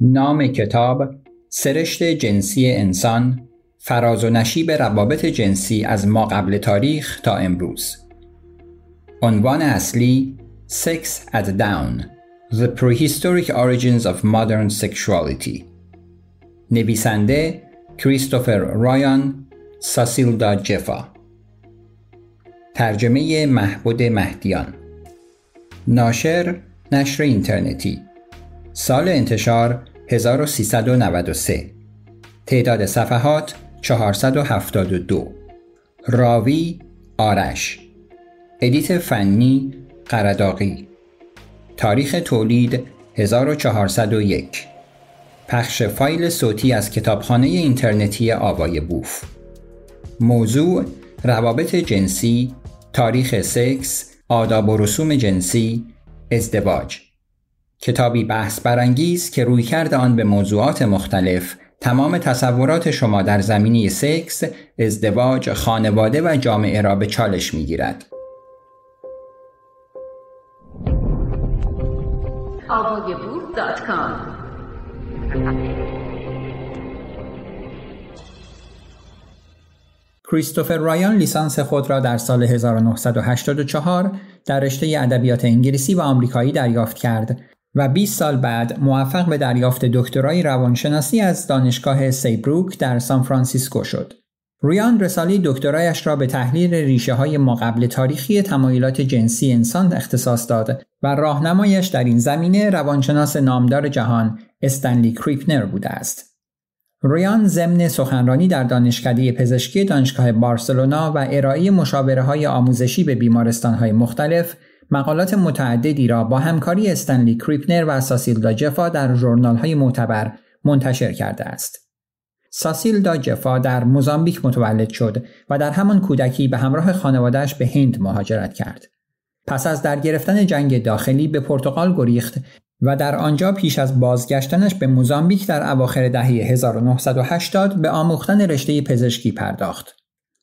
نام کتاب سرشت جنسی انسان فراز و نشیب روابط جنسی از ما قبل تاریخ تا امروز عنوان اصلی Sex at Down The Prehistoric Origins of Modern Sexuality نویسنده کریستوفر رایان ساسیلدا جفا ترجمه محبود مهدیان ناشر نشر اینترنتی سال انتشار 1393 تعداد صفحات 472 راوی آرش ادیت فنی قرداقی تاریخ تولید 1401 پخش فایل صوتی از کتابخانه اینترنتی آوای بوف موضوع روابط جنسی تاریخ سکس آداب و رسوم جنسی ازدواج کتابی بحث برانگیز که روی کرد آن به موضوعات مختلف تمام تصورات شما در زمینی سکس، ازدواج، خانواده و جامعه را به چالش می گیرد. کریستوفر رایان لیسانس خود را در سال 1984 در رشته ادبیات انگلیسی و آمریکایی دریافت کرد و 20 سال بعد موفق به دریافت دکترای روانشناسی از دانشگاه سیبروک در سان فرانسیسکو شد. ریان رساله دکترایش را به تحلیل ریشه های مقبل تاریخی تمایلات جنسی انسان اختصاص داد و راهنمایش در این زمینه روانشناس نامدار جهان استنلی کریپنر بوده است. ریان ضمن سخنرانی در دانشکده پزشکی دانشگاه بارسلونا و ارائه مشاوره های آموزشی به بیمارستان های مختلف مقالات متعددی را با همکاری استنلی کریپنر و ساسیل جفا در جورنال های معتبر منتشر کرده است. ساسیل جفا در موزامبیک متولد شد و در همان کودکی به همراه خانوادهش به هند مهاجرت کرد. پس از در گرفتن جنگ داخلی به پرتغال گریخت و در آنجا پیش از بازگشتنش به موزامبیک در اواخر دهه 1980 به آموختن رشته پزشکی پرداخت.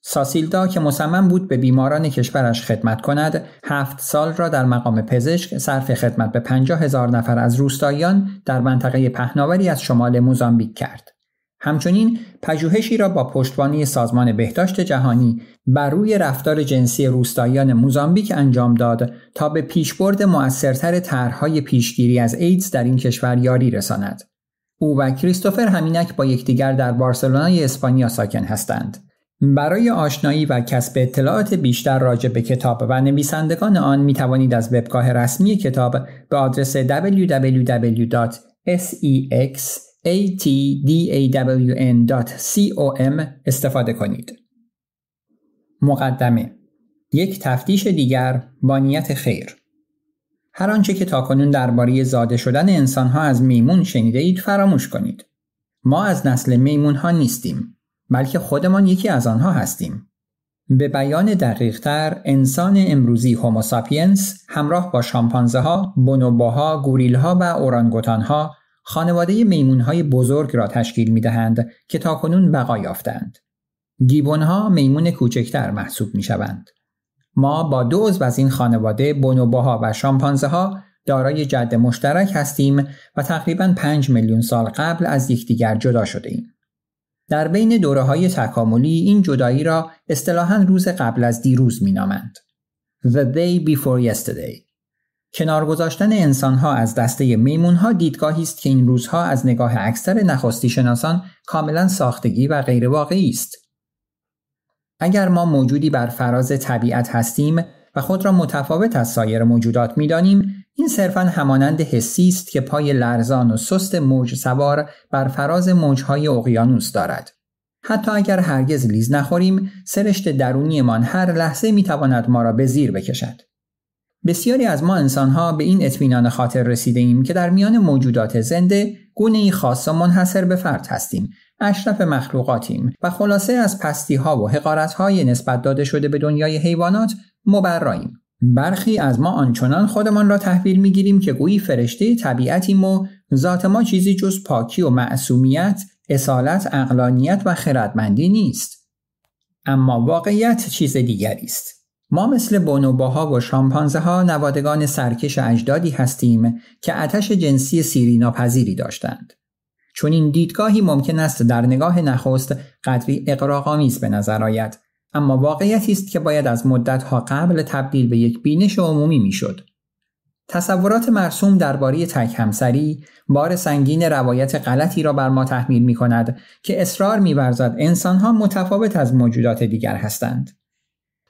ساسیلدا که مصمم بود به بیماران کشورش خدمت کند هفت سال را در مقام پزشک صرف خدمت به 50 هزار نفر از روستاییان در منطقه پهناوری از شمال موزامبیک کرد همچنین پژوهشی را با پشتوانی سازمان بهداشت جهانی بر روی رفتار جنسی روستاییان موزامبیک انجام داد تا به پیشبرد مؤثرتر طرحهای پیشگیری از ایدز در این کشور یاری رساند او و کریستوفر همینک با یکدیگر در بارسلونای اسپانیا ساکن هستند برای آشنایی و کسب اطلاعات بیشتر راجع به کتاب و نویسندگان آن می توانید از وبگاه رسمی کتاب به آدرس www.sexatdawn.com استفاده کنید. مقدمه یک تفتیش دیگر با نیت خیر هر آنچه که تاکنون درباره زاده شدن انسانها از میمون شنیده اید فراموش کنید. ما از نسل میمون ها نیستیم. بلکه خودمان یکی از آنها هستیم. به بیان دقیقتر انسان امروزی هوموساپینس همراه با شامپانزه ها، بونوباها، گوریل ها و اورانگوتان ها خانواده میمون های بزرگ را تشکیل می دهند که تاکنون بقا یافتند. گیبون ها میمون کوچکتر محسوب می شوند. ما با دو عضو از این خانواده بونوباها و شامپانزه ها دارای جد مشترک هستیم و تقریبا 5 میلیون سال قبل از یکدیگر جدا شده در بین دوره های تکاملی این جدایی را اصطلاحا روز قبل از دیروز می نامند. The day before yesterday کنار گذاشتن ها از دسته ها دیدگاهی است که این روزها از نگاه اکثر نخستی شناسان کاملا ساختگی و غیر واقعی است. اگر ما موجودی بر فراز طبیعت هستیم و خود را متفاوت از سایر موجودات دانیم، این صرفا همانند حسی است که پای لرزان و سست موج سوار بر فراز موجهای اقیانوس دارد حتی اگر هرگز لیز نخوریم سرشت درونیمان هر لحظه میتواند ما را به زیر بکشد بسیاری از ما انسانها به این اطمینان خاطر رسیده ایم که در میان موجودات زنده گونه ای خاص و منحصر به فرد هستیم اشرف مخلوقاتیم و خلاصه از پستی ها و حقارت های نسبت داده شده به دنیای حیوانات مبراییم برخی از ما آنچنان خودمان را تحویل میگیریم که گویی فرشته طبیعتیم و ذات ما چیزی جز پاکی و معصومیت، اصالت، اقلانیت و خردمندی نیست. اما واقعیت چیز دیگری است. ما مثل بونوباها و شامپانزه ها نوادگان سرکش اجدادی هستیم که آتش جنسی سیری ناپذیری داشتند. چون این دیدگاهی ممکن است در نگاه نخست قدری اقراق‌آمیز به نظر آید اما واقعیتی است که باید از ها قبل تبدیل به یک بینش عمومی میشد تصورات مرسوم درباره تک همسری بار سنگین روایت غلطی را بر ما تحمیل می کند که اصرار انسان ها متفاوت از موجودات دیگر هستند.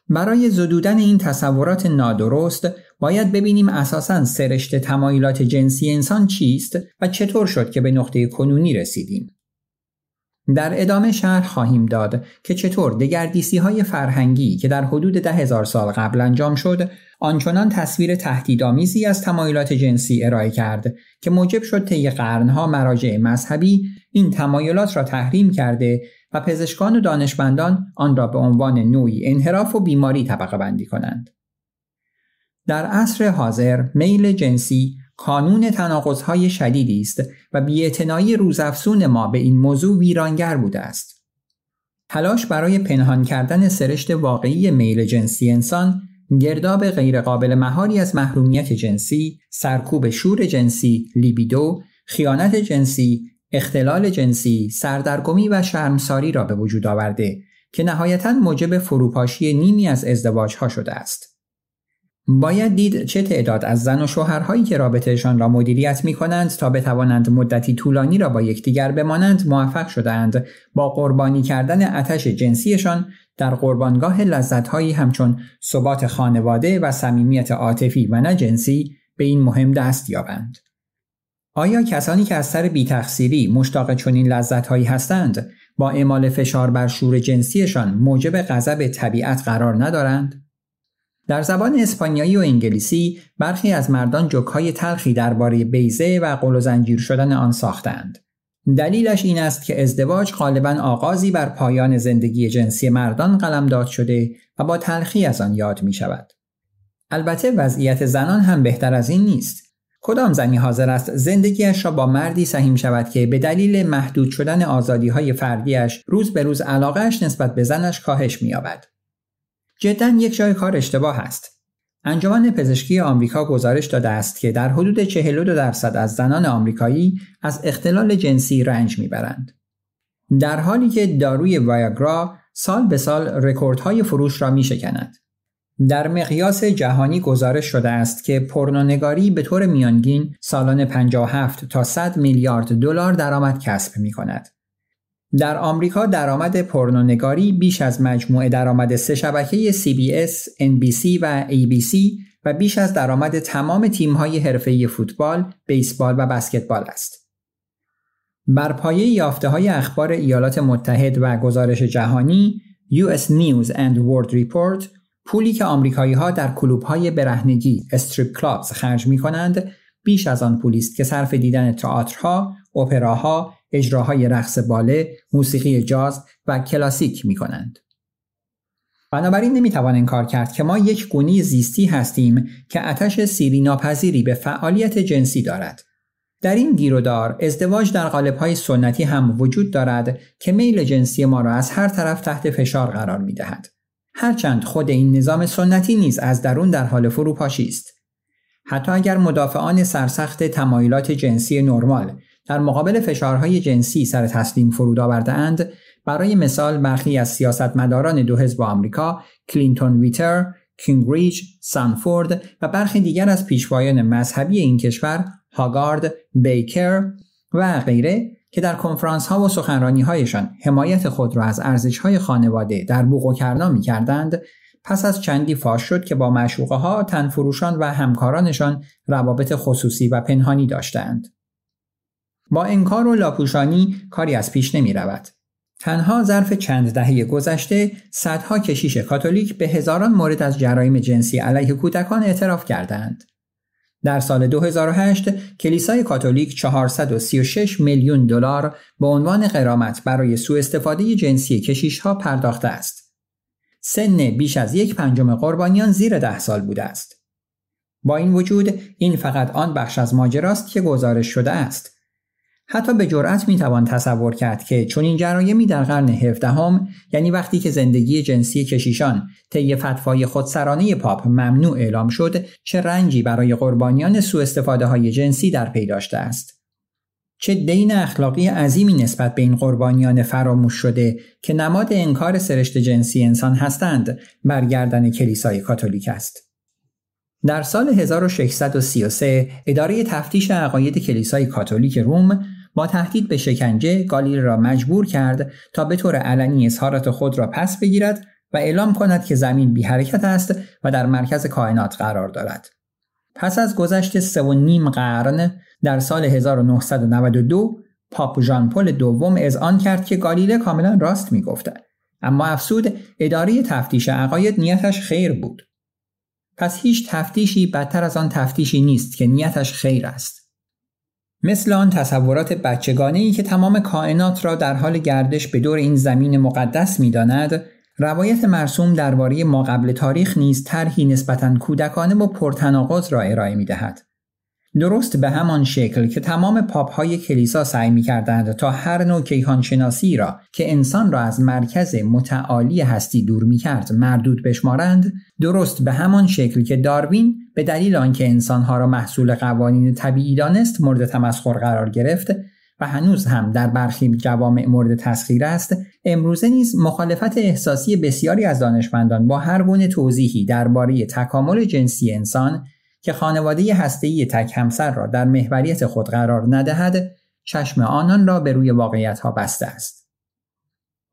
برای زدودن این تصورات نادرست باید ببینیم اساسا سرشت تمایلات جنسی انسان چیست و چطور شد که به نقطه کنونی رسیدیم. در ادامه شهر خواهیم داد که چطور دگردیسی های فرهنگی که در حدود ده هزار سال قبل انجام شد آنچنان تصویر تهدیدآمیزی از تمایلات جنسی ارائه کرد که موجب شد طی قرنها مراجع مذهبی این تمایلات را تحریم کرده و پزشکان و دانشمندان آن را به عنوان نوعی انحراف و بیماری طبقه بندی کنند. در عصر حاضر میل جنسی قانون تناقض‌های شدیدی است و بی‌اعتنایی روزافزون ما به این موضوع ویرانگر بوده است. تلاش برای پنهان کردن سرشت واقعی میل جنسی انسان گرداب غیرقابل مهاری از محرومیت جنسی، سرکوب شور جنسی، لیبیدو، خیانت جنسی، اختلال جنسی، سردرگمی و شرمساری را به وجود آورده که نهایتا موجب فروپاشی نیمی از ازدواج ها شده است. باید دید چه تعداد از زن و شوهرهایی که رابطهشان را مدیریت می کنند تا بتوانند مدتی طولانی را با یکدیگر بمانند موفق شدهاند با قربانی کردن آتش جنسیشان در قربانگاه لذتهایی همچون ثبات خانواده و صمیمیت عاطفی و نه جنسی به این مهم دست یابند. آیا کسانی که از سر بیتقصیری مشتاق چنین لذتهایی هستند با اعمال فشار بر شور جنسیشان موجب غضب طبیعت قرار ندارند؟ در زبان اسپانیایی و انگلیسی برخی از مردان جوکهای تلخی درباره بیزه و قل و زنجیر شدن آن ساختند. دلیلش این است که ازدواج غالبا آغازی بر پایان زندگی جنسی مردان قلمداد شده و با تلخی از آن یاد می شود. البته وضعیت زنان هم بهتر از این نیست. کدام زنی حاضر است زندگیش را با مردی سهیم شود که به دلیل محدود شدن آزادی های فردیش روز به روز علاقهش نسبت به زنش کاهش می‌یابد. جدا یک جای کار اشتباه است. انجمن پزشکی آمریکا گزارش داده است که در حدود 42 درصد از زنان آمریکایی از اختلال جنسی رنج میبرند. در حالی که داروی وایاگرا سال به سال رکوردهای فروش را می شکند. در مقیاس جهانی گزارش شده است که پرنونگاری به طور میانگین سالانه 57 تا 100 میلیارد دلار درآمد کسب می کند. در آمریکا درآمد پرنونگاری بیش از مجموع درآمد سه شبکه CBS، NBC و ABC و بیش از درآمد تمام تیم‌های حرفه‌ای فوتبال، بیسبال و بسکتبال است. بر پایه یافته‌های اخبار ایالات متحد و گزارش جهانی US News and World Report پولی که آمریکایی ها در کلوب‌های های برهنگی استریپ کلابز خرج می کنند بیش از آن پولی است که صرف دیدن تئاترها، اپراها، اجراهای رقص باله، موسیقی جاز و کلاسیک می کنند. بنابراین نمیتوان انکار کرد که ما یک گونی زیستی هستیم که اتش سیری ناپذیری به فعالیت جنسی دارد. در این گیرودار ازدواج در قالب‌های سنتی هم وجود دارد که میل جنسی ما را از هر طرف تحت فشار قرار می دهد. هرچند خود این نظام سنتی نیز از درون در حال فروپاشی است. حتی اگر مدافعان سرسخت تمایلات جنسی نرمال در مقابل فشارهای جنسی سر تسلیم فرود اند برای مثال برخی از سیاستمداران دو حزب آمریکا کلینتون ویتر کینگریج سانفورد و برخی دیگر از پیشوایان مذهبی این کشور هاگارد بیکر و غیره که در کنفرانس ها و سخنرانی هایشان حمایت خود را از ارزش های خانواده در بوق و کرنا می کردند پس از چندی فاش شد که با مشوقه ها تنفروشان و همکارانشان روابط خصوصی و پنهانی داشتند. با انکار و لاپوشانی کاری از پیش نمی رود. تنها ظرف چند دهه گذشته صدها کشیش کاتولیک به هزاران مورد از جرایم جنسی علیه کودکان اعتراف کردند. در سال 2008 کلیسای کاتولیک 436 میلیون دلار به عنوان قرامت برای سوء استفاده جنسی کشیش ها پرداخته است. سن بیش از یک پنجم قربانیان زیر ده سال بوده است. با این وجود این فقط آن بخش از ماجراست که گزارش شده است حتی به جرأت میتوان تصور کرد که چون این جرایمی در قرن هفدهم یعنی وقتی که زندگی جنسی کشیشان طی فتوای خودسرانه پاپ ممنوع اعلام شد چه رنجی برای قربانیان سوء استفاده های جنسی در پی داشته است چه دین اخلاقی عظیمی نسبت به این قربانیان فراموش شده که نماد انکار سرشت جنسی انسان هستند بر گردن کلیسای کاتولیک است در سال 1633 اداره تفتیش عقاید کلیسای کاتولیک روم با تهدید به شکنجه گالیل را مجبور کرد تا به طور علنی اظهارات خود را پس بگیرد و اعلام کند که زمین بی حرکت است و در مرکز کائنات قرار دارد. پس از گذشت سه و نیم قرن در سال 1992 پاپ جان پل دوم آن کرد که گالیله کاملا راست گفته. اما افسود اداره تفتیش عقاید نیتش خیر بود پس هیچ تفتیشی بدتر از آن تفتیشی نیست که نیتش خیر است مثل آن تصورات بچگانه ای که تمام کائنات را در حال گردش به دور این زمین مقدس داند، روایت مرسوم درباره ما قبل تاریخ نیز طرحی نسبتا کودکانه و پرتناقض را ارائه می دهد. درست به همان شکل که تمام پاپ های کلیسا سعی می کردند تا هر نوع کیهانشناسی را که انسان را از مرکز متعالی هستی دور می کرد مردود بشمارند درست به همان شکل که داروین به دلیل آنکه انسانها را محصول قوانین طبیعی دانست مورد تمسخر قرار گرفت و هنوز هم در برخی جوامع مورد تسخیر است امروزه نیز مخالفت احساسی بسیاری از دانشمندان با هر گونه توضیحی درباره تکامل جنسی انسان که خانواده هسته‌ای تک همسر را در محوریت خود قرار ندهد چشم آنان را به روی واقعیت ها بسته است.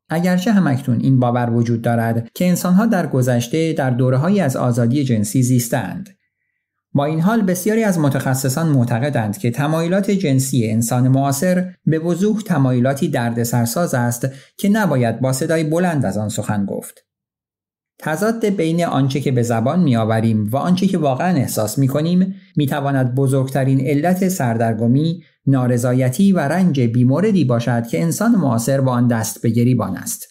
اگرچه همکتون این باور وجود دارد که انسانها در گذشته در های از آزادی جنسی زیستند. با این حال بسیاری از متخصصان معتقدند که تمایلات جنسی انسان معاصر به وضوح تمایلاتی دردسرساز است که نباید با صدای بلند از آن سخن گفت. تضاد بین آنچه که به زبان آوریم و آنچه که واقعا احساس می تواند بزرگترین علت سردرگمی نارضایتی و رنج بیموردی باشد که انسان معاصر با آن دست به گریبان است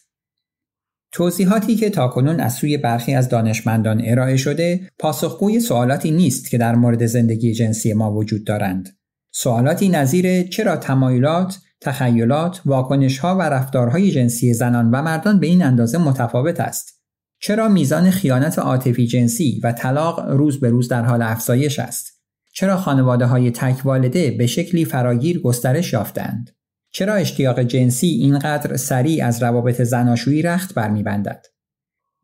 توضیحاتی که تاکنون از سوی برخی از دانشمندان ارائه شده پاسخگوی سوالاتی نیست که در مورد زندگی جنسی ما وجود دارند سوالاتی نظیر چرا تمایلات تخیلات واکنشها و رفتارهای جنسی زنان و مردان به این اندازه متفاوت است چرا میزان خیانت عاطفی جنسی و طلاق روز به روز در حال افزایش است؟ چرا خانواده های تک والده به شکلی فراگیر گسترش یافتند؟ چرا اشتیاق جنسی اینقدر سریع از روابط زناشویی رخت برمیبندد؟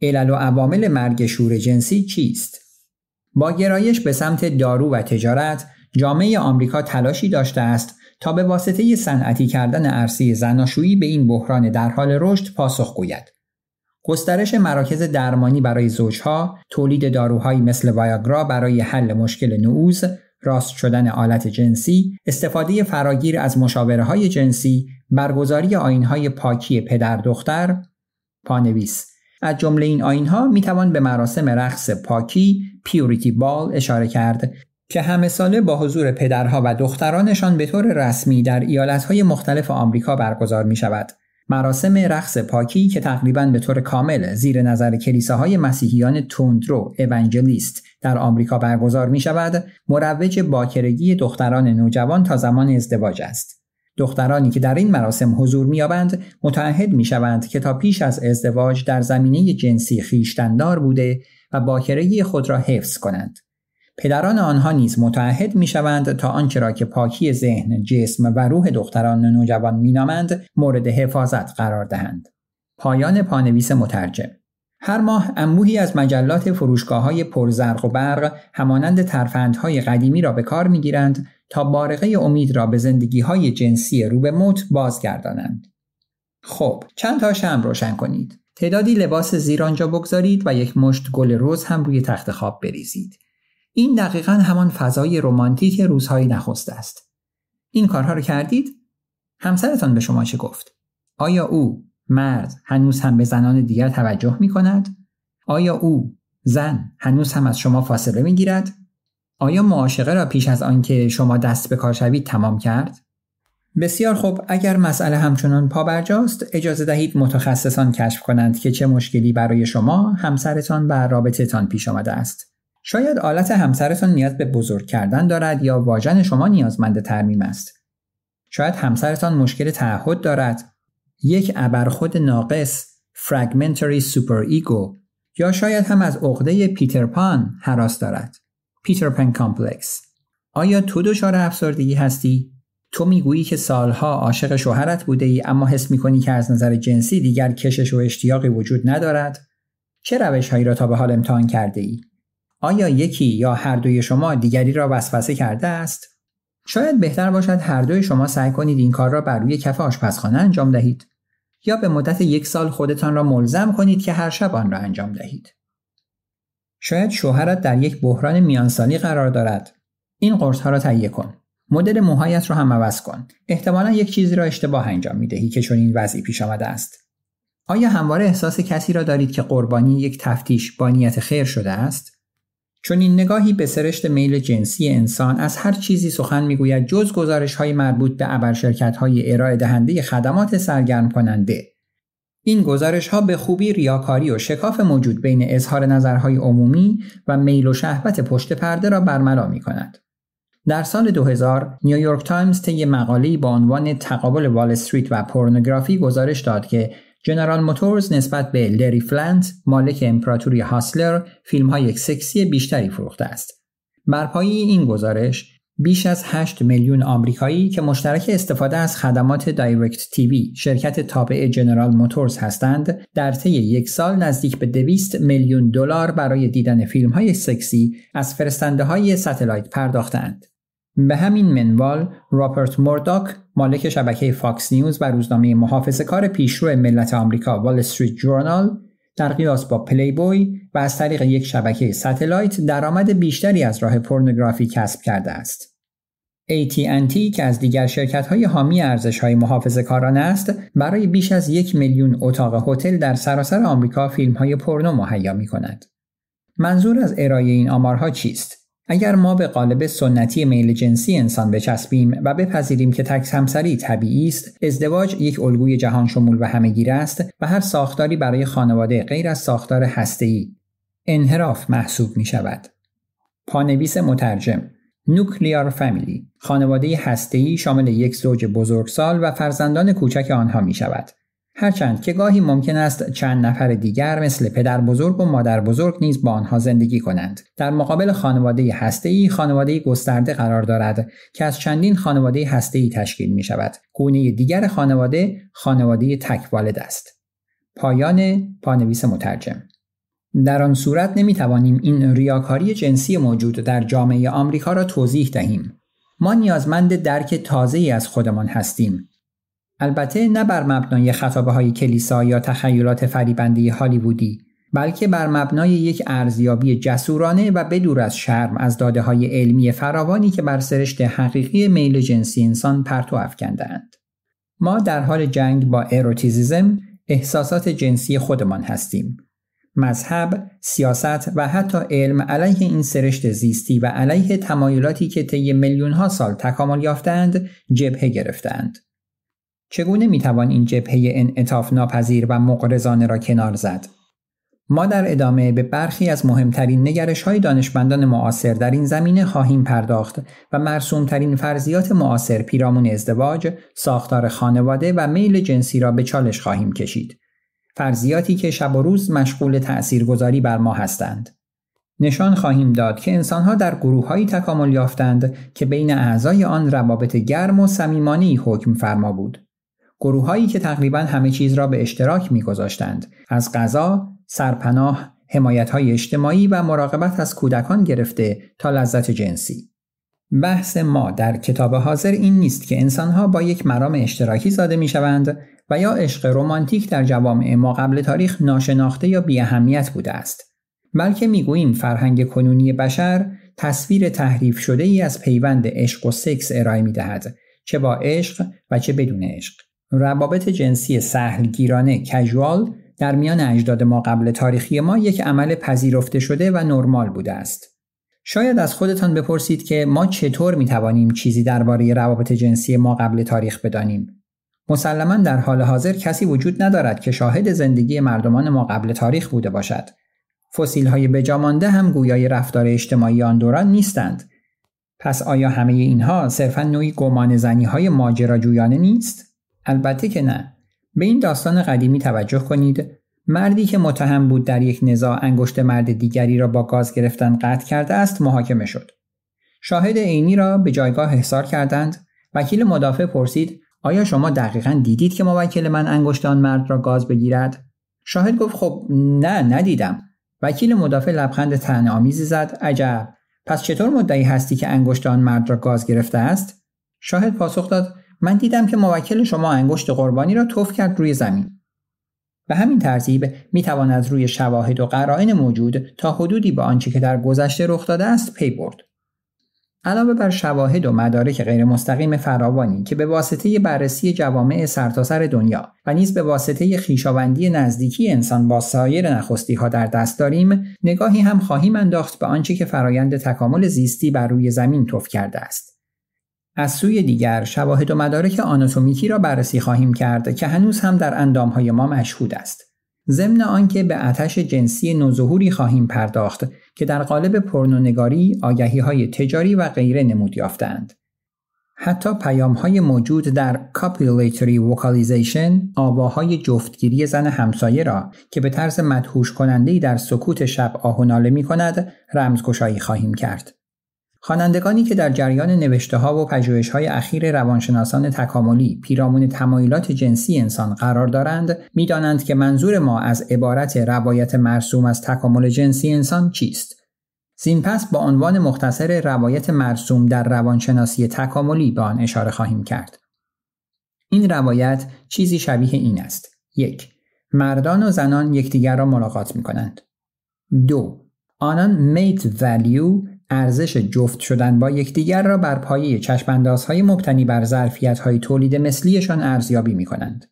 علل و عوامل مرگ شور جنسی چیست؟ با گرایش به سمت دارو و تجارت، جامعه آمریکا تلاشی داشته است تا به واسطه صنعتی کردن عرصه زناشویی به این بحران در حال رشد پاسخ گوید. گسترش مراکز درمانی برای زوجها، تولید داروهایی مثل وایاگرا برای حل مشکل نعوز، راست شدن آلت جنسی، استفاده فراگیر از مشاوره های جنسی، برگزاری آین های پاکی پدر دختر، پانویس از جمله این آین ها می به مراسم رقص پاکی پیوریتی بال اشاره کرد که همه ساله با حضور پدرها و دخترانشان به طور رسمی در ایالتهای مختلف آمریکا برگزار می شود. مراسم رقص پاکی که تقریبا به طور کامل زیر نظر کلیساهای مسیحیان توندرو اونجلیست در آمریکا برگزار می شود مروج باکرگی دختران نوجوان تا زمان ازدواج است دخترانی که در این مراسم حضور می‌یابند متعهد می‌شوند که تا پیش از ازدواج در زمینه جنسی خیشتندار بوده و باکرگی خود را حفظ کنند پدران آنها نیز متعهد میشوند تا آنچه را که پاکی ذهن، جسم و روح دختران نوجوان مینامند مورد حفاظت قرار دهند. پایان پانویس مترجم هر ماه انبوهی از مجلات فروشگاه های پرزرق و برق همانند ترفندهای قدیمی را به کار میگیرند تا بارقه امید را به زندگی های جنسی رو به موت بازگردانند. خب، چند تا شم روشن کنید. تعدادی لباس زیر آنجا بگذارید و یک مشت گل روز هم روی تخت خواب بریزید. این دقیقا همان فضای رمانتیک روزهای نخست است این کارها رو کردید همسرتان به شما چه گفت آیا او مرد هنوز هم به زنان دیگر توجه می کند آیا او زن هنوز هم از شما فاصله می گیرد آیا معاشقه را پیش از آنکه شما دست به کار شوید تمام کرد بسیار خوب اگر مسئله همچنان پابرجاست اجازه دهید متخصصان کشف کنند که چه مشکلی برای شما همسرتان بر رابطتان پیش آمده است شاید آلت همسرتون نیاز به بزرگ کردن دارد یا واژن شما نیازمند ترمیم است. شاید همسرتان مشکل تعهد دارد. یک ابرخود ناقص fragmentary super ego یا شاید هم از عقده پیتر پان حراس دارد. پیتر پان کامپلکس آیا تو دچار افسردگی هستی؟ تو میگویی که سالها عاشق شوهرت بوده ای اما حس میکنی که از نظر جنسی دیگر کشش و اشتیاقی وجود ندارد؟ چه روش هایی را تا به حال امتحان کرده ای؟ آیا یکی یا هر دوی شما دیگری را وسوسه کرده است؟ شاید بهتر باشد هر دوی شما سعی کنید این کار را بر روی کف آشپزخانه انجام دهید یا به مدت یک سال خودتان را ملزم کنید که هر شب آن را انجام دهید. شاید شوهرت در یک بحران میانسالی قرار دارد. این قرص ها را تهیه کن. مدل موهایت را هم عوض کن. احتمالا یک چیزی را اشتباه انجام می دهی که این وضعی پیش آمده است. آیا همواره احساس کسی را دارید که قربانی یک تفتیش با نیت خیر شده است؟ چون این نگاهی به سرشت میل جنسی انسان از هر چیزی سخن میگوید جز گزارش های مربوط به شرکت های ارائه دهنده خدمات سرگرم کننده این گزارش ها به خوبی ریاکاری و شکاف موجود بین اظهار نظرهای عمومی و میل و شهوت پشت پرده را برملا می کند. در سال 2000 نیویورک تایمز طی مقاله‌ای با عنوان تقابل وال استریت و پورنوگرافی گزارش داد که جنرال موتورز نسبت به لری فلنت مالک امپراتوری هاسلر فیلم های سکسی بیشتری فروخته است. بر این گزارش بیش از 8 میلیون آمریکایی که مشترک استفاده از خدمات دایرکت تیوی شرکت تابع جنرال موتورز هستند در طی یک سال نزدیک به 200 میلیون دلار برای دیدن فیلم های سکسی از فرستنده های ستلایت پرداختند. به همین منوال راپرت مورداک مالک شبکه فاکس نیوز و روزنامه محافظه کار پیشرو ملت آمریکا وال استریت جورنال در قیاس با پلی بوی و از طریق یک شبکه ستلایت درآمد بیشتری از راه پورنوگرافی کسب کرده است. AT&T که از دیگر های حامی ارزش‌های محافظه‌کارانه است، برای بیش از یک میلیون اتاق هتل در سراسر آمریکا های پورنو مهیا کند. منظور از ارائه این آمارها چیست؟ اگر ما به قالب سنتی میل جنسی انسان بچسبیم و بپذیریم که تک همسری طبیعی است ازدواج یک الگوی جهان شمول و همهگیر است و هر ساختاری برای خانواده غیر از ساختار هسته‌ای انحراف محسوب می شود. پانویس مترجم نوکلیار فامیلی خانواده هسته‌ای شامل یک زوج بزرگسال و فرزندان کوچک آنها می شود. هرچند که گاهی ممکن است چند نفر دیگر مثل پدر بزرگ و مادر بزرگ نیز با آنها زندگی کنند. در مقابل خانواده هسته‌ای، خانواده گسترده قرار دارد که از چندین خانواده هسته‌ای تشکیل می شود. گونه دیگر خانواده، خانواده تک والد است. پایان پانویس مترجم در آن صورت نمی توانیم این ریاکاری جنسی موجود در جامعه آمریکا را توضیح دهیم. ما نیازمند درک تازه‌ای از خودمان هستیم البته نه بر مبنای خطابه های کلیسا یا تخیلات فریبنده هالیوودی بلکه بر مبنای یک ارزیابی جسورانه و بدور از شرم از داده های علمی فراوانی که بر سرشت حقیقی میل جنسی انسان پرتو افکندند. ما در حال جنگ با اروتیزیزم احساسات جنسی خودمان هستیم. مذهب، سیاست و حتی علم علیه این سرشت زیستی و علیه تمایلاتی که طی میلیونها سال تکامل یافتند جبهه گرفتند. چگونه میتوان این جبهه انعطاف ناپذیر و مقرزانه را کنار زد؟ ما در ادامه به برخی از مهمترین نگرش های دانشمندان معاصر در این زمینه خواهیم پرداخت و مرسومترین فرضیات معاصر پیرامون ازدواج، ساختار خانواده و میل جنسی را به چالش خواهیم کشید. فرضیاتی که شب و روز مشغول تأثیرگذاری بر ما هستند. نشان خواهیم داد که انسانها در گروههایی تکامل یافتند که بین اعضای آن روابط گرم و صمیمانهای حکم فرما بود. گروههایی که تقریبا همه چیز را به اشتراک میگذاشتند از غذا سرپناه حمایت های اجتماعی و مراقبت از کودکان گرفته تا لذت جنسی بحث ما در کتاب حاضر این نیست که انسانها با یک مرام اشتراکی زاده می شوند و یا عشق رمانتیک در جوامع ما قبل تاریخ ناشناخته یا بیاهمیت بوده است بلکه میگوییم فرهنگ کنونی بشر تصویر تحریف شده ای از پیوند عشق و سکس ارائه می دهد چه با عشق و چه بدون عشق روابط جنسی سهلگیرانه کژوال در میان اجداد ما قبل تاریخی ما یک عمل پذیرفته شده و نرمال بوده است. شاید از خودتان بپرسید که ما چطور می توانیم چیزی درباره روابط جنسی ما قبل تاریخ بدانیم؟ مسلما در حال حاضر کسی وجود ندارد که شاهد زندگی مردمان ما قبل تاریخ بوده باشد. فسیل های بجامانده هم گویای رفتار اجتماعی آن دوران نیستند. پس آیا همه اینها صرفا نوعی گمان زنی های ماجراجویانه نیست؟ البته که نه به این داستان قدیمی توجه کنید مردی که متهم بود در یک نزاع انگشت مرد دیگری را با گاز گرفتن قطع کرده است محاکمه شد شاهد عینی را به جایگاه احضار کردند وکیل مدافع پرسید آیا شما دقیقا دیدید که موکل من انگشت آن مرد را گاز بگیرد شاهد گفت خب نه ندیدم وکیل مدافع لبخند آمیزی زد عجب پس چطور مدعی هستی که انگشت آن مرد را گاز گرفته است شاهد پاسخ داد من دیدم که موکل شما انگشت قربانی را توف کرد روی زمین به همین ترتیب می توان از روی شواهد و قرائن موجود تا حدودی به آنچه که در گذشته رخ داده است پی برد علاوه بر شواهد و مدارک غیر مستقیم فراوانی که به واسطه بررسی جوامع سرتاسر سر دنیا و نیز به واسطه خیشاوندی نزدیکی انسان با سایر نخستی ها در دست داریم نگاهی هم خواهیم انداخت به آنچه که فرایند تکامل زیستی بر روی زمین توف کرده است از سوی دیگر شواهد و مدارک آناتومیکی را بررسی خواهیم کرد که هنوز هم در اندامهای ما مشهود است ضمن آنکه به آتش جنسی نوظهوری خواهیم پرداخت که در قالب پرنونگاری آگهی های تجاری و غیره نمود یافتند. حتی پیام های موجود در Copulatory وکالیزیشن آواهای جفتگیری زن همسایه را که به طرز مدهوش کننده در سکوت شب آهناله می کند رمزگشایی خواهیم کرد. خوانندگانی که در جریان نوشته ها و پژوهش های اخیر روانشناسان تکاملی پیرامون تمایلات جنسی انسان قرار دارند میدانند که منظور ما از عبارت روایت مرسوم از تکامل جنسی انسان چیست زین پس با عنوان مختصر روایت مرسوم در روانشناسی تکاملی به آن اشاره خواهیم کرد این روایت چیزی شبیه این است یک مردان و زنان یکدیگر را ملاقات می کنند دو آنان میت ولیو ارزش جفت شدن با یکدیگر را بر پایه چشماندازهای مبتنی بر های تولید مثلیشان ارزیابی کنند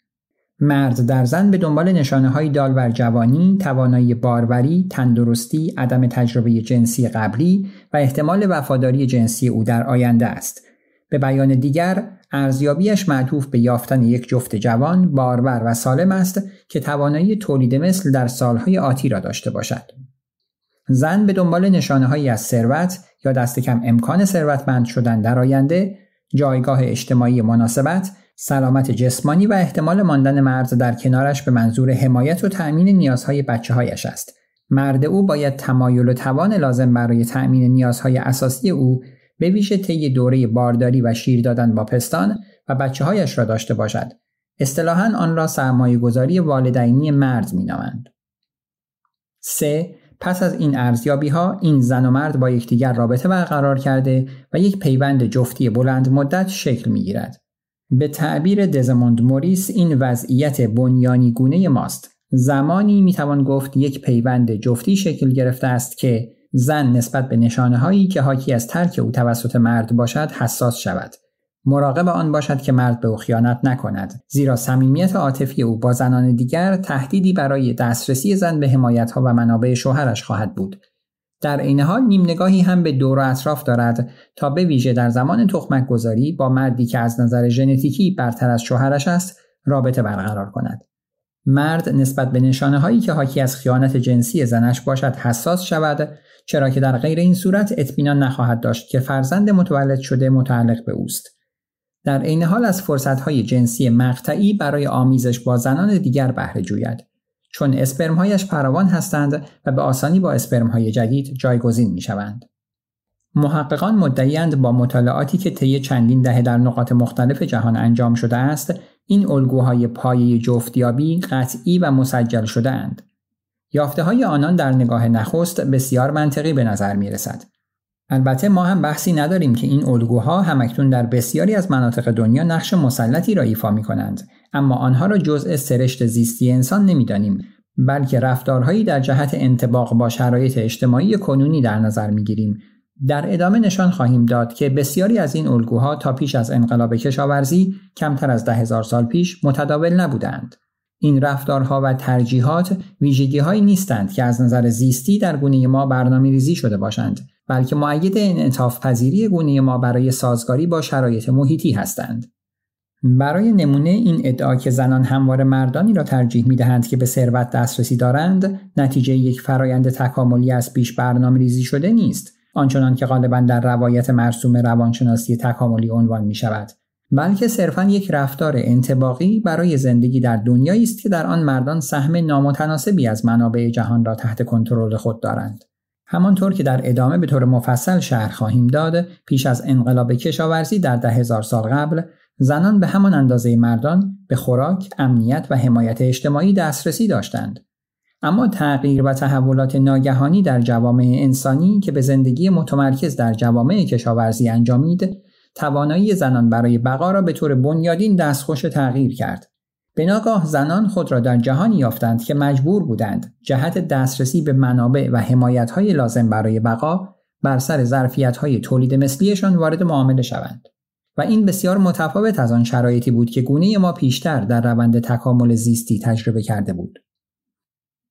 مرد در زن به دنبال نشانه های دال بر جوانی، توانایی باروری، تندرستی، عدم تجربه جنسی قبلی و احتمال وفاداری جنسی او در آینده است. به بیان دیگر، ارزیابیش معطوف به یافتن یک جفت جوان، بارور و سالم است که توانایی تولید مثل در سالهای آتی را داشته باشد. زن به دنبال نشانه هایی از ثروت یا دست کم امکان ثروتمند شدن در آینده، جایگاه اجتماعی مناسبت، سلامت جسمانی و احتمال ماندن مرد در کنارش به منظور حمایت و تأمین نیازهای بچه هایش است. مرد او باید تمایل و توان لازم برای تأمین نیازهای اساسی او به ویژه طی دوره بارداری و شیر دادن با پستان و بچه هایش را داشته باشد. اصطلاحا آن را سرمایه گذاری والدینی مرد می پس از این ارزیابی ها این زن و مرد با یکدیگر رابطه برقرار کرده و یک پیوند جفتی بلند مدت شکل می گیرد. به تعبیر دزموند موریس این وضعیت بنیانی گونه ماست. زمانی می توان گفت یک پیوند جفتی شکل گرفته است که زن نسبت به نشانه هایی که حاکی از ترک او توسط مرد باشد حساس شود مراقب آن باشد که مرد به او خیانت نکند زیرا صمیمیت عاطفی او با زنان دیگر تهدیدی برای دسترسی زن به حمایتها و منابع شوهرش خواهد بود در این حال نیم نگاهی هم به دور و اطراف دارد تا به ویژه در زمان تخمک گذاری با مردی که از نظر ژنتیکی برتر از شوهرش است رابطه برقرار کند مرد نسبت به نشانه هایی که حاکی از خیانت جنسی زنش باشد حساس شود چرا که در غیر این صورت اطمینان نخواهد داشت که فرزند متولد شده متعلق به اوست در عین حال از فرصتهای جنسی مقطعی برای آمیزش با زنان دیگر بهره جوید چون اسپرمهایش فراوان هستند و به آسانی با اسپرمهای جدید جایگزین می شوند. محققان مدعیند با مطالعاتی که طی چندین دهه در نقاط مختلف جهان انجام شده است این الگوهای پایه جفتیابی قطعی و مسجل شده اند. یافته های آنان در نگاه نخست بسیار منطقی به نظر می رسد. البته ما هم بحثی نداریم که این الگوها همکنون در بسیاری از مناطق دنیا نقش مسلطی را ایفا می کنند اما آنها را جزء سرشت زیستی انسان نمیدانیم بلکه رفتارهایی در جهت انتباق با شرایط اجتماعی کنونی در نظر می گیریم. در ادامه نشان خواهیم داد که بسیاری از این الگوها تا پیش از انقلاب کشاورزی کمتر از ده هزار سال پیش متداول نبودند. این رفتارها و ترجیحات ویژگیهایی نیستند که از نظر زیستی در گونه ما برنامه ریزی شده باشند بلکه معید انعطاف پذیری گونه ما برای سازگاری با شرایط محیطی هستند. برای نمونه این ادعا که زنان هموار مردانی را ترجیح می دهند که به ثروت دسترسی دارند نتیجه یک فرایند تکاملی از پیش برنامه ریزی شده نیست آنچنان که غالبا در روایت مرسوم روانشناسی تکاملی عنوان می شود بلکه صرفا یک رفتار انتباقی برای زندگی در دنیایی است که در آن مردان سهم نامتناسبی از منابع جهان را تحت کنترل خود دارند همانطور که در ادامه به طور مفصل شهر خواهیم داد پیش از انقلاب کشاورزی در ده هزار سال قبل زنان به همان اندازه مردان به خوراک، امنیت و حمایت اجتماعی دسترسی داشتند. اما تغییر و تحولات ناگهانی در جوامع انسانی که به زندگی متمرکز در جوامع کشاورزی انجامید، توانایی زنان برای بقا را به طور بنیادین دستخوش تغییر کرد. به زنان خود را در جهانی یافتند که مجبور بودند جهت دسترسی به منابع و حمایت‌های لازم برای بقا بر سر های تولید مثلیشان وارد معامله شوند و این بسیار متفاوت از آن شرایطی بود که گونه ما پیشتر در روند تکامل زیستی تجربه کرده بود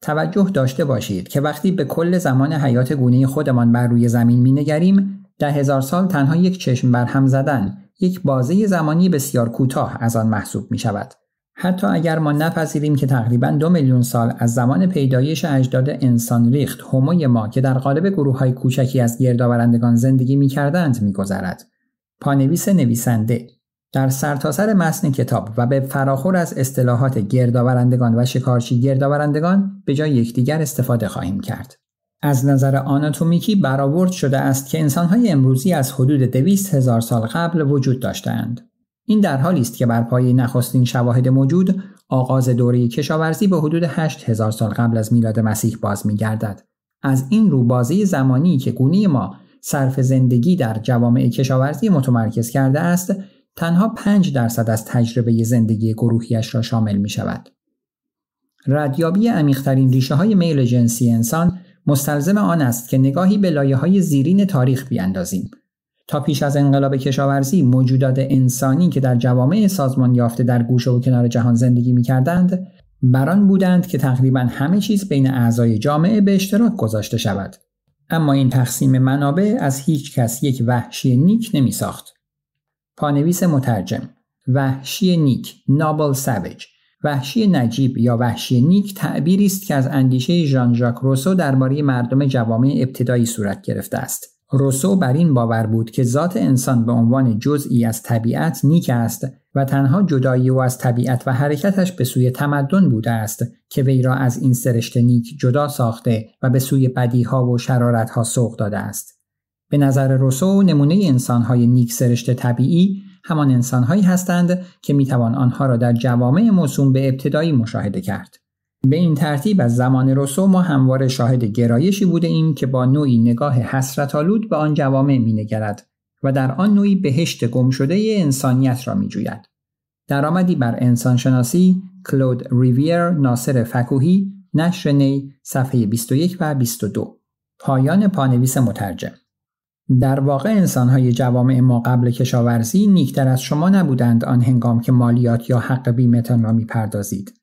توجه داشته باشید که وقتی به کل زمان حیات گونه خودمان بر روی زمین نگریم، ده هزار سال تنها یک چشم بر هم زدن یک بازه زمانی بسیار کوتاه از آن محسوب می شود حتی اگر ما نپذیریم که تقریبا دو میلیون سال از زمان پیدایش اجداد انسان ریخت هموی ما که در قالب گروه های کوچکی از گردآورندگان زندگی می کردند پانویس نویسنده در سرتاسر متن کتاب و به فراخور از اصطلاحات گردآورندگان و شکارچی گردآورندگان به جای یکدیگر استفاده خواهیم کرد. از نظر آناتومیکی برآورد شده است که انسانهای امروزی از حدود دویست هزار سال قبل وجود داشتهاند. این در حالی است که بر پایه نخستین شواهد موجود آغاز دوره کشاورزی به حدود هزار سال قبل از میلاد مسیح باز میگردد از این رو بازه زمانی که گونی ما صرف زندگی در جوامع کشاورزی متمرکز کرده است تنها 5 درصد از تجربه زندگی گروهیش را شامل می شود. ردیابی عمیقترین ریشه های میل جنسی انسان مستلزم آن است که نگاهی به لایه های زیرین تاریخ بیاندازیم تا پیش از انقلاب کشاورزی موجودات انسانی که در جوامع سازمان یافته در گوشه و کنار جهان زندگی کردند بران بودند که تقریبا همه چیز بین اعضای جامعه به اشتراک گذاشته شود اما این تقسیم منابع از هیچ کس یک وحشی نیک نمی ساخت. پانویس مترجم وحشی نیک نابل سابج وحشی نجیب یا وحشی نیک تعبیری است که از اندیشه ژان ژاک روسو درباره مردم جوامع ابتدایی صورت گرفته است روسو بر این باور بود که ذات انسان به عنوان جزئی از طبیعت نیک است و تنها جدایی او از طبیعت و حرکتش به سوی تمدن بوده است که وی را از این سرشت نیک جدا ساخته و به سوی بدیها و شرارتها سوق داده است به نظر روسو نمونه انسانهای نیک سرشت طبیعی همان انسانهایی هستند که میتوان آنها را در جوامع موسوم به ابتدایی مشاهده کرد به این ترتیب از زمان روسو ما همواره شاهد گرایشی بوده ایم که با نوعی نگاه حسرت آلود به آن جوامع مینگرد و در آن نوعی بهشت گم شده انسانیت را میجوید. آمدی بر انسانشناسی کلود ریویر ناصر فکوهی نشر صفحه 21 و 22 پایان پانویس مترجم در واقع انسانهای جوامع ما قبل کشاورزی نیکتر از شما نبودند آن هنگام که مالیات یا حق بیمتان را میپردازید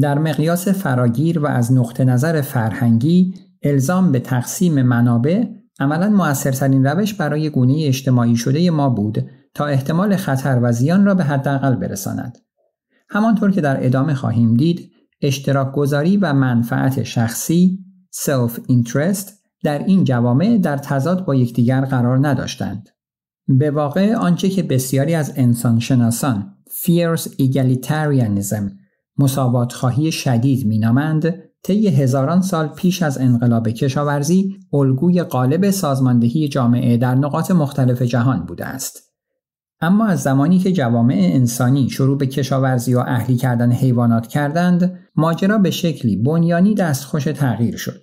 در مقیاس فراگیر و از نقطه نظر فرهنگی الزام به تقسیم منابع عملا موثرترین روش برای گونه اجتماعی شده ما بود تا احتمال خطر و زیان را به حداقل برساند همانطور که در ادامه خواهیم دید اشتراک گذاری و منفعت شخصی self interest در این جوامع در تضاد با یکدیگر قرار نداشتند به واقع آنچه که بسیاری از انسانشناسان fierce egalitarianism مساوات خواهی شدید مینامند طی هزاران سال پیش از انقلاب کشاورزی الگوی غالب سازماندهی جامعه در نقاط مختلف جهان بوده است اما از زمانی که جوامع انسانی شروع به کشاورزی و اهلی کردن حیوانات کردند ماجرا به شکلی بنیانی دستخوش تغییر شد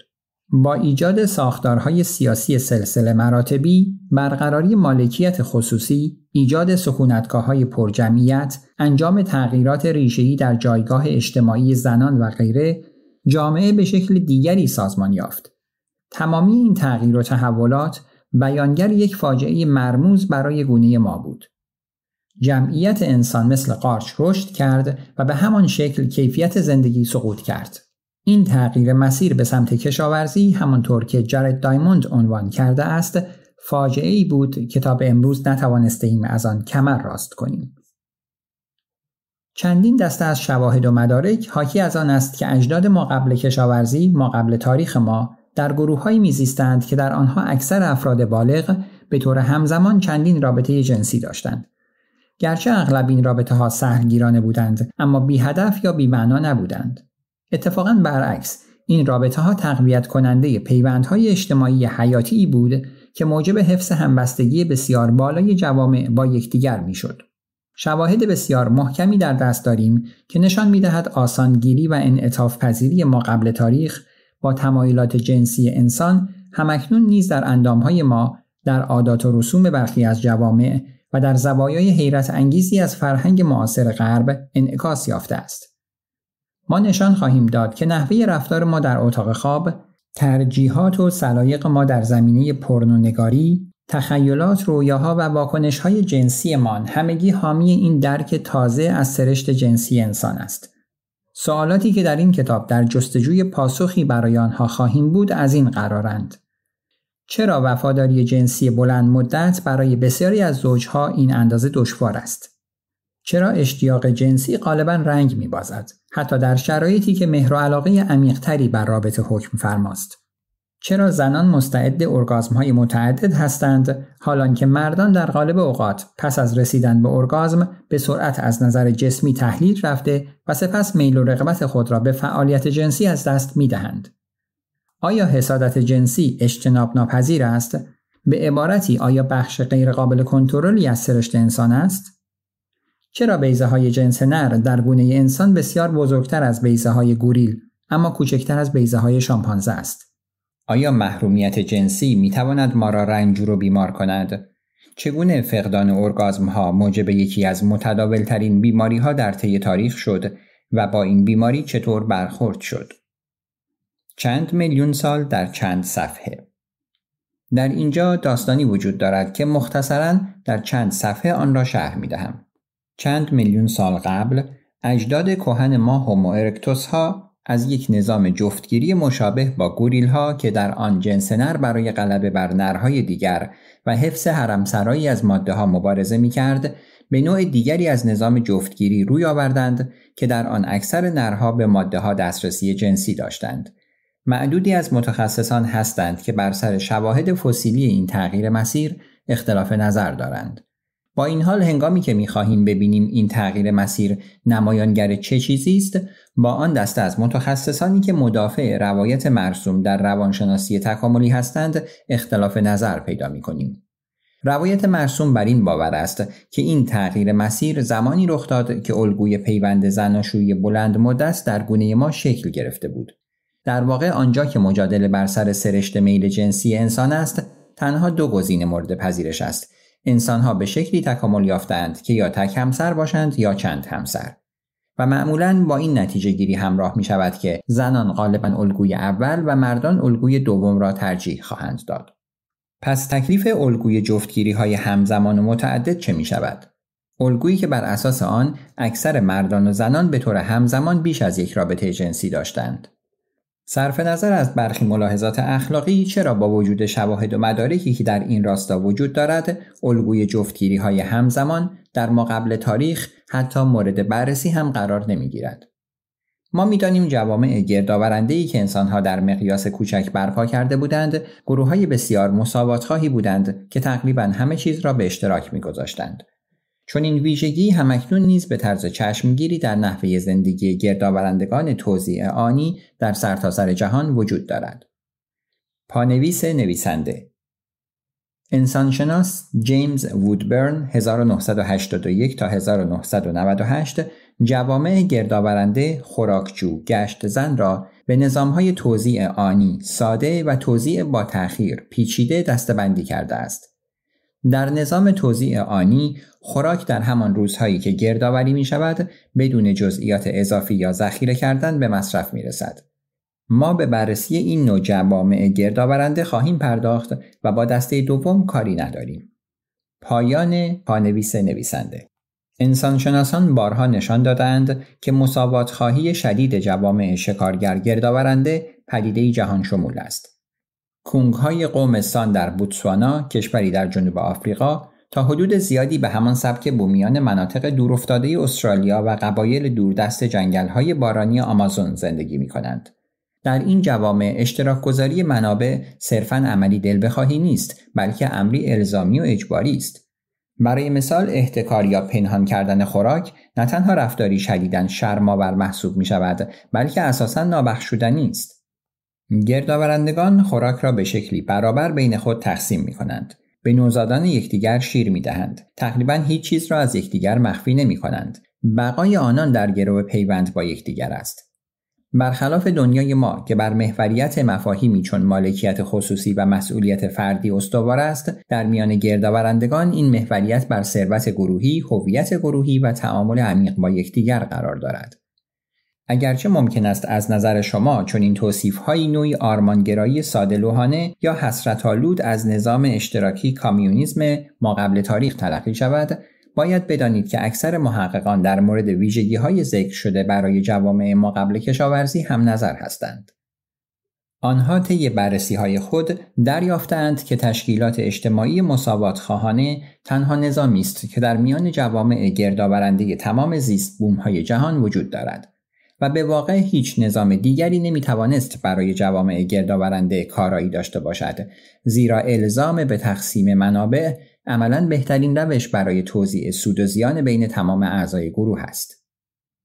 با ایجاد ساختارهای سیاسی سلسله مراتبی، برقراری مالکیت خصوصی، ایجاد های پرجمعیت، انجام تغییرات ریشه‌ای در جایگاه اجتماعی زنان و غیره، جامعه به شکل دیگری سازمان یافت. تمامی این تغییر و تحولات بیانگر یک فاجعه مرموز برای گونه ما بود. جمعیت انسان مثل قارچ رشد کرد و به همان شکل کیفیت زندگی سقوط کرد. این تغییر مسیر به سمت کشاورزی همانطور که جارد دایموند عنوان کرده است فاجعه ای بود که تا به امروز نتوانسته ایم از آن کمر راست کنیم. چندین دسته از شواهد و مدارک حاکی از آن است که اجداد ما قبل کشاورزی ما قبل تاریخ ما در گروههایی میزیستند که در آنها اکثر افراد بالغ به طور همزمان چندین رابطه جنسی داشتند. گرچه اغلب این رابطه ها بودند اما بی هدف یا بی معنا نبودند. اتفاقا برعکس این رابطه ها تقویت کننده پیوندهای اجتماعی حیاتی بود که موجب حفظ همبستگی بسیار بالای جوامع با یکدیگر میشد. شواهد بسیار محکمی در دست داریم که نشان میدهد آسانگیری و انعطاف پذیری ما قبل تاریخ با تمایلات جنسی انسان همکنون نیز در های ما در عادات و رسوم برخی از جوامع و در زوایای حیرت انگیزی از فرهنگ معاصر غرب انعکاس یافته است. ما نشان خواهیم داد که نحوه رفتار ما در اتاق خواب، ترجیحات و سلایق ما در زمینه پرنونگاری، تخیلات، رویاها و جنسی جنسیمان همگی حامی این درک تازه از سرشت جنسی انسان است. سوالاتی که در این کتاب در جستجوی پاسخی برای آنها خواهیم بود از این قرارند. چرا وفاداری جنسی بلند مدت برای بسیاری از زوجها این اندازه دشوار است؟ چرا اشتیاق جنسی غالبا رنگ می بازد حتی در شرایطی که مهر و علاقه عمیقتری بر رابطه حکم فرماست چرا زنان مستعد ارگازم های متعدد هستند حالان که مردان در غالب اوقات پس از رسیدن به ارگازم به سرعت از نظر جسمی تحلیل رفته و سپس میل و رغبت خود را به فعالیت جنسی از دست می دهند. آیا حسادت جنسی اجتناب ناپذیر است؟ به عبارتی آیا بخش غیرقابل کنترلی از سرشت انسان است؟ چرا بیزه های جنس نر در گونه انسان بسیار بزرگتر از بیزه های گوریل اما کوچکتر از بیزه های شامپانزه است؟ آیا محرومیت جنسی می تواند ما را رنجور و بیمار کند؟ چگونه فقدان ارگازم ها موجب یکی از متداول ترین بیماری ها در طی تاریخ شد و با این بیماری چطور برخورد شد؟ چند میلیون سال در چند صفحه در اینجا داستانی وجود دارد که مختصرا در چند صفحه آن را شهر می چند میلیون سال قبل اجداد کهن ما هومو ارکتوس ها از یک نظام جفتگیری مشابه با گوریل ها که در آن جنس نر برای غلبه بر نرهای دیگر و حفظ حرمسرایی از ماده ها مبارزه می کرد به نوع دیگری از نظام جفتگیری روی آوردند که در آن اکثر نرها به ماده ها دسترسی جنسی داشتند. معدودی از متخصصان هستند که بر سر شواهد فسیلی این تغییر مسیر اختلاف نظر دارند. با این حال هنگامی که میخواهیم ببینیم این تغییر مسیر نمایانگر چه چیزی است با آن دست از متخصصانی که مدافع روایت مرسوم در روانشناسی تکاملی هستند اختلاف نظر پیدا میکنیم روایت مرسوم بر این باور است که این تغییر مسیر زمانی رخ داد که الگوی پیوند زناشویی بلند مدت در گونه ما شکل گرفته بود در واقع آنجا که مجادله بر سر سرشت میل جنسی انسان است تنها دو گزینه مورد پذیرش است انسانها به شکلی تکامل یافتند که یا تک همسر باشند یا چند همسر و معمولا با این نتیجه گیری همراه می شود که زنان غالبا الگوی اول و مردان الگوی دوم را ترجیح خواهند داد. پس تکلیف الگوی جفتگیری های همزمان و متعدد چه می شود؟ الگویی که بر اساس آن اکثر مردان و زنان به طور همزمان بیش از یک رابطه جنسی داشتند. صرف نظر از برخی ملاحظات اخلاقی چرا با وجود شواهد و مدارکی که در این راستا وجود دارد الگوی جفتگیری های همزمان در قبل تاریخ حتی مورد بررسی هم قرار نمیگیرد ما میدانیم جوامع گردآورنده ای که انسانها در مقیاس کوچک برپا کرده بودند های بسیار مساواتخواهی بودند که تقریبا همه چیز را به اشتراک میگذاشتند چون این ویژگی همکنون نیز به طرز چشمگیری در نحوه زندگی گردآورندگان توزیع آنی در سرتاسر سر جهان وجود دارد. پانویس نویسنده انسانشناس جیمز وودبرن 1981 تا 1998 جوامع گردآورنده خوراکجو گشت زن را به نظامهای توزیع آنی ساده و توزیع با تأخیر پیچیده دستبندی کرده است در نظام توزیع آنی خوراک در همان روزهایی که گردآوری می شود بدون جزئیات اضافی یا ذخیره کردن به مصرف می رسد. ما به بررسی این نوع جوامع گردآورنده خواهیم پرداخت و با دسته دوم کاری نداریم. پایان پانویس نویسنده انسانشناسان بارها نشان دادند که مساوات خواهی شدید جوامع شکارگر گردآورنده پدیده جهان شمول است. های قومستان در بوتسوانا کشوری در جنوب آفریقا تا حدود زیادی به همان سبک بومیان مناطق دورافتاده استرالیا و قبایل دوردست های بارانی آمازون زندگی می کنند. در این جوامع اشتراک گذاری منابع صرفا عملی دل بخواهی نیست بلکه امری الزامی و اجباری است. برای مثال احتکار یا پنهان کردن خوراک نه تنها رفتاری شدیدن شرمآور محسوب می شود بلکه اساسا نابخشودنی است. گردآورندگان خوراک را به شکلی برابر بین خود تقسیم می کنند. به نوزادان یکدیگر شیر می دهند. تقریبا هیچ چیز را از یکدیگر مخفی نمی کنند. بقای آنان در گرو پیوند با یکدیگر است. برخلاف دنیای ما که بر محوریت مفاهیمی چون مالکیت خصوصی و مسئولیت فردی استوار است در میان گردآورندگان این محوریت بر ثروت گروهی هویت گروهی و تعامل عمیق با یکدیگر قرار دارد اگرچه ممکن است از نظر شما چون این توصیف های نوعی آرمانگرایی ساده یا حسرت آلود از نظام اشتراکی کامیونیزم ما قبل تاریخ تلقی شود باید بدانید که اکثر محققان در مورد ویژگی های ذکر شده برای جوامع ما قبل کشاورزی هم نظر هستند. آنها طی بررسی های خود دریافتند که تشکیلات اجتماعی مساوات خواهانه تنها نظامی است که در میان جوامع گردآورنده تمام زیست بوم های جهان وجود دارد و به واقع هیچ نظام دیگری نمیتوانست برای جوامع گردآورنده کارایی داشته باشد زیرا الزام به تقسیم منابع عملا بهترین روش برای توزیع سود و زیان بین تمام اعضای گروه است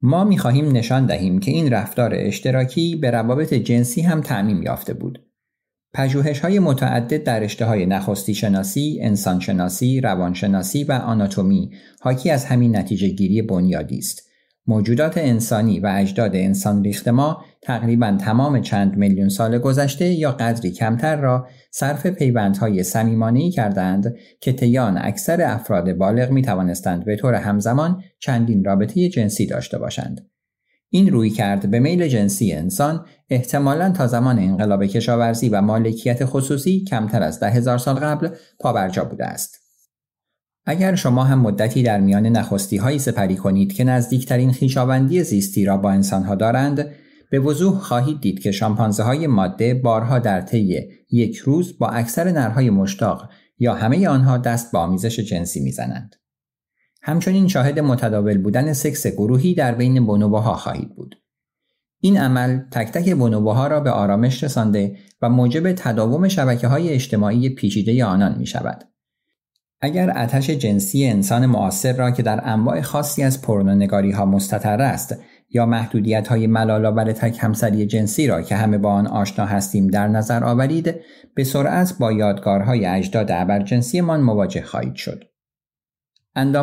ما میخواهیم نشان دهیم که این رفتار اشتراکی به روابط جنسی هم تعمیم یافته بود پژوهش های متعدد در رشته های نخستی شناسی، انسان شناسی، روان شناسی و آناتومی حاکی از همین نتیجه گیری بنیادی است موجودات انسانی و اجداد انسان ریخت ما تقریبا تمام چند میلیون سال گذشته یا قدری کمتر را صرف پیوندهای سمیمانی کردند که تیان اکثر افراد بالغ می توانستند به طور همزمان چندین رابطه جنسی داشته باشند. این روی کرد به میل جنسی انسان احتمالا تا زمان انقلاب کشاورزی و مالکیت خصوصی کمتر از ده هزار سال قبل پابرجا بوده است. اگر شما هم مدتی در میان نخستی هایی سپری کنید که نزدیکترین خیشاوندی زیستی را با انسانها دارند به وضوح خواهید دید که شامپانزه های ماده بارها در طی یک روز با اکثر نرهای مشتاق یا همه آنها دست به آمیزش جنسی میزنند. همچنین شاهد متداول بودن سکس گروهی در بین بونوباها خواهید بود. این عمل تک تک بونوباها را به آرامش رسانده و موجب تداوم شبکه های اجتماعی پیچیده آنان می شود. اگر اتش جنسی انسان معاصر را که در انواع خاصی از پرنونگاری ها مستطر است یا محدودیت های ملالآور تک همسری جنسی را که همه با آن آشنا هستیم در نظر آورید به سرعت با یادگارهای اجداد ابرجنسیمان مواجه خواهید شد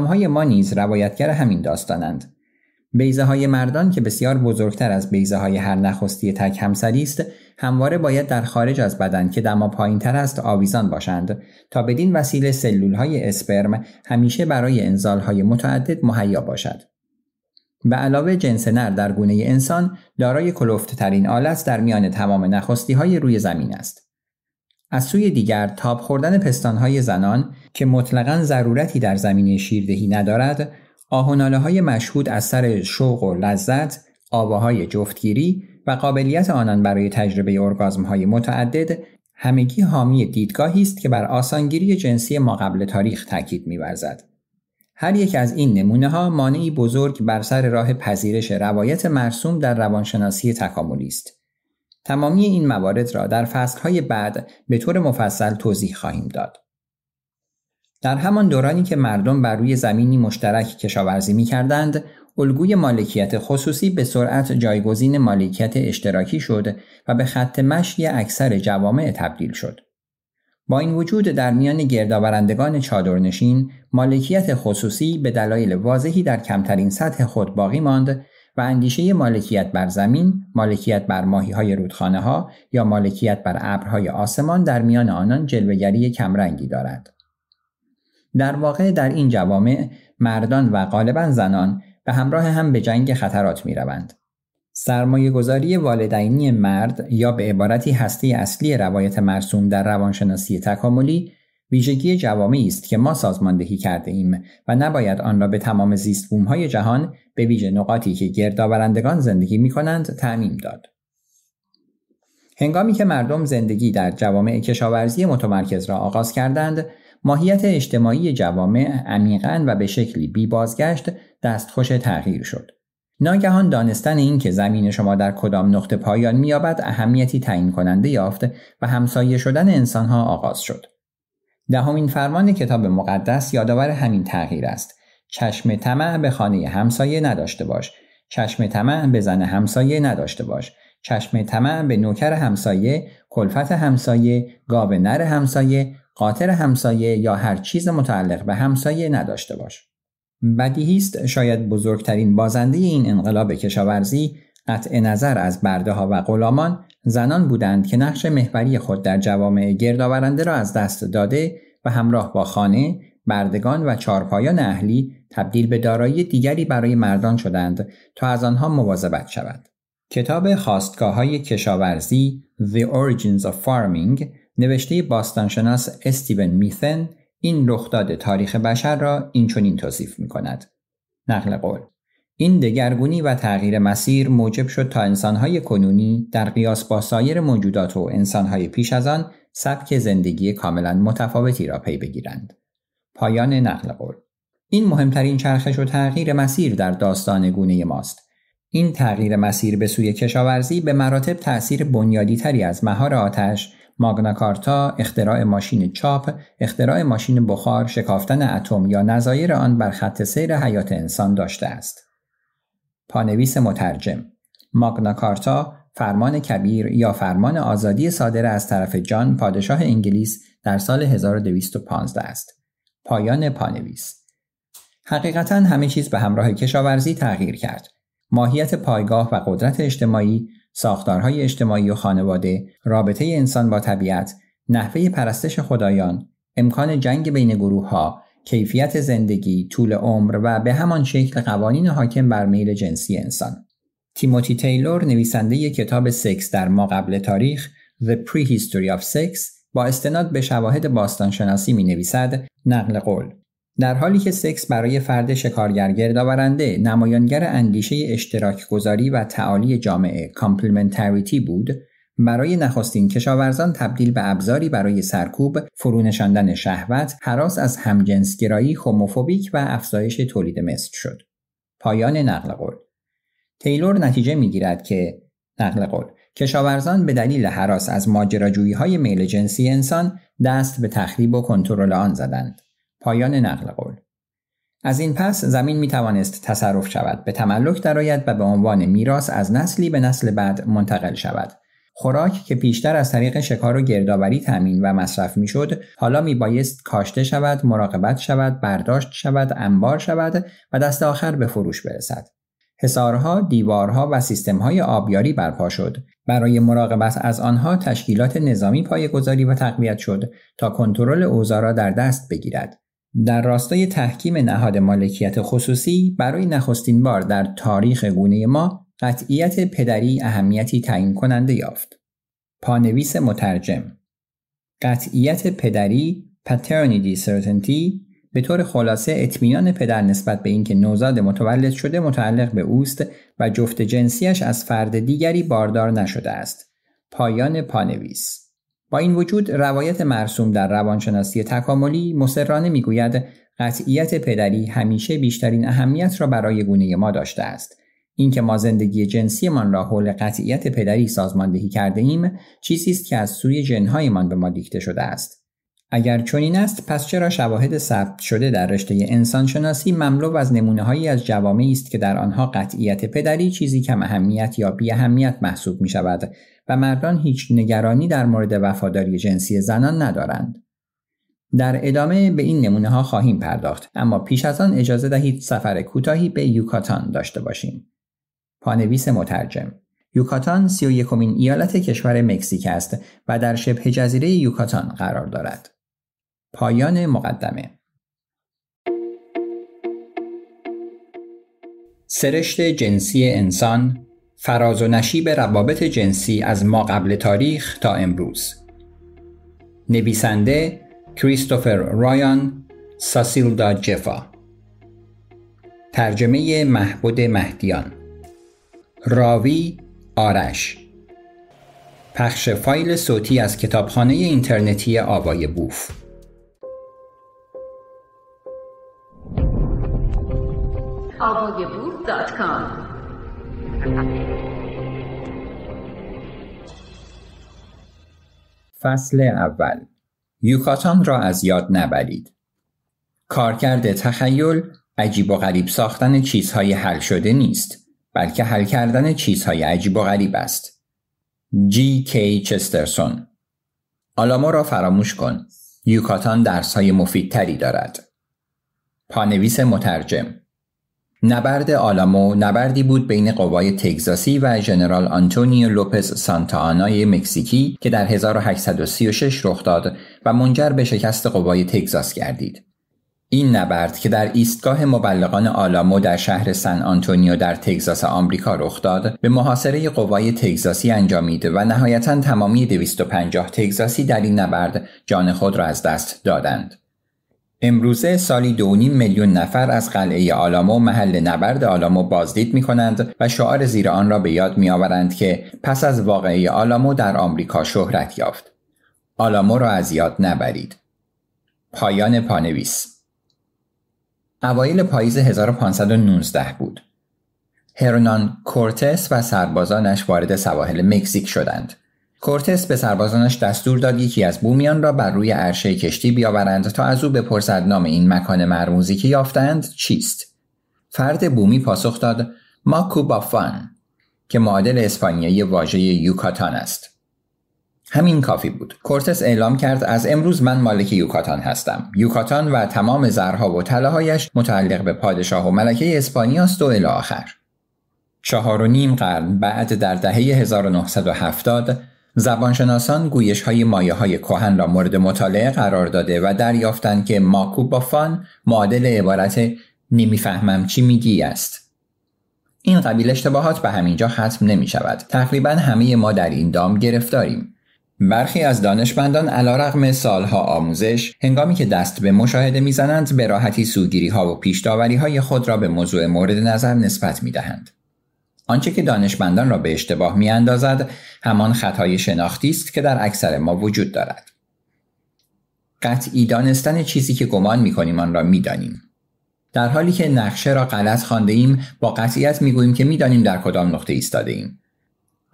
های ما نیز روایتگر همین داستانند بیزه های مردان که بسیار بزرگتر از بیزه های هر نخستی تک همسری است همواره باید در خارج از بدن که دما پایین تر است آویزان باشند تا بدین وسیله سلول های اسپرم همیشه برای انزال های متعدد مهیا باشد به علاوه جنس نر در گونه انسان دارای کلوفت ترین آلت در میان تمام نخستی های روی زمین است از سوی دیگر تاب خوردن پستان های زنان که مطلقا ضرورتی در زمینه شیردهی ندارد آهناله های مشهود از سر شوق و لذت، آواهای جفتگیری و قابلیت آنان برای تجربه ارگازم های متعدد همگی حامی دیدگاهی است که بر آسانگیری جنسی ما قبل تاریخ تاکید می‌ورزد. هر یک از این نمونه ها مانعی بزرگ بر سر راه پذیرش روایت مرسوم در روانشناسی تکاملی است. تمامی این موارد را در های بعد به طور مفصل توضیح خواهیم داد. در همان دورانی که مردم بر روی زمینی مشترک کشاورزی می کردند، الگوی مالکیت خصوصی به سرعت جایگزین مالکیت اشتراکی شد و به خط مشی اکثر جوامع تبدیل شد. با این وجود در میان گردآورندگان چادرنشین مالکیت خصوصی به دلایل واضحی در کمترین سطح خود باقی ماند و اندیشه مالکیت بر زمین، مالکیت بر ماهی های رودخانه ها یا مالکیت بر ابرهای آسمان در میان آنان جلوگری کمرنگی دارد. در واقع در این جوامع مردان و غالبا زنان به همراه هم به جنگ خطرات می روند. سرمایه گذاری والدینی مرد یا به عبارتی هستی اصلی روایت مرسوم در روانشناسی تکاملی ویژگی جوامعی است که ما سازماندهی کرده ایم و نباید آن را به تمام زیست های جهان به ویژه نقاطی که گردآورندگان زندگی می کنند تعمیم داد. هنگامی که مردم زندگی در جوامع کشاورزی متمرکز را آغاز کردند، ماهیت اجتماعی جوامع عمیقا و به شکلی بی بازگشت دستخوش تغییر شد. ناگهان دانستن این که زمین شما در کدام نقطه پایان میابد اهمیتی تعیین کننده یافت و همسایه شدن انسانها آغاز شد. دهمین فرمان کتاب مقدس یادآور همین تغییر است. چشم طمع به خانه همسایه نداشته باش. چشم طمع به زن همسایه نداشته باش. چشم طمع به نوکر همسایه، کلفت همسایه، گاو نر همسایه قاطر همسایه یا هر چیز متعلق به همسایه نداشته باش. بدیهی است شاید بزرگترین بازنده این انقلاب کشاورزی قطع نظر از برده ها و غلامان زنان بودند که نقش محوری خود در جوامع گردآورنده را از دست داده و همراه با خانه، بردگان و چارپایان اهلی تبدیل به دارایی دیگری برای مردان شدند تا از آنها مواظبت شود. کتاب خواستگاه های کشاورزی The Origins of Farming نوشته باستانشناس استیون میثن این رخداد تاریخ بشر را اینچنین توصیف می کند. نقل قول این دگرگونی و تغییر مسیر موجب شد تا انسانهای کنونی در قیاس با سایر موجودات و انسانهای پیش از آن سبک زندگی کاملا متفاوتی را پی بگیرند. پایان نقل قول این مهمترین چرخش و تغییر مسیر در داستان گونه ماست. این تغییر مسیر به سوی کشاورزی به مراتب تأثیر بنیادی تری از مهار آتش ماگناکارتا، اختراع ماشین چاپ، اختراع ماشین بخار، شکافتن اتم یا نظایر آن بر خط سیر حیات انسان داشته است. پانویس مترجم ماگناکارتا فرمان کبیر یا فرمان آزادی صادر از طرف جان پادشاه انگلیس در سال 1215 است. پایان پانویس حقیقتا همه چیز به همراه کشاورزی تغییر کرد. ماهیت پایگاه و قدرت اجتماعی ساختارهای اجتماعی و خانواده، رابطه انسان با طبیعت، نحوه پرستش خدایان، امکان جنگ بین گروه ها، کیفیت زندگی، طول عمر و به همان شکل قوانین حاکم بر میل جنسی انسان. تیموتی تیلور نویسنده ی کتاب سکس در ما قبل تاریخ The Prehistory of Sex با استناد به شواهد باستانشناسی می نویسد نقل قول در حالی که سکس برای فرد شکارگر گردآورنده نمایانگر اندیشه اشتراک گذاری و تعالی جامعه کامپلمنتریتی بود برای نخستین کشاورزان تبدیل به ابزاری برای سرکوب، فرونشاندن شهوت، حراس از همجنسگرایی، هوموفوبیک و افزایش تولید مثل شد. پایان نقل قول تیلور نتیجه میگیرد که نقل قول کشاورزان به دلیل حراس از ماجراجویی های میل جنسی انسان دست به تخریب و کنترل آن زدند. پایان نقل قول از این پس زمین می توانست تصرف شود به تملک درآید و به عنوان میراث از نسلی به نسل بعد منتقل شود خوراک که پیشتر از طریق شکار و گردآوری تامین و مصرف میشد حالا می بایست کاشته شود مراقبت شود برداشت شود انبار شود و دست آخر به فروش برسد حسارها دیوارها و سیستمهای آبیاری برپا شد برای مراقبت از آنها تشکیلات نظامی پایگذاری و تقویت شد تا کنترل اوضاع را در دست بگیرد در راستای تحکیم نهاد مالکیت خصوصی برای نخستین بار در تاریخ گونه ما قطعیت پدری اهمیتی تعیین کننده یافت. پانویس مترجم قطعیت پدری paternity certainty به طور خلاصه اطمینان پدر نسبت به اینکه نوزاد متولد شده متعلق به اوست و جفت جنسیش از فرد دیگری باردار نشده است. پایان پانویس با این وجود روایت مرسوم در روانشناسی تکاملی مصرانه میگوید قطعیت پدری همیشه بیشترین اهمیت را برای گونه ما داشته است اینکه ما زندگی جنسیمان را حول قطعیت پدری سازماندهی کرده ایم چیزی است که از سوی ژنهایمان به ما دیکته شده است اگر چنین است پس چرا شواهد ثبت شده در رشته انسانشناسی مملو از نمونه هایی از جوامعی است که در آنها قطعیت پدری چیزی کم اهمیت یا بی اهمیت محسوب می شود و مردان هیچ نگرانی در مورد وفاداری جنسی زنان ندارند در ادامه به این نمونه ها خواهیم پرداخت اما پیش از آن اجازه دهید سفر کوتاهی به یوکاتان داشته باشیم پانویس مترجم یوکاتان 31 ایالت کشور مکزیک است و در شبه جزیره یوکاتان قرار دارد. پایان مقدمه سرشت جنسی انسان فراز و نشیب روابط جنسی از ما قبل تاریخ تا امروز نویسنده کریستوفر رایان ساسیلدا جفا ترجمه محبود مهدیان راوی آرش پخش فایل صوتی از کتابخانه اینترنتی آوای بوف فصل اول یوکاتان را از یاد نبرید کارکرد تخیل عجیب و غریب ساختن چیزهای حل شده نیست بلکه حل کردن چیزهای عجیب و غریب است جی کی چسترسون آلامو را فراموش کن یوکاتان درسهای مفیدتری دارد پانویس مترجم نبرد آلامو نبردی بود بین قوای تگزاسی و ژنرال آنتونیو لوپز سانتا آنای مکزیکی که در 1836 رخ داد و منجر به شکست قوای تگزاس گردید. این نبرد که در ایستگاه مبلغان آلامو در شهر سن آنتونیو در تگزاس آمریکا رخ داد به محاصره قوای تگزاسی انجامید و نهایتا تمامی 250 تگزاسی در این نبرد جان خود را از دست دادند. امروزه سالی دو میلیون نفر از قلعه آلامو محل نبرد آلامو بازدید می کنند و شعار زیر آن را به یاد می آورند که پس از واقعه آلامو در آمریکا شهرت یافت. آلامو را از یاد نبرید. پایان پانویس اوایل پاییز 1519 بود. هرنان کورتس و سربازانش وارد سواحل مکزیک شدند. کورتس به سربازانش دستور داد یکی از بومیان را بر روی عرشه کشتی بیاورند تا از او بپرسد نام این مکان مرموزی که یافتند چیست فرد بومی پاسخ داد بافان که معادل اسپانیایی واژه یوکاتان است همین کافی بود کورتس اعلام کرد از امروز من مالک یوکاتان هستم یوکاتان و تمام زرها و طلاهایش متعلق به پادشاه و ملکه اسپانیاست و الی آخر چهار و نیم قرن بعد در دهه 1970 زبانشناسان گویش های مایه های کهن را مورد مطالعه قرار داده و دریافتند که ماکو با فان معادل عبارت نمیفهمم چی میگی است. این قبیل اشتباهات به همینجا ختم نمی شود. تقریبا همه ما در این دام گرفتاریم. برخی از دانشمندان رقم سالها آموزش هنگامی که دست به مشاهده میزنند به راحتی سوگیری ها و پیش های خود را به موضوع مورد نظر نسبت می دهند. آنچه که دانشمندان را به اشتباه اندازد، همان خطای شناختی است که در اکثر ما وجود دارد قطعی دانستن چیزی که گمان میکنیم آن را دانیم. در حالی که نقشه را غلط خانده ایم با قطعیت میگوییم که دانیم در کدام نقطه ایستاده ایم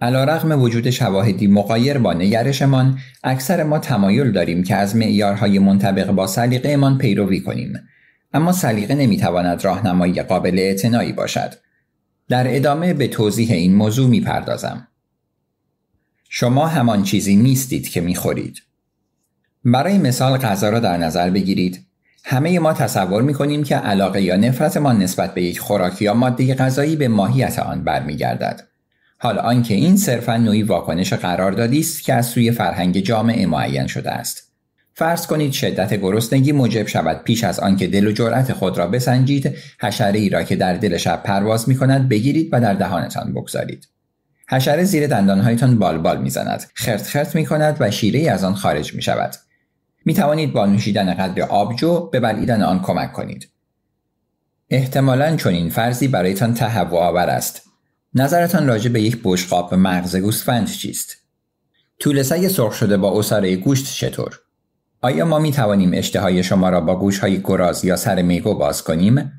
رغم وجود شواهدی مقایر با نگرشمان اکثر ما تمایل داریم که از معیارهای منطبق با سلیقهمان پیروی کنیم اما سلیقه نمیتواند راهنمایی قابل اعتنایی باشد در ادامه به توضیح این موضوع می پردازم. شما همان چیزی نیستید که می خورید. برای مثال غذا را در نظر بگیرید. همه ما تصور می کنیم که علاقه یا نفرت ما نسبت به یک خوراک یا ماده غذایی به ماهیت آن برمیگردد. حال آنکه این صرفا نوعی واکنش قراردادی است که از سوی فرهنگ جامعه معین شده است. فرض کنید شدت گرسنگی موجب شود پیش از آنکه دل و جرأت خود را بسنجید حشره ای را که در دل شب پرواز می کند بگیرید و در دهانتان بگذارید حشره زیر دندانهایتان بالبال میزند خرت خرت می کند و شیره ای از آن خارج می شود می توانید با نوشیدن قدر آبجو به بلعیدن آن کمک کنید احتمالا این فرضی برایتان تهوع آور است نظرتان راجع به یک بشقاب مغز گوسفند چیست طول سگ سرخ شده با اسره گوشت چطور آیا ما می توانیم اشتهای شما را با گوش های گراز یا سر میگو باز کنیم؟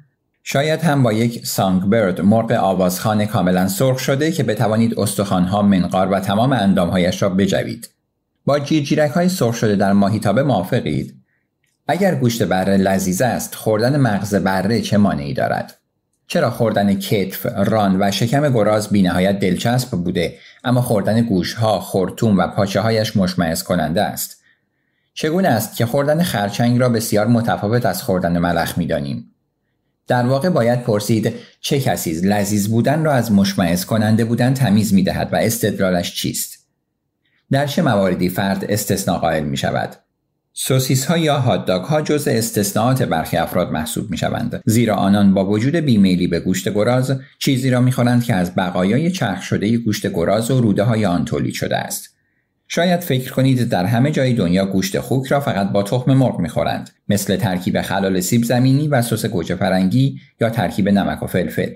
شاید هم با یک سانگ برد مرغ آوازخان کاملا سرخ شده که بتوانید ها منقار و تمام اندامهایش را بجوید. با جیرجیرک های سرخ شده در ماهیتابه موافقید؟ اگر گوشت بره لذیذ است خوردن مغز بره چه مانعی دارد؟ چرا خوردن کتف، ران و شکم گراز نهایت دلچسب بوده اما خوردن گوشها، خورتوم و پاچه هایش کننده است؟ چگونه است که خوردن خرچنگ را بسیار متفاوت از خوردن ملخ دانیم؟ در واقع باید پرسید چه کسی لذیذ بودن را از مشمعز کننده بودن تمیز می دهد و استدلالش چیست در چه مواردی فرد استثناء قائل می شود سوسیس ها یا هاتداگ ها جز استثناءات برخی افراد محسوب می شوند زیرا آنان با وجود بیمیلی به گوشت گراز چیزی را می خورند که از بقایای چرخ شده گوشت گراز و روده های آن تولید شده است شاید فکر کنید در همه جای دنیا گوشت خوک را فقط با تخم مرغ میخورند مثل ترکیب خلال سیب زمینی و سس گوجه فرنگی یا ترکیب نمک و فلفل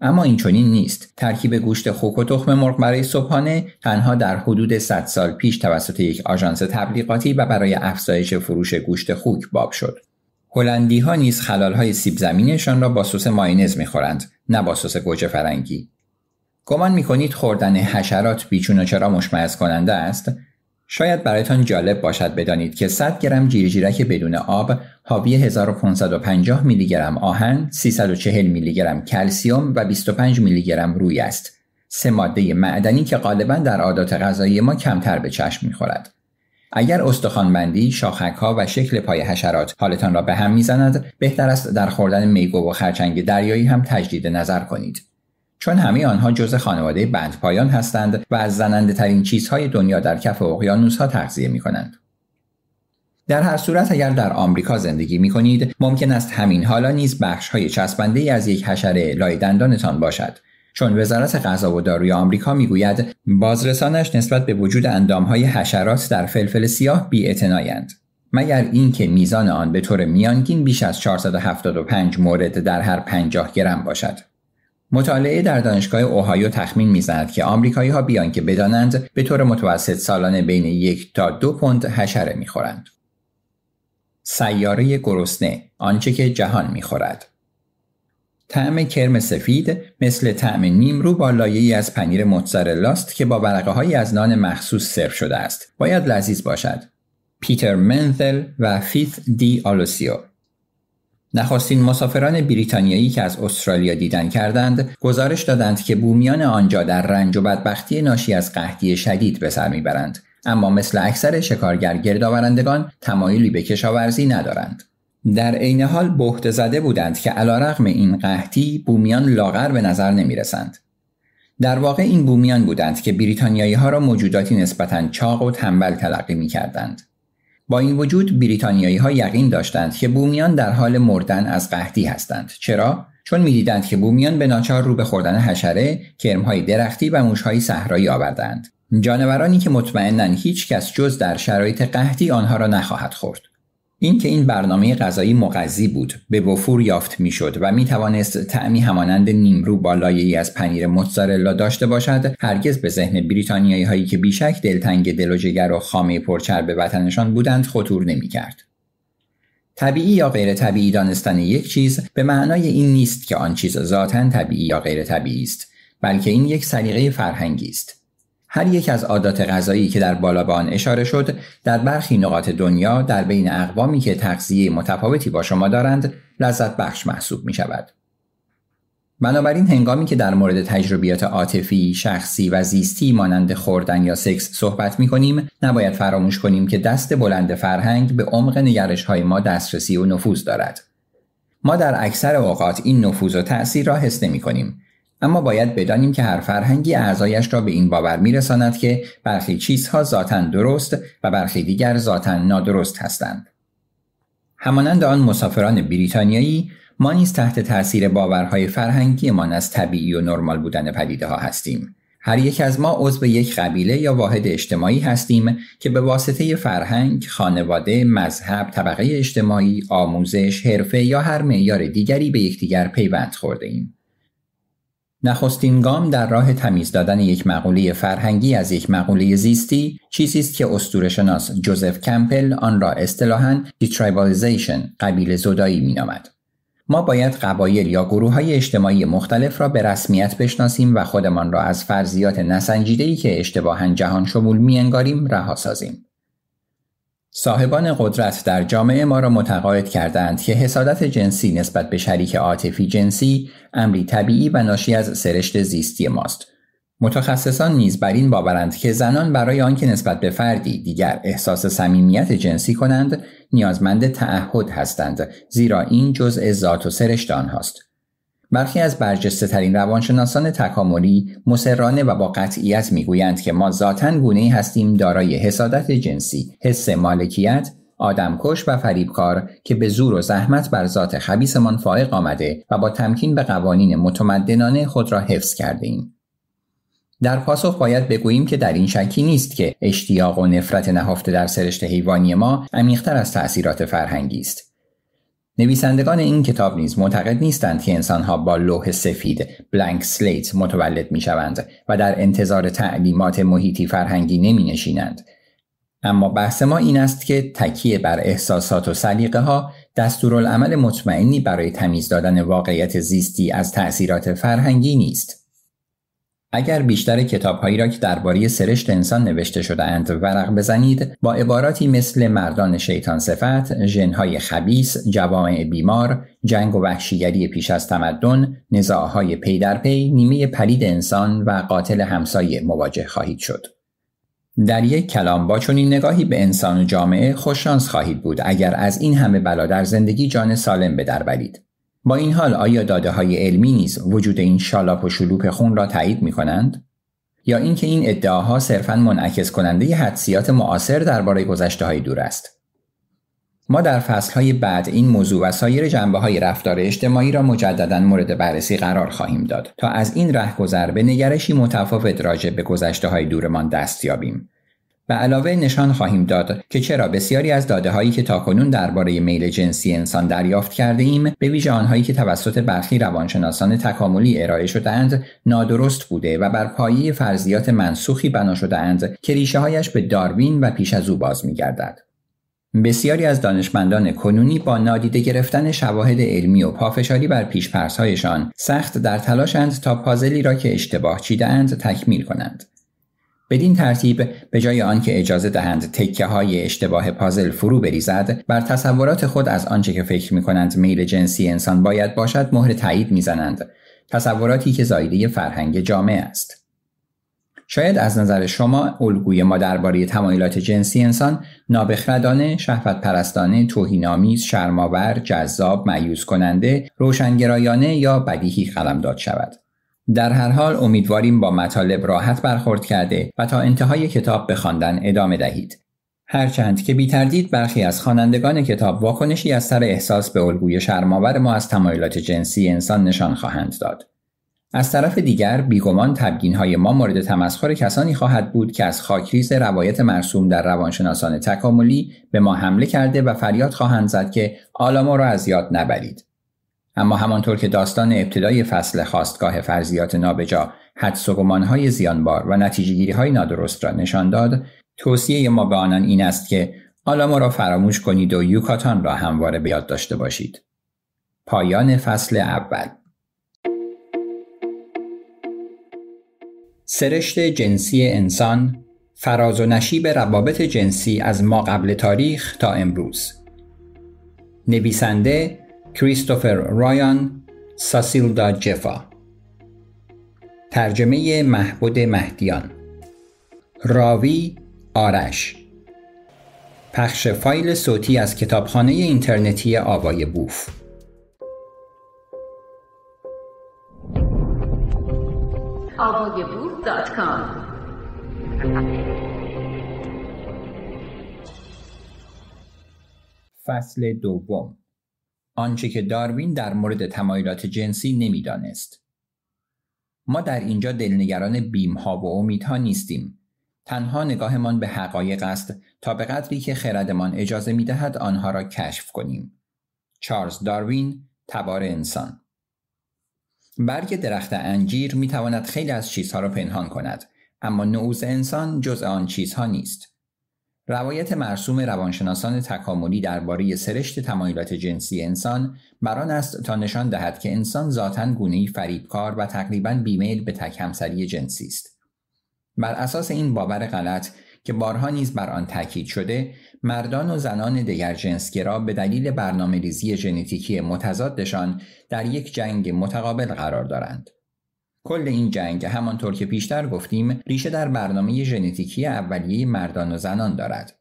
اما این چنین نیست ترکیب گوشت خوک و تخم مرغ برای صبحانه تنها در حدود 100 سال پیش توسط یک آژانس تبلیغاتی و برای افزایش فروش گوشت خوک باب شد هلندی ها نیز خلال های سیب زمینشان را با سس ماینز میخورند نه با سس گوجه فرنگی گمان می کنید خوردن حشرات بیچون و چرا مشمعز کننده است؟ شاید برایتان جالب باشد بدانید که 100 گرم جیرجیرک بدون آب حاوی 1550 میلی گرم آهن، 340 میلی گرم کلسیوم و 25 میلی گرم روی است. سه ماده معدنی که غالبا در عادات غذایی ما کمتر به چشم میخورد. اگر استخوانبندی، ها و شکل پای حشرات حالتان را به هم میزند، بهتر است در خوردن میگو و خرچنگ دریایی هم تجدید نظر کنید. چون همه آنها جزء خانواده بندپایان هستند و از زننده ترین چیزهای دنیا در کف اقیانوس ها تغذیه می کنند. در هر صورت اگر در آمریکا زندگی می کنید ممکن است همین حالا نیز بخش های چسبنده ای از یک حشره لای دندانتان باشد چون وزارت غذا و داروی آمریکا میگوید بازرسانش نسبت به وجود های حشرات در فلفل سیاه بیاعتنایند مگر اینکه میزان آن به طور میانگین بیش از 475 مورد در هر 50 گرم باشد مطالعه در دانشگاه اوهایو تخمین میزند که آمریکایی ها بیان که بدانند به طور متوسط سالانه بین یک تا دو پوند حشره میخورند. سیاره گرسنه آنچه که جهان میخورد طعم کرم سفید مثل طعم نیمرو با لایه از پنیر لاست که با ورقه های از نان مخصوص سرو شده است. باید لذیذ باشد. پیتر منثل و فیث دی آلوسیو نخستین مسافران بریتانیایی که از استرالیا دیدن کردند گزارش دادند که بومیان آنجا در رنج و بدبختی ناشی از قحطی شدید به سر میبرند اما مثل اکثر شکارگر گردآورندگان تمایلی به کشاورزی ندارند در عین حال بهت زده بودند که علیرغم این قحطی بومیان لاغر به نظر نمیرسند در واقع این بومیان بودند که بریتانیایی ها را موجوداتی نسبتاً چاق و تنبل تلقی می کردند. با این وجود بریتانیایی ها یقین داشتند که بومیان در حال مردن از قحطی هستند چرا چون میدیدند که بومیان به ناچار رو به خوردن حشره کرمهای درختی و موشهای صحرایی آوردند جانورانی که مطمئنا هیچ کس جز در شرایط قحطی آنها را نخواهد خورد اینکه این برنامه غذایی مغذی بود به وفور یافت میشد و می توانست همانند نیمرو با لایه از پنیر موتزارلا داشته باشد هرگز به ذهن بریتانیایی هایی که بیشک دلتنگ دل و جگر و خامه پرچر به وطنشان بودند خطور نمی کرد. طبیعی یا غیر طبیعی دانستن یک چیز به معنای این نیست که آن چیز ذاتا طبیعی یا غیر طبیعی است بلکه این یک سلیقه فرهنگی است هر یک از عادات غذایی که در بالا به آن اشاره شد در برخی نقاط دنیا در بین اقوامی که تغذیه متفاوتی با شما دارند لذت بخش محسوب می شود. بنابراین هنگامی که در مورد تجربیات عاطفی، شخصی و زیستی مانند خوردن یا سکس صحبت می کنیم، نباید فراموش کنیم که دست بلند فرهنگ به عمق نگرش های ما دسترسی و نفوذ دارد. ما در اکثر اوقات این نفوذ و تأثیر را حس نمی کنیم اما باید بدانیم که هر فرهنگی اعضایش را به این باور میرساند که برخی چیزها ذاتا درست و برخی دیگر ذاتا نادرست هستند همانند آن مسافران بریتانیایی ما نیز تحت تاثیر باورهای فرهنگیمان از طبیعی و نرمال بودن پدیده ها هستیم هر یک از ما عضو یک قبیله یا واحد اجتماعی هستیم که به واسطه فرهنگ، خانواده، مذهب، طبقه اجتماعی، آموزش، حرفه یا هر معیار دیگری به یکدیگر پیوند خورده نخستین گام در راه تمیز دادن یک مقوله فرهنگی از یک مقوله زیستی چیزی است که استورشناس جوزف کمپل آن را اصطلاحاً دیترایبالیزیشن قبیل زدایی مینامد ما باید قبایل یا گروه های اجتماعی مختلف را به رسمیت بشناسیم و خودمان را از فرضیات نسنجیده‌ای که اشتباهاً جهان شمول میانگاریم رها سازیم. صاحبان قدرت در جامعه ما را متقاعد کردند که حسادت جنسی نسبت به شریک عاطفی جنسی امری طبیعی و ناشی از سرشت زیستی ماست متخصصان نیز بر این باورند که زنان برای آنکه نسبت به فردی دیگر احساس صمیمیت جنسی کنند نیازمند تعهد هستند زیرا این جزء ذات و سرشت آنهاست برخی از برجسته ترین روانشناسان تکاملی مسررانه و با قطعیت میگویند که ما ذاتا گونه هستیم دارای حسادت جنسی، حس مالکیت، آدمکش و فریبکار که به زور و زحمت بر ذات خبیسمان فائق آمده و با تمکین به قوانین متمدنانه خود را حفظ کرده ایم. در پاسخ باید بگوییم که در این شکی نیست که اشتیاق و نفرت نهفته در سرشت حیوانی ما عمیقتر از تأثیرات فرهنگی است نویسندگان این کتاب نیز معتقد نیستند که انسانها با لوح سفید بلانک سلیت متولد می شوند و در انتظار تعلیمات محیطی فرهنگی نمینشینند. اما بحث ما این است که تکیه بر احساسات و سلیقه ها دستورالعمل مطمئنی برای تمیز دادن واقعیت زیستی از تأثیرات فرهنگی نیست. اگر بیشتر کتابهایی را که درباره سرشت انسان نوشته شده اند ورق بزنید با عباراتی مثل مردان شیطان صفت، ژنهای خبیس، جوامع بیمار، جنگ و وحشیگری پیش از تمدن، نزاعهای پی در پی، نیمه پلید انسان و قاتل همسایه مواجه خواهید شد. در یک کلام با چنین نگاهی به انسان و جامعه خوششانس خواهید بود اگر از این همه بلا در زندگی جان سالم به برید. با این حال آیا داده های علمی نیز وجود این شالاپ و شلوپ خون را تایید می کنند؟ یا اینکه این ادعاها صرفا منعکس کننده حدسیات معاصر درباره گذشته های دور است؟ ما در فصلهای بعد این موضوع و سایر جنبه های رفتار اجتماعی را مجددا مورد بررسی قرار خواهیم داد تا از این رهگذر به نگرشی متفاوت راجع به گذشته های دورمان دست یابیم به علاوه نشان خواهیم داد که چرا بسیاری از داده هایی که تاکنون درباره میل جنسی انسان دریافت کرده ایم به ویژه آنهایی که توسط برخی روانشناسان تکاملی ارائه شدهاند نادرست بوده و بر پایه فرضیات منسوخی بنا شدهاند که ریشه هایش به داروین و پیش از او باز گردد. بسیاری از دانشمندان کنونی با نادیده گرفتن شواهد علمی و پافشاری بر پیشپرسهایشان سخت در تلاشند تا پازلی را که اشتباه چیدهاند تکمیل کنند بدین ترتیب به جای آنکه اجازه دهند تکه های اشتباه پازل فرو بریزد بر تصورات خود از آنچه که فکر می کنند میل جنسی انسان باید باشد مهر تایید میزنند تصوراتی که زایده فرهنگ جامعه است شاید از نظر شما الگوی ما درباره تمایلات جنسی انسان نابخردانه، شهوت پرستانه، توهینآمیز، شرماور، جذاب، معیوز کننده، روشنگرایانه یا بدیهی قلمداد شود. در هر حال امیدواریم با مطالب راحت برخورد کرده و تا انتهای کتاب به خواندن ادامه دهید. هرچند که تردید برخی از خوانندگان کتاب واکنشی از سر احساس به الگوی شرمآور ما از تمایلات جنسی انسان نشان خواهند داد. از طرف دیگر بیگمان های ما مورد تمسخر کسانی خواهد بود که از خاکریز روایت مرسوم در روانشناسان تکاملی به ما حمله کرده و فریاد خواهند زد که آلاما را از یاد نبرید. اما همانطور که داستان ابتدای فصل خواستگاه فرضیات نابجا حد و زیانبار و های نادرست را نشان داد توصیه ما به آنان این است که آلامو را فراموش کنید و یوکاتان را همواره به یاد داشته باشید پایان فصل اول سرشت جنسی انسان فراز و نشیب روابط جنسی از ما قبل تاریخ تا امروز نویسنده کریستوفر رایان ساسیلدا جفا ترجمه محبود مهدیان راوی آرش پخش فایل صوتی از کتابخانه اینترنتی آوای بوف فصل دوم آنچه که داروین در مورد تمایلات جنسی نمیدانست. ما در اینجا دلنگران ها و ها نیستیم. تنها نگاهمان به حقایق است تا به قدری که خردمان اجازه می دهد آنها را کشف کنیم. چارلز داروین، تبار انسان برگ درخت انجیر می تواند خیلی از چیزها را پنهان کند، اما نعوز انسان جز آن چیزها نیست. روایت مرسوم روانشناسان تکاملی درباره سرشت تمایلات جنسی انسان بران است تا نشان دهد که انسان ذاتا گونه‌ای فریبکار و تقریبا بیمیل به همسری جنسی است. بر اساس این باور غلط که بارها نیز بر آن تاکید شده مردان و زنان دیگر جنسگرا به دلیل برنامه ریزی ژنتیکی متضادشان در یک جنگ متقابل قرار دارند کل این جنگ همانطور که پیشتر گفتیم ریشه در برنامه ژنتیکی اولیه مردان و زنان دارد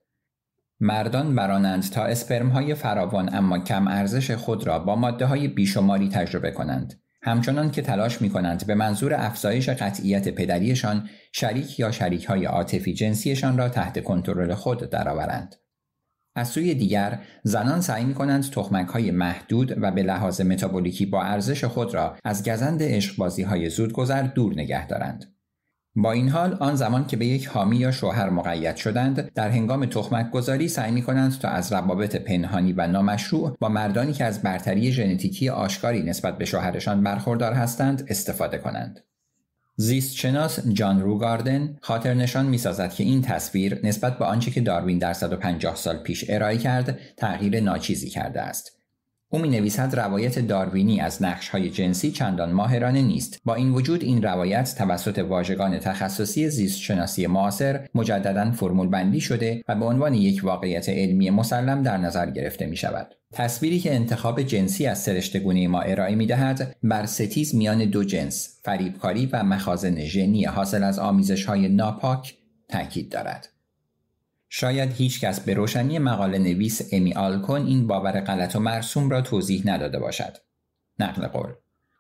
مردان برانند تا اسپرم های فراوان اما کم ارزش خود را با ماده های بیشماری تجربه کنند همچنان که تلاش می کنند به منظور افزایش قطعیت پدریشان شریک یا شریک های عاطفی جنسیشان را تحت کنترل خود درآورند از سوی دیگر زنان سعی می کنند تخمک های محدود و به لحاظ متابولیکی با ارزش خود را از گزند عشقبازی های زودگذر دور نگه دارند. با این حال آن زمان که به یک حامی یا شوهر مقید شدند در هنگام تخمک گذاری سعی می کنند تا از روابط پنهانی و نامشروع با مردانی که از برتری ژنتیکی آشکاری نسبت به شوهرشان برخوردار هستند استفاده کنند. زیستشناس جان روگاردن خاطر نشان می سازد که این تصویر نسبت به آنچه که داروین در 150 سال پیش ارائه کرد تغییر ناچیزی کرده است او می نویسد روایت داروینی از نقش های جنسی چندان ماهرانه نیست. با این وجود این روایت توسط واژگان تخصصی زیست شناسی معاصر مجددا فرمول بندی شده و به عنوان یک واقعیت علمی مسلم در نظر گرفته می شود. تصویری که انتخاب جنسی از سرشتگونه ما ارائه می دهد بر ستیز میان دو جنس، فریبکاری و مخازن ژنی حاصل از آمیزش های ناپاک تاکید دارد. شاید هیچکس به روشنی مقاله نویس امی آلکن این باور غلط و مرسوم را توضیح نداده باشد. نقل قول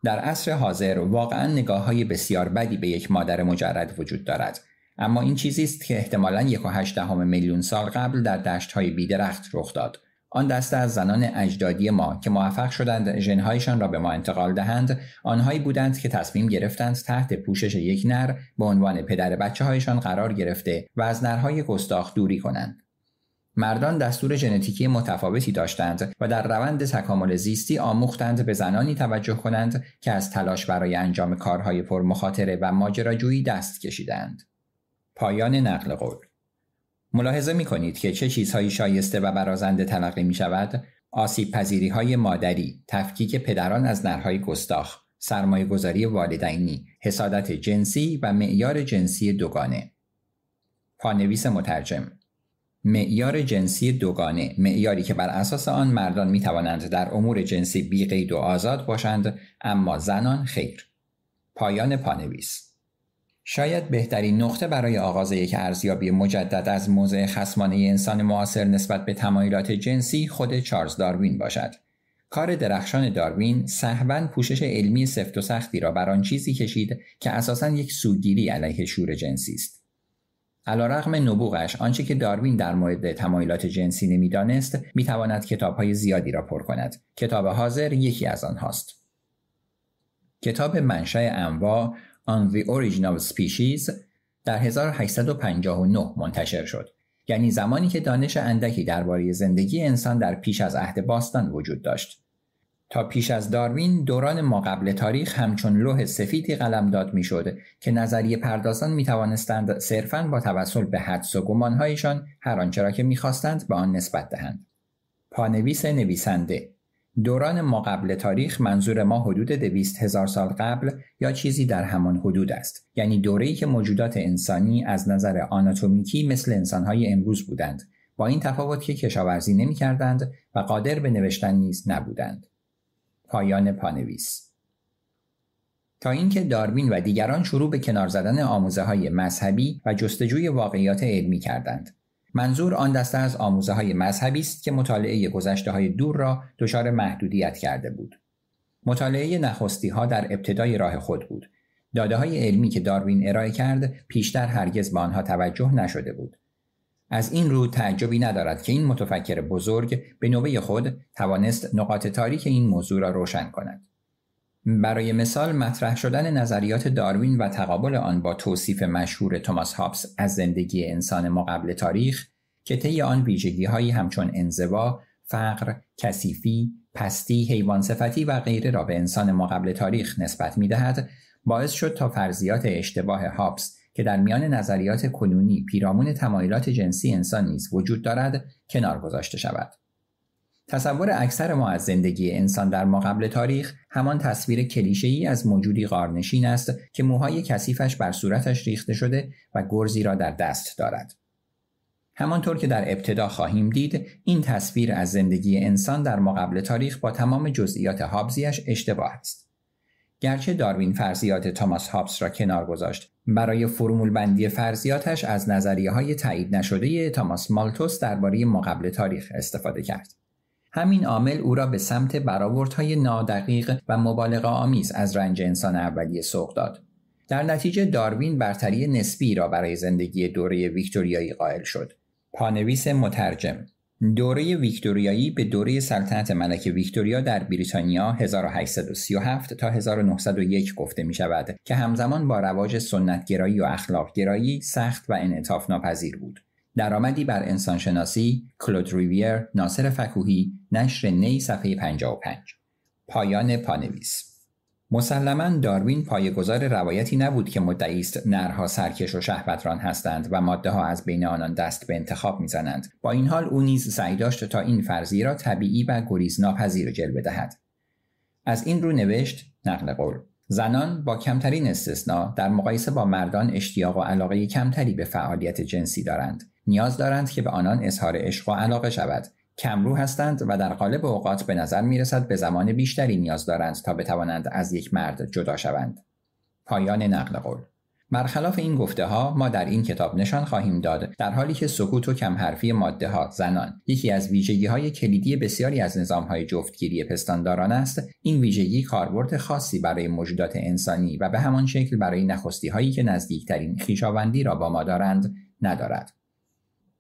در عصر حاضر واقعا نگاه های بسیار بدی به یک مادر مجرد وجود دارد اما این چیزی است که احتمالا یک و میلیون سال قبل در دشت های بیدرخت رخ داد آن دسته از زنان اجدادی ما که موفق شدند ژنهایشان را به ما انتقال دهند آنهایی بودند که تصمیم گرفتند تحت پوشش یک نر به عنوان پدر بچه هایشان قرار گرفته و از نرهای گستاخ دوری کنند مردان دستور ژنتیکی متفاوتی داشتند و در روند تکامل زیستی آموختند به زنانی توجه کنند که از تلاش برای انجام کارهای پرمخاطره و ماجراجویی دست کشیدند. پایان نقل قول ملاحظه می کنید که چه چیزهایی شایسته و برازنده تلقی می شود آسیب پذیری های مادری، تفکیک پدران از نرهای گستاخ، سرمایه گذاری والدینی، حسادت جنسی و معیار جنسی دوگانه. پانویس مترجم معیار جنسی دوگانه معیاری که بر اساس آن مردان می توانند در امور جنسی بی قید و آزاد باشند اما زنان خیر پایان پانویس شاید بهترین نقطه برای آغاز یک ارزیابی مجدد از موضع خسمانه انسان معاصر نسبت به تمایلات جنسی خود چارلز داروین باشد. کار درخشان داروین سهبن پوشش علمی سفت و سختی را بر آن چیزی کشید که اساساً یک سوگیری علیه شور جنسی است. علیرغم نبوغش آنچه که داروین در مورد تمایلات جنسی نمیدانست میتواند کتابهای زیادی را پر کند کتاب حاضر یکی از آنهاست کتاب منشأ انواع on the Origin of Species در 1859 منتشر شد یعنی زمانی که دانش اندکی درباره زندگی انسان در پیش از عهد باستان وجود داشت تا پیش از داروین دوران ما قبل تاریخ همچون لوح سفیدی می میشد که نظریه پردازان می توانستند صرفاً با توسل به حدس و گمانهایشان هر آنچه را که میخواستند به آن نسبت دهند پانویس نویسنده دوران ما قبل تاریخ منظور ما حدود دویست هزار سال قبل یا چیزی در همان حدود است یعنی دوره‌ای که موجودات انسانی از نظر آناتومیکی مثل انسانهای امروز بودند با این تفاوت که کشاورزی نمی و قادر به نوشتن نیز نبودند پایان پانویس تا اینکه داروین و دیگران شروع به کنار زدن آموزه های مذهبی و جستجوی واقعیات علمی کردند منظور آن دسته از آموزه های مذهبی است که مطالعه گذشته های دور را دچار محدودیت کرده بود. مطالعه نخستی ها در ابتدای راه خود بود. داده های علمی که داروین ارائه کرد پیشتر هرگز به آنها توجه نشده بود. از این رو تعجبی ندارد که این متفکر بزرگ به نوبه خود توانست نقاط تاریک این موضوع را روشن کند. برای مثال مطرح شدن نظریات داروین و تقابل آن با توصیف مشهور توماس هابس از زندگی انسان ما تاریخ که طی آن ویژگی هایی همچون انزوا، فقر، کثیفی، پستی، حیوان صفتی و غیره را به انسان ما تاریخ نسبت می دهد، باعث شد تا فرضیات اشتباه هابس که در میان نظریات کنونی پیرامون تمایلات جنسی انسان نیز وجود دارد کنار گذاشته شود. تصور اکثر ما از زندگی انسان در ما تاریخ همان تصویر کلیشه ای از موجودی قارنشین است که موهای کثیفش بر صورتش ریخته شده و گرزی را در دست دارد. همانطور که در ابتدا خواهیم دید این تصویر از زندگی انسان در مقبل تاریخ با تمام جزئیات هابزیش اشتباه است. گرچه داروین فرضیات تاماس هابز را کنار گذاشت برای فرمول بندی فرضیاتش از نظریه های تایید نشده تاماس مالتوس درباره مقبل تاریخ استفاده کرد. همین عامل او را به سمت برآوردهای نادقیق و مبالغه آمیز از رنج انسان اولیه سوق داد در نتیجه داروین برتری نسبی را برای زندگی دوره ویکتوریایی قائل شد پانویس مترجم دوره ویکتوریایی به دوره سلطنت ملک ویکتوریا در بریتانیا 1837 تا 1901 گفته می شود که همزمان با رواج سنتگرایی و اخلاقگرایی سخت و انعطاف ناپذیر بود. درآمدی بر انسانشناسی کلود ریویر ناصر فکوهی نشر نی صفحه 55 پایان پانویس مسلما داروین پایگذار روایتی نبود که مدعی است نرها سرکش و شهوتران هستند و ماده ها از بین آنان دست به انتخاب میزنند با این حال او نیز سعی داشت تا این فرضی را طبیعی و گریزناپذیر جلوه دهد از این رو نوشت نقل قول زنان با کمترین استثنا در مقایسه با مردان اشتیاق و علاقه کمتری به فعالیت جنسی دارند نیاز دارند که به آنان اظهار عشق و علاقه شود کمرو هستند و در قالب اوقات به نظر می رسد به زمان بیشتری نیاز دارند تا بتوانند از یک مرد جدا شوند پایان نقل قول برخلاف این گفته ها ما در این کتاب نشان خواهیم داد در حالی که سکوت و کمحرفی ماده ها زنان یکی از ویژگی های کلیدی بسیاری از نظام های جفتگیری پستانداران است این ویژگی کاربرد خاصی برای موجودات انسانی و به همان شکل برای نخستی هایی که نزدیکترین خیشاوندی را با ما دارند ندارد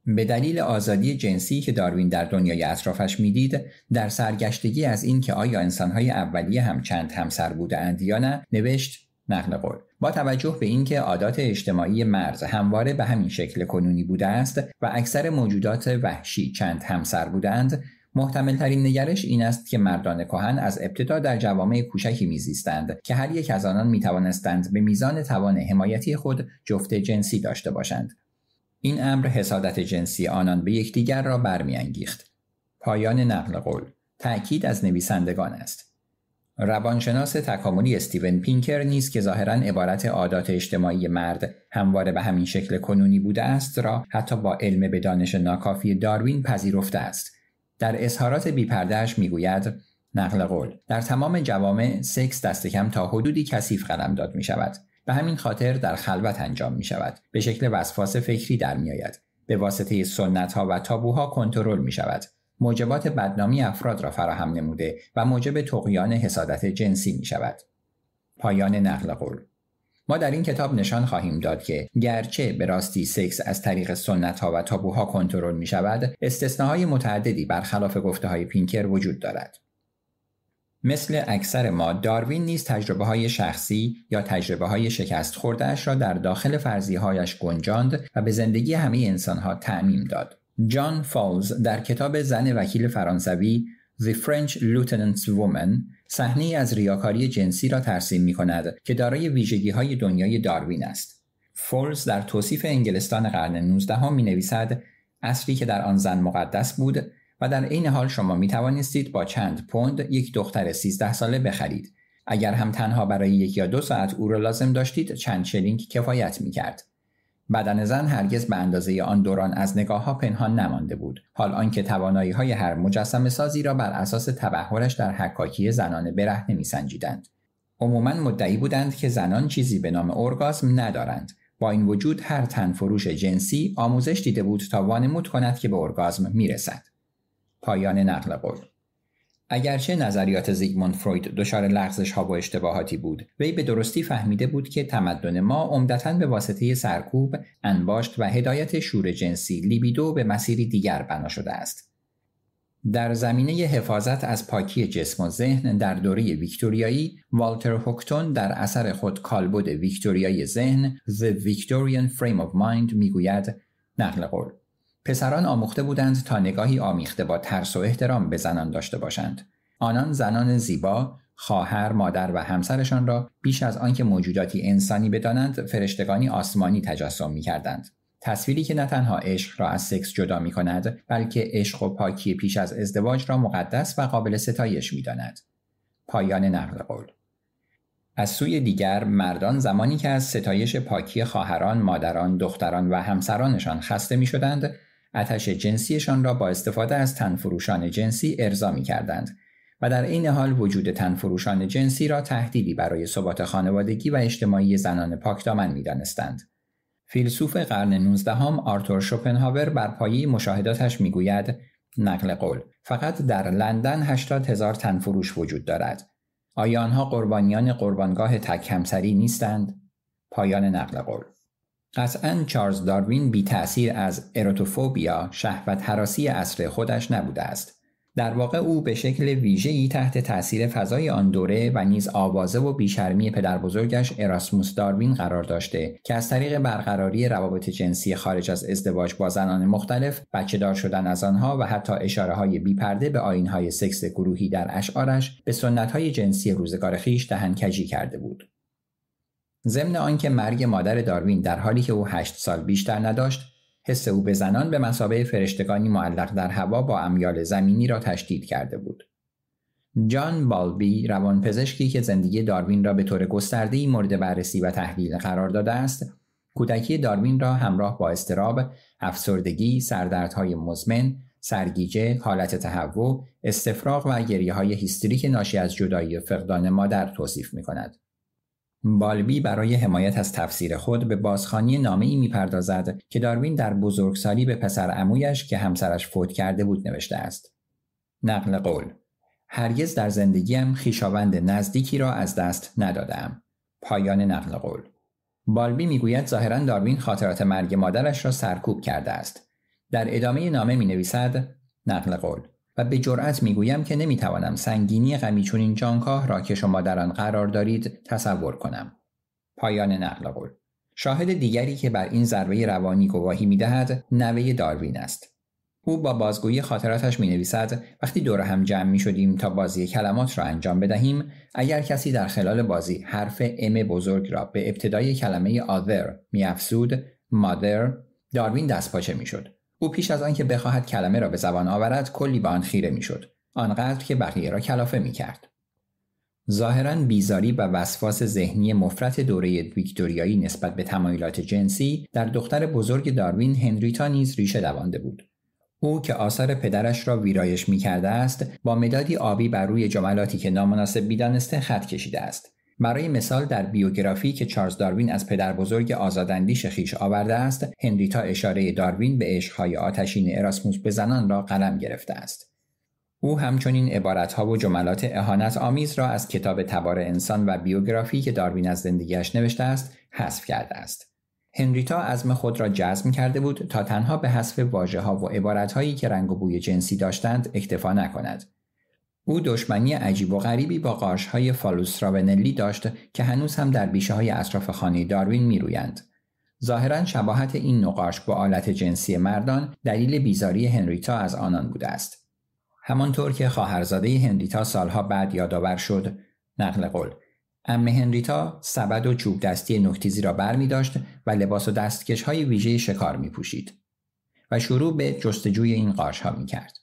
به دلیل آزادی جنسی که داروین در دنیای اطرافش میدید در سرگشتگی از اینکه آیا انسانهای اولیه هم چند همسر بودهاند یا نه نوشت نقل قول با توجه به اینکه عادات اجتماعی مرز همواره به همین شکل کنونی بوده است و اکثر موجودات وحشی چند همسر بودند محتمل ترین نگرش این است که مردان کهن از ابتدا در جوامع کوچکی میزیستند که هر یک از آنان میتوانستند به میزان توان حمایتی خود جفت جنسی داشته باشند این امر حسادت جنسی آنان به یکدیگر را برمیانگیخت پایان نقل قول تأکید از نویسندگان است روانشناس تکاملی استیون پینکر نیز که ظاهرا عبارت عادات اجتماعی مرد همواره به همین شکل کنونی بوده است را حتی با علم به دانش ناکافی داروین پذیرفته است در اظهارات بیپردهش میگوید نقل قول در تمام جوامع سکس دست کم تا حدودی کثیف داد می شود به همین خاطر در خلوت انجام می شود به شکل وسواس فکری در می آید. به واسطه سنت ها و تابوها کنترل می شود موجبات بدنامی افراد را فراهم نموده و موجب تقیان حسادت جنسی می شود. پایان نقل قول ما در این کتاب نشان خواهیم داد که گرچه به راستی سکس از طریق سنت ها و تابوها کنترل می شود استثناهای متعددی برخلاف گفته های پینکر وجود دارد مثل اکثر ما داروین نیز تجربه های شخصی یا تجربه های شکست خوردهش را در داخل فرضیهایش گنجاند و به زندگی همه انسان ها تعمیم داد جان فالز در کتاب زن وکیل فرانسوی The French Lieutenant's Woman صحنه از ریاکاری جنسی را ترسیم می کند که دارای ویژگی های دنیای داروین است. فولز در توصیف انگلستان قرن 19 ها می نویسد اصلی که در آن زن مقدس بود و در عین حال شما می توانستید با چند پوند یک دختر 13 ساله بخرید. اگر هم تنها برای یک یا دو ساعت او را لازم داشتید چند شلینگ کفایت می کرد. بدن زن هرگز به اندازه آن دوران از نگاه ها پنهان نمانده بود حال آنکه توانایی های هر مجسم سازی را بر اساس تبهرش در حکاکی زنان برهنه سنجیدند. عموما مدعی بودند که زنان چیزی به نام اورگاسم ندارند با این وجود هر تنفروش جنسی آموزش دیده بود تا وانمود کند که به ارگازم میرسد پایان نقل قول اگرچه نظریات زیگموند فروید دچار لغزش ها و اشتباهاتی بود وی به درستی فهمیده بود که تمدن ما عمدتا به واسطه سرکوب انباشت و هدایت شور جنسی لیبیدو به مسیری دیگر بنا شده است در زمینه حفاظت از پاکی جسم و ذهن در دوره ویکتوریایی والتر هوکتون در اثر خود کالبد ویکتوریایی ذهن The Victorian Frame of Mind میگوید نقل قول پسران آموخته بودند تا نگاهی آمیخته با ترس و احترام به زنان داشته باشند. آنان زنان زیبا، خواهر، مادر و همسرشان را بیش از آنکه موجوداتی انسانی بدانند، فرشتگانی آسمانی تجسم می کردند. تصویری که نه تنها عشق را از سکس جدا می کند بلکه عشق و پاکی پیش از ازدواج را مقدس و قابل ستایش می داند. پایان نقل قول از سوی دیگر مردان زمانی که از ستایش پاکی خواهران، مادران، دختران و همسرانشان خسته می شدند اتش جنسیشان را با استفاده از تنفروشان جنسی ارضا می کردند و در این حال وجود تنفروشان جنسی را تهدیدی برای ثبات خانوادگی و اجتماعی زنان پاکدامن می دانستند. فیلسوف قرن 19 هم آرتور شوپنهاور بر پایی مشاهداتش میگوید نقل قول فقط در لندن 80 هزار تنفروش وجود دارد آیا آنها قربانیان قربانگاه تک همسری نیستند پایان نقل قول قطعا چارلز داروین بی تأثیر از اروتوفوبیا شهوت حراسی اصر خودش نبوده است. در واقع او به شکل ویژه‌ای تحت تأثیر فضای آن دوره و نیز آوازه و بیشرمی پدر بزرگش اراسموس داروین قرار داشته که از طریق برقراری روابط جنسی خارج از ازدواج با زنان مختلف بچه دار شدن از آنها و حتی اشاره های پرده به های سکس گروهی در اشعارش به سنت های جنسی روزگار خیش کجی کرده بود. ضمن آنکه مرگ مادر داروین در حالی که او هشت سال بیشتر نداشت حس او به زنان به مسابه فرشتگانی معلق در هوا با امیال زمینی را تشدید کرده بود جان بالبی روانپزشکی که زندگی داروین را به طور ای مورد بررسی و تحلیل قرار داده است کودکی داروین را همراه با استراب، افسردگی، سردردهای مزمن، سرگیجه، حالت تهوع، استفراغ و گریه های هیستریک ناشی از جدایی و فقدان مادر توصیف می کند. بالبی برای حمایت از تفسیر خود به بازخانی نامه ای میپردازد که داروین در بزرگسالی به پسر امویش که همسرش فوت کرده بود نوشته است. نقل قول هرگز در زندگیم خیشاوند نزدیکی را از دست ندادم. پایان نقل قول بالبی میگوید ظاهرا داروین خاطرات مرگ مادرش را سرکوب کرده است. در ادامه نامه می نویسد نقل قول و به جرأت میگویم که نمیتوانم سنگینی غمی این جانکاه را که شما در آن قرار دارید تصور کنم پایان نقل قول شاهد دیگری که بر این ضربه روانی گواهی میدهد نوه داروین است او با بازگویی خاطراتش می نویسد وقتی دور هم جمع می شدیم تا بازی کلمات را انجام بدهیم اگر کسی در خلال بازی حرف ام بزرگ را به ابتدای کلمه آدر می افسود مادر داروین دستپاچه می شد او پیش از آنکه بخواهد کلمه را به زبان آورد کلی به آن خیره میشد آنقدر که بقیه را کلافه میکرد ظاهرا بیزاری و وسواس ذهنی مفرت دوره ویکتوریایی نسبت به تمایلات جنسی در دختر بزرگ داروین هنریتا نیز ریشه دوانده بود او که آثار پدرش را ویرایش می کرده است با مدادی آبی بر روی جملاتی که نامناسب میدانسته خط کشیده است برای مثال در بیوگرافی که چارلز داروین از پدر بزرگ آزاداندیش خیش آورده است، هنریتا اشاره داروین به عشقهای آتشین اراسموس به زنان را قلم گرفته است. او همچنین عبارتها و جملات اهانت آمیز را از کتاب تبار انسان و بیوگرافی که داروین از زندگیش نوشته است حذف کرده است. هنریتا عزم خود را جزم کرده بود تا تنها به حذف واژه ها و عبارت هایی که رنگ و بوی جنسی داشتند اکتفا نکند. او دشمنی عجیب و غریبی با های فالوس راونلی داشت که هنوز هم در بیشه های اطراف خانه داروین میرویند. ظاهرا شباهت این نقاش با آلت جنسی مردان دلیل بیزاری هنریتا از آنان بوده است. همانطور که خواهرزاده هنریتا سالها بعد یادآور شد، نقل قول ام هنریتا سبد و چوب دستی نکتیزی را بر می داشت و لباس و دستکش های ویژه شکار می پوشید و شروع به جستجوی این قارش ها می کرد.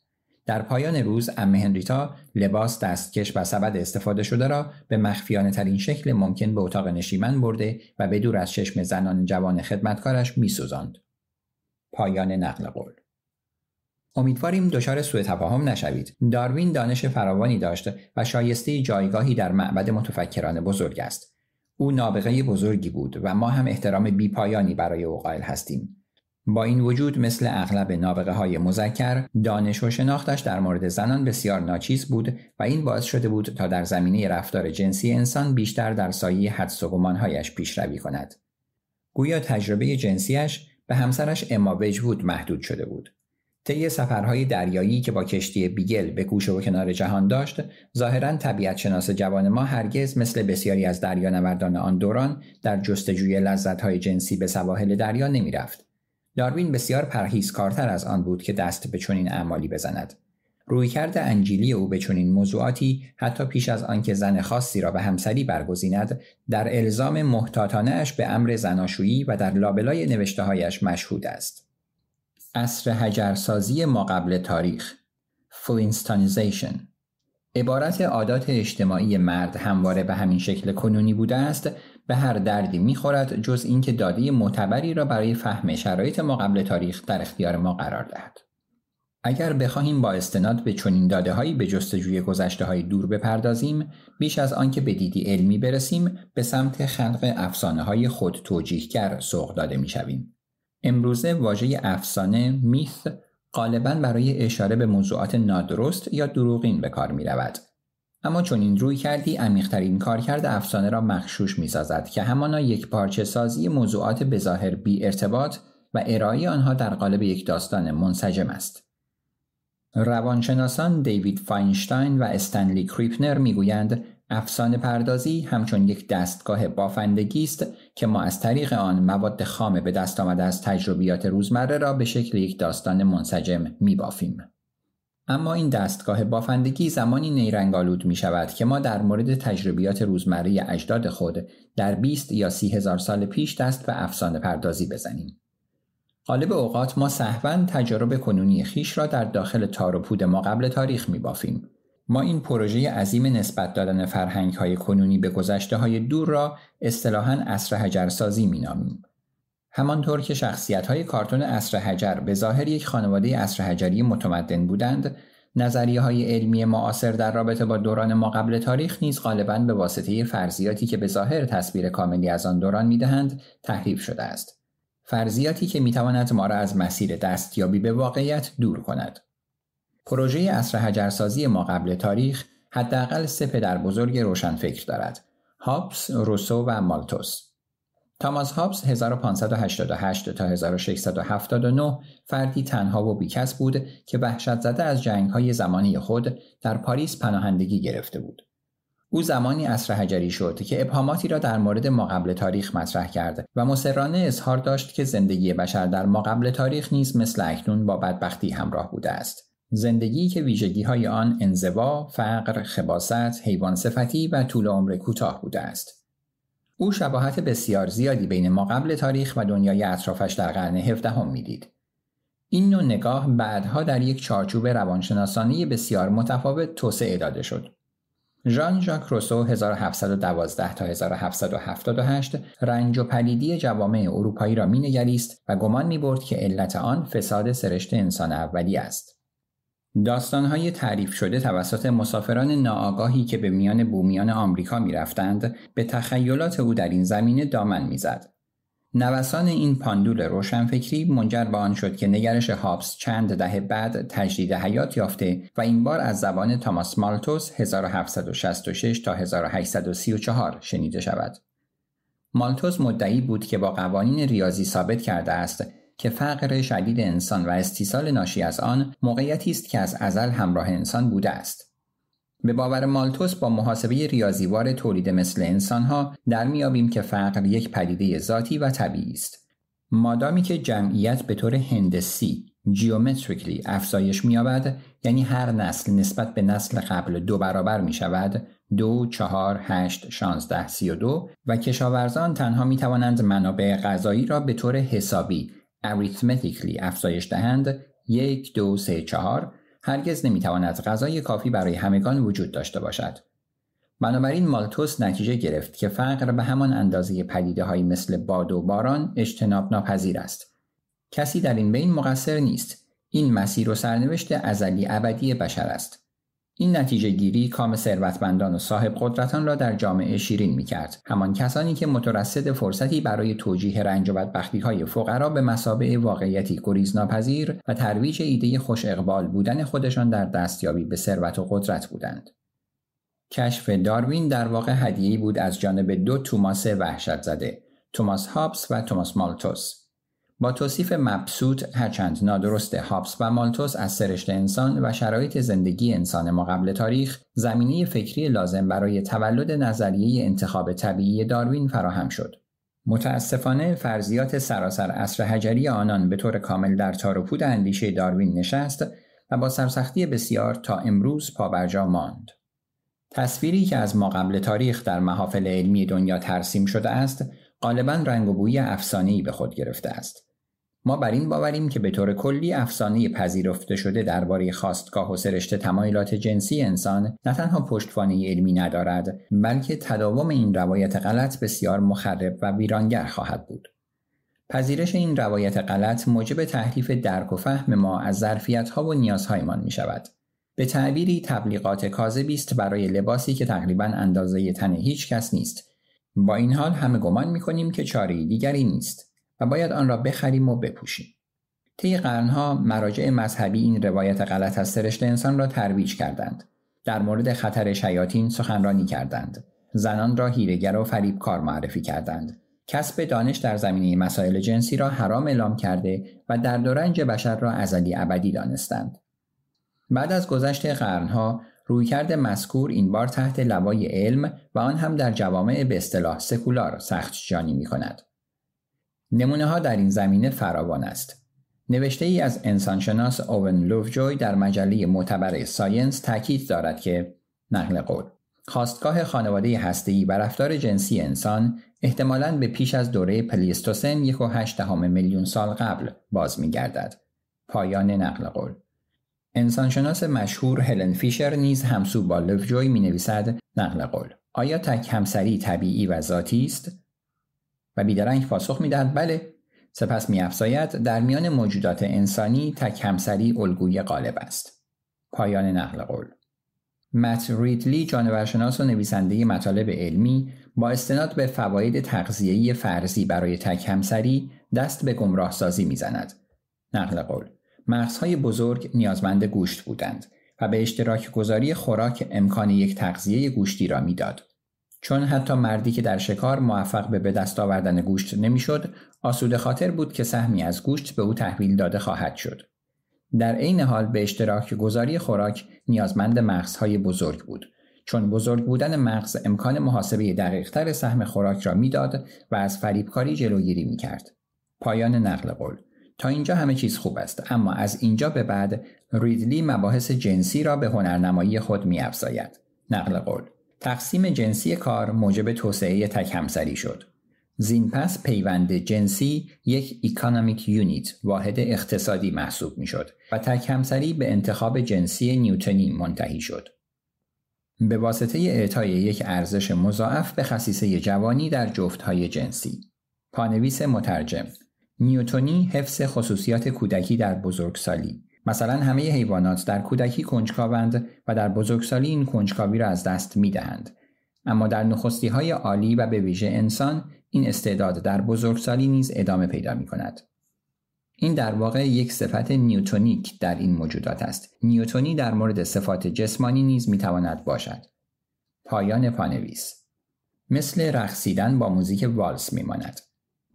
در پایان روز ام هنریتا لباس دستکش و سبد استفاده شده را به مخفیانه ترین شکل ممکن به اتاق نشیمن برده و به دور از چشم زنان جوان خدمتکارش سوزند. پایان نقل قول امیدواریم دچار سوء تفاهم نشوید داروین دانش فراوانی داشت و شایسته جایگاهی در معبد متفکران بزرگ است او نابغه بزرگی بود و ما هم احترام بی پایانی برای او قائل هستیم با این وجود مثل اغلب نابغه های مزکر دانش و شناختش در مورد زنان بسیار ناچیز بود و این باعث شده بود تا در زمینه رفتار جنسی انسان بیشتر در سایه حدس و گمانهایش پیشروی کند گویا تجربه جنسیش به همسرش اما وجود محدود شده بود طی سفرهای دریایی که با کشتی بیگل به گوشه و کنار جهان داشت ظاهرا طبیعت شناس جوان ما هرگز مثل بسیاری از دریانوردان آن دوران در جستجوی لذتهای جنسی به سواحل دریا نمیرفت داروین بسیار پرهیزکارتر از آن بود که دست به چنین اعمالی بزند رویکرد انجیلی او به چنین موضوعاتی حتی پیش از آنکه زن خاصی را به همسری برگزیند در الزام محتاطانهاش به امر زناشویی و در لابلای نوشتههایش مشهود است اصر هجرسازی ما قبل تاریخ فوینستانیزیشن عبارت عادات اجتماعی مرد همواره به همین شکل کنونی بوده است به هر دردی میخورد جز اینکه داده معتبری را برای فهم شرایط ما قبل تاریخ در اختیار ما قرار دهد اگر بخواهیم با استناد به چنین دادههایی به جستجوی گذشته های دور بپردازیم بیش از آنکه به دیدی علمی برسیم به سمت خلق افسانه های خود توجیهگر سوق داده شویم. امروزه واژه افسانه میث غالبا برای اشاره به موضوعات نادرست یا دروغین به کار می رود اما چون این روی کردی کار کرده افسانه را مخشوش سازد که همانا یک پارچه سازی موضوعات بظاهر بی ارتباط و ارائه آنها در قالب یک داستان منسجم است. روانشناسان دیوید فاینشتاین و استنلی کریپنر میگویند افسانه پردازی همچون یک دستگاه بافندگی است که ما از طریق آن مواد خام به دست آمده از تجربیات روزمره را به شکل یک داستان منسجم بافیم. اما این دستگاه بافندگی زمانی نیرنگالود می شود که ما در مورد تجربیات روزمره اجداد خود در 20 یا 30 هزار سال پیش دست به افسانه پردازی بزنیم. غالب اوقات ما صحبا تجارب کنونی خیش را در داخل تار و پود ما قبل تاریخ می بافیم. ما این پروژه عظیم نسبت دادن فرهنگ های کنونی به گذشته های دور را اصطلاحا اصر هجرسازی می نامیم. همانطور که شخصیت های کارتون اصر حجر به ظاهر یک خانواده اصر حجری متمدن بودند، نظریه های علمی معاصر در رابطه با دوران ما قبل تاریخ نیز غالبا به واسطه فرضیاتی که به ظاهر تصویر کاملی از آن دوران میدهند تحریف شده است. فرضیاتی که میتواند ما را از مسیر دستیابی به واقعیت دور کند. پروژه اصر حجرسازی ما قبل تاریخ حداقل سه پدر بزرگ روشنفکر دارد. هابس، روسو و مالتوس. تاماس هابز 1588 تا 1679 فردی تنها و بیکس بود که وحشت زده از جنگ های زمانی خود در پاریس پناهندگی گرفته بود. او زمانی اصر حجری شد که ابهاماتی را در مورد ماقبل تاریخ مطرح کرد و مصرانه اظهار داشت که زندگی بشر در ماقبل تاریخ نیز مثل اکنون با بدبختی همراه بوده است. زندگی که ویژگی های آن انزوا، فقر، خباست، حیوان صفتی و طول عمر کوتاه بوده است. او شباهت بسیار زیادی بین ما قبل تاریخ و دنیای اطرافش در قرن هفدهم میدید این نوع نگاه بعدها در یک چارچوب روانشناسانی بسیار متفاوت توسعه داده شد ژان ژاک روسو 1712 تا 1778 رنج و پلیدی جوامع اروپایی را مینگریست و گمان میبرد که علت آن فساد سرشت انسان اولی است داستانهای تعریف شده توسط مسافران ناآگاهی که به میان بومیان آمریکا میرفتند به تخیلات او در این زمینه دامن میزد نوسان این پاندول روشنفکری منجر به آن شد که نگرش هابس چند دهه بعد تجدید حیات یافته و این بار از زبان تاماس مالتوس 1766 تا 1834 شنیده شود. مالتوس مدعی بود که با قوانین ریاضی ثابت کرده است که فقر شدید انسان و استیصال ناشی از آن موقعیتی است که از ازل همراه انسان بوده است به باور مالتوس با محاسبه ریاضیوار تولید مثل انسانها در میابیم که فقر یک پدیده ذاتی و طبیعی است مادامی که جمعیت به طور هندسی جیومتریکلی افزایش مییابد یعنی هر نسل نسبت به نسل قبل دو برابر می شود دو، چهار، هشت، شانزده، سی و دو و کشاورزان تنها می توانند منابع غذایی را به طور حسابی اریتمتیکلی افزایش دهند یک دو سه چهار هرگز نمیتواند غذای کافی برای همگان وجود داشته باشد بنابراین مالتوس نتیجه گرفت که فقر به همان اندازه پدیده های مثل باد و باران اجتناب ناپذیر است کسی در این بین مقصر نیست این مسیر و سرنوشت ازلی ابدی بشر است این نتیجه گیری کام ثروتمندان و صاحب قدرتان را در جامعه شیرین می کرد. همان کسانی که مترصد فرصتی برای توجیه رنج و بدبختی های فقرا به مسابع واقعیتی گریزناپذیر و ترویج ایده خوش اقبال بودن خودشان در دستیابی به ثروت و قدرت بودند. کشف داروین در واقع هدیه‌ای بود از جانب دو توماس وحشت زده، توماس هابس و توماس مالتوس با توصیف مبسوط هرچند نادرست هابس و مالتوس از سرشت انسان و شرایط زندگی انسان ما تاریخ زمینه فکری لازم برای تولد نظریه انتخاب طبیعی داروین فراهم شد متاسفانه فرضیات سراسر اصر حجری آنان به طور کامل در تار و پود اندیشه داروین نشست و با سرسختی بسیار تا امروز پابرجا ماند تصویری که از ما تاریخ در محافل علمی دنیا ترسیم شده است غالبا رنگ و بوی افسانه‌ای به خود گرفته است ما بر این باوریم که به طور کلی افسانه پذیرفته شده درباره خواستگاه و سرشت تمایلات جنسی انسان نه تنها پشتوانه علمی ندارد بلکه تداوم این روایت غلط بسیار مخرب و ویرانگر خواهد بود پذیرش این روایت غلط موجب تحریف درک و فهم ما از ها و نیازهایمان می شود. به تعبیری تبلیغات کاذبی است برای لباسی که تقریبا اندازه تن هیچ کس نیست. با این حال همه گمان می که چاره دیگری نیست. و باید آن را بخریم و بپوشیم. طی قرنها مراجع مذهبی این روایت غلط از سرشت انسان را ترویج کردند. در مورد خطر شیاطین سخنرانی کردند. زنان را هیرهگر و کار معرفی کردند. کسب دانش در زمینه مسائل جنسی را حرام اعلام کرده و در دورنج بشر را ازلی ابدی دانستند. بعد از گذشت قرنها رویکرد مذکور این بار تحت لوای علم و آن هم در جوامع به اصطلاح سکولار سخت جانی می نمونه ها در این زمینه فراوان است. نوشته ای از انسانشناس اوون لوفجوی در مجله معتبر ساینس تاکید دارد که نقل قول خواستگاه خانواده هستی و رفتار جنسی انسان احتمالاً به پیش از دوره پلیستوسن 1.8 میلیون سال قبل باز گردد. پایان نقل قول انسانشناس مشهور هلن فیشر نیز همسو با لوفجوی می نویسد نقل قول آیا تک همسری طبیعی و ذاتی است و بیدرنگ پاسخ میدهد بله سپس میافزاید در میان موجودات انسانی تک همسری الگوی غالب است پایان نقل قول مت ریدلی جانورشناس و نویسنده مطالب علمی با استناد به فواید تغذیه‌ای فرضی برای تک همسری دست به گمراه سازی میزند نقل قول مغزهای بزرگ نیازمند گوشت بودند و به اشتراک گذاری خوراک امکان یک تغذیه گوشتی را میداد چون حتی مردی که در شکار موفق به به دست آوردن گوشت نمیشد آسوده خاطر بود که سهمی از گوشت به او تحویل داده خواهد شد در عین حال به اشتراک گذاری خوراک نیازمند مغزهای بزرگ بود چون بزرگ بودن مغز امکان محاسبه دقیقتر سهم خوراک را میداد و از فریبکاری جلوگیری میکرد پایان نقل قول تا اینجا همه چیز خوب است اما از اینجا به بعد ریدلی مباحث جنسی را به هنرنمایی خود میافزاید نقل قول تقسیم جنسی کار موجب توسعه تک همسری شد. زین پس پیوند جنسی یک ایکانومیک یونیت واحد اقتصادی محسوب می شد و تک همسری به انتخاب جنسی نیوتنی منتهی شد. به واسطه اعطای یک ارزش مضاعف به خصیصه جوانی در جفتهای جنسی. پانویس مترجم نیوتونی حفظ خصوصیات کودکی در بزرگسالی مثلا همه حیوانات در کودکی کنجکاوند و در بزرگسالی این کنجکاوی را از دست می دهند. اما در نخستی های عالی و به ویژه انسان این استعداد در بزرگسالی نیز ادامه پیدا می کند. این در واقع یک صفت نیوتونیک در این موجودات است. نیوتونی در مورد صفات جسمانی نیز می تواند باشد. پایان پانویس مثل رقصیدن با موزیک والس می ماند.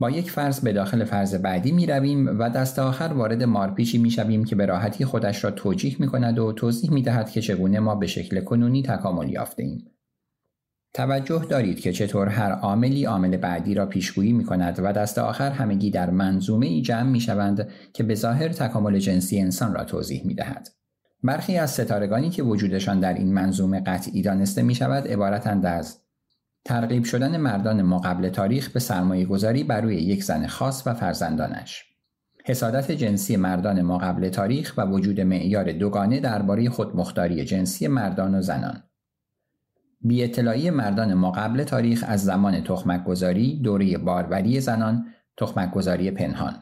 با یک فرض به داخل فرض بعدی می رویم و دست آخر وارد مارپیچی می شویم که به راحتی خودش را توجیح می کند و توضیح می دهد که چگونه ما به شکل کنونی تکامل یافته ایم. توجه دارید که چطور هر عاملی عامل بعدی را پیشگویی می کند و دست آخر همگی در منظومه ای جمع می شوند که به ظاهر تکامل جنسی انسان را توضیح می دهد. برخی از ستارگانی که وجودشان در این منظومه قطعی دانسته می شود عبارتند از ترغیب شدن مردان ما تاریخ به سرمایه گذاری بر روی یک زن خاص و فرزندانش حسادت جنسی مردان ما تاریخ و وجود معیار دوگانه درباره خودمختاری جنسی مردان و زنان بی اطلاعی مردان ما تاریخ از زمان تخمک گذاری، دوره باروری زنان، تخمک گذاری پنهان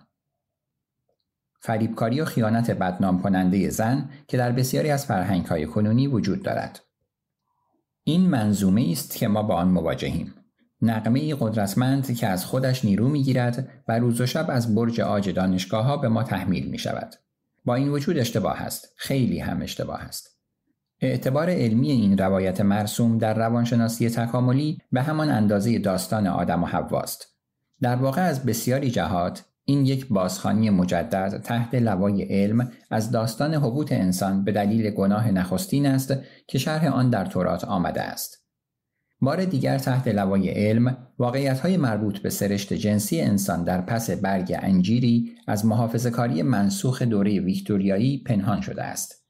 فریبکاری و خیانت بدنام کننده زن که در بسیاری از فرهنگ های کنونی وجود دارد این منظومه است که ما با آن مواجهیم نقمه قدرتمند که از خودش نیرو گیرد و روز و شب از برج آج دانشگاه ها به ما تحمیل می شود. با این وجود اشتباه است. خیلی هم اشتباه است. اعتبار علمی این روایت مرسوم در روانشناسی تکاملی به همان اندازه داستان آدم و حواست. در واقع از بسیاری جهات این یک بازخانی مجدد تحت لوای علم از داستان حبوط انسان به دلیل گناه نخستین است که شرح آن در تورات آمده است. بار دیگر تحت لوای علم های مربوط به سرشت جنسی انسان در پس برگ انجیری از کاری منسوخ دوره ویکتوریایی پنهان شده است.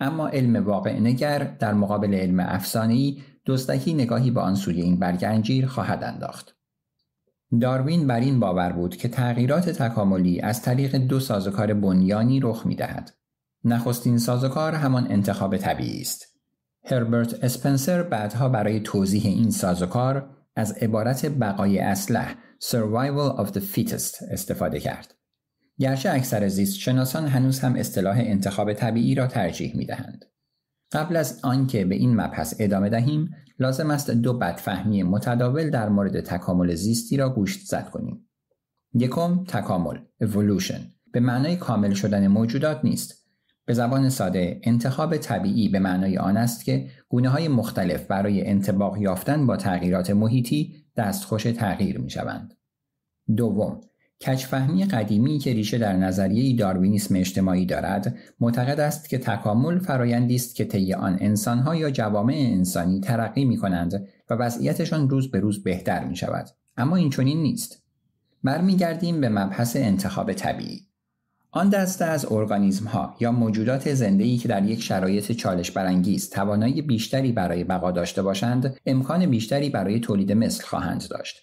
اما علم واقع نگر در مقابل علم افسانه‌ای دزدکی نگاهی به آن سوی این برگ انجیر خواهد انداخت. داروین بر این باور بود که تغییرات تکاملی از طریق دو سازوکار بنیانی رخ می دهد. نخستین سازوکار همان انتخاب طبیعی است. هربرت اسپنسر بعدها برای توضیح این سازوکار از عبارت بقای اسلح survival of the fittest استفاده کرد. گرچه اکثر زیست شناسان هنوز هم اصطلاح انتخاب طبیعی را ترجیح می دهند. قبل از آنکه به این مبحث ادامه دهیم لازم است دو بدفهمی متداول در مورد تکامل زیستی را گوشت زد کنیم. یکم تکامل evolution به معنای کامل شدن موجودات نیست. به زبان ساده انتخاب طبیعی به معنای آن است که گونه های مختلف برای انتباق یافتن با تغییرات محیطی دستخوش تغییر می شوند. دوم کچفهمی قدیمی که ریشه در نظریه داروینیسم اجتماعی دارد معتقد است که تکامل فرایندی است که طی آن انسانها یا جوامع انسانی ترقی می کنند و وضعیتشان روز به روز بهتر می شود اما این چنین نیست برمیگردیم به مبحث انتخاب طبیعی آن دسته از ارگانیسم یا موجودات زنده که در یک شرایط چالش برانگیز توانایی بیشتری برای بقا داشته باشند امکان بیشتری برای تولید مثل خواهند داشت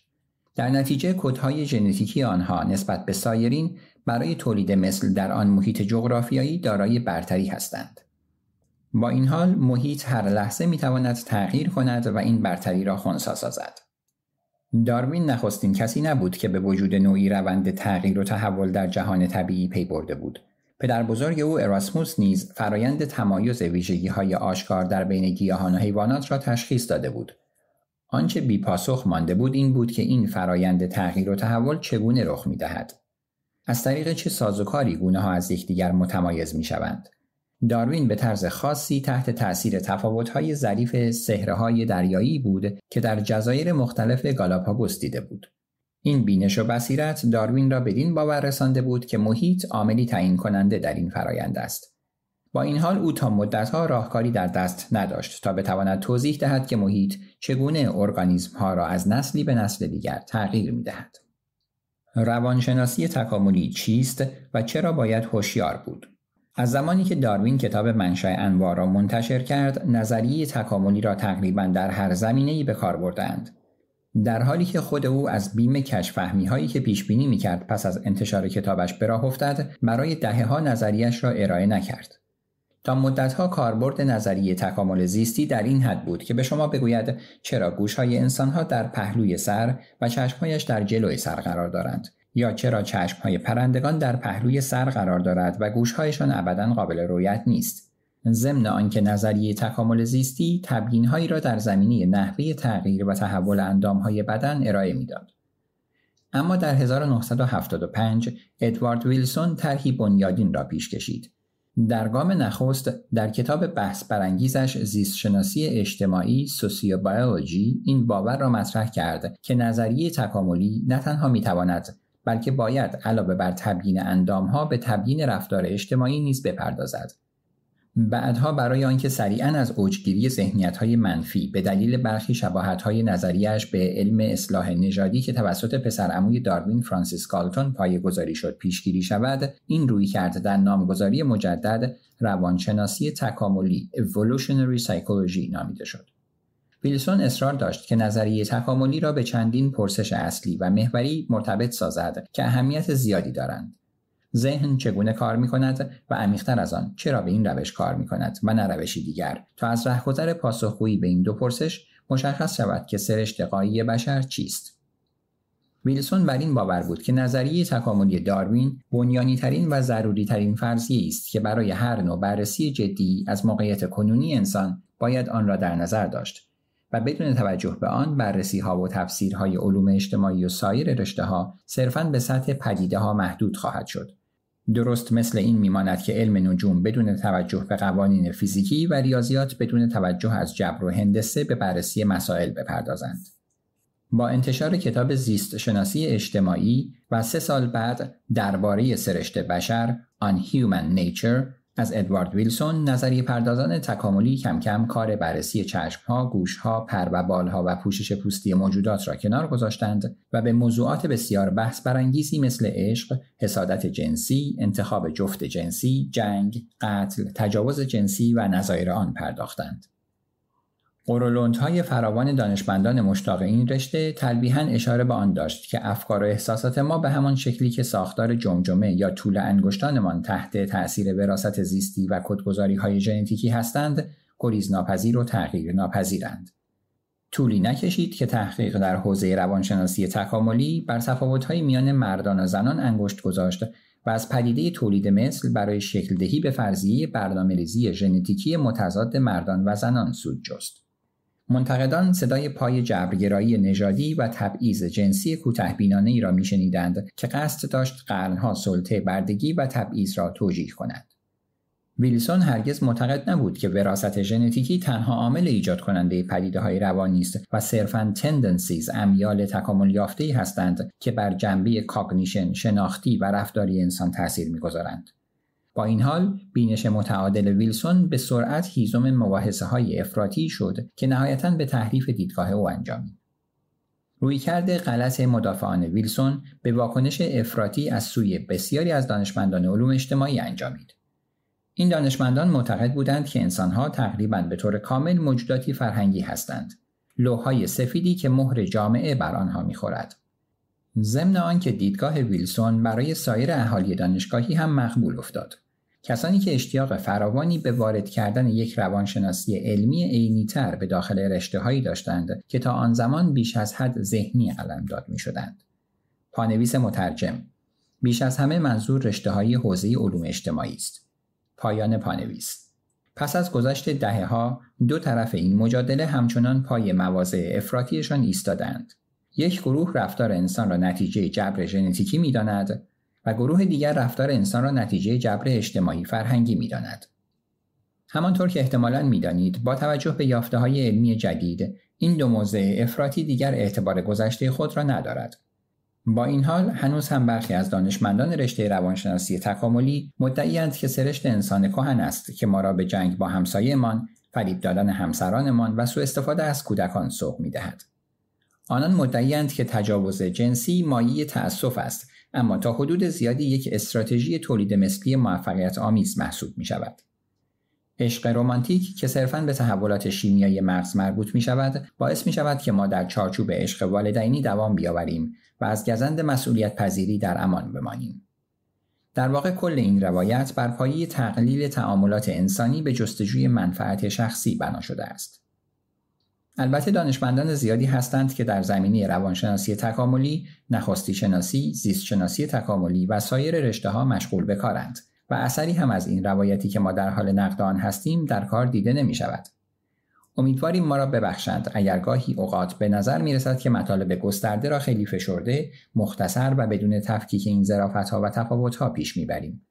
در نتیجه کدهای ژنتیکی آنها نسبت به سایرین برای تولید مثل در آن محیط جغرافیایی دارای برتری هستند. با این حال محیط هر لحظه می تواند تغییر کند و این برتری را خونسا سازد. داروین نخستین کسی نبود که به وجود نوعی روند تغییر و تحول در جهان طبیعی پی برده بود. پدر بزرگ او اراسموس نیز فرایند تمایز ویژگی های آشکار در بین گیاهان و حیوانات را تشخیص داده بود آنچه بیپاسخ مانده بود این بود که این فرایند تغییر و تحول چگونه رخ می دهد. از طریق چه سازوکاری گونه ها از یکدیگر متمایز می شوند. داروین به طرز خاصی تحت تأثیر های ظریف های دریایی بود که در جزایر مختلف گالاپاگوس دیده بود. این بینش و بصیرت داروین را بدین باور رسانده بود که محیط عاملی تعیین کننده در این فرایند است. با این حال او تا مدتها راهکاری در دست نداشت تا بتواند توضیح دهد که محیط چگونه ارگانیسم ها را از نسلی به نسل دیگر تغییر می دهد. روانشناسی تکاملی چیست و چرا باید هوشیار بود؟ از زمانی که داروین کتاب منشأ انواع را منتشر کرد، نظریه تکاملی را تقریبا در هر زمینه‌ای به کار بردند. در حالی که خود او از بیم کشفهمی هایی که پیش بینی می کرد پس از انتشار کتابش به راه افتد، برای دهه نظریش را ارائه نکرد. تا مدتها کاربرد نظریه تکامل زیستی در این حد بود که به شما بگوید چرا گوشهای انسانها در پهلوی سر و چشمهایش در جلوی سر قرار دارند یا چرا چشمهای پرندگان در پهلوی سر قرار دارد و گوشهایشان ابدا قابل رویت نیست ضمن آنکه نظریه تکامل زیستی تبیینهایی را در زمینه نحوه تغییر و تحول اندامهای بدن ارائه میداد اما در 1975 ادوارد ویلسون طرحی بنیادین را پیش کشید در گام نخست در کتاب بحث برانگیزش زیستشناسی اجتماعی سوسیوبیولوژی این باور را مطرح کرد که نظریه تکاملی نه تنها میتواند بلکه باید علاوه بر تبیین اندامها به تبیین رفتار اجتماعی نیز بپردازد بعدها برای آنکه سریعا از اوجگیری های منفی به دلیل برخی های نظریش به علم اصلاح نژادی که توسط پسرعموی داروین فرانسیس کالتون گذاری شد پیشگیری شود این رویکرد در نامگذاری مجدد روانشناسی تکاملی evolutionary psychology نامیده شد ویلسون اصرار داشت که نظریه تکاملی را به چندین پرسش اصلی و محوری مرتبط سازد که اهمیت زیادی دارند ذهن چگونه کار می کند و عمیقتر از آن چرا به این روش کار می کند و نه روشی دیگر تا از رهگذر پاسخگویی به این دو پرسش مشخص شود که سرشت قایی بشر چیست ویلسون بر این باور بود که نظریه تکاملی داروین بنیانی ترین و ضروری ترین فرضیه است که برای هر نوع بررسی جدی از موقعیت کنونی انسان باید آن را در نظر داشت و بدون توجه به آن بررسی ها و تفسیرهای علوم اجتماعی و سایر رشته ها صرفاً به سطح پدیده ها محدود خواهد شد. درست مثل این میماند که علم نجوم بدون توجه به قوانین فیزیکی و ریاضیات بدون توجه از جبر و هندسه به بررسی مسائل بپردازند. با انتشار کتاب زیست شناسی اجتماعی و سه سال بعد درباره سرشت بشر آن Human Nature از ادوارد ویلسون نظریه پردازان تکاملی کم کم کار بررسی گوش گوشها، پر و بالها و پوشش پوستی موجودات را کنار گذاشتند و به موضوعات بسیار بحث برانگیزی مثل عشق، حسادت جنسی، انتخاب جفت جنسی، جنگ، قتل، تجاوز جنسی و نظایر آن پرداختند. های فراوان دانشمندان مشتاق این رشته تلویحا اشاره به آن داشت که افکار و احساسات ما به همان شکلی که ساختار جمجمه یا طول انگشتانمان تحت تأثیر وراست زیستی و کدگذاری های ژنتیکی هستند گریز ناپذیر و تغییر ناپذیرند. طولی نکشید که تحقیق در حوزه روانشناسی تکاملی بر های میان مردان و زنان انگشت گذاشت و از پدیده تولید مثل برای شکلدهی به فرضیه برنامه‌ریزی ژنتیکی متضاد مردان و زنان سود منتقدان صدای پای جبرگرایی نژادی و تبعیض جنسی کوتهبینانه ای را میشنیدند که قصد داشت قرنها سلطه بردگی و تبعیض را توجیه کند ویلسون هرگز معتقد نبود که وراست ژنتیکی تنها عامل ایجاد کننده پدیده های روانی است و صرفا تندنسیز امیال تکامل یافته هستند که بر جنبه کاگنیشن شناختی و رفتاری انسان تاثیر میگذارند با این حال بینش متعادل ویلسون به سرعت هیزم مباحثه های افراطی شد که نهایتا به تحریف دیدگاه او انجامید. کرده غلط مدافعان ویلسون به واکنش افراطی از سوی بسیاری از دانشمندان علوم اجتماعی انجامید. این دانشمندان معتقد بودند که انسانها تقریبا به طور کامل موجوداتی فرهنگی هستند. لوهای سفیدی که مهر جامعه بر آنها میخورد. ضمن آنکه دیدگاه ویلسون برای سایر اهالی دانشگاهی هم مقبول افتاد. کسانی که اشتیاق فراوانی به وارد کردن یک روانشناسی علمی تر به داخل رشته هایی داشتند که تا آن زمان بیش از حد ذهنی داد می شدند. پانویس مترجم بیش از همه منظور رشته های حوزه علوم اجتماعی است. پایان پانویس پس از گذشت دهه ها دو طرف این مجادله همچنان پای مواضع افراطیشان ایستادند. یک گروه رفتار انسان را نتیجه جبر ژنتیکی میداند و گروه دیگر رفتار انسان را نتیجه جبر اجتماعی فرهنگی میداند همانطور که احتمالا میدانید با توجه به یافته های علمی جدید این دو موضع افراطی دیگر اعتبار گذشته خود را ندارد با این حال هنوز هم برخی از دانشمندان رشته روانشناسی تکاملی مدعیند که سرشت انسان کهن است که ما را به جنگ با همسایهمان فریب دادن همسرانمان و سوء از کودکان سوق میدهد آنان مدعیند که تجاوز جنسی مایه تأسف است اما تا حدود زیادی یک استراتژی تولید مثلی موفقیت آمیز محسوب می شود. عشق رمانتیک که صرفا به تحولات شیمیایی مغز مربوط می شود باعث می شود که ما در چارچوب عشق والدینی دوام بیاوریم و از گزند مسئولیت پذیری در امان بمانیم. در واقع کل این روایت بر تقلیل تعاملات انسانی به جستجوی منفعت شخصی بنا شده است. البته دانشمندان زیادی هستند که در زمینه روانشناسی تکاملی، نخستی شناسی، زیست شناسی تکاملی و سایر رشته ها مشغول به کارند و اثری هم از این روایتی که ما در حال نقد آن هستیم در کار دیده نمی شود. امیدواریم ما را ببخشند اگر گاهی اوقات به نظر می رسد که مطالب گسترده را خیلی فشرده، مختصر و بدون تفکیک این ظرافت ها و تفاوت ها پیش می بریم.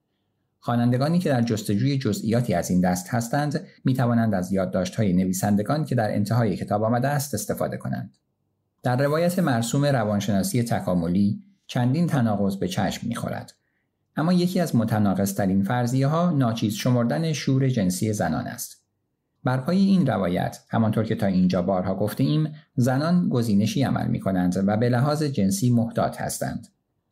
خوانندگانی که در جستجوی جزئیاتی از این دست هستند می توانند از یادداشت های نویسندگان که در انتهای کتاب آمده است استفاده کنند. در روایت مرسوم روانشناسی تکاملی چندین تناقض به چشم می خورد. اما یکی از ترین فرضیه ها ناچیز شمردن شور جنسی زنان است بر پای این روایت همانطور که تا اینجا بارها گفتیم زنان گزینشی عمل می کنند و به لحاظ جنسی محتاط هستند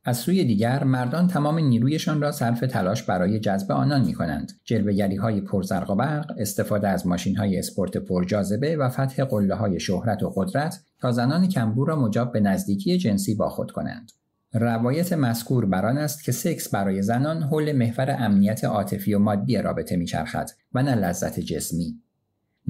از سوی دیگر مردان تمام نیرویشان را صرف تلاش برای جذب آنان می کنند. جلوگری های پرزرق و برق، استفاده از ماشین های اسپورت پرجاذبه و فتح قله های شهرت و قدرت تا زنان کمبور را مجاب به نزدیکی جنسی با خود کنند. روایت مذکور بران است که سکس برای زنان حول محور امنیت عاطفی و مادی رابطه میچرخد و نه لذت جسمی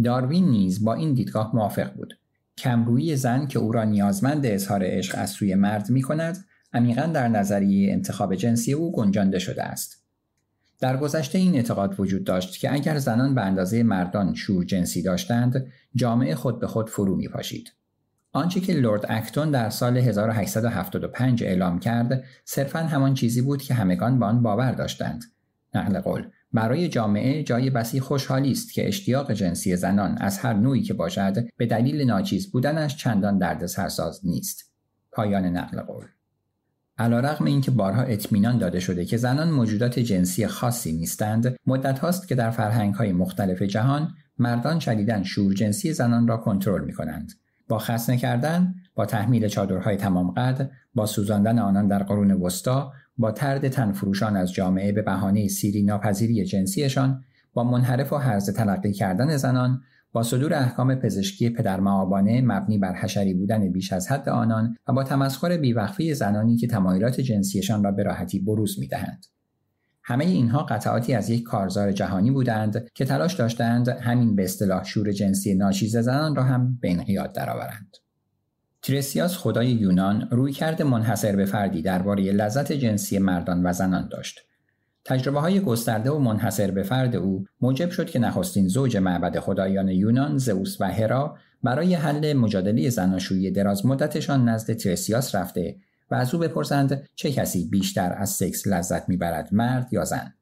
داروین نیز با این دیدگاه موافق بود کمرویی زن که او را نیازمند اظهار عشق از سوی مرد می کند عمیقا در نظریه انتخاب جنسی او گنجانده شده است در گذشته این اعتقاد وجود داشت که اگر زنان به اندازه مردان شور جنسی داشتند جامعه خود به خود فرو می پاشید. آنچه که لورد اکتون در سال 1875 اعلام کرد صرفا همان چیزی بود که همگان به آن باور داشتند نقل قول برای جامعه جای بسی خوشحالی است که اشتیاق جنسی زنان از هر نوعی که باشد به دلیل ناچیز بودنش چندان دردسرساز نیست پایان نقل قول علیرغم اینکه بارها اطمینان داده شده که زنان موجودات جنسی خاصی نیستند مدت هاست که در فرهنگ های مختلف جهان مردان شدیدا شور جنسی زنان را کنترل می کنند. با خسنه کردن، با تحمیل چادرهای تمام قد، با سوزاندن آنان در قرون وسطا، با ترد تنفروشان از جامعه به بهانه سیری ناپذیری جنسیشان، با منحرف و حرز تلقی کردن زنان، با صدور احکام پزشکی معابانه مبنی بر حشری بودن بیش از حد آنان و با تمسخر بیوقفه زنانی که تمایلات جنسیشان را به راحتی بروز میدهند همه اینها قطعاتی از یک کارزار جهانی بودند که تلاش داشتند همین به اصطلاح شور جنسی ناشیز زنان را هم به انقیاد درآورند. ترسیاس خدای یونان روی کرد منحصر به فردی درباره لذت جنسی مردان و زنان داشت تجربه های گسترده و منحصر به فرد او موجب شد که نخستین زوج معبد خدایان یونان زئوس و هرا برای حل مجادله زناشویی دراز مدتشان نزد ترسیاس رفته و از او بپرسند چه کسی بیشتر از سکس لذت میبرد مرد یا زن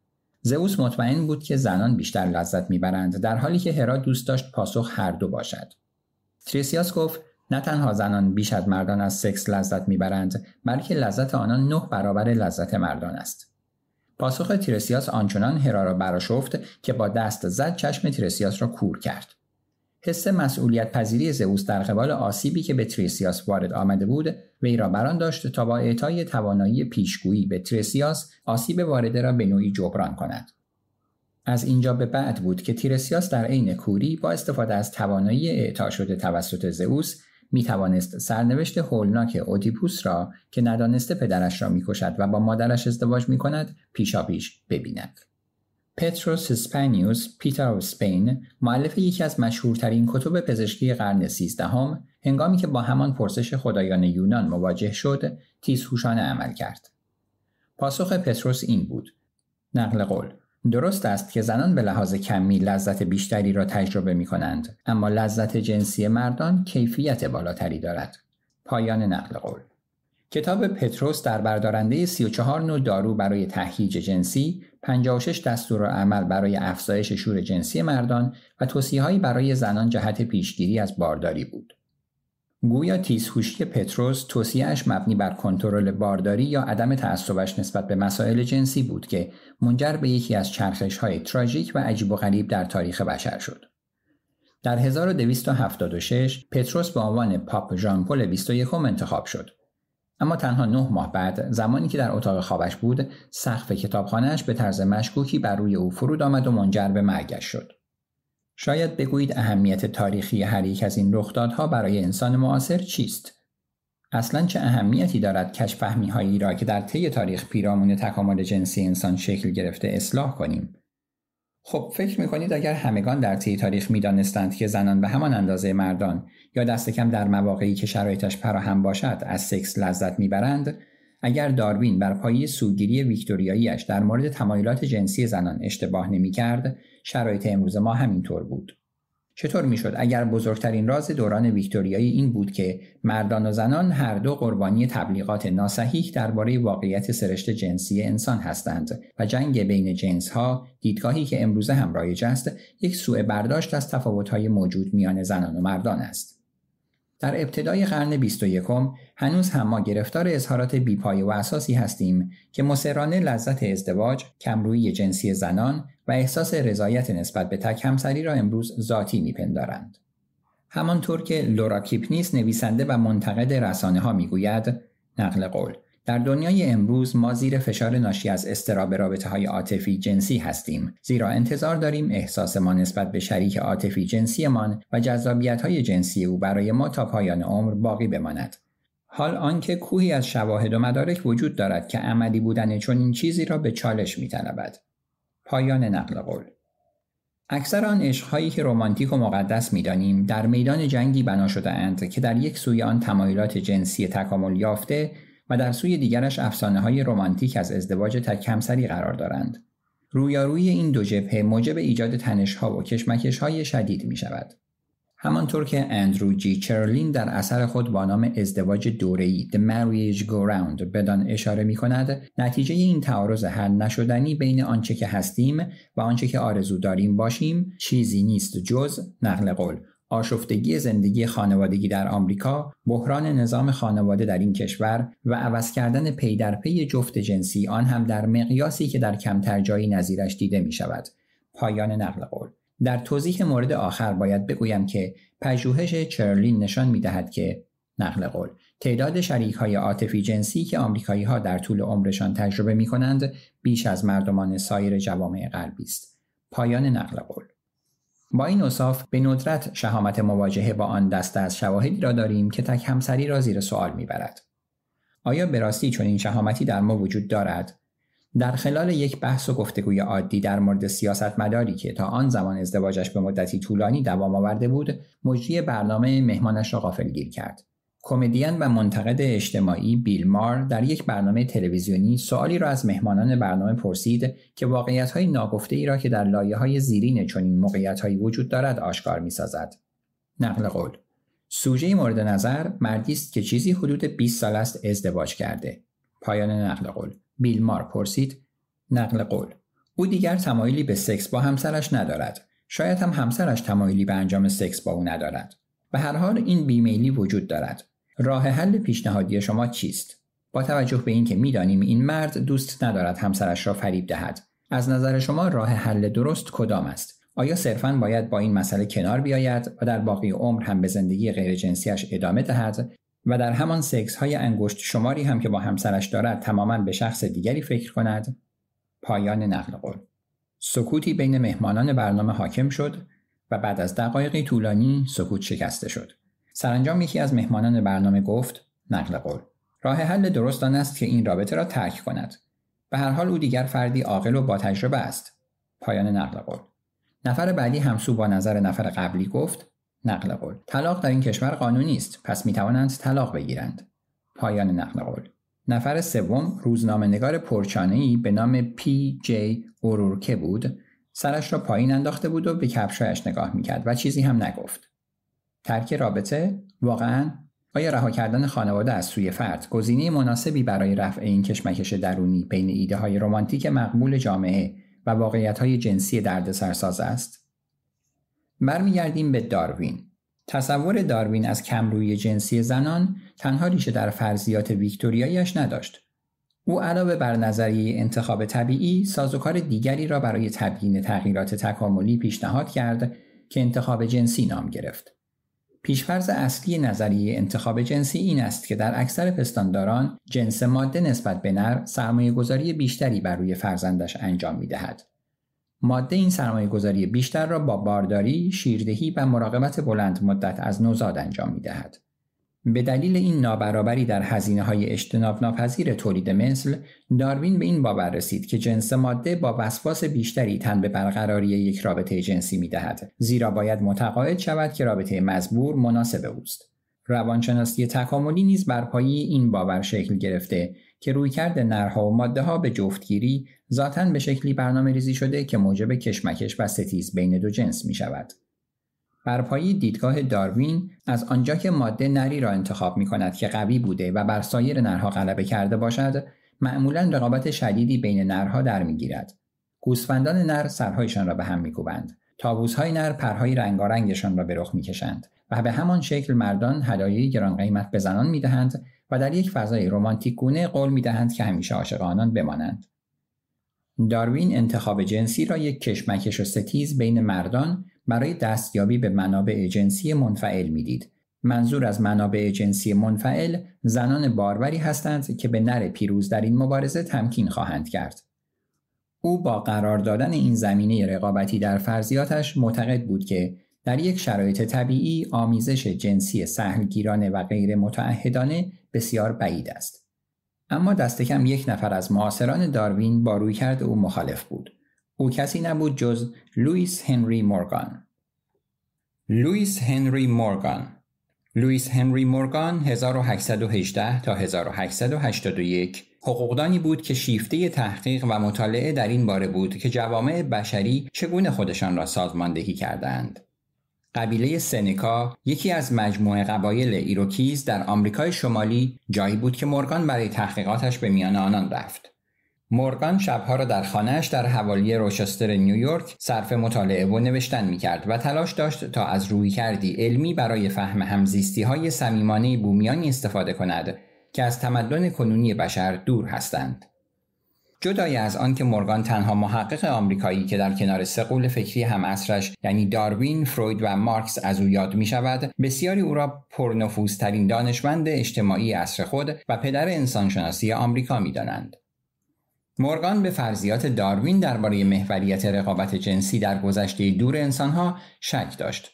زئوس مطمئن بود که زنان بیشتر لذت میبرند در حالی که هرا دوست داشت پاسخ هر دو باشد تریسیاس گفت نه تنها زنان بیش از مردان از سکس لذت میبرند بلکه لذت آنان نه برابر لذت مردان است پاسخ تیرسیاس آنچنان هرا را براشفت که با دست زد چشم تیرسیاس را کور کرد حس مسئولیت پذیری زئوس در قبال آسیبی که به تریسیاس وارد آمده بود وی را بران داشت تا با اعطای توانایی پیشگویی به تریسیاس آسیب وارده را به نوعی جبران کند از اینجا به بعد بود که تیرسیاس در عین کوری با استفاده از توانایی اعطا شده توسط زئوس می توانست سرنوشت هولناک اودیپوس را که ندانسته پدرش را میکشد و با مادرش ازدواج می کند پیشاپیش ببیند. پتروس اسپانیوس پیتر سپین اسپین معلف یکی از مشهورترین کتب پزشکی قرن سیزدهم هنگامی که با همان پرسش خدایان یونان مواجه شد تیزهوشانه عمل کرد پاسخ پتروس این بود نقل قول درست است که زنان به لحاظ کمی لذت بیشتری را تجربه می کنند اما لذت جنسی مردان کیفیت بالاتری دارد پایان نقل قول کتاب پتروس در بردارنده 34 نوع دارو برای تهیج جنسی، 56 دستور عمل برای افزایش شور جنسی مردان و توصیه‌هایی برای زنان جهت پیشگیری از بارداری بود. گویا تیزهوشی پتروس توصیهش مبنی بر کنترل بارداری یا عدم تعصبش نسبت به مسائل جنسی بود که منجر به یکی از چرخش های تراژیک و عجیب و غریب در تاریخ بشر شد. در 1276 پتروس به عنوان پاپ ژان پل 21 انتخاب شد. اما تنها نه ماه بعد زمانی که در اتاق خوابش بود سقف کتابخانهاش به طرز مشکوکی بر روی او فرود آمد و منجر به مرگش شد. شاید بگویید اهمیت تاریخی هر یک از این رخدادها برای انسان معاصر چیست؟ اصلا چه اهمیتی دارد کش هایی را که در طی تاریخ پیرامون تکامل جنسی انسان شکل گرفته اصلاح کنیم؟ خب فکر میکنید اگر همگان در طی تاریخ میدانستند که زنان به همان اندازه مردان یا دست کم در مواقعی که شرایطش فراهم باشد از سکس لذت میبرند اگر داروین بر پایه سوگیری ویکتوریاییش در مورد تمایلات جنسی زنان اشتباه کرد، شرایط امروز ما همینطور بود چطور میشد اگر بزرگترین راز دوران ویکتوریایی این بود که مردان و زنان هر دو قربانی تبلیغات ناسحیح درباره واقعیت سرشت جنسی انسان هستند و جنگ بین جنس ها دیدگاهی که امروزه هم رایج است یک سوء برداشت از تفاوت موجود میان زنان و مردان است در ابتدای قرن 21 هنوز هم ما گرفتار اظهارات بیپای و اساسی هستیم که مسرانه لذت ازدواج، کمرویی جنسی زنان و احساس رضایت نسبت به تک همسری را امروز ذاتی میپندارند. همانطور که لورا کیپنیس نویسنده و منتقد رسانه ها میگوید نقل قول در دنیای امروز ما زیر فشار ناشی از استراب رابطه های عاطفی جنسی هستیم زیرا انتظار داریم احساس ما نسبت به شریک عاطفی جنسیمان و جذابیت های جنسی او برای ما تا پایان عمر باقی بماند حال آنکه کوهی از شواهد و مدارک وجود دارد که عملی بودن این چیزی را به چالش تنبد. پایان نقل قول اکثر آن عشقهایی که رمانتیک و مقدس میدانیم در میدان جنگی بنا شده اند که در یک سوی آن تمایلات جنسی تکامل یافته و در سوی دیگرش افسانه های رمانتیک از ازدواج تک همسری قرار دارند. رویارویی این دو جبهه موجب ایجاد تنش ها و کشمکش های شدید می شود. همانطور که اندرو جی چرلین در اثر خود با نام ازدواج دوره‌ای The Marriage Go Round بدان اشاره می کند، نتیجه این تعارض حل نشدنی بین آنچه که هستیم و آنچه که آرزو داریم باشیم چیزی نیست جز نقل قول آشفتگی زندگی خانوادگی در آمریکا، بحران نظام خانواده در این کشور و عوض کردن پی در پی جفت جنسی آن هم در مقیاسی که در کمتر جایی نظیرش دیده می شود. پایان نقل قول در توضیح مورد آخر باید بگویم که پژوهش چرلین نشان می دهد که نقل قول تعداد شریک های عاطفی جنسی که آمریکایی ها در طول عمرشان تجربه می کنند بیش از مردمان سایر جوامع غربی است. پایان نقل قول با این اوصاف به ندرت شهامت مواجهه با آن دسته از شواهدی را داریم که تک همسری را زیر سوال میبرد آیا به راستی چنین شهامتی در ما وجود دارد در خلال یک بحث و گفتگوی عادی در مورد سیاست مداری که تا آن زمان ازدواجش به مدتی طولانی دوام آورده بود مجری برنامه مهمانش را غافلگیر کرد کمدین و منتقد اجتماعی بیل مار در یک برنامه تلویزیونی سوالی را از مهمانان برنامه پرسید که های ناگفته ای را که در لایه های زیرین چنین هایی وجود دارد آشکار سازد. نقل قول سوژه مورد نظر مردی است که چیزی حدود 20 سال است ازدواج کرده. پایان نقل قول بیل مار پرسید نقل قول او دیگر تمایلی به سکس با همسرش ندارد. شاید هم همسرش تمایلی به انجام سکس با او ندارد. به هر حال این بیمیلی وجود دارد راه حل پیشنهادی شما چیست؟ با توجه به اینکه میدانیم این مرد دوست ندارد همسرش را فریب دهد از نظر شما راه حل درست کدام است آیا صرفا باید با این مسئله کنار بیاید و در باقی عمر هم به زندگی جنسیش ادامه دهد و در همان سکس های انگشت شماری هم که با همسرش دارد تماما به شخص دیگری فکر کند پایان نقل قول سکوتی بین مهمانان برنامه حاکم شد و بعد از دقایقی طولانی سکوت شکسته شد سرانجام یکی از مهمانان برنامه گفت نقل قول راه حل درست آن است که این رابطه را ترک کند به هر حال او دیگر فردی عاقل و با تجربه است پایان نقل قول نفر بعدی همسو با نظر نفر قبلی گفت نقل قول طلاق در این کشور قانونی است پس می توانند طلاق بگیرند پایان نقل قول نفر سوم روزنامه نگار پرچانه به نام پی جی اورورکه بود سرش را پایین انداخته بود و به کفشایش نگاه میکرد و چیزی هم نگفت ترک رابطه واقعا آیا رها کردن خانواده از سوی فرد گزینه مناسبی برای رفع این کشمکش درونی بین ایده های رمانتیک مقبول جامعه و واقعیت های جنسی دردسرساز است؟ برمیگردیم به داروین. تصور داروین از کمروی جنسی زنان تنها ریشه در فرضیات ویکتوریایش نداشت. او علاوه بر نظریه انتخاب طبیعی، سازوکار دیگری را برای تبیین تغییرات تکاملی پیشنهاد کرد که انتخاب جنسی نام گرفت. پیشفرز اصلی نظریه انتخاب جنسی این است که در اکثر پستانداران جنس ماده نسبت به نر سرمایه گذاری بیشتری بر روی فرزندش انجام می دهد. ماده این سرمایه گذاری بیشتر را با بارداری، شیردهی و مراقبت بلند مدت از نوزاد انجام می دهد. به دلیل این نابرابری در هزینه های اجتناب ناپذیر تولید مثل، داروین به این باور رسید که جنس ماده با وسواس بیشتری تن به برقراری یک رابطه جنسی می دهد. زیرا باید متقاعد شود که رابطه مزبور مناسب اوست. روانشناسی تکاملی نیز بر پایی این باور شکل گرفته که رویکرد نرها و ماده ها به جفتگیری ذاتا به شکلی برنامه ریزی شده که موجب کشمکش و ستیز بین دو جنس می شود. بر دیدگاه داروین از آنجا که ماده نری را انتخاب می کند که قوی بوده و بر سایر نرها غلبه کرده باشد معمولا رقابت شدیدی بین نرها در میگیرد گوسفندان نر سرهایشان را به هم میکوبند تابوسهای نر پرهای رنگارنگشان را به رخ میکشند و به همان شکل مردان هدایای گران قیمت به زنان میدهند و در یک فضای رمانتیک گونه قول میدهند که همیشه عاشق آنان بمانند داروین انتخاب جنسی را یک کشمکش و ستیز بین مردان برای دستیابی به منابع جنسی منفعل میدید. منظور از منابع جنسی منفعل زنان باروری هستند که به نر پیروز در این مبارزه تمکین خواهند کرد. او با قرار دادن این زمینه رقابتی در فرضیاتش معتقد بود که در یک شرایط طبیعی آمیزش جنسی سهلگیرانه و غیر متعهدانه بسیار بعید است. اما دست کم یک نفر از معاصران داروین با رویکرد او مخالف بود. او کسی نبود جز لوئیس هنری مورگان لوئیس هنری مورگان لوئیس هنری مورگان 1818 تا 1881 حقوقدانی بود که شیفته تحقیق و مطالعه در این باره بود که جوامع بشری چگونه خودشان را سازماندهی کردند. قبیله سنکا یکی از مجموعه قبایل ایروکیز در آمریکای شمالی جایی بود که مورگان برای تحقیقاتش به میان آنان رفت. مورگان شبها را در خانهاش در حوالی روشستر نیویورک صرف مطالعه و نوشتن می و تلاش داشت تا از روی کردی علمی برای فهم همزیستی های سمیمانه بومیانی استفاده کند که از تمدن کنونی بشر دور هستند. جدای از آن که مورگان تنها محقق آمریکایی که در کنار سقول فکری همعصرش یعنی داروین، فروید و مارکس از او یاد می شود، بسیاری او را پرنفوذترین دانشمند اجتماعی اصر خود و پدر انسانشناسی آمریکا می مورگان به فرضیات داروین درباره محوریت رقابت جنسی در گذشته دور انسانها شک داشت.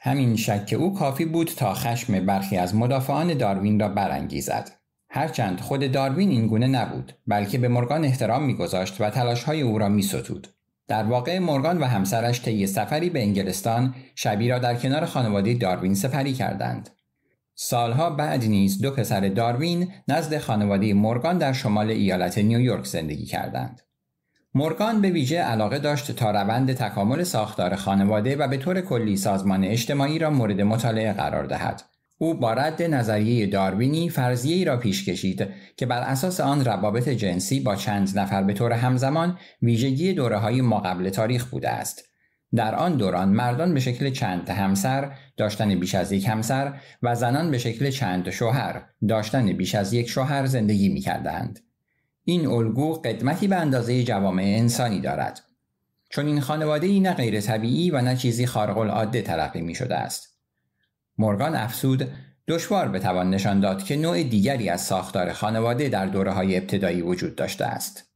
همین شک او کافی بود تا خشم برخی از مدافعان داروین را برانگیزد. هرچند خود داروین این گونه نبود بلکه به مرگان احترام میگذاشت و تلاشهای او را میستود در واقع مورگان و همسرش طی سفری به انگلستان شبی را در کنار خانواده داروین سپری کردند سالها بعد نیز دو پسر داروین نزد خانواده مورگان در شمال ایالت نیویورک زندگی کردند. مورگان به ویژه علاقه داشت تا روند تکامل ساختار خانواده و به طور کلی سازمان اجتماعی را مورد مطالعه قرار دهد. او با رد نظریه داروینی فرضیه ای را پیش کشید که بر اساس آن روابط جنسی با چند نفر به طور همزمان ویژگی دوره های قبل تاریخ بوده است در آن دوران مردان به شکل چند همسر داشتن بیش از یک همسر و زنان به شکل چند شوهر داشتن بیش از یک شوهر زندگی می کردند. این الگو قدمتی به اندازه جوامع انسانی دارد. چون این خانواده ای نه غیر طبیعی و نه چیزی خارق العاده تلقی می شده است. مورگان افسود دشوار بتوان نشان داد که نوع دیگری از ساختار خانواده در دوره های ابتدایی وجود داشته است.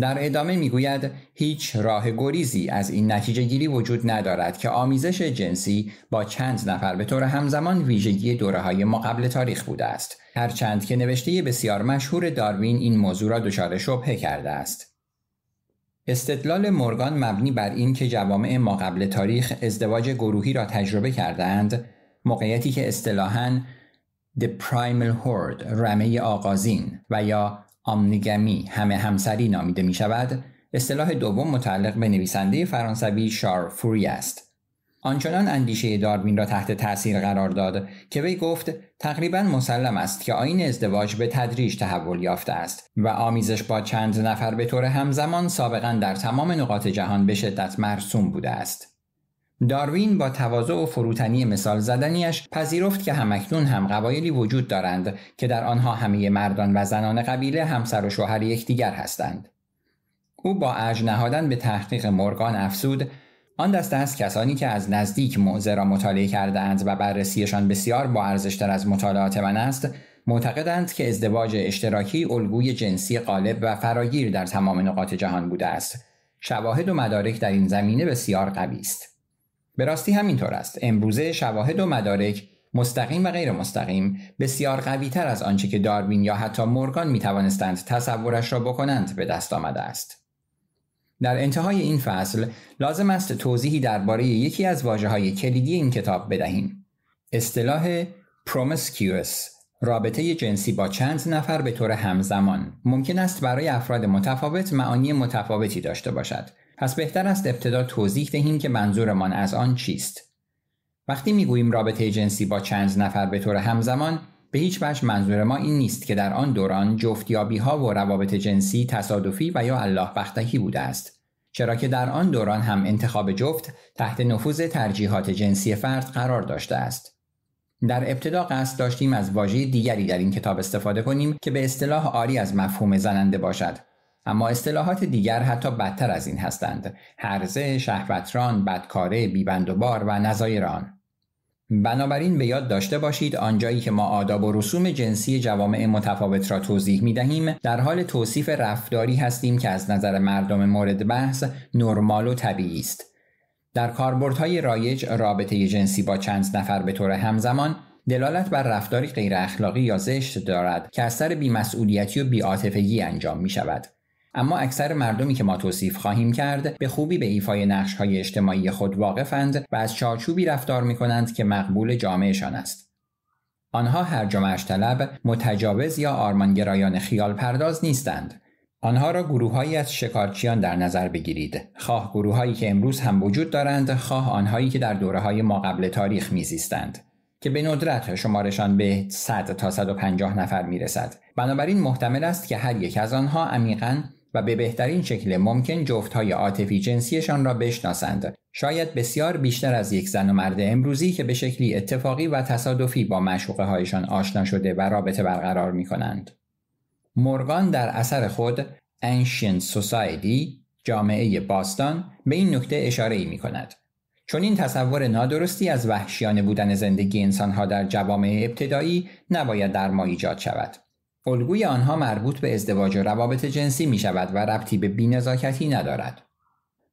در ادامه میگوید هیچ راه گریزی از این نتیجه گیری وجود ندارد که آمیزش جنسی با چند نفر به طور همزمان ویژگی دوره های قبل تاریخ بوده است هرچند که نوشته بسیار مشهور داروین این موضوع را دچار شبهه کرده است استدلال مورگان مبنی بر این که جوامع ما قبل تاریخ ازدواج گروهی را تجربه کردهاند، موقعیتی که اصطلاحاً The Primal Horde رمه آغازین و یا آمنیگمی همه همسری نامیده می شود اصطلاح دوم متعلق به نویسنده فرانسوی شار فوری است آنچنان اندیشه داروین را تحت تاثیر قرار داد که وی گفت تقریبا مسلم است که آین ازدواج به تدریج تحول یافته است و آمیزش با چند نفر به طور همزمان سابقا در تمام نقاط جهان به شدت مرسوم بوده است داروین با تواضع و فروتنی مثال زدنیش پذیرفت که همکنون هم قبایلی وجود دارند که در آنها همه مردان و زنان قبیله همسر و شوهر یکدیگر هستند. او با ارج نهادن به تحقیق مرگان افسود آن دسته از کسانی که از نزدیک موضع را مطالعه کرده اند و بررسیشان بسیار با ارزشتر از مطالعات من است معتقدند که ازدواج اشتراکی الگوی جنسی غالب و فراگیر در تمام نقاط جهان بوده است شواهد و مدارک در این زمینه بسیار قوی است به راستی همینطور است امروزه شواهد و مدارک مستقیم و غیر مستقیم بسیار قوی تر از آنچه که داروین یا حتی مورگان می توانستند تصورش را بکنند به دست آمده است. در انتهای این فصل لازم است توضیحی درباره یکی از واجه های کلیدی این کتاب بدهیم. اصطلاح promiscuous رابطه جنسی با چند نفر به طور همزمان ممکن است برای افراد متفاوت معانی متفاوتی داشته باشد پس بهتر است ابتدا توضیح دهیم که منظورمان از آن چیست. وقتی میگوییم رابطه جنسی با چند نفر به طور همزمان به هیچ وجه منظور ما این نیست که در آن دوران جفتیابی ها و روابط جنسی تصادفی و یا الله بوده است. چرا که در آن دوران هم انتخاب جفت تحت نفوذ ترجیحات جنسی فرد قرار داشته است. در ابتدا قصد داشتیم از واژه دیگری در این کتاب استفاده کنیم که به اصطلاح آری از مفهوم زننده باشد اما اصطلاحات دیگر حتی بدتر از این هستند هرزه شهوتران بدکاره بیبندوبار و نظایر بنابراین به یاد داشته باشید آنجایی که ما آداب و رسوم جنسی جوامع متفاوت را توضیح می دهیم در حال توصیف رفتاری هستیم که از نظر مردم مورد بحث نرمال و طبیعی است در کاربردهای رایج رابطه جنسی با چند نفر به طور همزمان دلالت بر رفتاری غیر اخلاقی یا زشت دارد که از سر بیمسئولیتی و بیعاطفگی انجام می شود اما اکثر مردمی که ما توصیف خواهیم کرد به خوبی به ایفای نقش های اجتماعی خود واقفند و از چارچوبی رفتار می کنند که مقبول جامعهشان است. آنها هر جمعش طلب، متجاوز یا آرمانگرایان خیال پرداز نیستند. آنها را گروههایی از شکارچیان در نظر بگیرید خواه گروههایی که امروز هم وجود دارند خواه آنهایی که در دوره های ما قبل تاریخ میزیستند که به ندرت شمارشان به 100 تا 150 نفر میرسد بنابراین محتمل است که هر یک از آنها عمیقا و به بهترین شکل ممکن های عاطفی جنسیشان را بشناسند شاید بسیار بیشتر از یک زن و مرد امروزی که به شکلی اتفاقی و تصادفی با معشوقه هایشان آشنا شده و رابطه برقرار می کنند. مورگان در اثر خود Ancient Society جامعه باستان به این نکته اشاره می کند. چون این تصور نادرستی از وحشیانه بودن زندگی انسانها در جوامع ابتدایی نباید در ما ایجاد شود. الگوی آنها مربوط به ازدواج و روابط جنسی می شود و ربطی به بینزاکتی ندارد.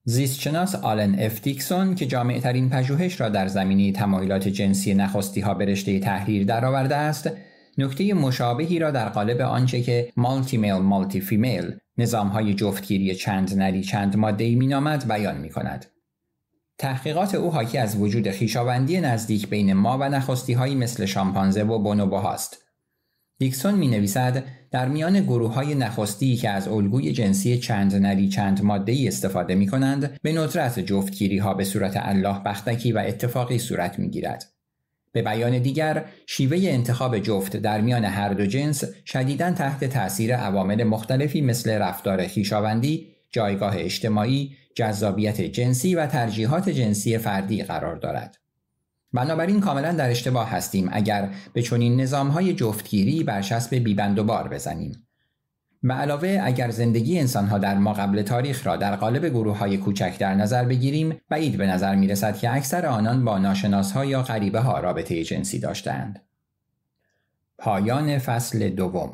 زیستشناس آلن اف دیکسون که جامعه ترین پژوهش را در زمینه تمایلات جنسی نخستی ها به رشته تحریر درآورده است، نکته مشابهی را در قالب آنچه که مالتی میل مالتی فیمیل نظام های جفتگیری چند نری چند ماده ای مینامد بیان می کند. تحقیقات او حاکی از وجود خیشاوندی نزدیک بین ما و نخستی هایی مثل شامپانزه و بونوبوهاست دیکسون می نویسد در میان گروه های نخستی که از الگوی جنسی چند نری چند ماده ای استفاده می کنند به ندرت جفتگیری ها به صورت الله بختکی و اتفاقی صورت می گیرد. به بیان دیگر شیوه انتخاب جفت در میان هر دو جنس شدیدا تحت تاثیر عوامل مختلفی مثل رفتار خویشاوندی، جایگاه اجتماعی، جذابیت جنسی و ترجیحات جنسی فردی قرار دارد. بنابراین کاملا در اشتباه هستیم اگر به چنین نظامهای جفتگیری برچسب بیبند و بار بزنیم به علاوه اگر زندگی انسانها در ما قبل تاریخ را در قالب گروه های کوچک در نظر بگیریم بعید به نظر می رسد که اکثر آنان با ها یا غریبه ها رابطه جنسی داشتند. پایان فصل دوم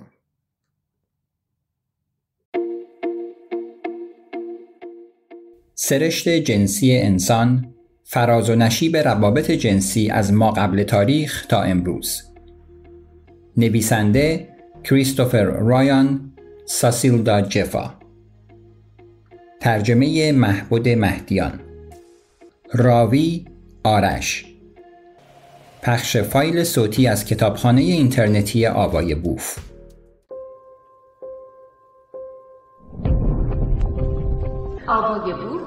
سرشت جنسی انسان فراز و نشیب روابط جنسی از ما قبل تاریخ تا امروز نویسنده کریستوفر رایان ساسیلدا جفا ترجمه محبود مهدیان راوی آرش پخش فایل صوتی از کتابخانه اینترنتی آوای بوف آوای بوف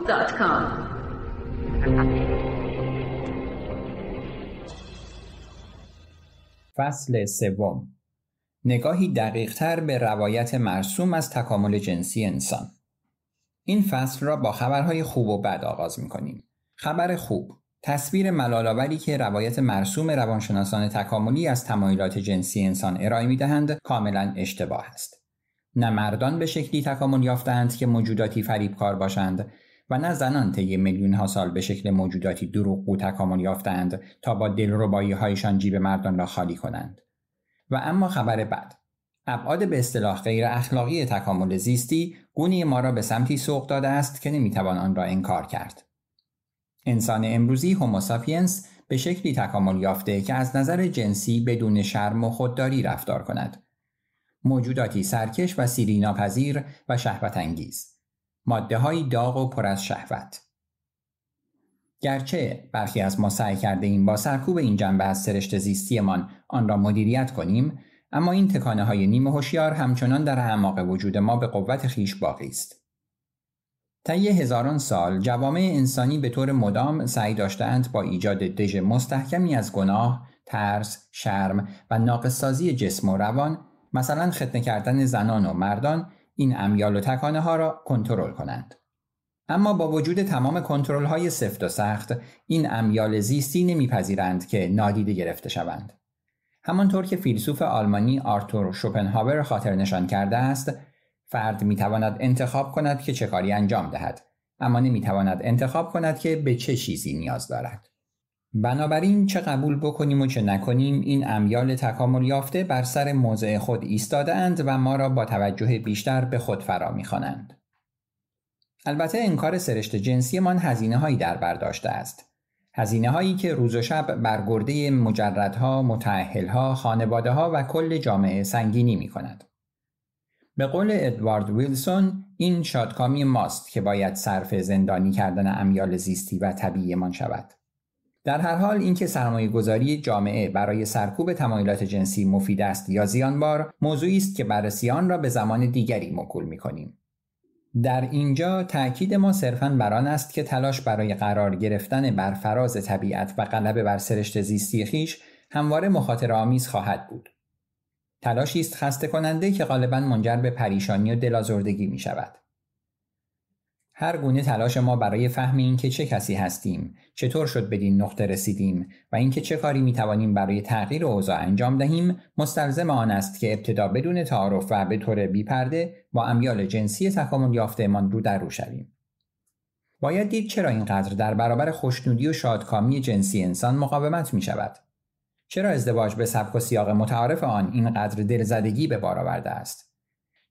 فصل سوم نگاهی تر به روایت مرسوم از تکامل جنسی انسان این فصل را با خبرهای خوب و بد آغاز می کنیم. خبر خوب تصویر ملالاوری که روایت مرسوم روانشناسان تکاملی از تمایلات جنسی انسان ارائه می دهند کاملا اشتباه است. نه مردان به شکلی تکامل یافتند که موجوداتی فریبکار باشند و نه زنان طی میلیون ها سال به شکل موجوداتی دروغ و تکامل یافتند تا با دلربایی هایشان جیب مردان را خالی کنند و اما خبر بعد، ابعاد به اصطلاح غیر اخلاقی تکامل زیستی گونی ما را به سمتی سوق داده است که نمیتوان آن را انکار کرد انسان امروزی هوموساپینس به شکلی تکامل یافته که از نظر جنسی بدون شرم و خودداری رفتار کند موجوداتی سرکش و سیری ناپذیر و شهوت انگیز ماده های داغ و پر از شهوت گرچه برخی از ما سعی کرده این با سرکوب این جنبه از سرشت زیستیمان آن را مدیریت کنیم اما این تکانه های نیمه هوشیار همچنان در اعماق وجود ما به قوت خیش باقی است طی هزاران سال جوامع انسانی به طور مدام سعی داشتند با ایجاد دژ مستحکمی از گناه ترس شرم و ناقصسازی جسم و روان مثلا ختنه کردن زنان و مردان این امیال و تکانه ها را کنترل کنند. اما با وجود تمام کنترل های سفت و سخت این امیال زیستی نمیپذیرند که نادیده گرفته شوند. همانطور که فیلسوف آلمانی آرتور شوپنهاور خاطر نشان کرده است، فرد می تواند انتخاب کند که چه کاری انجام دهد، اما نمی تواند انتخاب کند که به چه چیزی نیاز دارد. بنابراین چه قبول بکنیم و چه نکنیم این امیال تکامل یافته بر سر موضع خود ایستادند و ما را با توجه بیشتر به خود فرا میخوانند البته انکار سرشت جنسیمان هزینه هایی در برداشته است هزینه هایی که روز و شب بر گرده مجردها، متعهلها، خانواده ها و کل جامعه سنگینی می کند. به قول ادوارد ویلسون این شادکامی ماست که باید صرف زندانی کردن امیال زیستی و طبیعیمان شود. در هر حال اینکه سرمایه گذاری جامعه برای سرکوب تمایلات جنسی مفید است یا زیانبار موضوعی است که بررسی آن را به زمان دیگری موکول می در اینجا تاکید ما صرفا بر آن است که تلاش برای قرار گرفتن بر فراز طبیعت و غلبه بر سرشت زیستی خیش همواره مخاطره آمیز خواهد بود. تلاشی است خسته کننده که غالبا منجر به پریشانی و دلازردگی می شود. هر گونه تلاش ما برای فهم این که چه کسی هستیم، چطور شد بدین نقطه رسیدیم و اینکه چه کاری می توانیم برای تغییر اوضاع انجام دهیم، مستلزم آن است که ابتدا بدون تعارف و به طور بیپرده با امیال جنسی تکامل یافتهمان رو در رو شویم. باید دید چرا اینقدر در برابر خوشنودی و شادکامی جنسی انسان مقاومت می شود. چرا ازدواج به سبک و سیاق متعارف آن اینقدر دلزدگی به بار آورده است؟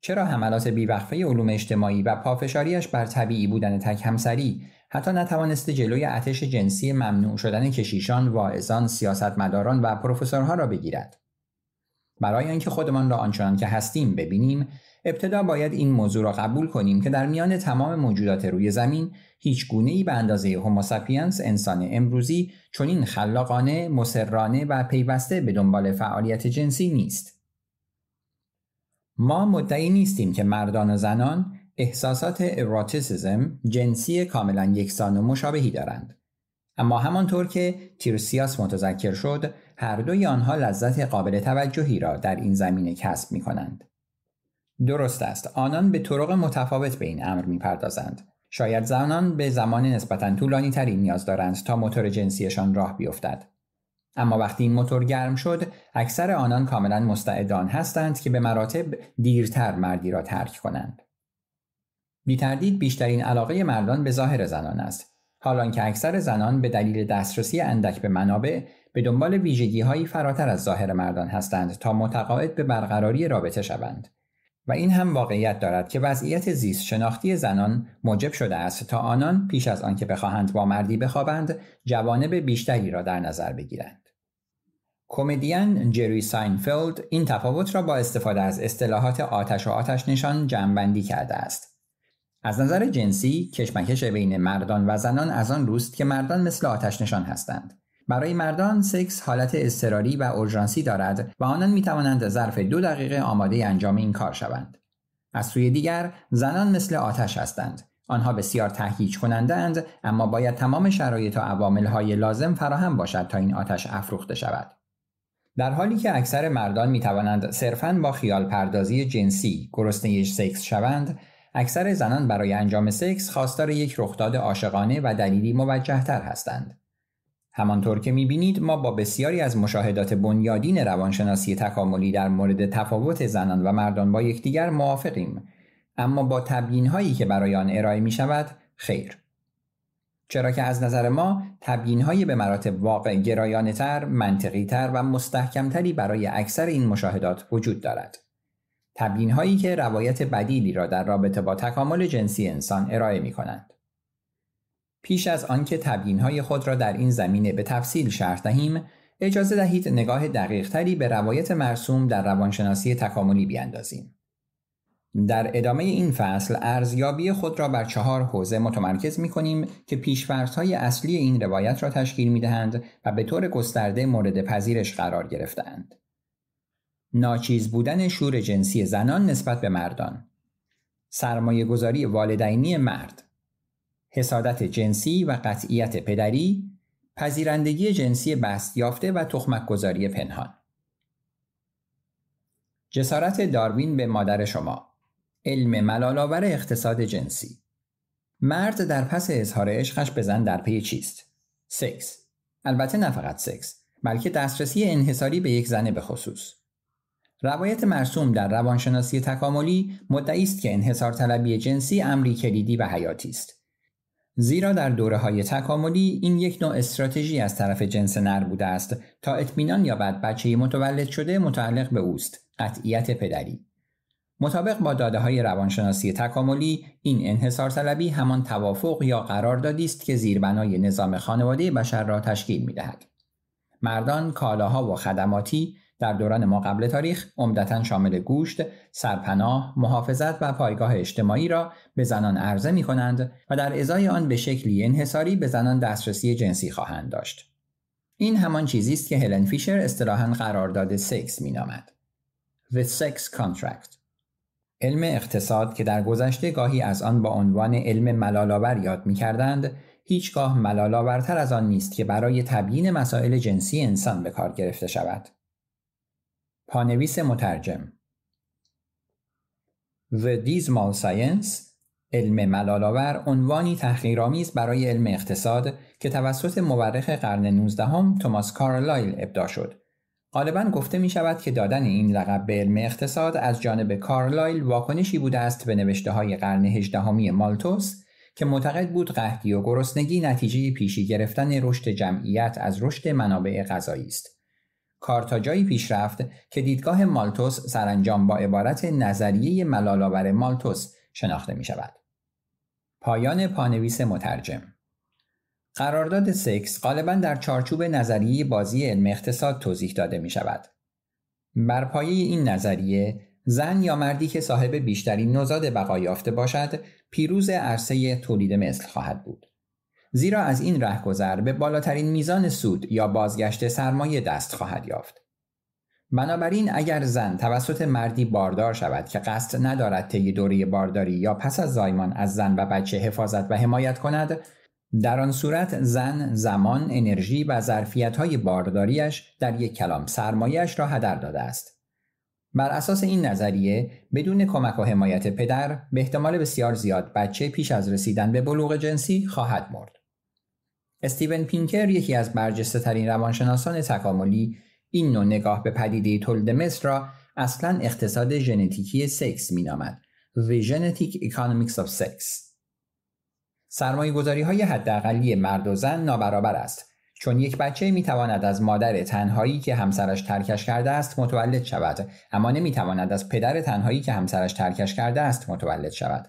چرا حملات بیوقفه علوم اجتماعی و پافشاریش بر طبیعی بودن تک همسری حتی نتوانسته جلوی اتش جنسی ممنوع شدن کشیشان، واعظان، سیاستمداران و پروفسورها را بگیرد. برای اینکه خودمان را آنچنان که هستیم ببینیم، ابتدا باید این موضوع را قبول کنیم که در میان تمام موجودات روی زمین هیچ گونه ای به اندازه هوموساپینس انسان امروزی چنین خلاقانه، مسررانه و پیوسته به دنبال فعالیت جنسی نیست. ما مدعی نیستیم که مردان و زنان احساسات اراتیسیزم جنسی کاملا یکسان و مشابهی دارند اما همانطور که تیرسیاس متذکر شد هر دوی آنها لذت قابل توجهی را در این زمینه کسب می کنند. درست است آنان به طرق متفاوت به این امر می پردازند. شاید زنان به زمان نسبتا طولانی تری نیاز دارند تا موتور جنسیشان راه بیفتد اما وقتی این موتور گرم شد اکثر آنان کاملا مستعدان هستند که به مراتب دیرتر مردی را ترک کنند بیتردید بیشترین علاقه مردان به ظاهر زنان است حالان که اکثر زنان به دلیل دسترسی اندک به منابع به دنبال ویژگی هایی فراتر از ظاهر مردان هستند تا متقاعد به برقراری رابطه شوند و این هم واقعیت دارد که وضعیت زیست شناختی زنان موجب شده است تا آنان پیش از آنکه بخواهند با مردی بخوابند جوانب بیشتری را در نظر بگیرند کمدین جری ساینفلد این تفاوت را با استفاده از اصطلاحات آتش و آتش نشان جمعبندی کرده است. از نظر جنسی، کشمکش بین مردان و زنان از آن روست که مردان مثل آتش نشان هستند. برای مردان سکس حالت اضطراری و اورژانسی دارد و آنان می توانند ظرف دو دقیقه آماده انجام این کار شوند. از سوی دیگر زنان مثل آتش هستند. آنها بسیار تهیج کننده اند اما باید تمام شرایط و عوامل های لازم فراهم باشد تا این آتش افروخته شود. در حالی که اکثر مردان می توانند صرفاً با خیال پردازی جنسی گرسنه سکس شوند، اکثر زنان برای انجام سکس خواستار یک رخداد عاشقانه و دلیلی تر هستند. همانطور که می بینید ما با بسیاری از مشاهدات بنیادین روانشناسی تکاملی در مورد تفاوت زنان و مردان با یکدیگر موافقیم اما با تبیین هایی که برای آن ارائه می شود خیر چرا که از نظر ما تبیین به مراتب واقع گرایانه تر، منطقی تر و تری برای اکثر این مشاهدات وجود دارد. تبیین هایی که روایت بدیلی را در رابطه با تکامل جنسی انسان ارائه می کنند. پیش از آنکه تبیین های خود را در این زمینه به تفصیل شرح دهیم، اجازه دهید نگاه دقیق تری به روایت مرسوم در روانشناسی تکاملی بیاندازیم. در ادامه این فصل ارزیابی خود را بر چهار حوزه متمرکز می کنیم که های اصلی این روایت را تشکیل می دهند و به طور گسترده مورد پذیرش قرار گرفتند. ناچیز بودن شور جنسی زنان نسبت به مردان سرمایه گذاری والدینی مرد حسادت جنسی و قطعیت پدری پذیرندگی جنسی بست یافته و تخمک گذاری پنهان جسارت داروین به مادر شما علم ملالآور اقتصاد جنسی مرد در پس اظهار عشقش به زن در پی چیست سکس البته نه فقط سکس بلکه دسترسی انحصاری به یک زنه به خصوص روایت مرسوم در روانشناسی تکاملی مدعی است که انحصار طلبی جنسی امری کلیدی و حیاتی است زیرا در دوره های تکاملی این یک نوع استراتژی از طرف جنس نر بوده است تا اطمینان یابد بچه متولد شده متعلق به اوست قطعیت پدری مطابق با داده های روانشناسی تکاملی این انحصار طلبی همان توافق یا قراردادی است که زیربنای نظام خانواده بشر را تشکیل می دهد. مردان کالاها و خدماتی در دوران ما قبل تاریخ عمدتا شامل گوشت، سرپناه، محافظت و پایگاه اجتماعی را به زنان عرضه می کنند و در ازای آن به شکلی انحصاری به زنان دسترسی جنسی خواهند داشت. این همان چیزی است که هلن فیشر اصطلاحا قرارداد سکس مینامد. The Sex Contract علم اقتصاد که در گذشته گاهی از آن با عنوان علم ملالاور یاد میکردند هیچگاه ملالاورتر از آن نیست که برای تبیین مسائل جنسی انسان به کار گرفته شود پانویس مترجم The Dismal Science علم ملالاور عنوانی تحقیرآمیز برای علم اقتصاد که توسط مورخ قرن 19 هم توماس کارلایل ابدا شد غالبا گفته می شود که دادن این لقب به علم اقتصاد از جانب کارلایل واکنشی بوده است به نوشته های قرن هجدهمی مالتوس که معتقد بود قحطی و گرسنگی نتیجه پیشی گرفتن رشد جمعیت از رشد منابع غذایی است. کار تا جایی پیش رفت که دیدگاه مالتوس سرانجام با عبارت نظریه ملالآور مالتوس شناخته می شود. پایان پانویس مترجم قرارداد سکس غالبا در چارچوب نظریه بازی علم اقتصاد توضیح داده می شود. بر پایه این نظریه زن یا مردی که صاحب بیشترین نوزاد بقا یافته باشد پیروز عرصه تولید مثل خواهد بود زیرا از این رهگذر به بالاترین میزان سود یا بازگشت سرمایه دست خواهد یافت بنابراین اگر زن توسط مردی باردار شود که قصد ندارد طی دوره بارداری یا پس از زایمان از زن و بچه حفاظت و حمایت کند در آن صورت زن زمان، انرژی و های بارداریش در یک کلام سرمایهش را هدر داده است. بر اساس این نظریه بدون کمک و حمایت پدر به احتمال بسیار زیاد بچه پیش از رسیدن به بلوغ جنسی خواهد مرد. استیون پینکر یکی از برجسته ترین روانشناسان تکاملی این نوع نگاه به پدیده تولد مصر را اصلا اقتصاد ژنتیکی سکس نامد. The Genetic Economics of Sex سرمایه گذاری های حداقلی مرد و زن نابرابر است چون یک بچه می تواند از مادر تنهایی که همسرش ترکش کرده است متولد شود اما نمی تواند از پدر تنهایی که همسرش ترکش کرده است متولد شود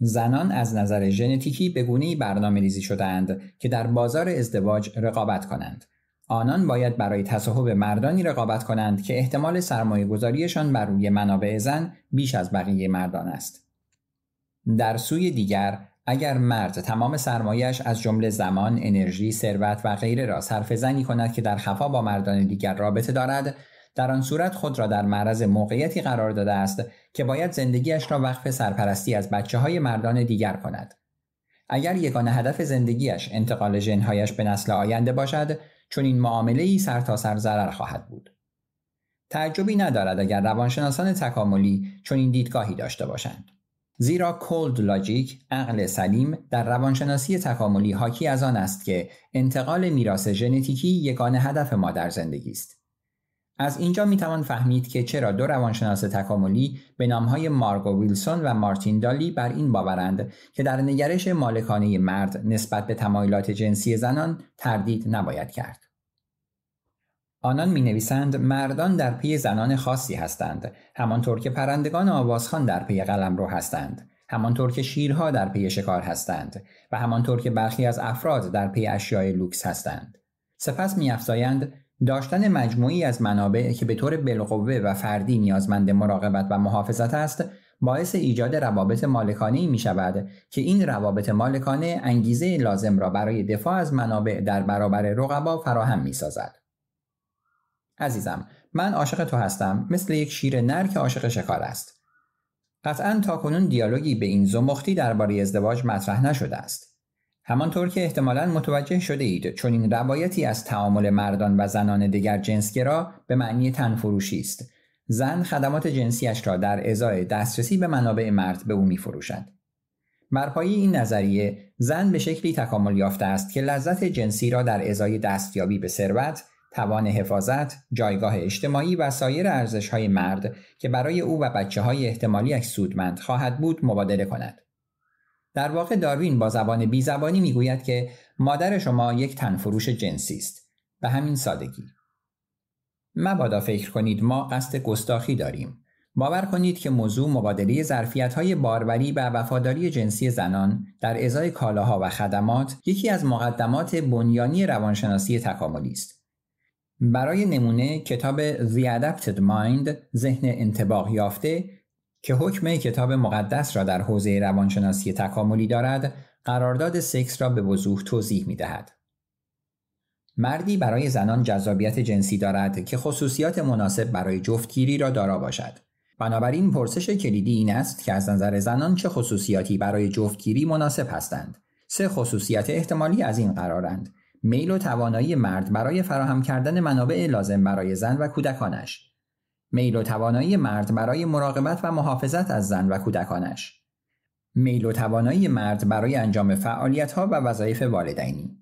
زنان از نظر ژنتیکی به گونه‌ای برنامه‌ریزی شدهاند که در بازار ازدواج رقابت کنند آنان باید برای تصاحب مردانی رقابت کنند که احتمال سرمایه گذاریشان بر روی منابع زن بیش از بقیه مردان است. در سوی دیگر اگر مرد تمام سرمایهش از جمله زمان، انرژی، ثروت و غیره را صرف زنی کند که در خفا با مردان دیگر رابطه دارد، در آن صورت خود را در معرض موقعیتی قرار داده است که باید زندگیش را وقف سرپرستی از بچه های مردان دیگر کند. اگر یگانه هدف زندگیش انتقال ژنهایش به نسل آینده باشد، چون این معامله ای سر ضرر خواهد بود. تعجبی ندارد اگر روانشناسان تکاملی چون این دیدگاهی داشته باشند. زیرا کولد لاجیک عقل سلیم در روانشناسی تکاملی حاکی از آن است که انتقال میراث ژنتیکی یگانه هدف ما در زندگی است از اینجا می توان فهمید که چرا دو روانشناس تکاملی به نامهای مارگو ویلسون و مارتین دالی بر این باورند که در نگرش مالکانه مرد نسبت به تمایلات جنسی زنان تردید نباید کرد. آنان می نویسند مردان در پی زنان خاصی هستند همانطور که پرندگان آوازخان در پی قلم رو هستند همانطور که شیرها در پی شکار هستند و همانطور که برخی از افراد در پی اشیای لوکس هستند سپس میافزایند داشتن مجموعی از منابع که به طور بالقوه و فردی نیازمند مراقبت و محافظت است باعث ایجاد روابط مالکانه می شود که این روابط مالکانه انگیزه لازم را برای دفاع از منابع در برابر رقبا فراهم می سازد. عزیزم من عاشق تو هستم مثل یک شیر نر که عاشق شکار است قطعا تا کنون دیالوگی به این زمختی درباره ازدواج مطرح نشده است همانطور که احتمالا متوجه شده اید چون این روایتی از تعامل مردان و زنان دیگر جنسگرا به معنی تنفروشی است زن خدمات جنسیش را در ازای دسترسی به منابع مرد به او میفروشد بر پایه این نظریه زن به شکلی تکامل یافته است که لذت جنسی را در ازای دستیابی به ثروت توان حفاظت، جایگاه اجتماعی و سایر ارزش های مرد که برای او و بچه های احتمالی سودمند خواهد بود مبادله کند. در واقع داروین با زبان بیزبانی میگوید که مادر شما یک تنفروش جنسی است. به همین سادگی. مبادا فکر کنید ما قصد گستاخی داریم. باور کنید که موضوع مبادله ظرفیت های باروری و وفاداری جنسی زنان در ازای کالاها و خدمات یکی از مقدمات بنیانی روانشناسی تکاملی است. برای نمونه کتاب The Adapted Mind ذهن انتباه یافته که حکم کتاب مقدس را در حوزه روانشناسی تکاملی دارد قرارداد سکس را به وضوح توضیح می دهد. مردی برای زنان جذابیت جنسی دارد که خصوصیات مناسب برای جفتگیری را دارا باشد. بنابراین پرسش کلیدی این است که از نظر زنان چه خصوصیاتی برای جفتگیری مناسب هستند. سه خصوصیت احتمالی از این قرارند میل و توانایی مرد برای فراهم کردن منابع لازم برای زن و کودکانش میل و توانایی مرد برای مراقبت و محافظت از زن و کودکانش میل و توانایی مرد برای انجام فعالیت ها و وظایف والدینی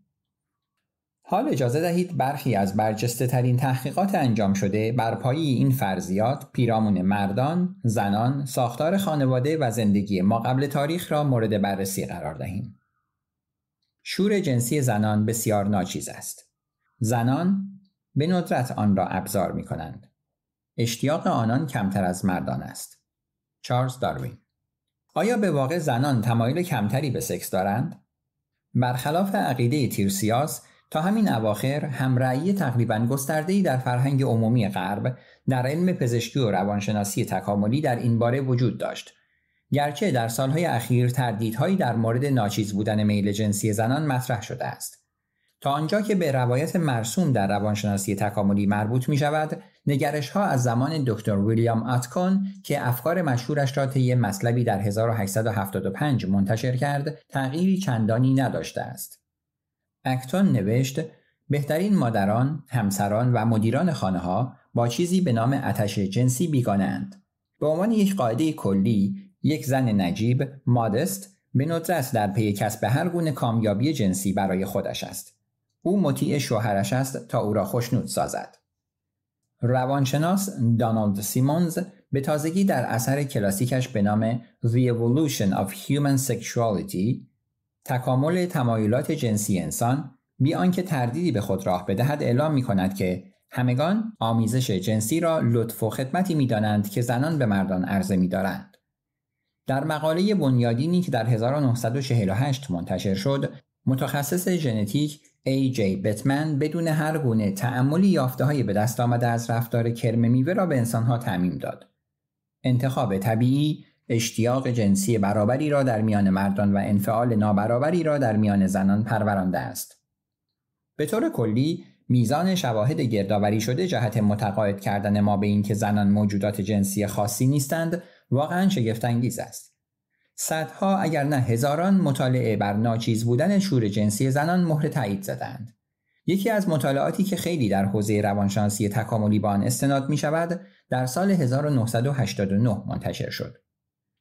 حال اجازه دهید برخی از برجسته ترین تحقیقات انجام شده بر این فرضیات پیرامون مردان، زنان، ساختار خانواده و زندگی ما قبل تاریخ را مورد بررسی قرار دهیم. شور جنسی زنان بسیار ناچیز است. زنان به ندرت آن را ابزار می کنند. اشتیاق آنان کمتر از مردان است. چارلز داروین آیا به واقع زنان تمایل کمتری به سکس دارند؟ برخلاف عقیده تیرسیاس تا همین اواخر همرأیی تقریبا ای در فرهنگ عمومی غرب در علم پزشکی و روانشناسی تکاملی در این باره وجود داشت گرچه در سالهای اخیر تردیدهایی در مورد ناچیز بودن میل جنسی زنان مطرح شده است تا آنجا که به روایت مرسوم در روانشناسی تکاملی مربوط می شود نگرش ها از زمان دکتر ویلیام آتکون که افکار مشهورش را طی مسلبی در 1875 منتشر کرد تغییری چندانی نداشته است اکتون نوشت بهترین مادران، همسران و مدیران خانه ها با چیزی به نام اتش جنسی بیگانند. به عنوان یک قاعده کلی یک زن نجیب، مادست، به ندرت در پی کسب هر گونه کامیابی جنسی برای خودش است. او مطیع شوهرش است تا او را خوشنود سازد. روانشناس دانالد سیمونز به تازگی در اثر کلاسیکش به نام The Evolution of Human Sexuality تکامل تمایلات جنسی انسان بی آنکه تردیدی به خود راه بدهد اعلام می کند که همگان آمیزش جنسی را لطف و خدمتی می دانند که زنان به مردان عرضه می دارند. در مقاله بنیادینی که در 1948 منتشر شد، متخصص ژنتیک ای جی بتمن بدون هر گونه تعملی یافته به دست آمده از رفتار کرم میوه را به انسانها تعمیم داد. انتخاب طبیعی اشتیاق جنسی برابری را در میان مردان و انفعال نابرابری را در میان زنان پرورانده است. به طور کلی میزان شواهد گردآوری شده جهت متقاعد کردن ما به اینکه زنان موجودات جنسی خاصی نیستند واقعا شگفت انگیز است صدها اگر نه هزاران مطالعه بر ناچیز بودن شور جنسی زنان مهر تایید زدند یکی از مطالعاتی که خیلی در حوزه روانشناسی تکاملی به آن استناد می شود در سال 1989 منتشر شد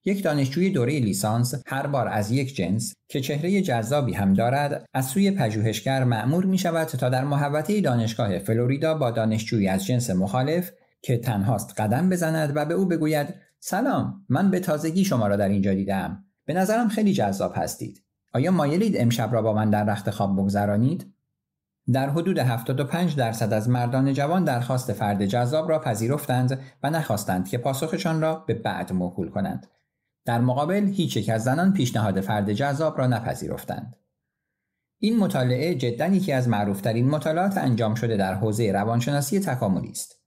یک دانشجوی دوره لیسانس هر بار از یک جنس که چهره جذابی هم دارد از سوی پژوهشگر معمور می شود تا در محوطه دانشگاه فلوریدا با دانشجویی از جنس مخالف که تنهاست قدم بزند و به او بگوید سلام من به تازگی شما را در اینجا دیدم به نظرم خیلی جذاب هستید آیا مایلید امشب را با من در رخت خواب بگذرانید در حدود 75 درصد از مردان جوان درخواست فرد جذاب را پذیرفتند و نخواستند که پاسخشان را به بعد موکول کنند در مقابل هیچ یک از زنان پیشنهاد فرد جذاب را نپذیرفتند این مطالعه جدا یکی از معروفترین مطالعات انجام شده در حوزه روانشناسی تکاملی است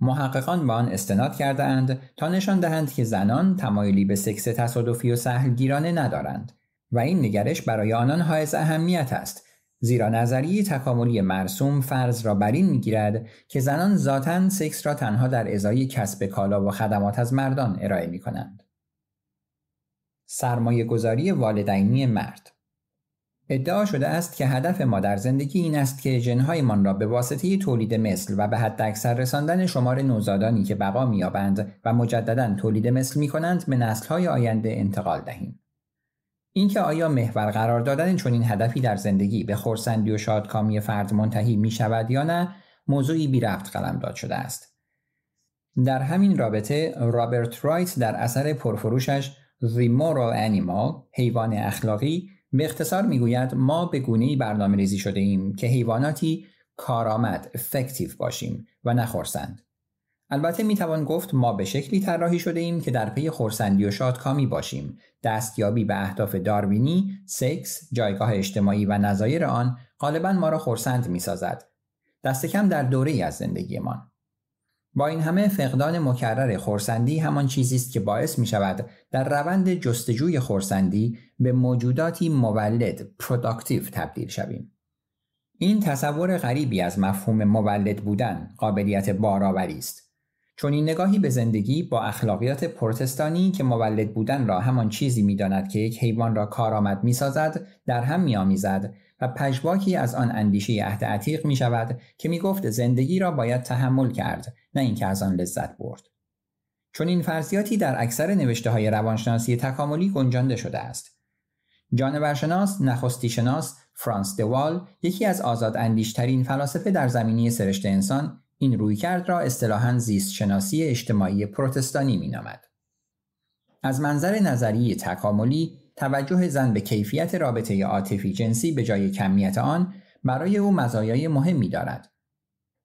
محققان به آن استناد کرده اند تا نشان دهند که زنان تمایلی به سکس تصادفی و گیرانه ندارند و این نگرش برای آنان حائز اهمیت است زیرا نظریه تکاملی مرسوم فرض را بر این میگیرد که زنان ذاتا سکس را تنها در ازای کسب کالا و خدمات از مردان ارائه می کنند. سرمایه گذاری والدینی مرد ادعا شده است که هدف ما در زندگی این است که ژنهایمان را به واسطه تولید مثل و به حد اکثر رساندن شمار نوزادانی که بقا مییابند و مجددا تولید مثل می کنند به نسلهای آینده انتقال دهیم. اینکه آیا محور قرار دادن چنین هدفی در زندگی به خورسندی و شادکامی فرد منتهی می شود یا نه موضوعی بی قلمداد قلم داد شده است. در همین رابطه رابرت رایت در اثر پرفروشش The Moral Animal حیوان اخلاقی به اختصار میگوید ما به گونه‌ای برنامه ریزی شده ایم که حیواناتی کارآمد افکتیو باشیم و نخورسند البته میتوان گفت ما به شکلی طراحی شده ایم که در پی خورسندی و شادکامی باشیم دستیابی به اهداف داروینی سکس جایگاه اجتماعی و نظایر آن غالبا ما را خورسند میسازد دست کم در دوره ای از زندگیمان با این همه فقدان مکرر خورسندی همان چیزی است که باعث می شود در روند جستجوی خورسندی به موجوداتی مولد پروداکتیو تبدیل شویم. این تصور غریبی از مفهوم مولد بودن قابلیت بارآوری است. چون این نگاهی به زندگی با اخلاقیات پروتستانی که مولد بودن را همان چیزی میداند که یک حیوان را کارآمد سازد، در هم میآمیزد و پژواکی از آن اندیشه عهد عتیق می شود که می گفت زندگی را باید تحمل کرد نه اینکه از آن لذت برد. چون این فرضیاتی در اکثر نوشته های روانشناسی تکاملی گنجانده شده است. جانورشناس شناس، فرانس دوال یکی از آزاد اندیشترین فلاسفه در زمینه سرشت انسان این رویکرد را اصطلاحا زیست شناسی اجتماعی پروتستانی مینامد. از منظر نظریه تکاملی توجه زن به کیفیت رابطه عاطفی جنسی به جای کمیت آن برای او مزایای مهمی دارد.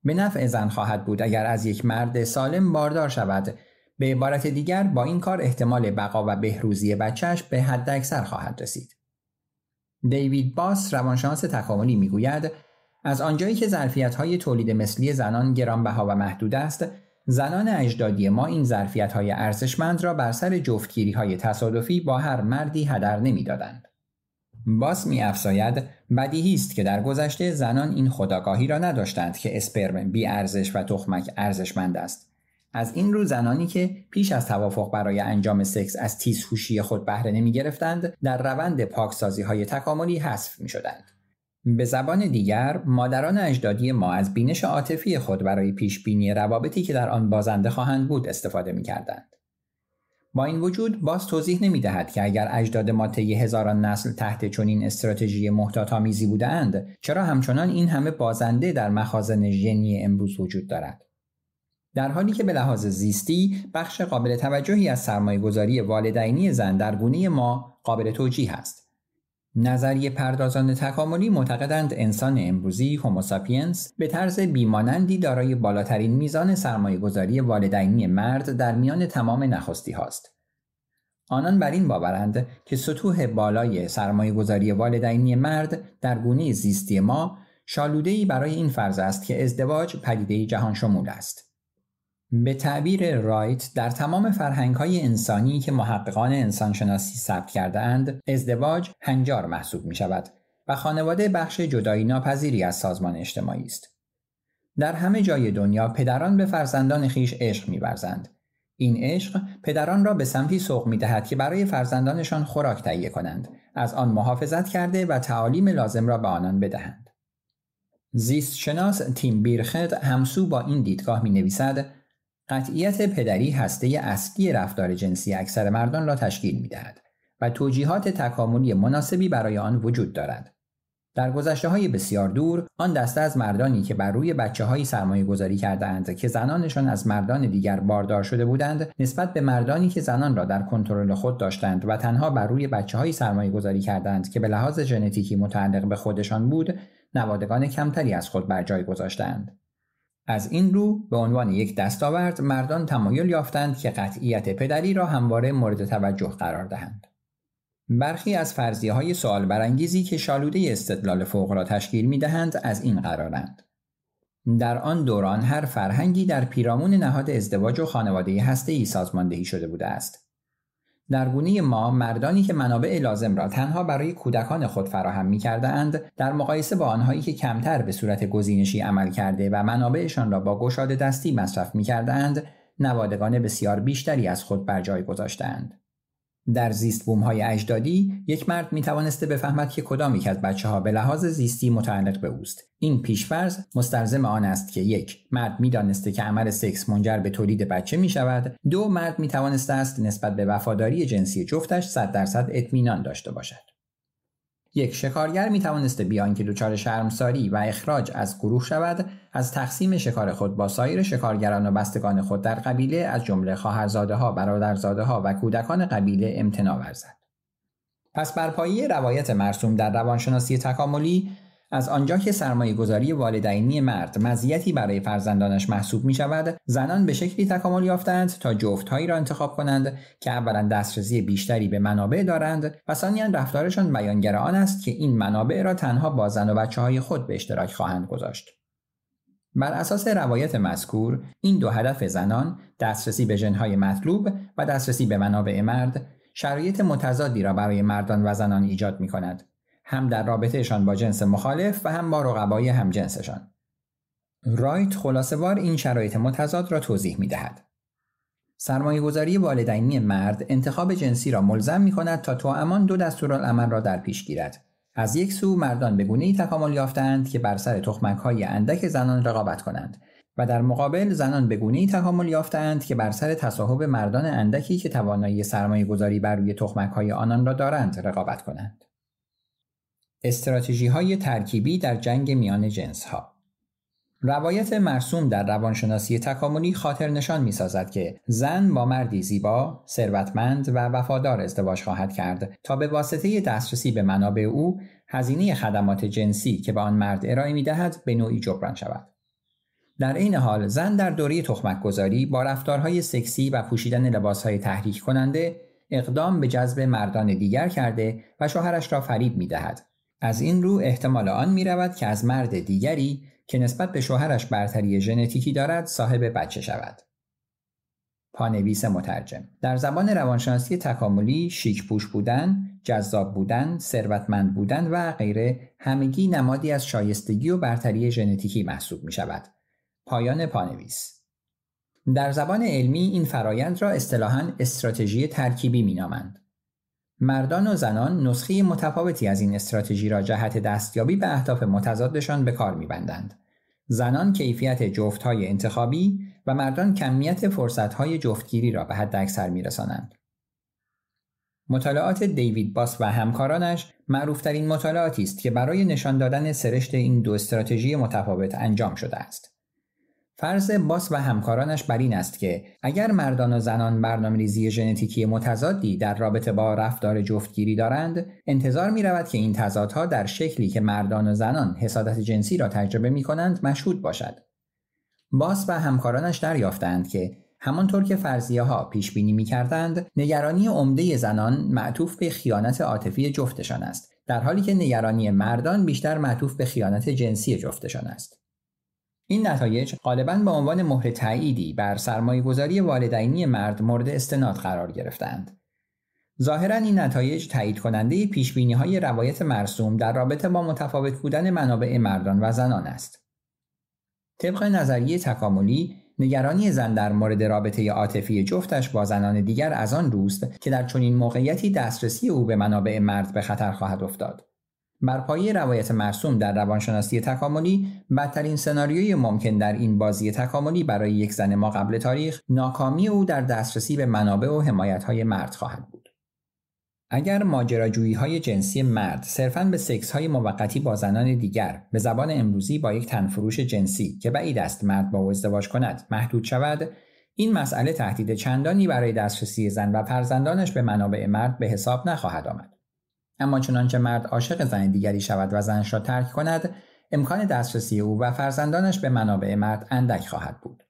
به نفع زن خواهد بود اگر از یک مرد سالم باردار شود. به عبارت دیگر با این کار احتمال بقا و بهروزی بچهش به حد اکثر خواهد رسید. دیوید باس روانشناس تکاملی میگوید از آنجایی که های تولید مثلی زنان گرانبها و محدود است زنان اجدادی ما این ظرفیت های ارزشمند را بر سر جفتگیری های تصادفی با هر مردی هدر نمیدادند. باس می افساید، بدیهی است که در گذشته زنان این خداگاهی را نداشتند که اسپرم بی ارزش و تخمک ارزشمند است. از این رو زنانی که پیش از توافق برای انجام سکس از تیزهوشی خود بهره نمی گرفتند در روند پاکسازی های تکاملی حذف می شدند. به زبان دیگر مادران اجدادی ما از بینش عاطفی خود برای پیش بینی روابطی که در آن بازنده خواهند بود استفاده می کردند. با این وجود باز توضیح نمی دهد که اگر اجداد ما طی هزاران نسل تحت چنین استراتژی محتاطآمیزی بودند چرا همچنان این همه بازنده در مخازن ژنی امروز وجود دارد در حالی که به لحاظ زیستی بخش قابل توجهی از سرمایهگذاری والدینی زن در گونه ما قابل توجیه است نظریه پردازان تکاملی معتقدند انسان امروزی هوموساپینس به طرز بیمانندی دارای بالاترین میزان سرمایه گذاری والدینی مرد در میان تمام نخستی هاست. آنان بر این باورند که سطوح بالای سرمایه گذاری والدینی مرد در گونه زیستی ما شالودهی برای این فرض است که ازدواج پدیده جهان شمول است. به تعبیر رایت در تمام فرهنگ های انسانی که محققان انسانشناسی ثبت کرده اند ازدواج هنجار محسوب می شود و خانواده بخش جدایی ناپذیری از سازمان اجتماعی است. در همه جای دنیا پدران به فرزندان خیش عشق برزند. این عشق پدران را به سمتی سوق می دهد که برای فرزندانشان خوراک تهیه کنند، از آن محافظت کرده و تعالیم لازم را به آنان بدهند. شناس تیم بیرخت همسو با این دیدگاه می نویسد قطعیت پدری هسته اصلی رفتار جنسی اکثر مردان را تشکیل می دهد و توجیهات تکاملی مناسبی برای آن وجود دارد. در گذشته های بسیار دور، آن دسته از مردانی که بر روی بچه های سرمایه گذاری که زنانشان از مردان دیگر باردار شده بودند نسبت به مردانی که زنان را در کنترل خود داشتند و تنها بر روی بچه های سرمایه گذاری کردند که به لحاظ ژنتیکی متعلق به خودشان بود، نوادگان کمتری از خود بر جای گذاشتند. از این رو به عنوان یک دستاورد مردان تمایل یافتند که قطعیت پدری را همواره مورد توجه قرار دهند. برخی از فرضیه های سوال برانگیزی که شالوده استدلال فوق را تشکیل می دهند از این قرارند. در آن دوران هر فرهنگی در پیرامون نهاد ازدواج و خانواده هسته ای سازماندهی شده بوده است. در گونه ما مردانی که منابع لازم را تنها برای کودکان خود فراهم می کرده اند در مقایسه با آنهایی که کمتر به صورت گزینشی عمل کرده و منابعشان را با گشاده دستی مصرف می کرده اند نوادگان بسیار بیشتری از خود بر جای گذاشتند. در زیست بوم های اجدادی یک مرد می توانسته بفهمد که کدام یک از بچه ها به لحاظ زیستی متعلق به اوست این پیشفرض مستلزم آن است که یک مرد دانسته که عمل سکس منجر به تولید بچه می شود دو مرد می توانسته است نسبت به وفاداری جنسی جفتش 100 درصد اطمینان داشته باشد یک شکارگر می توانسته بیان که دچار شرمساری و اخراج از گروه شود از تقسیم شکار خود با سایر شکارگران و بستگان خود در قبیله از جمله خواهرزاده ها برادرزاده ها و کودکان قبیله امتناع ورزد پس بر روایت مرسوم در روانشناسی تکاملی از آنجا که سرمایه گذاری والدینی مرد مزیتی برای فرزندانش محسوب می شود زنان به شکلی تکامل یافتند تا جفتهایی را انتخاب کنند که اولا دسترسی بیشتری به منابع دارند و ثانیا رفتارشان بیانگر آن است که این منابع را تنها با زن و بچه های خود به اشتراک خواهند گذاشت بر اساس روایت مذکور این دو هدف زنان دسترسی به ژنهای مطلوب و دسترسی به منابع مرد شرایط متضادی را برای مردان و زنان ایجاد می کند هم در رابطهشان با جنس مخالف و هم با رقبای جنسشان. رایت وار این شرایط متضاد را توضیح می دهد. سرمایه گذاری والدینی مرد انتخاب جنسی را ملزم می کند تا توامان دو دستورالعمل را در پیش گیرد. از یک سو مردان به گونه ای تکامل یافتند که بر سر تخمک های اندک زنان رقابت کنند و در مقابل زنان به گونه ای تکامل یافتند که بر سر تصاحب مردان اندکی که توانایی سرمایه بر روی تخمک های آنان را دارند رقابت کنند. استراتژی های ترکیبی در جنگ میان جنس ها روایت مرسوم در روانشناسی تکاملی خاطر نشان می سازد که زن با مردی زیبا، ثروتمند و وفادار ازدواج خواهد کرد تا به واسطه دسترسی به منابع او هزینه خدمات جنسی که به آن مرد ارائه می دهد به نوعی جبران شود. در این حال زن در دوره تخمک گذاری با رفتارهای سکسی و پوشیدن لباسهای تحریک کننده اقدام به جذب مردان دیگر کرده و شوهرش را فریب می از این رو احتمال آن می رود که از مرد دیگری که نسبت به شوهرش برتری ژنتیکی دارد صاحب بچه شود. پانویس مترجم در زبان روانشناسی تکاملی شیک پوش بودن، جذاب بودن، ثروتمند بودن و غیره همگی نمادی از شایستگی و برتری ژنتیکی محسوب می شود. پایان پانویس در زبان علمی این فرایند را اصطلاحاً استراتژی ترکیبی می نامند. مردان و زنان نسخه متفاوتی از این استراتژی را جهت دستیابی به اهداف متضادشان به کار میبندند. زنان کیفیت های انتخابی و مردان کمیت های جفتگیری را به حد اکثر رسانند. مطالعات دیوید باس و همکارانش معروفترین مطالعاتی است که برای نشان دادن سرشت این دو استراتژی متفاوت انجام شده است. فرض باس و همکارانش بر این است که اگر مردان و زنان برنامه ریزی ژنتیکی متضادی در رابطه با رفتار جفتگیری دارند انتظار می رود که این تضادها در شکلی که مردان و زنان حسادت جنسی را تجربه می کنند مشهود باشد باس و همکارانش دریافتند که همانطور که فرضیه ها پیش بینی می کردند، نگرانی عمده زنان معطوف به خیانت عاطفی جفتشان است، در حالی که نگرانی مردان بیشتر معطوف به خیانت جنسی جفتشان است. این نتایج غالبا به عنوان مهر تأییدی بر سرمایه گذاری والدینی مرد مورد استناد قرار گرفتند. ظاهرا این نتایج تایید کننده پیش بینی های روایت مرسوم در رابطه با متفاوت بودن منابع مردان و زنان است. طبق نظریه تکاملی نگرانی زن در مورد رابطه عاطفی جفتش با زنان دیگر از آن روست که در چنین موقعیتی دسترسی او به منابع مرد به خطر خواهد افتاد. بر پایه روایت مرسوم در روانشناسی تکاملی بدترین سناریوی ممکن در این بازی تکاملی برای یک زن ما قبل تاریخ ناکامی او در دسترسی به منابع و های مرد خواهد بود اگر ماجراجویی های جنسی مرد صرفاً به سکس های موقتی با زنان دیگر به زبان امروزی با یک تنفروش جنسی که بعید است مرد با او ازدواج کند محدود شود این مسئله تهدید چندانی برای دسترسی زن و فرزندانش به منابع مرد به حساب نخواهد آمد اما چنانچه مرد عاشق زن دیگری شود و زنش را ترک کند امکان دسترسی او و فرزندانش به منابع مرد اندک خواهد بود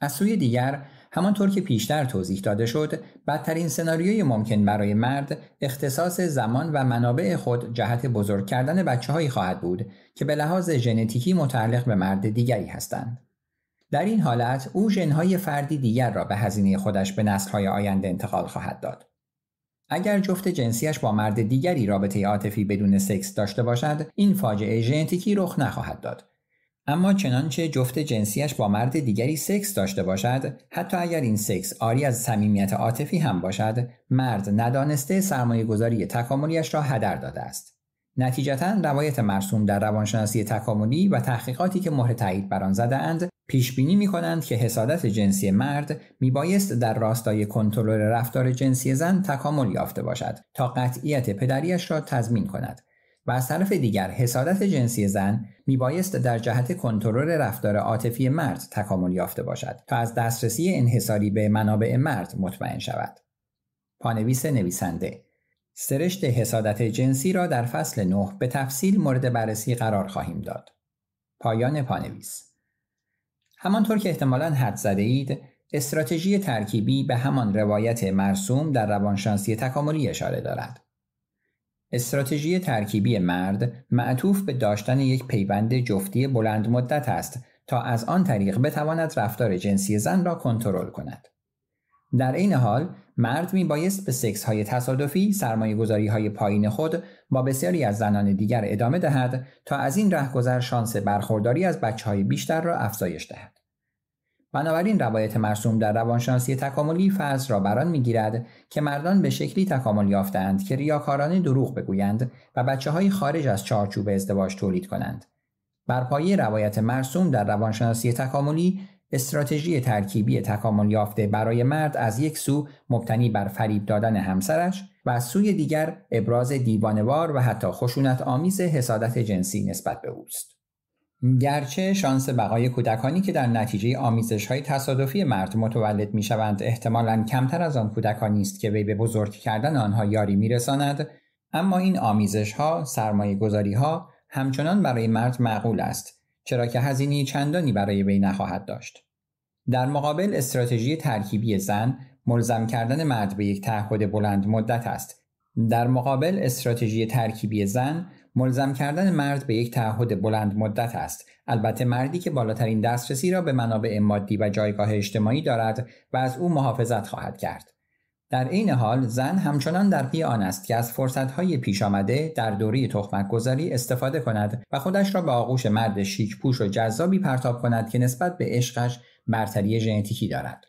از سوی دیگر همانطور که پیشتر توضیح داده شد بدترین سناریوی ممکن برای مرد اختصاص زمان و منابع خود جهت بزرگ کردن بچه خواهد بود که به لحاظ ژنتیکی متعلق به مرد دیگری هستند در این حالت او ژنهای فردی دیگر را به هزینه خودش به نسلهای آینده انتقال خواهد داد اگر جفت جنسیش با مرد دیگری رابطه عاطفی بدون سکس داشته باشد این فاجعه ژنتیکی رخ نخواهد داد اما چنانچه جفت جنسیش با مرد دیگری سکس داشته باشد حتی اگر این سکس آری از صمیمیت عاطفی هم باشد مرد ندانسته سرمایه گذاری تکاملیش را هدر داده است نتیجتا روایت مرسوم در روانشناسی تکاملی و تحقیقاتی که مهر تایید بر آن زدهاند پیش بینی می کنند که حسادت جنسی مرد بایست در راستای کنترل رفتار جنسی زن تکامل یافته باشد تا قطعیت پدریش را تضمین کند و از طرف دیگر حسادت جنسی زن بایست در جهت کنترل رفتار عاطفی مرد تکامل یافته باشد تا از دسترسی انحصاری به منابع مرد مطمئن شود پانویس نویسنده سرشت حسادت جنسی را در فصل 9 به تفصیل مورد بررسی قرار خواهیم داد پایان پانویس همانطور که احتمالا حد زده اید استراتژی ترکیبی به همان روایت مرسوم در روانشناسی تکاملی اشاره دارد. استراتژی ترکیبی مرد معطوف به داشتن یک پیوند جفتی بلند مدت است تا از آن طریق بتواند رفتار جنسی زن را کنترل کند. در این حال مرد می بایست به سکس های تصادفی سرمایه گذاری های پایین خود با بسیاری از زنان دیگر ادامه دهد تا از این رهگذر شانس برخورداری از بچه های بیشتر را افزایش دهد. بنابراین روایت مرسوم در روانشناسی تکاملی فرض را بران میگیرد که مردان به شکلی تکامل یافتند که ریاکارانه دروغ بگویند و بچه های خارج از چارچوب ازدواج تولید کنند. بر پایه روایت مرسوم در روانشناسی تکاملی استراتژی ترکیبی تکامل یافته برای مرد از یک سو مبتنی بر فریب دادن همسرش و از سوی دیگر ابراز دیوانوار و حتی خشونت آمیز حسادت جنسی نسبت به اوست. گرچه شانس بقای کودکانی که در نتیجه آمیزش های تصادفی مرد متولد می شوند احتمالا کمتر از آن کودکانی است که وی به بزرگ کردن آنها یاری می رساند، اما این آمیزش ها، سرمایه گذاری ها همچنان برای مرد معقول است چرا که هزینه چندانی برای وی نخواهد داشت. در مقابل استراتژی ترکیبی زن ملزم کردن مرد به یک تعهد بلند مدت است در مقابل استراتژی ترکیبی زن ملزم کردن مرد به یک تعهد بلند مدت است البته مردی که بالاترین دسترسی را به منابع مادی و جایگاه اجتماعی دارد و از او محافظت خواهد کرد در عین حال زن همچنان در پی آن است که از فرصتهای پیش آمده در دوره تخمک گذاری استفاده کند و خودش را به آغوش مرد شیک پوش و جذابی پرتاب کند که نسبت به عشقش برتری ژنتیکی دارد.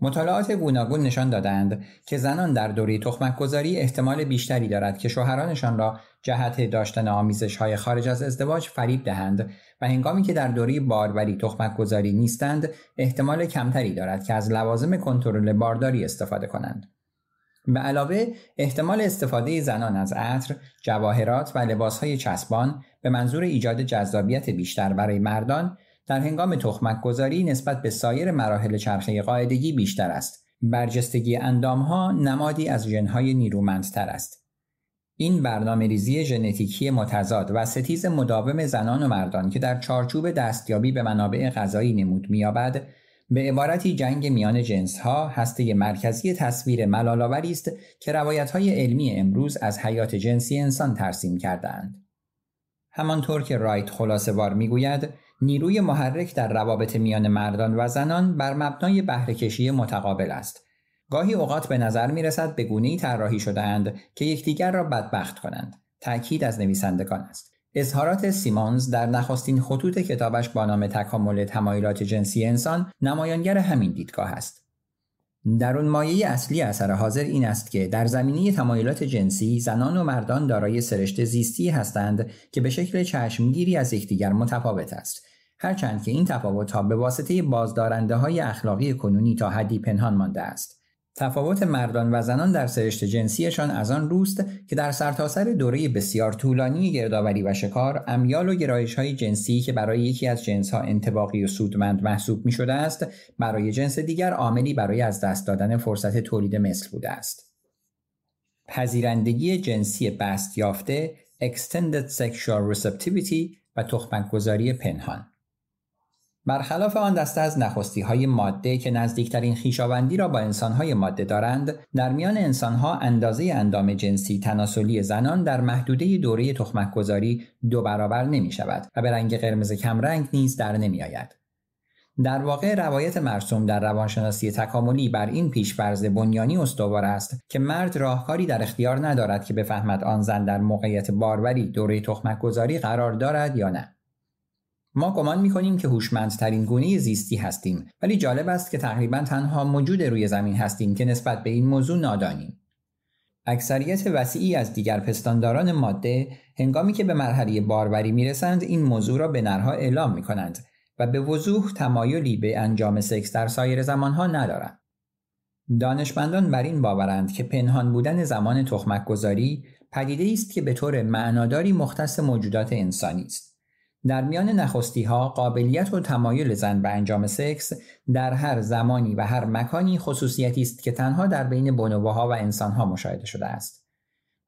مطالعات گوناگون نشان دادند که زنان در دوره تخمک گذاری احتمال بیشتری دارد که شوهرانشان را جهت داشتن آمیزش های خارج از ازدواج فریب دهند و هنگامی که در دوره باروری تخمک گذاری نیستند احتمال کمتری دارد که از لوازم کنترل بارداری استفاده کنند. به علاوه احتمال استفاده زنان از عطر، جواهرات و لباسهای چسبان به منظور ایجاد جذابیت بیشتر برای مردان در هنگام تخمک گذاری نسبت به سایر مراحل چرخه قاعدگی بیشتر است. برجستگی اندامها نمادی از ژنهای نیرومندتر است. این برنامه ریزی ژنتیکی متضاد و ستیز مداوم زنان و مردان که در چارچوب دستیابی به منابع غذایی نمود مییابد به عبارتی جنگ میان جنسها هسته مرکزی تصویر ملالآوری است که روایتهای علمی امروز از حیات جنسی انسان ترسیم کردهاند همانطور که رایت خلاصهوار میگوید نیروی محرک در روابط میان مردان و زنان بر مبنای بهرهکشی متقابل است گاهی اوقات به نظر می رسد به گونه طراحی شدهاند که یکدیگر را بدبخت کنند. تأکید از نویسندگان است. اظهارات سیمونز در نخستین خطوط کتابش با نام تکامل تمایلات جنسی انسان نمایانگر همین دیدگاه است. در اون مایه اصلی اثر حاضر این است که در زمینه تمایلات جنسی زنان و مردان دارای سرشت زیستی هستند که به شکل چشمگیری از یکدیگر متفاوت است هرچند که این تفاوت ها به واسطه بازدارنده های اخلاقی کنونی تا حدی پنهان مانده است تفاوت مردان و زنان در سرشت جنسیشان از آن روست که در سرتاسر دوره بسیار طولانی گردآوری و شکار امیال و گرایش های جنسی که برای یکی از جنس ها انتباقی و سودمند محسوب می شده است برای جنس دیگر عاملی برای از دست دادن فرصت تولید مثل بوده است پذیرندگی جنسی بست یافته Extended Sexual Receptivity و گذاری پنهان برخلاف آن دسته از نخستی های ماده که نزدیکترین خیشاوندی را با انسان های ماده دارند در میان انسان ها اندازه اندام جنسی تناسلی زنان در محدوده دوره تخمک گذاری دو برابر نمی شود و به رنگ قرمز کمرنگ نیز در نمی آید. در واقع روایت مرسوم در روانشناسی تکاملی بر این پیشفرز بنیانی استوار است که مرد راهکاری در اختیار ندارد که بفهمد آن زن در موقعیت باروری دوره تخمک قرار دارد یا نه. ما گمان میکنیم که هوشمندترین گونه زیستی هستیم ولی جالب است که تقریبا تنها موجود روی زمین هستیم که نسبت به این موضوع نادانیم اکثریت وسیعی از دیگر پستانداران ماده هنگامی که به مرحله باروری میرسند این موضوع را به نرها اعلام میکنند و به وضوح تمایلی به انجام سکس در سایر زمانها ندارند دانشمندان بر این باورند که پنهان بودن زمان تخمک گذاری است که به طور معناداری مختص موجودات انسانی است در میان نخستی ها قابلیت و تمایل زن به انجام سکس در هر زمانی و هر مکانی خصوصیتی است که تنها در بین ها و ها مشاهده شده است.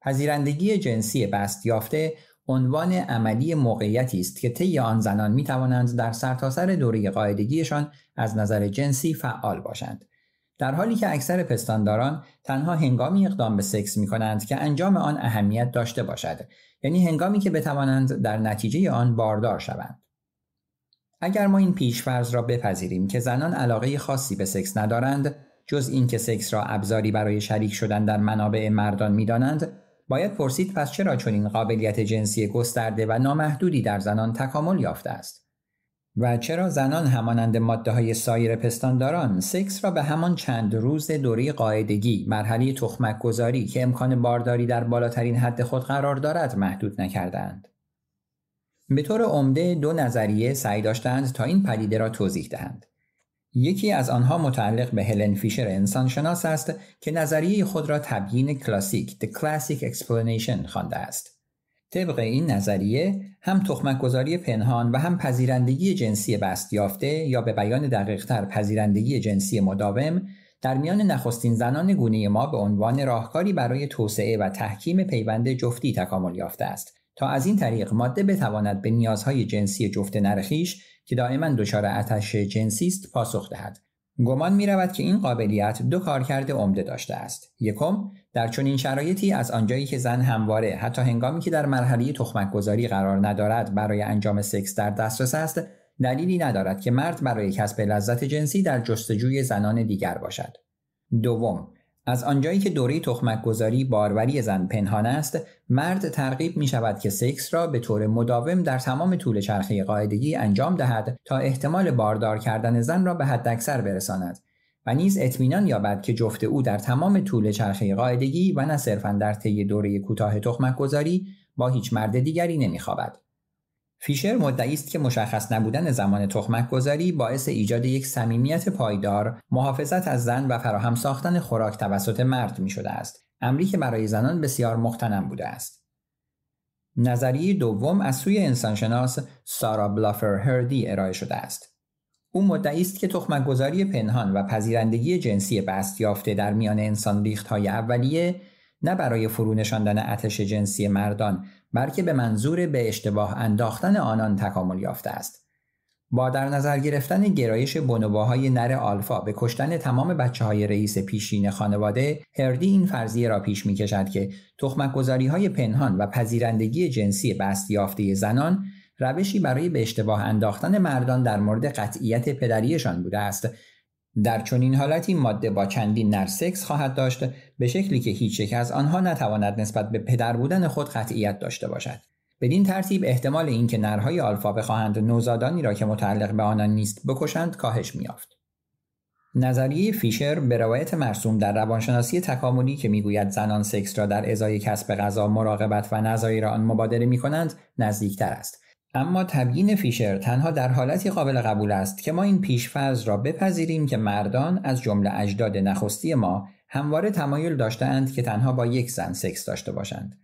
پذیرندگی جنسی بست یافته عنوان عملی موقعیتی است که طی آن زنان می توانند در سرتاسر سر دوره قاعدگیشان از نظر جنسی فعال باشند. در حالی که اکثر پستانداران تنها هنگامی اقدام به سکس می کنند که انجام آن اهمیت داشته باشد یعنی هنگامی که بتوانند در نتیجه آن باردار شوند اگر ما این پیشفرض را بپذیریم که زنان علاقه خاصی به سکس ندارند جز اینکه سکس را ابزاری برای شریک شدن در منابع مردان میدانند باید پرسید پس چرا چنین قابلیت جنسی گسترده و نامحدودی در زنان تکامل یافته است و چرا زنان همانند ماده های سایر پستانداران سکس را به همان چند روز دوره قاعدگی مرحله تخمک گذاری که امکان بارداری در بالاترین حد خود قرار دارد محدود نکردند؟ به طور عمده دو نظریه سعی داشتند تا این پدیده را توضیح دهند. یکی از آنها متعلق به هلن فیشر انسانشناس است که نظریه خود را تبیین کلاسیک The Classic Explanation خوانده است. طبق این نظریه هم تخمکگذاری پنهان و هم پذیرندگی جنسی بستیافته یا به بیان دقیقتر پذیرندگی جنسی مداوم در میان نخستین زنان گونه ما به عنوان راهکاری برای توسعه و تحکیم پیوند جفتی تکامل یافته است تا از این طریق ماده بتواند به نیازهای جنسی جفت نرخیش که دائما دچار اتش جنسی است پاسخ دهد گمان می رود که این قابلیت دو کارکرد عمده داشته است یکم در این شرایطی از آنجایی که زن همواره حتی هنگامی که در مرحله تخمک گذاری قرار ندارد برای انجام سکس در دسترس است دلیلی ندارد که مرد برای کسب لذت جنسی در جستجوی زنان دیگر باشد دوم از آنجایی که دوره تخمک گذاری باروری زن پنهان است مرد ترغیب می شود که سکس را به طور مداوم در تمام طول چرخه قاعدگی انجام دهد تا احتمال باردار کردن زن را به حداکثر برساند و نیز اطمینان یابد که جفت او در تمام طول چرخه قاعدگی و نه صرفا در طی دوره کوتاه تخمک گذاری با هیچ مرد دیگری نمیخوابد فیشر مدعی است که مشخص نبودن زمان تخمک گذاری باعث ایجاد یک صمیمیت پایدار، محافظت از زن و فراهم ساختن خوراک توسط مرد می شده است. امری که برای زنان بسیار مختنم بوده است. نظریه دوم از سوی انسانشناس سارا بلافر هردی ارائه شده است. او مدعی است که تخمگذاری پنهان و پذیرندگی جنسی بست یافته در میان انسان های اولیه نه برای فرونشاندن اتش جنسی مردان بلکه به منظور به اشتباه انداختن آنان تکامل یافته است با در نظر گرفتن گرایش بنوباهای نر آلفا به کشتن تمام بچه های رئیس پیشین خانواده هردی این فرضیه را پیش می کشد که تخمک های پنهان و پذیرندگی جنسی بستیافته زنان روشی برای به اشتباه انداختن مردان در مورد قطعیت پدریشان بوده است در چنین حالتی ماده با چندین سکس خواهد داشت به شکلی که هیچ یک از آنها نتواند نسبت به پدر بودن خود قطعیت داشته باشد بدین ترتیب احتمال اینکه نرهای آلفا بخواهند نوزادانی را که متعلق به آنان نیست بکشند کاهش میافت نظریه فیشر به روایت مرسوم در روانشناسی تکاملی که میگوید زنان سکس را در ازای کسب غذا مراقبت و نظایر آن مبادله می کنند نزدیکتر است اما تبیین فیشر تنها در حالتی قابل قبول است که ما این پیشفرض را بپذیریم که مردان از جمله اجداد نخستی ما همواره تمایل داشتهاند که تنها با یک زن سکس داشته باشند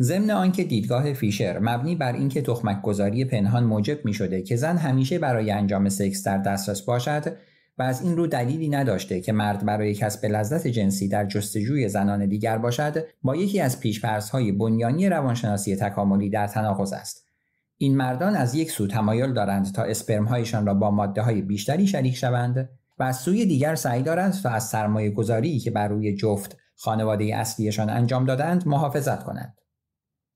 ضمن آنکه دیدگاه فیشر مبنی بر اینکه تخمک گذاری پنهان موجب می شده که زن همیشه برای انجام سکس در دسترس باشد و از این رو دلیلی نداشته که مرد برای کسب لذت جنسی در جستجوی زنان دیگر باشد با یکی از پیشفرزهای بنیانی روانشناسی تکاملی در تناقض است این مردان از یک سو تمایل دارند تا اسپرم را با ماده های بیشتری شریک شوند و از سوی دیگر سعی دارند تا از سرمایه که بر روی جفت خانواده اصلیشان انجام دادند محافظت کنند.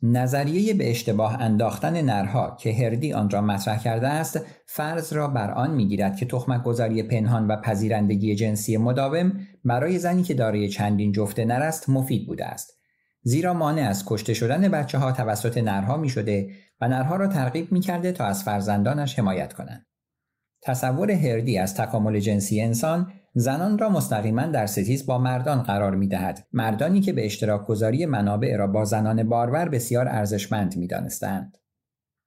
نظریه به اشتباه انداختن نرها که هردی آن را مطرح کرده است فرض را بر آن میگیرد که تخمک گذاری پنهان و پذیرندگی جنسی مداوم برای زنی که دارای چندین جفت نر است مفید بوده است زیرا مانع از کشته شدن بچه ها توسط نرها می شده و نرها را ترغیب می کرده تا از فرزندانش حمایت کنند. تصور هردی از تکامل جنسی انسان زنان را مستقیما در ستیز با مردان قرار می دهد. مردانی که به اشتراک گذاری منابع را با زنان بارور بسیار ارزشمند می دانستند.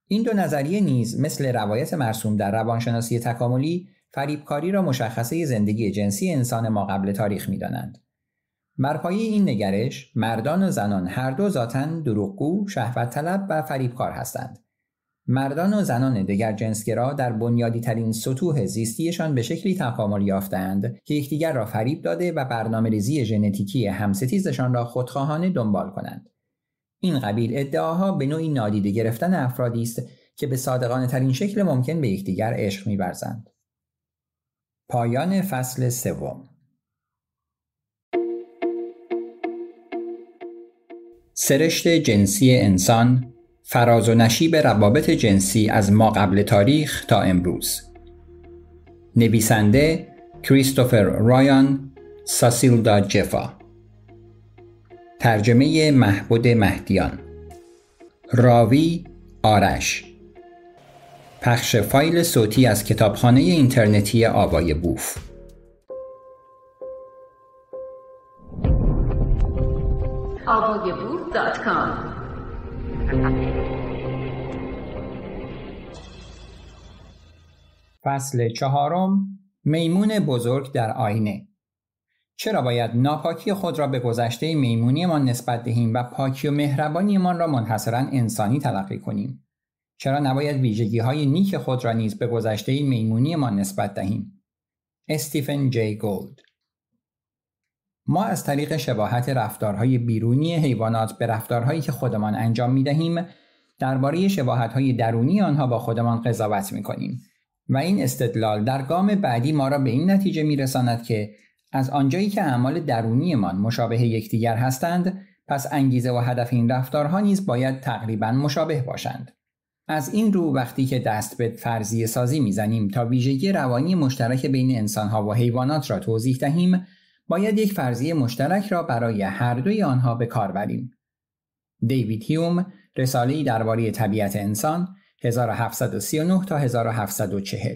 این دو نظریه نیز مثل روایت مرسوم در روانشناسی تکاملی فریبکاری را مشخصه زندگی جنسی انسان ما قبل تاریخ می دانند. بر این نگرش مردان و زنان هر دو ذاتا دروغگو، شهوت طلب و فریبکار هستند. مردان و زنان دگر جنسگرا در بنیادی ترین سطوح زیستیشان به شکلی تکامل یافتند که یکدیگر را فریب داده و برنامه ریزی ژنتیکی همستیزشان را خودخواهانه دنبال کنند. این قبیل ادعاها به نوعی نادیده گرفتن افرادی است که به صادقانه ترین شکل ممکن به یکدیگر عشق میورزند. پایان فصل سوم سرشت جنسی انسان فراز و نشیب روابط جنسی از ما قبل تاریخ تا امروز نویسنده کریستوفر رایان ساسیلدا جفا ترجمه محبود مهدیان راوی آرش پخش فایل صوتی از کتابخانه اینترنتی آوای بوف آوای بوف فصل چهارم میمون بزرگ در آینه چرا باید ناپاکی خود را به گذشته ما نسبت دهیم و پاکی و مهربانیمان را منحصرا انسانی تلقی کنیم چرا نباید ویژگی های نیک خود را نیز به گذشته ما نسبت دهیم استیفن جی گولد ما از طریق شباهت رفتارهای بیرونی حیوانات به رفتارهایی که خودمان انجام می دهیم درباره شباهتهای درونی آنها با خودمان قضاوت می کنیم و این استدلال در گام بعدی ما را به این نتیجه می رساند که از آنجایی که اعمال درونیمان مشابه یکدیگر هستند پس انگیزه و هدف این رفتارها نیز باید تقریبا مشابه باشند از این رو وقتی که دست به فرضیه سازی میزنیم تا ویژگی روانی مشترک بین انسانها و حیوانات را توضیح دهیم باید یک فرضیه مشترک را برای هر دوی آنها به کار بریم. دیوید هیوم رساله‌ای درباره طبیعت انسان 1739 تا 1740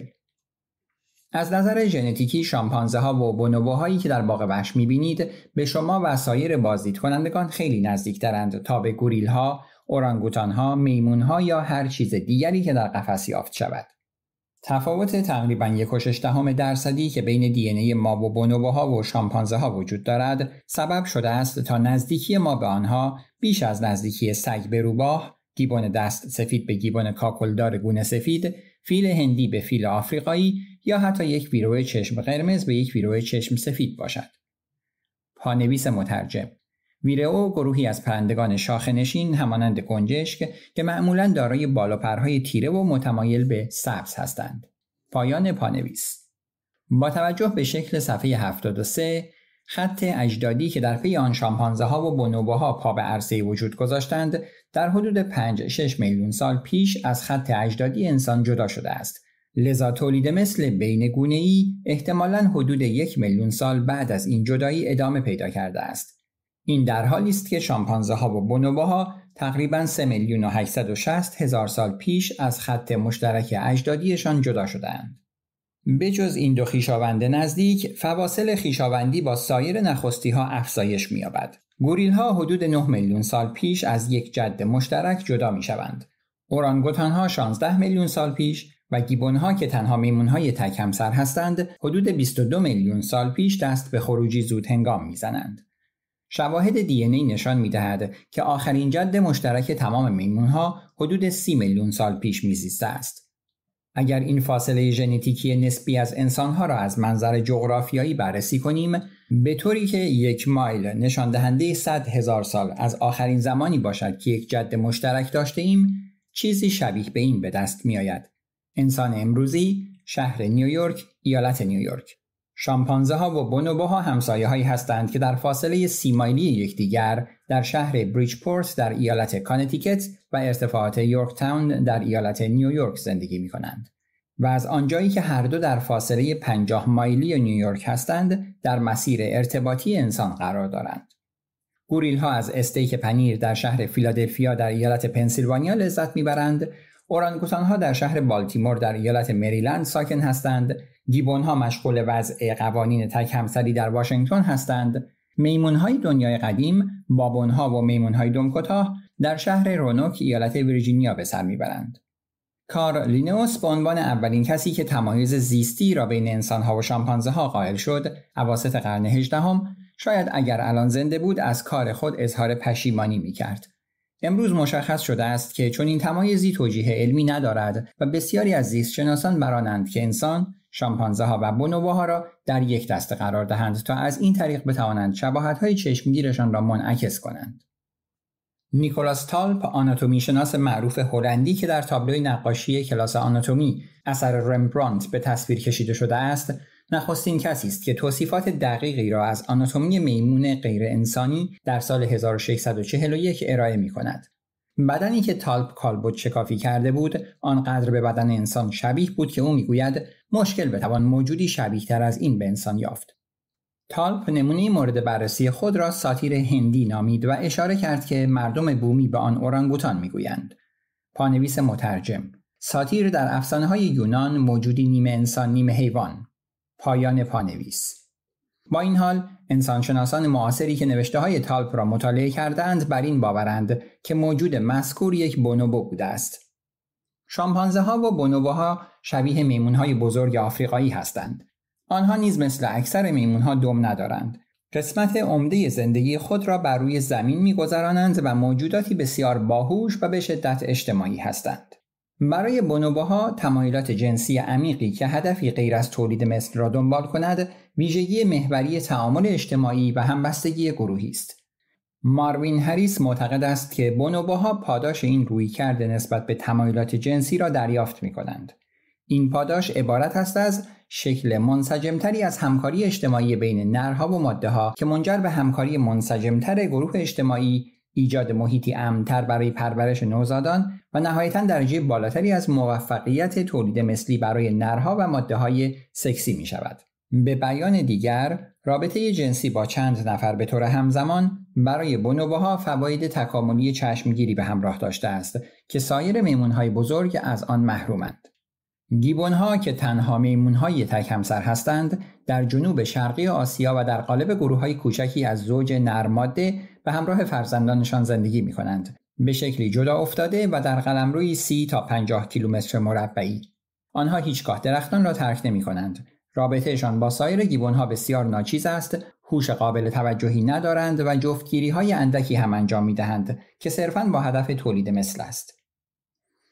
از نظر ژنتیکی شامپانزه ها و بونوبوهایی که در باغ وحش میبینید به شما و سایر بازدید کنندگان خیلی نزدیکترند تا به گوریل ها، اورانگوتان ها، میمون ها یا هر چیز دیگری که در قفس یافت شود. تفاوت تقریبا یک دهم درصدی که بین دی ای ما و بونوبوها و شامپانزه ها وجود دارد سبب شده است تا نزدیکی ما به آنها بیش از نزدیکی سگ به روباه، گیبون دست سفید به گیبون کاکلدار گونه سفید، فیل هندی به فیل آفریقایی یا حتی یک ویروه چشم قرمز به یک ویروه چشم سفید باشد. پانویس مترجم ویرئو گروهی از پرندگان شاخنشین همانند گنجشک که معمولا دارای بالاپرهای تیره و متمایل به سبز هستند. پایان پانویس با توجه به شکل صفحه 73 خط اجدادی که در پی آن شامپانزه ها و ها پا به عرصه وجود گذاشتند در حدود 5 6 میلیون سال پیش از خط اجدادی انسان جدا شده است لذا تولید مثل بین ای احتمالا حدود یک میلیون سال بعد از این جدایی ادامه پیدا کرده است این در حالی است که شامپانزه ها و ها تقریبا 3 میلیون و هزار سال پیش از خط مشترک اجدادیشان جدا شدهاند. جز این دو خیشاوند نزدیک، فواصل خیشاوندی با سایر نخستی ها افزایش می‌یابد. گوریل ها حدود 9 میلیون سال پیش از یک جد مشترک جدا می شوند. اورانگوتان ها 16 میلیون سال پیش و گیبون ها که تنها میمون های تک همسر هستند حدود 22 میلیون سال پیش دست به خروجی زود هنگام میزنند. شواهد دی ای نشان می دهد که آخرین جد مشترک تمام میمون ها حدود سی میلیون سال پیش میزیسته است. اگر این فاصله ژنتیکی نسبی از انسان ها را از منظر جغرافیایی بررسی کنیم به طوری که یک مایل نشان دهنده 100 هزار سال از آخرین زمانی باشد که یک جد مشترک داشته ایم چیزی شبیه به این به دست می آید. انسان امروزی شهر نیویورک ایالت نیویورک شامپانزه ها و بونوبو ها همسایه هایی هستند که در فاصله سی مایلی یکدیگر در شهر پورت در ایالت کانتیکت و ارتفاعات یورک تاون در ایالت نیویورک زندگی می کنند. و از آنجایی که هر دو در فاصله 50 مایلی نیویورک هستند در مسیر ارتباطی انسان قرار دارند. گوریل ها از استیک پنیر در شهر فیلادلفیا در ایالت پنسیلوانیا لذت میبرند، اورانگوتان ها در شهر بالتیمور در ایالت مریلند ساکن هستند گیبون ها مشغول وضع قوانین تک همسری در واشنگتن هستند میمون های دنیای قدیم بابون ها و میمون های در شهر رونوک ایالت ویرجینیا به سر میبرند کار لینوس به عنوان اولین کسی که تمایز زیستی را بین انسان ها و شامپانزه ها قائل شد اواسط قرن هجدهم شاید اگر الان زنده بود از کار خود اظهار پشیمانی میکرد. امروز مشخص شده است که چون این تمایزی توجیه علمی ندارد و بسیاری از زیستشناسان برانند که انسان شامپانزه ها و ها را در یک دسته قرار دهند تا از این طریق بتوانند شباهت های چشمگیرشان را منعکس کنند. نیکولاس تالپ آناتومی شناس معروف هلندی که در تابلوی نقاشی کلاس آناتومی اثر رمبرانت به تصویر کشیده شده است نخستین کسی است که توصیفات دقیقی را از آناتومی میمون غیر انسانی در سال 1641 ارائه می کند بدنی که تالپ کالبوت شکافی کرده بود آنقدر به بدن انسان شبیه بود که او میگوید مشکل بتوان موجودی شبیه تر از این به انسان یافت تالپ نمونه مورد بررسی خود را ساتیر هندی نامید و اشاره کرد که مردم بومی به آن اورانگوتان میگویند پانویس مترجم ساتیر در افسانه های یونان موجودی نیمه انسان نیمه حیوان پایان پانویس با این حال انسانشناسان معاصری که نوشته های تالپ را مطالعه کردند بر این باورند که موجود مذکور یک بونوبو بوده است. شامپانزه ها و بونوبوها شبیه میمون های بزرگ آفریقایی هستند. آنها نیز مثل اکثر میمون ها دم ندارند. قسمت عمده زندگی خود را بر روی زمین میگذرانند و موجوداتی بسیار باهوش و به شدت اجتماعی هستند. برای بونوبوها تمایلات جنسی عمیقی که هدفی غیر از تولید مثل را دنبال کند ویژگی محوری تعامل اجتماعی و همبستگی گروهی است. ماروین هریس معتقد است که بونوباها پاداش این کرده نسبت به تمایلات جنسی را دریافت می کنند. این پاداش عبارت است از شکل منسجمتری از همکاری اجتماعی بین نرها و ماده ها که منجر به همکاری منسجمتر گروه اجتماعی ایجاد محیطی امنتر برای پرورش نوزادان و نهایتا درجه بالاتری از موفقیت تولید مثلی برای نرها و ماده های سکسی می شود. به بیان دیگر رابطه جنسی با چند نفر به طور همزمان برای ها فواید تکاملی چشمگیری به همراه داشته است که سایر میمونهای بزرگ از آن محرومند. گیبونها که تنها میمونهای تک همسر هستند در جنوب شرقی آسیا و در قالب گروه های کوچکی از زوج نرماده به همراه فرزندانشان زندگی می کنند به شکلی جدا افتاده و در قلمروی 30 تا 50 کیلومتر مربعی آنها هیچگاه درختان را ترک نمی کنند رابطهشان با سایر گیبون ها بسیار ناچیز است، هوش قابل توجهی ندارند و جفتگیری های اندکی هم انجام می دهند که صرفاً با هدف تولید مثل است.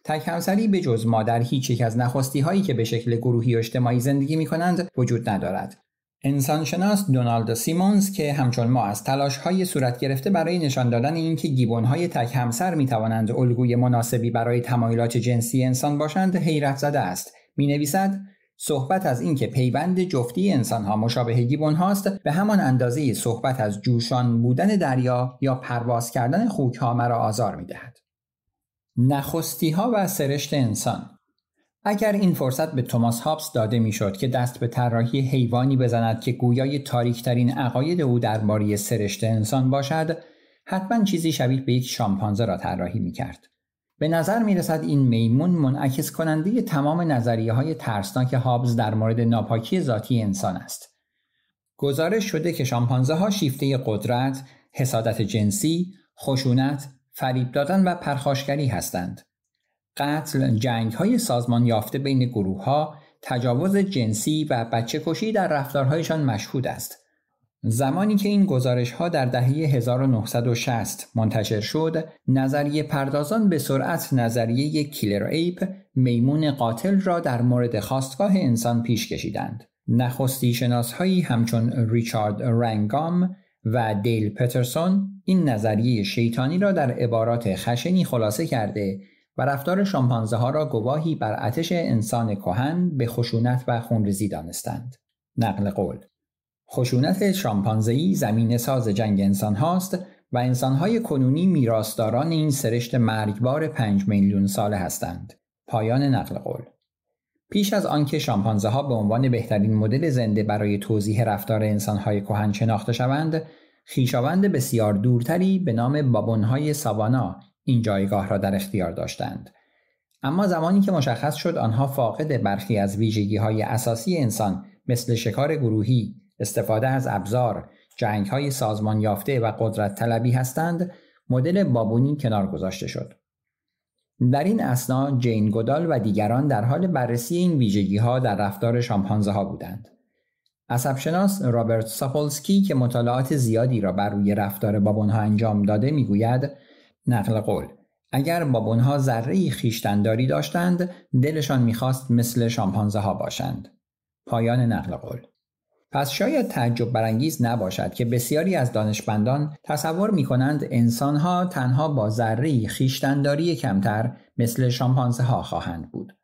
تک همسری به جز مادر هیچ یک از نخستی هایی که به شکل گروهی و اجتماعی زندگی می کنند وجود ندارد. انسانشناس دونالد سیمونز که همچون ما از تلاش های صورت گرفته برای نشان دادن اینکه گیبون های تک همسر می توانند الگوی مناسبی برای تمایلات جنسی انسان باشند حیرت زده است. می صحبت از اینکه پیوند جفتی انسان ها مشابهگی هاست به همان اندازه صحبت از جوشان بودن دریا یا پرواز کردن خوک ها مرا آزار می دهد. نخستی ها و سرشت انسان اگر این فرصت به توماس هابس داده میشد که دست به طراحی حیوانی بزند که گویای تاریکترین عقاید او درباره سرشت انسان باشد حتما چیزی شبیه به یک شامپانزه را طراحی می کرد. به نظر می رسد این میمون منعکس کننده تمام نظریه های ترسناک هابز در مورد ناپاکی ذاتی انسان است. گزارش شده که شامپانزه ها شیفته قدرت، حسادت جنسی، خشونت، فریب دادن و پرخاشگری هستند. قتل، جنگ های سازمان یافته بین گروه ها، تجاوز جنسی و بچه کشی در رفتارهایشان مشهود است. زمانی که این گزارش ها در دهه 1960 منتشر شد، نظریه پردازان به سرعت نظریه کیلر ایپ میمون قاتل را در مورد خواستگاه انسان پیش کشیدند. نخستی شناس هایی همچون ریچارد رنگام و دیل پترسون این نظریه شیطانی را در عبارات خشنی خلاصه کرده و رفتار شامپانزه ها را گواهی بر آتش انسان کهن به خشونت و خونریزی دانستند. نقل قول خشونت شامپانزهی زمین ساز جنگ انسان هاست و های کنونی میراستاران این سرشت مرگبار پنج میلیون ساله هستند. پایان نقل قول پیش از آنکه شامپانزه ها به عنوان بهترین مدل زنده برای توضیح رفتار های کهن شناخته شوند، خیشاوند بسیار دورتری به نام بابونهای ساوانا این جایگاه را در اختیار داشتند. اما زمانی که مشخص شد آنها فاقد برخی از ویژگی های اساسی انسان مثل شکار گروهی، استفاده از ابزار جنگ های سازمان یافته و قدرت طلبی هستند مدل بابونی کنار گذاشته شد در این اسنا جین گودال و دیگران در حال بررسی این ویژگی ها در رفتار شامپانزه ها بودند عصبشناس رابرت ساپولسکی که مطالعات زیادی را بر روی رفتار بابونها انجام داده میگوید نقل قول اگر بابونها ذره خیشتنداری داشتند دلشان میخواست مثل شامپانزه ها باشند پایان نقل قول پس شاید تعجب برانگیز نباشد که بسیاری از دانشمندان تصور می کنند انسانها تنها با ذره خیشتنداری کمتر مثل شامپانزه ها خواهند بود.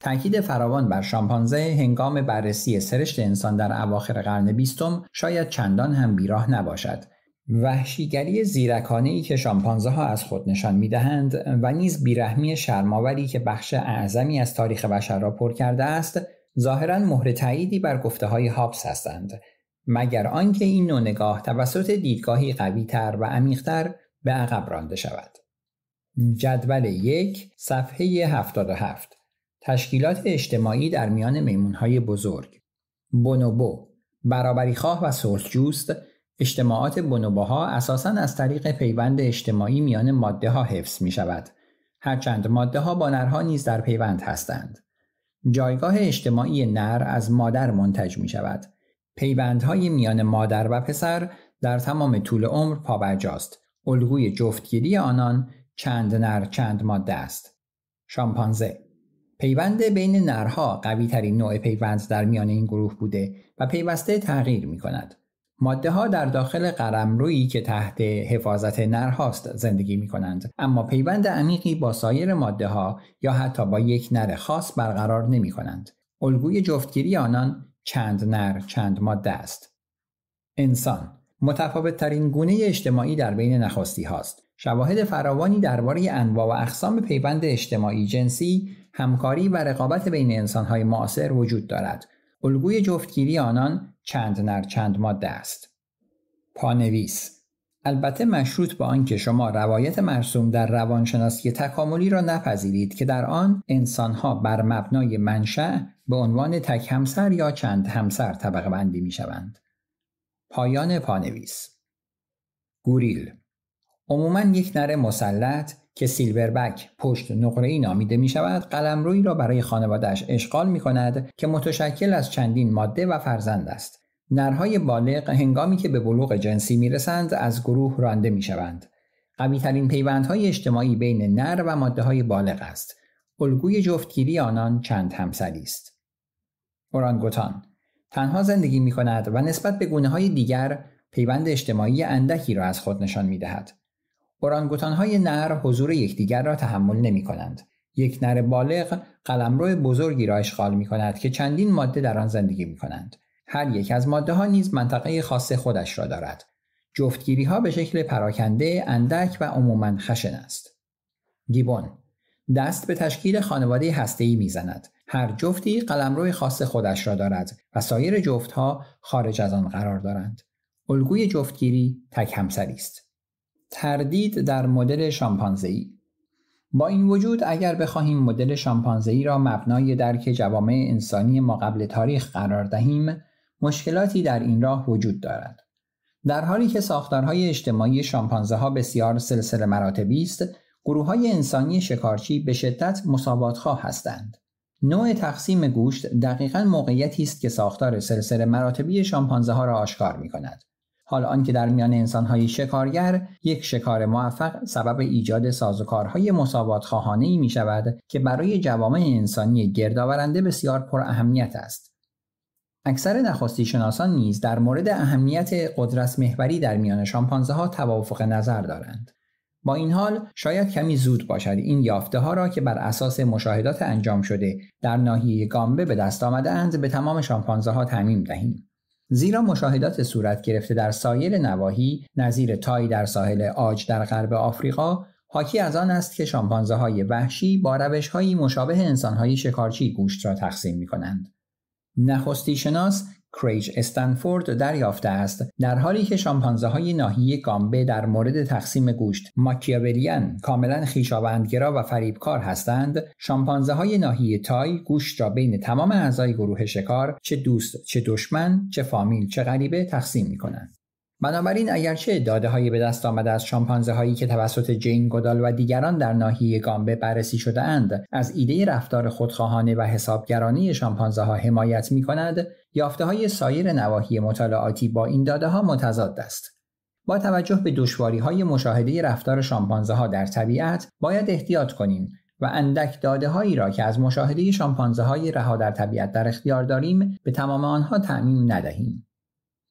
تاکید فراوان بر شامپانزه هنگام بررسی سرشت انسان در اواخر قرن بیستم شاید چندان هم بیراه نباشد. وحشیگری زیرکانه ای که شامپانزه ها از خود نشان می دهند و نیز بیرحمی شرماوری که بخش اعظمی از تاریخ بشر را پر کرده است ظاهرا مهر تاییدی بر گفته های هابس هستند مگر آنکه این نوع نگاه توسط دیدگاهی قویتر و عمیقتر به عقب رانده شود جدول یک صفحه 77 تشکیلات اجتماعی در میان های بزرگ بونوبو خواه و جوست اجتماعات بونوبوها اساسا از طریق پیوند اجتماعی میان ماده ها حفظ می شود هرچند ماده ها با نرها نیز در پیوند هستند جایگاه اجتماعی نر از مادر منتج می شود. پیوندهای میان مادر و پسر در تمام طول عمر پابرجاست. الگوی جفتگیری آنان چند نر چند ماده است. شامپانزه پیوند بین نرها قوی ترین نوع پیوند در میان این گروه بوده و پیوسته تغییر می کند. ماده ها در داخل قرمرویی که تحت حفاظت نرهاست زندگی می کنند اما پیوند عمیقی با سایر ماده ها یا حتی با یک نر خاص برقرار نمی کنند الگوی جفتگیری آنان چند نر چند ماده است انسان متفاوت ترین گونه اجتماعی در بین نخستی هاست شواهد فراوانی درباره انواع و اقسام پیوند اجتماعی جنسی همکاری و رقابت بین های معاصر وجود دارد الگوی جفتگیری آنان چند نر چند ماده است. پانویس البته مشروط به آنکه شما روایت مرسوم در روانشناسی تکاملی را نپذیرید که در آن ها بر مبنای منشأ به عنوان تک همسر یا چند همسر طبقه بندی می شوند. پایان پانویس گوریل عموماً یک نر مسلط که سیلوربک پشت نقره ای نامیده می شود قلمرویی را برای خانوادهش اشغال می کند که متشکل از چندین ماده و فرزند است. نرهای بالغ هنگامی که به بلوغ جنسی می رسند از گروه رانده می شوند. ترین پیوندهای اجتماعی بین نر و ماده های بالغ است. الگوی جفتگیری آنان چند همسری است. اورانگوتان تنها زندگی می کند و نسبت به گونه های دیگر پیوند اجتماعی اندکی را از خود نشان می دهد. های نر حضور یکدیگر را تحمل نمی کنند. یک نر بالغ قلمرو بزرگی را اشغال می کند که چندین ماده در آن زندگی می کنند. هر یک از ماده ها نیز منطقه خاص خودش را دارد. جفتگیری ها به شکل پراکنده، اندک و عموما خشن است. گیبون دست به تشکیل خانواده می میزند. هر جفتی قلمرو خاص خودش را دارد و سایر جفت ها خارج از آن قرار دارند. الگوی جفتگیری تک همسری است. تردید در مدل شامپانزه با این وجود اگر بخواهیم مدل شامپانزه را مبنای درک جوامع انسانی ما قبل تاریخ قرار دهیم مشکلاتی در این راه وجود دارد در حالی که ساختارهای اجتماعی شامپانزه ها بسیار سلسله مراتبی است گروه های انسانی شکارچی به شدت مساواتخواه هستند نوع تقسیم گوشت دقیقا موقعیتی است که ساختار سلسله مراتبی شامپانزه ها را آشکار می کند حال آنکه در میان انسانهای شکارگر یک شکار موفق سبب ایجاد سازوکارهای مساوات خواهانه ای می شود که برای جوامع انسانی گردآورنده بسیار پر اهمیت است. اکثر نخستی شناسان نیز در مورد اهمیت قدرت محوری در میان شامپانزه ها توافق نظر دارند. با این حال شاید کمی زود باشد این یافته ها را که بر اساس مشاهدات انجام شده در ناحیه گامبه به دست آمده اند به تمام شامپانزه ها تعمیم دهیم. زیرا مشاهدات صورت گرفته در سایر نواحی نظیر تای در ساحل آج در غرب آفریقا حاکی از آن است که شامپانزه های وحشی با روش هایی مشابه انسان های شکارچی گوشت را تقسیم می کنند. نخستی شناس کریج استنفورد دریافته است در حالی که شامپانزه های ناحیه گامبه در مورد تقسیم گوشت ماکیاولیان کاملا خیشاوندگرا و فریبکار هستند شامپانزه های ناحیه تای گوشت را بین تمام اعضای گروه شکار چه دوست چه دشمن چه فامیل چه غریبه تقسیم می کنند بنابراین اگرچه داده هایی به دست آمده از شامپانزه هایی که توسط جین گودال و دیگران در ناحیه گامبه بررسی شده اند از ایده رفتار خودخواهانه و حسابگرانه شامپانزه ها حمایت می کند یافته های سایر نواحی مطالعاتی با این داده ها متضاد است. با توجه به دشواری های مشاهده رفتار شامپانزه ها در طبیعت باید احتیاط کنیم و اندک داده هایی را که از مشاهده شامپانزه های رها در طبیعت در اختیار داریم به تمام آنها تعمیم ندهیم.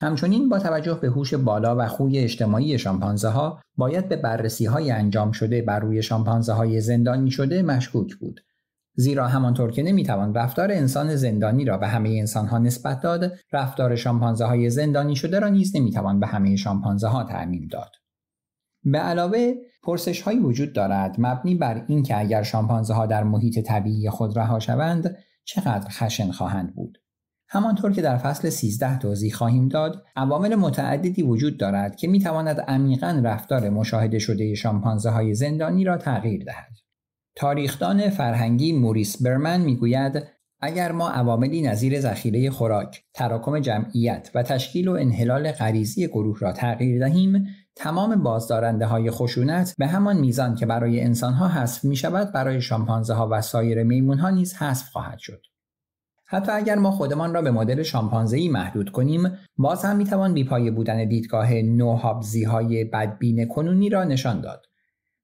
همچنین با توجه به هوش بالا و خوی اجتماعی شامپانزه ها باید به بررسی های انجام شده بر روی شامپانزه های زندانی شده مشکوک بود زیرا همانطور که نمیتوان رفتار انسان زندانی را به همه انسان ها نسبت داد رفتار شامپانزه های زندانی شده را نیز نمیتوان به همه شامپانزه ها تعمیم داد به علاوه پرسش هایی وجود دارد مبنی بر اینکه اگر شامپانزه ها در محیط طبیعی خود رها شوند چقدر خشن خواهند بود همانطور که در فصل 13 توضیح خواهیم داد عوامل متعددی وجود دارد که میتواند عمیقا رفتار مشاهده شده شامپانزه های زندانی را تغییر دهد تاریخدان فرهنگی موریس برمن میگوید اگر ما عواملی نظیر ذخیره خوراک، تراکم جمعیت و تشکیل و انحلال غریزی گروه را تغییر دهیم، تمام بازدارنده های خشونت به همان میزان که برای انسان ها حذف می شود برای شامپانزه ها و سایر میمون ها نیز حذف خواهد شد. حتی اگر ما خودمان را به مدل شامپانزه محدود کنیم، باز هم می توان بودن دیدگاه نوهابزی های بدبین کنونی را نشان داد.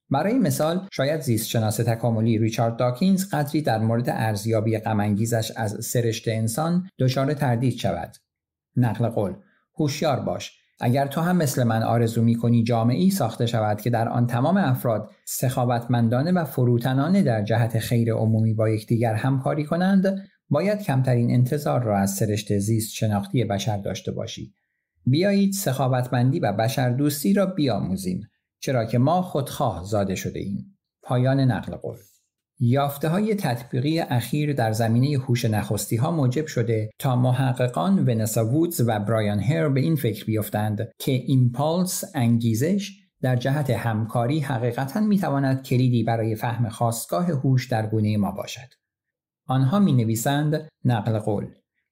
برای مثال شاید زیست زیستشناس تکاملی ریچارد داکینز قدری در مورد ارزیابی غمانگیزش از سرشت انسان دچار تردید شود نقل قول هوشیار باش اگر تو هم مثل من آرزو می کنی جامعی ساخته شود که در آن تمام افراد سخاوتمندانه و فروتنانه در جهت خیر عمومی با یکدیگر همکاری کنند باید کمترین انتظار را از سرشت زیست شناختی بشر داشته باشی بیایید سخاوتمندی و بشردوستی را بیاموزیم چرا که ما خودخواه زاده شده ایم. پایان نقل قول یافته های تطبیقی اخیر در زمینه هوش نخستی ها موجب شده تا محققان ونسا وودز و برایان هر به این فکر بیفتند که ایمپالس انگیزش در جهت همکاری حقیقتا میتواند کلیدی برای فهم خواستگاه هوش در گونه ما باشد. آنها می نویسند نقل قول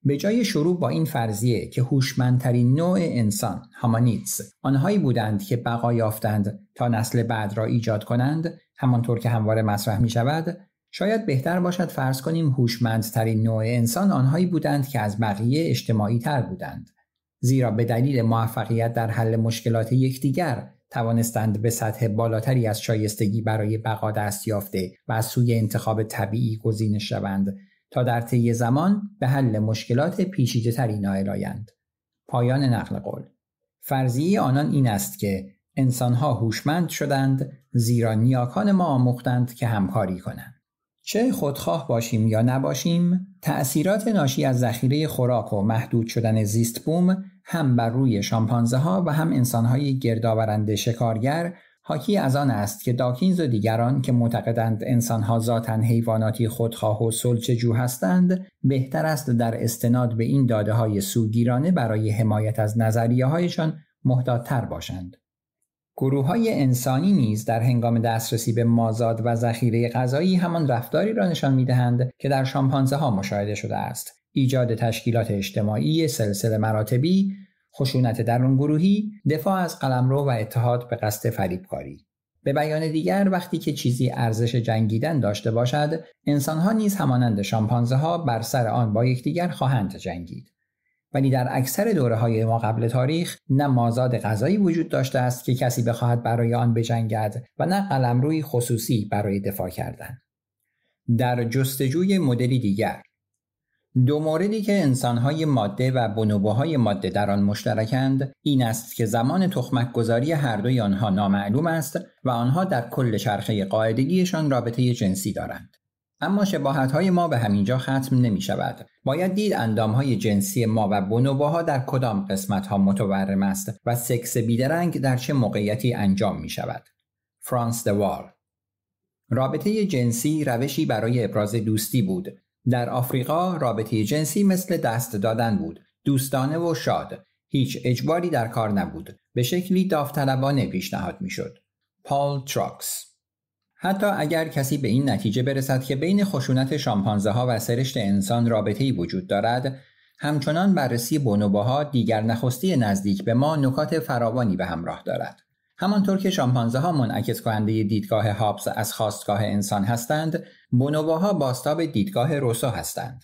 به جای شروع با این فرضیه که هوشمندترین نوع انسان هامانیتس آنهایی بودند که بقا یافتند تا نسل بعد را ایجاد کنند همانطور که همواره مطرح می شود شاید بهتر باشد فرض کنیم هوشمندترین نوع انسان آنهایی بودند که از بقیه اجتماعی تر بودند زیرا به دلیل موفقیت در حل مشکلات یکدیگر توانستند به سطح بالاتری از شایستگی برای بقا دست یافته و از سوی انتخاب طبیعی گزینش شوند تا در طی زمان به حل مشکلات پیچیده تری آیند. پایان نقل قول فرضیه آنان این است که انسانها هوشمند شدند زیرا نیاکان ما آموختند که همکاری کنند. چه خودخواه باشیم یا نباشیم، تأثیرات ناشی از ذخیره خوراک و محدود شدن زیست بوم هم بر روی شامپانزه ها و هم انسانهای گردآورنده شکارگر حاکی از آن است که داکینز و دیگران که معتقدند انسانها ذاتا حیواناتی خودخواه و سلچجو هستند بهتر است در استناد به این داده های سوگیرانه برای حمایت از نظریه هایشان محتاطتر باشند. گروه های انسانی نیز در هنگام دسترسی به مازاد و ذخیره غذایی همان رفتاری را نشان می دهند که در شامپانزه ها مشاهده شده است. ایجاد تشکیلات اجتماعی سلسله مراتبی خشونت درون گروهی، دفاع از قلمرو و اتحاد به قصد فریبکاری. به بیان دیگر وقتی که چیزی ارزش جنگیدن داشته باشد، انسانها نیز همانند شامپانزه ها بر سر آن با یکدیگر خواهند جنگید. ولی در اکثر دوره های ما قبل تاریخ نه مازاد غذایی وجود داشته است که کسی بخواهد برای آن بجنگد و نه قلمروی خصوصی برای دفاع کردن. در جستجوی مدلی دیگر دو موردی که انسانهای ماده و بنوبوهای ماده در آن مشترکند این است که زمان تخمک گذاری هر دوی آنها نامعلوم است و آنها در کل چرخه قاعدگیشان رابطه جنسی دارند. اما شباهت های ما به همینجا ختم نمی شود. باید دید اندام های جنسی ما و بونوباها در کدام قسمت ها متورم است و سکس بیدرنگ در چه موقعیتی انجام می شود. فرانس دوال رابطه جنسی روشی برای ابراز دوستی بود در آفریقا رابطه جنسی مثل دست دادن بود دوستانه و شاد هیچ اجباری در کار نبود به شکلی داوطلبانه پیشنهاد میشد پال تراکس حتی اگر کسی به این نتیجه برسد که بین خشونت شامپانزه ها و سرشت انسان رابطه‌ای وجود دارد همچنان بررسی بونوباها دیگر نخستی نزدیک به ما نکات فراوانی به همراه دارد همانطور که شامپانزه ها منعکس کننده دیدگاه هابس از خواستگاه انسان هستند بونوواها باستاب دیدگاه روسو هستند.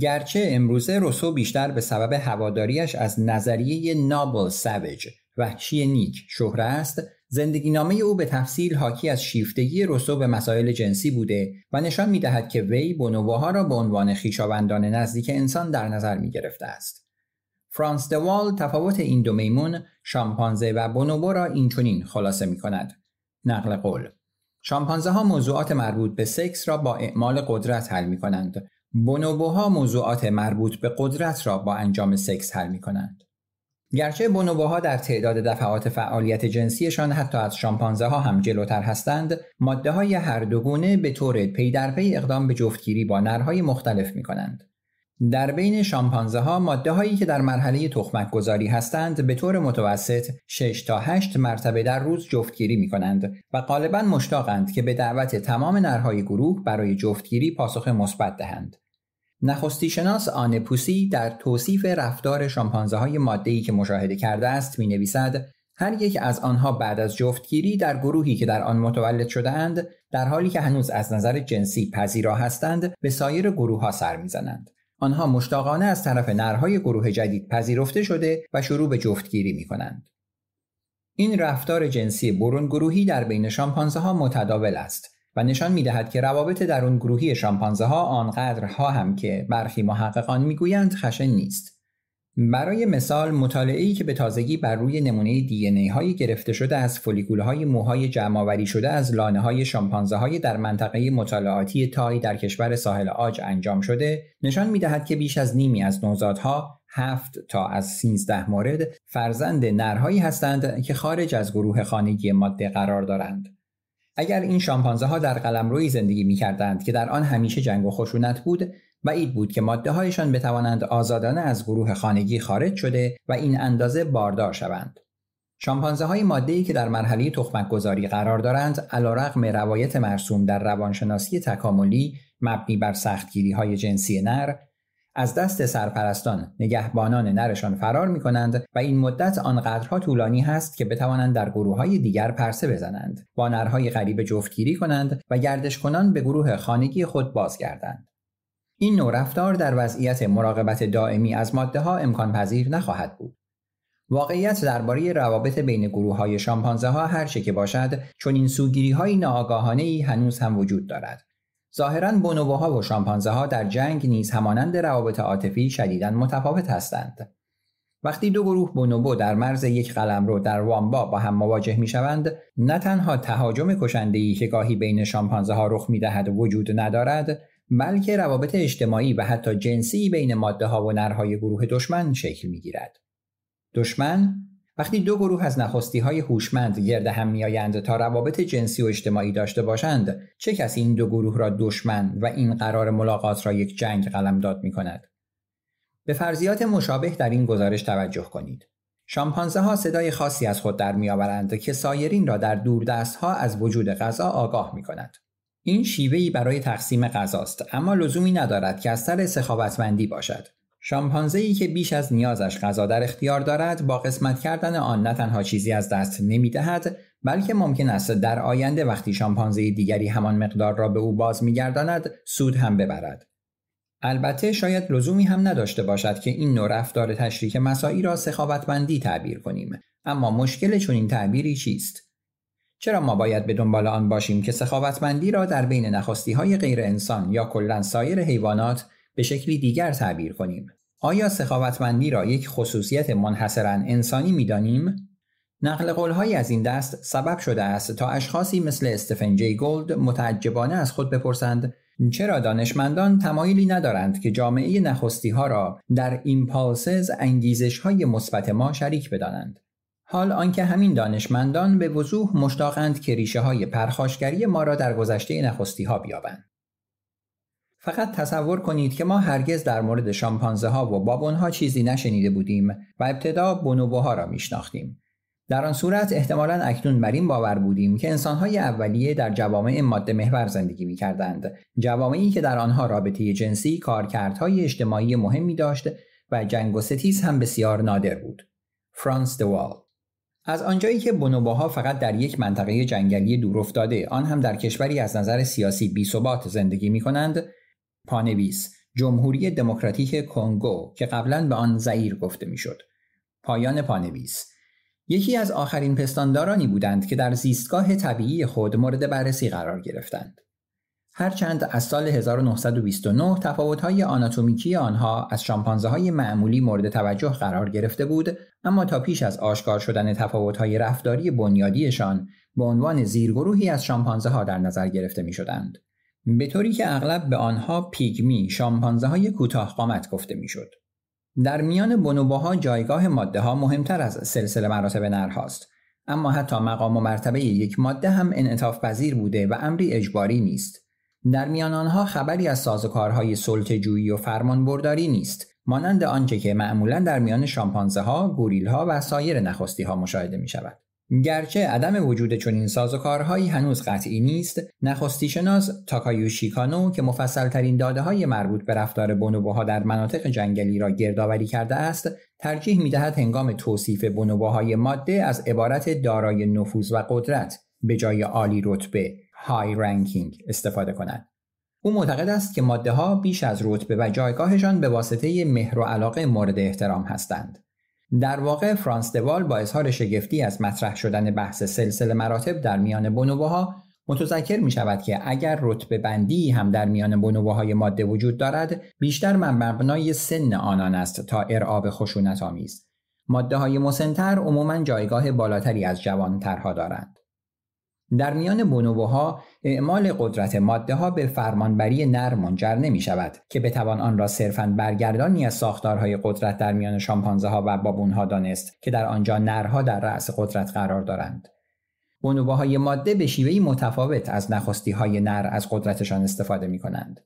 گرچه امروزه روسو بیشتر به سبب هواداریش از نظریه نابل سویج وحشی نیک شهره است زندگی نامه او به تفصیل حاکی از شیفتگی روسو به مسائل جنسی بوده و نشان می دهد که وی بونوواها را به عنوان خیشاوندان نزدیک انسان در نظر می گرفته است. فرانس دوال تفاوت این دو میمون شامپانزه و بونوبو را اینچنین خلاصه می کند. نقل قول شامپانزه ها موضوعات مربوط به سکس را با اعمال قدرت حل می کنند. بونوبوها موضوعات مربوط به قدرت را با انجام سکس حل می کنند. گرچه بونوبوها در تعداد دفعات فعالیت جنسیشان حتی از شامپانزه ها هم جلوتر هستند، ماده های هر دوگونه به طور پی در پی اقدام به جفتگیری با نرهای مختلف می کنند. در بین شامپانزه ها ماده هایی که در مرحله تخمک گذاری هستند به طور متوسط 6 تا 8 مرتبه در روز جفتگیری می کنند و غالبا مشتاقند که به دعوت تمام نرهای گروه برای جفتگیری پاسخ مثبت دهند. نخستی شناس آن پوسی در توصیف رفتار شامپانزه های ماده ای که مشاهده کرده است می نویسد هر یک از آنها بعد از جفتگیری در گروهی که در آن متولد شده اند در حالی که هنوز از نظر جنسی پذیرا هستند به سایر گروه ها سر میزنند. آنها مشتاقانه از طرف نرهای گروه جدید پذیرفته شده و شروع به جفتگیری می کنند. این رفتار جنسی برون گروهی در بین شامپانزه ها متداول است و نشان می دهد که روابط درون گروهی شامپانزه ها ها هم که برخی محققان می گویند خشن نیست. برای مثال مطالعه‌ای که به تازگی بر روی نمونه دی ای هایی گرفته شده از فولیکول های موهای جمعآوری شده از لانه های شامپانزه های در منطقه مطالعاتی تای در کشور ساحل آج انجام شده نشان میدهد که بیش از نیمی از نوزادها 7 تا از 13 مورد فرزند نرهایی هستند که خارج از گروه خانگی ماده قرار دارند. اگر این شامپانزه ها در قلمروی زندگی می کردند که در آن همیشه جنگ و خشونت بود بعید بود که ماده هایشان بتوانند آزادانه از گروه خانگی خارج شده و این اندازه باردار شوند. شامپانزه های ماده که در مرحله تخمک گذاری قرار دارند رقم روایت مرسوم در روانشناسی تکاملی مبنی بر سختگیری های جنسی نر از دست سرپرستان نگهبانان نرشان فرار می کنند و این مدت آنقدرها طولانی هست که بتوانند در گروه های دیگر پرسه بزنند با نرهای غریب جفتگیری کنند و گردش به گروه خانگی خود بازگردند این نوع رفتار در وضعیت مراقبت دائمی از ماده ها امکان پذیر نخواهد بود. واقعیت درباره روابط بین گروه های شامپانزه ها هر چه که باشد چون این سوگیری های ناآگاهانه ای هنوز هم وجود دارد. ظاهرا بونوبوها و شامپانزه ها در جنگ نیز همانند روابط عاطفی شدیدا متفاوت هستند. وقتی دو گروه بونوبو در مرز یک قلم رو در وامبا با هم مواجه می شوند نه تنها تهاجم کشنده که گاهی بین شامپانزه ها رخ می وجود ندارد بلکه روابط اجتماعی و حتی جنسی بین ماده ها و نرهای گروه دشمن شکل می گیرد. دشمن وقتی دو گروه از نخستی های هوشمند گرد هم میآیند تا روابط جنسی و اجتماعی داشته باشند چه کسی این دو گروه را دشمن و این قرار ملاقات را یک جنگ قلمداد می کند به فرضیات مشابه در این گزارش توجه کنید شامپانزه ها صدای خاصی از خود در میآورند که سایرین را در دوردست ها از وجود غذا آگاه می کند این شیوهی برای تقسیم غذاست اما لزومی ندارد که از سر سخاوتمندی باشد شامپانزهای که بیش از نیازش غذا در اختیار دارد با قسمت کردن آن نه تنها چیزی از دست دهد بلکه ممکن است در آینده وقتی شامپانزه دیگری همان مقدار را به او باز گرداند سود هم ببرد البته شاید لزومی هم نداشته باشد که این نوع رفتار تشریک مسائی را سخاوتمندی تعبیر کنیم اما مشکل چنین تعبیری چیست چرا ما باید به دنبال آن باشیم که سخاوتمندی را در بین نخستی های غیر انسان یا کلا سایر حیوانات به شکلی دیگر تعبیر کنیم؟ آیا سخاوتمندی را یک خصوصیت منحصرا انسانی میدانیم؟ نقل های از این دست سبب شده است تا اشخاصی مثل استفن جی گولد متعجبانه از خود بپرسند چرا دانشمندان تمایلی ندارند که جامعه نخستی ها را در ایمپالسز انگیزش های مثبت ما شریک بدانند حال آنکه همین دانشمندان به وضوح مشتاقند که ریشه های پرخاشگری ما را در گذشته نخستی ها بیابند. فقط تصور کنید که ما هرگز در مورد شامپانزه ها و بابون ها چیزی نشنیده بودیم و ابتدا ها را میشناختیم. در آن صورت احتمالا اکنون بر این باور بودیم که انسان های اولیه در جوامع ماده محور زندگی می کردند. جوامعی که در آنها رابطه جنسی کارکردهای اجتماعی مهمی داشت و جنگ و ستیز هم بسیار نادر بود. فرانس دوال از آنجایی که بونوباها فقط در یک منطقه جنگلی دورافتاده آن هم در کشوری از نظر سیاسی ثبات زندگی می کنند پانویس جمهوری دموکراتیک کنگو که قبلا به آن زئیر گفته شد پایان پانویس یکی از آخرین پستاندارانی بودند که در زیستگاه طبیعی خود مورد بررسی قرار گرفتند هرچند از سال 1929 تفاوت‌های آناتومیکی آنها از شامپانزه های معمولی مورد توجه قرار گرفته بود اما تا پیش از آشکار شدن تفاوت‌های رفتاری بنیادیشان به عنوان زیرگروهی از شامپانزه ها در نظر گرفته می‌شدند به طوری که اغلب به آنها پیگمی شامپانزه های کوتاه قامت گفته می‌شد. در میان بنوباها جایگاه ماده ها مهمتر از سلسله مراتب نرهاست اما حتی مقام و مرتبه یک ماده هم انعطاف پذیر بوده و امری اجباری نیست در میان آنها خبری از سازوکارهای سلطه‌جویی و فرمانبرداری نیست مانند آنچه که معمولا در میان شامپانزه ها، گوریل ها و سایر نخستی ها مشاهده می شود. گرچه عدم وجود چنین سازوکارهایی هنوز قطعی نیست، نخستی شناس که مفصلترین داده های مربوط به رفتار بونوبوها در مناطق جنگلی را گردآوری کرده است، ترجیح می دهد هنگام توصیف بونوبوهای ماده از عبارت دارای نفوذ و قدرت به جای عالی رتبه های رنکینگ استفاده کنند. او معتقد است که ماده ها بیش از رتبه و جایگاهشان به واسطه مهر و علاقه مورد احترام هستند. در واقع فرانس دوال با اظهار شگفتی از مطرح شدن بحث سلسله مراتب در میان ها متذکر می شود که اگر رتبه بندی هم در میان بنوبه ماده وجود دارد بیشتر من مبنای سن آنان است تا ارعاب خشونت آمیز ماده های مسنتر عموما جایگاه بالاتری از جوانترها دارند در میان بونوبوها اعمال قدرت ماده ها به فرمانبری نر منجر نمی شود که بتوان آن را صرفا برگردانی از ساختارهای قدرت در میان شامپانزه ها و بابون ها دانست که در آنجا نرها در رأس قدرت قرار دارند. بونوباهای ماده به شیوهی متفاوت از نخستی های نر از قدرتشان استفاده می کنند.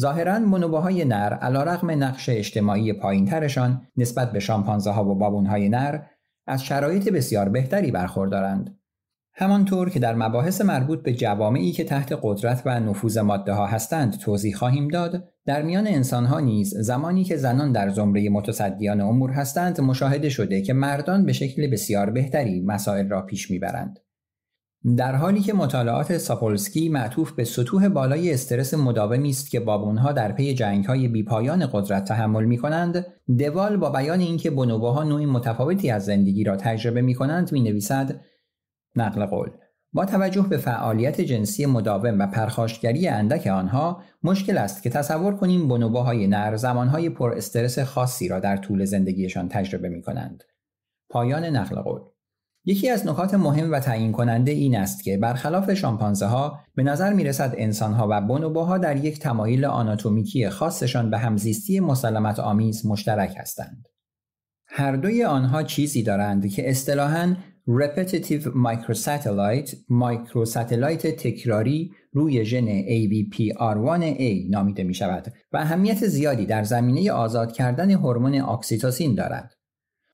ظاهرا بونوباهای نر علیرغم نقش اجتماعی پایینترشان نسبت به شامپانزه ها و بابون های نر از شرایط بسیار بهتری برخوردارند همانطور که در مباحث مربوط به جوامعی که تحت قدرت و نفوذ ماده ها هستند توضیح خواهیم داد در میان انسان ها نیز زمانی که زنان در زمره متصدیان امور هستند مشاهده شده که مردان به شکل بسیار بهتری مسائل را پیش میبرند در حالی که مطالعات ساپولسکی معطوف به سطوح بالای استرس مداومی است که بابونها در پی جنگهای بیپایان قدرت تحمل می کنند، دوال با بیان اینکه ها نوعی متفاوتی از زندگی را تجربه می کنند نقل قول با توجه به فعالیت جنسی مداوم و پرخاشگری اندک آنها مشکل است که تصور کنیم بنوباهای نر زمانهای پر استرس خاصی را در طول زندگیشان تجربه می کنند. پایان نقل قول یکی از نکات مهم و تعیین کننده این است که برخلاف شامپانزه ها به نظر می رسد انسان ها و ها در یک تمایل آناتومیکی خاصشان به همزیستی مسلمت آمیز مشترک هستند. هر دوی آنها چیزی دارند که اصطلاحاً Repetitive Microsatellite مایکروساتلایت تکراری روی ژن ABPR1A نامیده می شود و اهمیت زیادی در زمینه آزاد کردن هورمون اکسیتوسین دارد.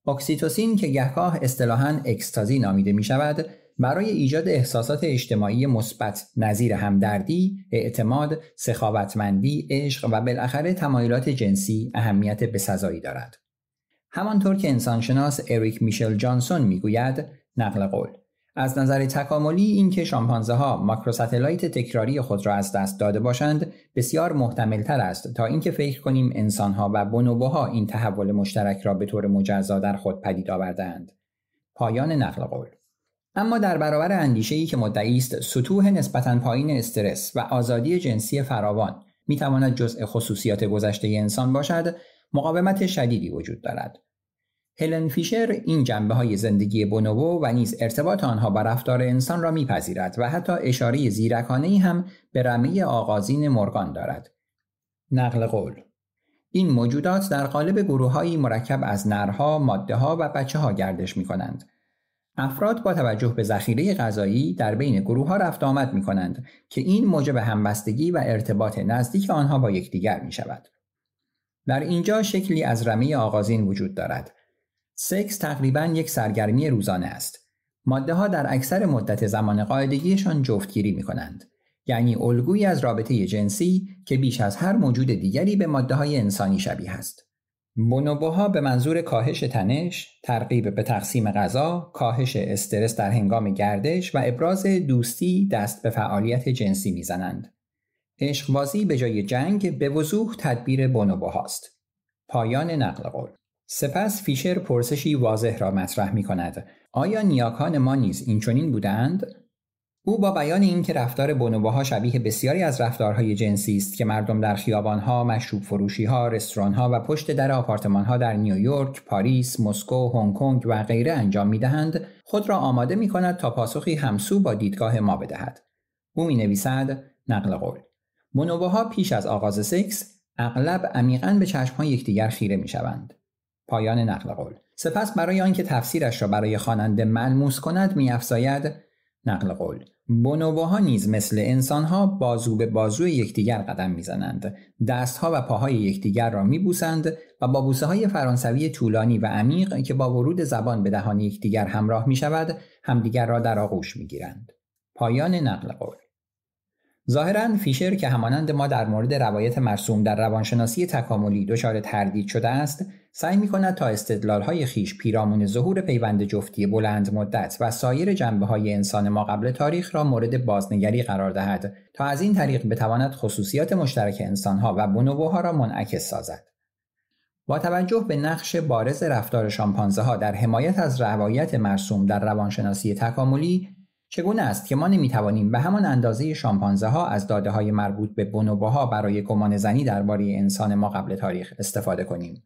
اکسیتوسین که گهگاه اصطلاحا اکستازی نامیده می شود برای ایجاد احساسات اجتماعی مثبت نظیر همدردی، اعتماد، سخاوتمندی، عشق و بالاخره تمایلات جنسی اهمیت بسزایی دارد. همانطور که انسانشناس اریک میشل جانسون میگوید نقل قول از نظر تکاملی اینکه شامپانزه ها ماکروساتلایت تکراری خود را از دست داده باشند بسیار محتمل تر است تا اینکه فکر کنیم انسان ها و ها این تحول مشترک را به طور مجزا در خود پدید اند پایان نقل قول اما در برابر اندیشه‌ای که مدعی است سطوح نسبتا پایین استرس و آزادی جنسی فراوان میتواند جزء خصوصیات گذشته انسان باشد مقاومت شدیدی وجود دارد هلن فیشر این جنبه های زندگی بونوو و نیز ارتباط آنها با رفتار انسان را میپذیرد و حتی اشاره زیرکانه هم به رمه آغازین مرگان دارد. نقل قول این موجودات در قالب گروههایی مرکب از نرها، ها و بچه ها گردش می کنند. افراد با توجه به ذخیره غذایی در بین گروه ها رفت آمد می کنند که این موجب همبستگی و ارتباط نزدیک آنها با یکدیگر می شود. در اینجا شکلی از رمه آغازین وجود دارد سکس تقریبا یک سرگرمی روزانه است. ماده ها در اکثر مدت زمان قاعدگیشان جفتگیری می کنند. یعنی الگویی از رابطه جنسی که بیش از هر موجود دیگری به ماده های انسانی شبیه است. بونوبوها به منظور کاهش تنش، ترغیب به تقسیم غذا، کاهش استرس در هنگام گردش و ابراز دوستی دست به فعالیت جنسی میزنند. عشقبازی به جای جنگ به وضوح تدبیر بونوبوهاست. پایان نقل قول سپس فیشر پرسشی واضح را مطرح می کند. آیا نیاکان ما نیز این چونین بودند؟ او با بیان اینکه رفتار بونوباها شبیه بسیاری از رفتارهای جنسی است که مردم در خیابانها، مشروب فروشیها، رستورانها و پشت در آپارتمانها در نیویورک، پاریس، مسکو، هنگ کنگ و غیره انجام می دهند، خود را آماده می کند تا پاسخی همسو با دیدگاه ما بدهد. او می نویسد نقل قول بونوباها پیش از آغاز سکس اغلب عمیقا به چشمهای یکدیگر خیره می شوند. پایان نقل قول سپس برای آنکه تفسیرش را برای خواننده ملموس کند میافزاید نقل قول ها نیز مثل انسانها بازو به بازوی یکدیگر قدم میزنند دستها و پاهای یکدیگر را میبوسند و با بوسه های فرانسوی طولانی و عمیق که با ورود زبان به دهان یکدیگر همراه می شود همدیگر را در آغوش میگیرند. پایان نقل قول ظاهرا فیشر که همانند ما در مورد روایت مرسوم در روانشناسی تکاملی دچار تردید شده است سعی می کند تا های خیش پیرامون ظهور پیوند جفتی بلند مدت و سایر جنبه های انسان ما قبل تاریخ را مورد بازنگری قرار دهد تا از این طریق بتواند خصوصیات مشترک انسانها و ها را منعکس سازد. با توجه به نقش بارز رفتار شامپانزه ها در حمایت از روایت مرسوم در روانشناسی تکاملی چگونه است که ما نمیتوانیم به همان اندازه شامپانزه ها از داده های مربوط به بونوبوها برای گمان زنی درباره انسان ما قبل تاریخ استفاده کنیم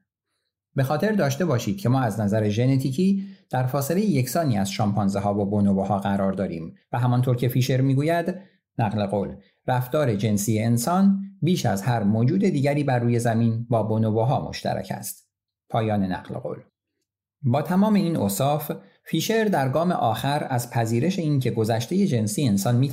به خاطر داشته باشید که ما از نظر ژنتیکی در فاصله یکسانی از شامپانزه ها و بونوبوها قرار داریم و همانطور که فیشر میگوید نقل قول رفتار جنسی انسان بیش از هر موجود دیگری بر روی زمین با بونوبوها مشترک است پایان نقل قول با تمام این اوصاف فیشر در گام آخر از پذیرش اینکه گذشته جنسی انسان می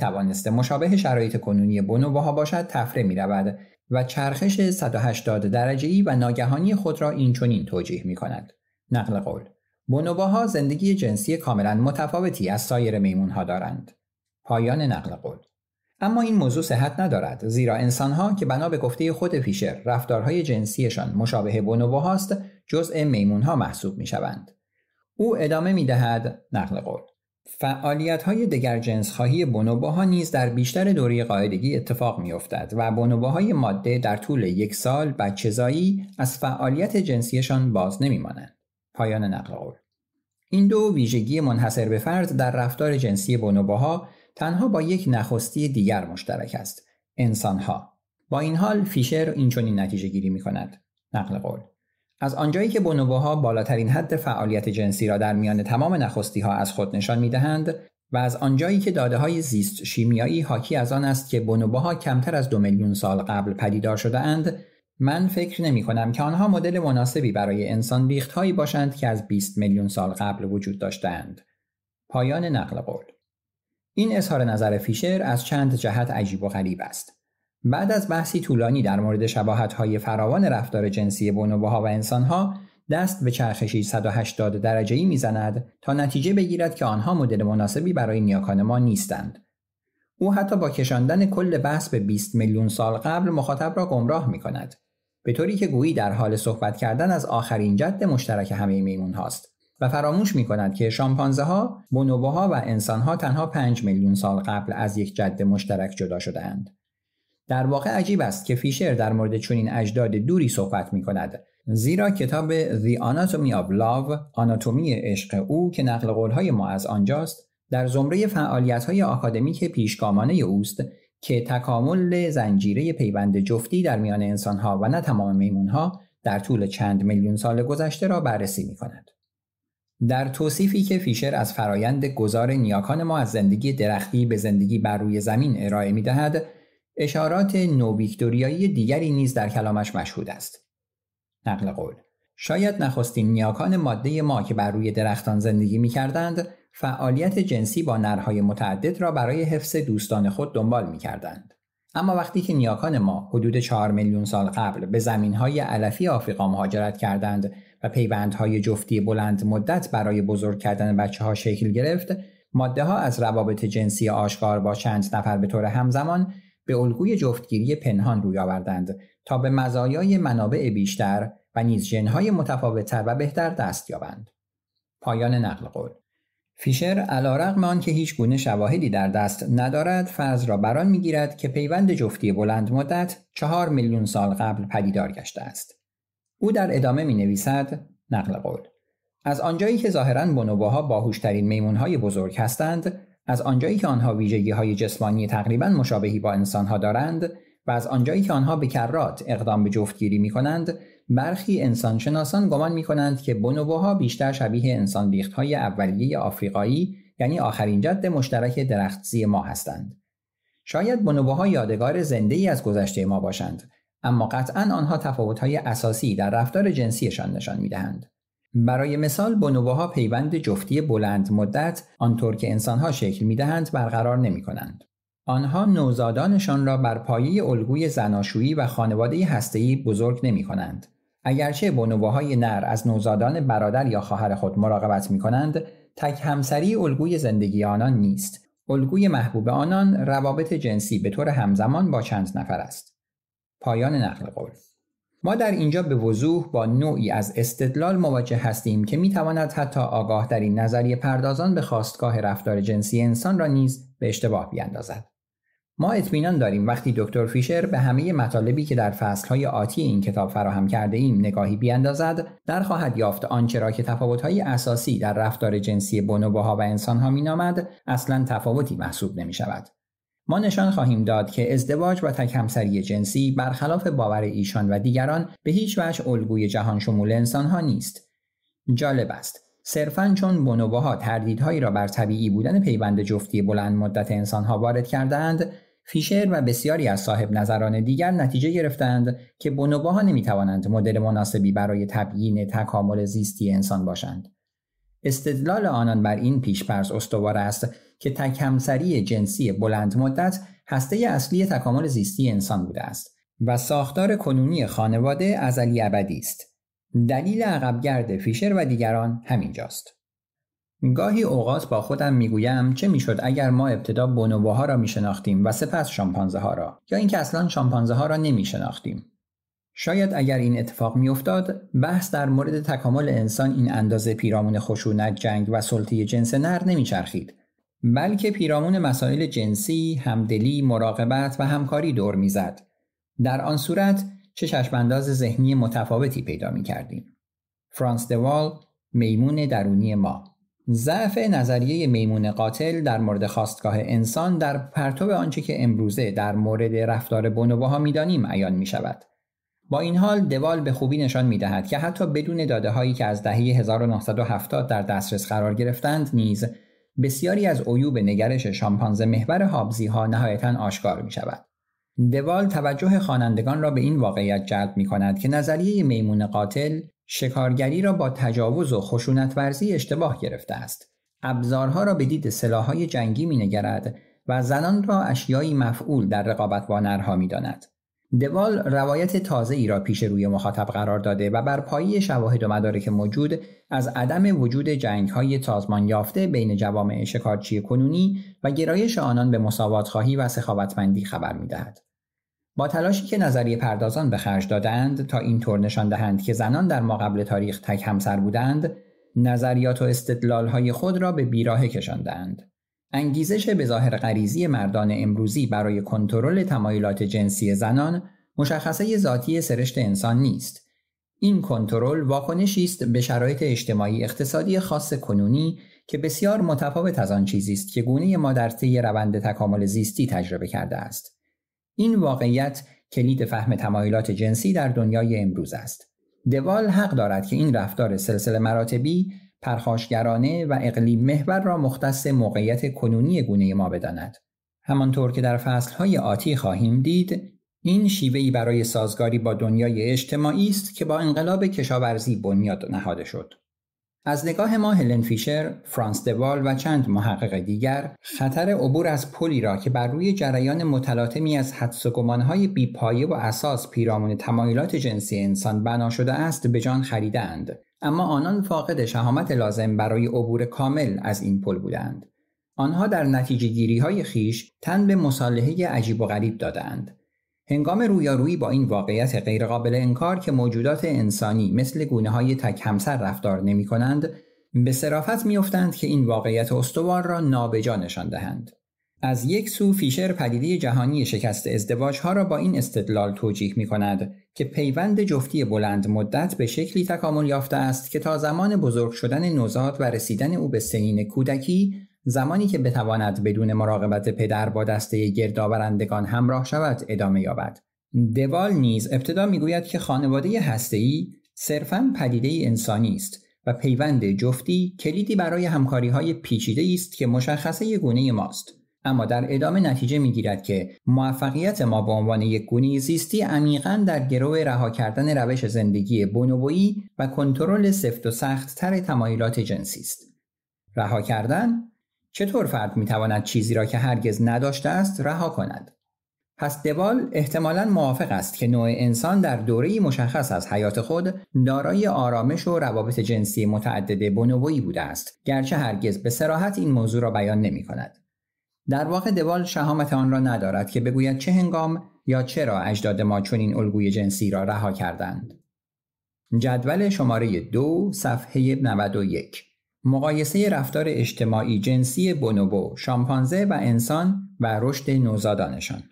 مشابه شرایط کنونی بونوباها باشد تفره می رود و چرخش 180 درجه ای و ناگهانی خود را چنین توجیه می کند. نقل قول بونوباها زندگی جنسی کاملا متفاوتی از سایر میمون ها دارند. پایان نقل قول اما این موضوع صحت ندارد زیرا انسانها که بنا به گفته خود فیشر رفتارهای جنسیشان مشابه بونوباهاست جزء میمون ها محسوب می شوند. او ادامه می دهد نقل قول فعالیت های دگر جنس خواهی بونوباها نیز در بیشتر دوره قاعدگی اتفاق می افتد و بونوباهای ماده در طول یک سال بچهزایی از فعالیت جنسیشان باز نمی مانند. پایان نقل قول این دو ویژگی منحصر به فرد در رفتار جنسی بونوباها تنها با یک نخستی دیگر مشترک است انسانها با این حال فیشر اینجوری نتیجه گیری می کند نقل قول از آنجایی که بونوبوها بالاترین حد فعالیت جنسی را در میان تمام نخستی ها از خود نشان می دهند و از آنجایی که داده های زیست شیمیایی حاکی از آن است که بونوبوها کمتر از دو میلیون سال قبل پدیدار شده اند من فکر نمی کنم که آنها مدل مناسبی برای انسان ریخت هایی باشند که از 20 میلیون سال قبل وجود داشتند. پایان نقل قول این اظهار نظر فیشر از چند جهت عجیب و غریب است. بعد از بحثی طولانی در مورد شباهت های فراوان رفتار جنسی بونوبوها و انسانها دست به چرخشی 180 درجه ای میزند تا نتیجه بگیرد که آنها مدل مناسبی برای نیاکان ما نیستند. او حتی با کشاندن کل بحث به 20 میلیون سال قبل مخاطب را گمراه می کند. به طوری که گویی در حال صحبت کردن از آخرین جد مشترک همه میمون هاست و فراموش می کند که شامپانزه ها، بونوبوها و انسان ها تنها 5 میلیون سال قبل از یک جد مشترک جدا شدهاند. در واقع عجیب است که فیشر در مورد چنین اجداد دوری صحبت می کند زیرا کتاب The Anatomy of Love آناتومی عشق او که نقل قولهای ما از آنجاست در زمره فعالیت های آکادمیک پیشگامانه اوست که تکامل زنجیره پیوند جفتی در میان انسانها و نه تمام میمونها در طول چند میلیون سال گذشته را بررسی می کند. در توصیفی که فیشر از فرایند گذار نیاکان ما از زندگی درختی به زندگی بر روی زمین ارائه می دهد، اشارات ویکتوریایی دیگری نیز در کلامش مشهود است نقل قول شاید نخستین نیاکان ماده ما که بر روی درختان زندگی می کردند، فعالیت جنسی با نرهای متعدد را برای حفظ دوستان خود دنبال می کردند. اما وقتی که نیاکان ما حدود 4 میلیون سال قبل به زمینهای علفی آفریقا مهاجرت کردند و پیوندهای جفتی بلند مدت برای بزرگ کردن بچه ها شکل گرفت، ماده ها از روابط جنسی آشکار با چند نفر به طور همزمان به الگوی جفتگیری پنهان روی آوردند تا به مزایای منابع بیشتر و نیز ژنهای متفاوتتر و بهتر دست یابند پایان نقل قول فیشر علیرغم که هیچ گونه شواهدی در دست ندارد فرض را بران آن میگیرد که پیوند جفتی بلند مدت چهار میلیون سال قبل پدیدار گشته است او در ادامه می نویسد نقل قول از آنجایی که ظاهرا بونوباها باهوشترین میمونهای بزرگ هستند از آنجایی که آنها ویژگی های جسمانی تقریبا مشابهی با انسانها دارند و از آنجایی که آنها به کرات اقدام به جفتگیری می کنند برخی انسانشناسان گمان می کنند که بونوبوها بیشتر شبیه انسان های اولیه آفریقایی یعنی آخرین جد مشترک درختزی ما هستند. شاید بونوبوها یادگار زنده ای از گذشته ما باشند اما قطعا آنها های اساسی در رفتار جنسیشان نشان میدهند. برای مثال بنوها پیوند جفتی بلند مدت آنطور که انسانها شکل دهند برقرار نمی کنند. آنها نوزادانشان را بر پایه الگوی زناشویی و خانواده هستهی بزرگ نمی کنند. اگرچه های نر از نوزادان برادر یا خواهر خود مراقبت می کنند، تک همسری الگوی زندگی آنان نیست. الگوی محبوب آنان روابط جنسی به طور همزمان با چند نفر است. پایان نقل قول ما در اینجا به وضوح با نوعی از استدلال مواجه هستیم که میتواند حتی آگاه در این نظریه پردازان به خواستگاه رفتار جنسی انسان را نیز به اشتباه بیاندازد. ما اطمینان داریم وقتی دکتر فیشر به همه مطالبی که در فصلهای آتی این کتاب فراهم کرده ایم نگاهی بیاندازد در خواهد یافت آنچه را که تفاوتهای اساسی در رفتار جنسی بونوبوها و انسانها مینامد اصلا تفاوتی محسوب نمی شود. ما نشان خواهیم داد که ازدواج و تک همسری جنسی برخلاف باور ایشان و دیگران به هیچ وجه الگوی جهان شمول انسانها نیست. جالب است. صرفا چون بونوباها تردیدهایی را بر طبیعی بودن پیوند جفتی بلند مدت انسانها وارد کردند، فیشر و بسیاری از صاحب نظران دیگر نتیجه گرفتند که بونوباها نمیتوانند مدل مناسبی برای تبیین تکامل زیستی انسان باشند. استدلال آنان بر این پرس استوار است که تک همسری جنسی بلند مدت هسته اصلی تکامل زیستی انسان بوده است و ساختار کنونی خانواده ازلی ابدی است دلیل عقبگرد فیشر و دیگران همینجاست گاهی اوقات با خودم میگویم چه میشد اگر ما ابتدا بونوبوها را میشناختیم و سپس شامپانزه ها را یا اینکه اصلا شامپانزه ها را نمیشناختیم شاید اگر این اتفاق میافتاد بحث در مورد تکامل انسان این اندازه پیرامون خشونت جنگ و سلطه جنس نر نمیچرخید بلکه پیرامون مسائل جنسی همدلی مراقبت و همکاری دور میزد در آن صورت چه چشمانداز ذهنی متفاوتی پیدا می کردیم. فرانس دوال میمون درونی ما ضعف نظریه میمون قاتل در مورد خواستگاه انسان در پرتو آنچه که امروزه در مورد رفتار بونوباها میدانیم عیان می شود. با این حال دوال به خوبی نشان می دهد که حتی بدون داده هایی که از دهه 1970 در دسترس قرار گرفتند نیز بسیاری از عیوب نگرش شامپانزه محور هابزی ها نهایتا آشکار می شود. دوال توجه خوانندگان را به این واقعیت جلب می کند که نظریه میمون قاتل شکارگری را با تجاوز و خشونت ورزی اشتباه گرفته است. ابزارها را به دید سلاحهای جنگی می نگرد و زنان را اشیایی مفعول در رقابت با نرها می دوال روایت تازه ای را پیش روی مخاطب قرار داده و بر پایی شواهد و مدارک موجود از عدم وجود جنگ های تازمان یافته بین جوامع شکارچی کنونی و گرایش آنان به مساوات خواهی و سخاوتمندی خبر می دهد. با تلاشی که نظریه پردازان به خرج دادند تا طور نشان دهند که زنان در ماقبل تاریخ تک همسر بودند، نظریات و استدلال های خود را به بیراهه کشاندند. انگیزش بظاهر غریزی مردان امروزی برای کنترل تمایلات جنسی زنان مشخصه ذاتی سرشت انسان نیست. این کنترل واکنشی است به شرایط اجتماعی اقتصادی خاص کنونی که بسیار متفاوت از آن چیزی است که گونه ما در طی روند تکامل زیستی تجربه کرده است. این واقعیت کلید فهم تمایلات جنسی در دنیای امروز است. دوال حق دارد که این رفتار سلسله مراتبی پرخاشگرانه و اقلیم محور را مختص موقعیت کنونی گونه ما بداند. همانطور که در فصلهای آتی خواهیم دید، این شیوهی برای سازگاری با دنیای اجتماعی است که با انقلاب کشاورزی بنیاد نهاده شد. از نگاه ما هلن فیشر، فرانس دوال و چند محقق دیگر خطر عبور از پلی را که بر روی جریان متلاطمی از حدس و گمانهای بیپایه و اساس پیرامون تمایلات جنسی انسان بنا شده است به جان خریدند اما آنان فاقد شهامت لازم برای عبور کامل از این پل بودند. آنها در نتیجه گیری های خیش تن به مصالحه عجیب و غریب دادند. هنگام رویارویی با این واقعیت غیرقابل انکار که موجودات انسانی مثل گونه های تک همسر رفتار نمی کنند، به صرافت میافتند که این واقعیت استوار را نابجا نشان دهند. از یک سو فیشر پدیده جهانی شکست ازدواج ها را با این استدلال توجیه می کند که پیوند جفتی بلند مدت به شکلی تکامل یافته است که تا زمان بزرگ شدن نوزاد و رسیدن او به سنین کودکی زمانی که بتواند بدون مراقبت پدر با دسته گردآورندگان همراه شود ادامه یابد دوال نیز ابتدا میگوید که خانواده هسته‌ای صرفا پدیده انسانی است و پیوند جفتی کلیدی برای همکاری های پیچیده است که مشخصه گونه ماست اما در ادامه نتیجه میگیرد که موفقیت ما به عنوان یک گونه زیستی عمیقا در گروه رها کردن روش زندگی بونوبویی و کنترل سفت و تر تمایلات جنسی است رها کردن چطور فرد میتواند چیزی را که هرگز نداشته است رها کند پس دوال احتمالا موافق است که نوع انسان در دوره مشخص از حیات خود دارای آرامش و روابط جنسی متعدد بونوبویی بوده است گرچه هرگز به سراحت این موضوع را بیان نمی کند. در واقع دوال شهامت آن را ندارد که بگوید چه هنگام یا چرا اجداد ما چنین الگوی جنسی را رها کردند. جدول شماره دو صفحه 91 مقایسه رفتار اجتماعی جنسی بونوبو، شامپانزه و انسان و رشد نوزادانشان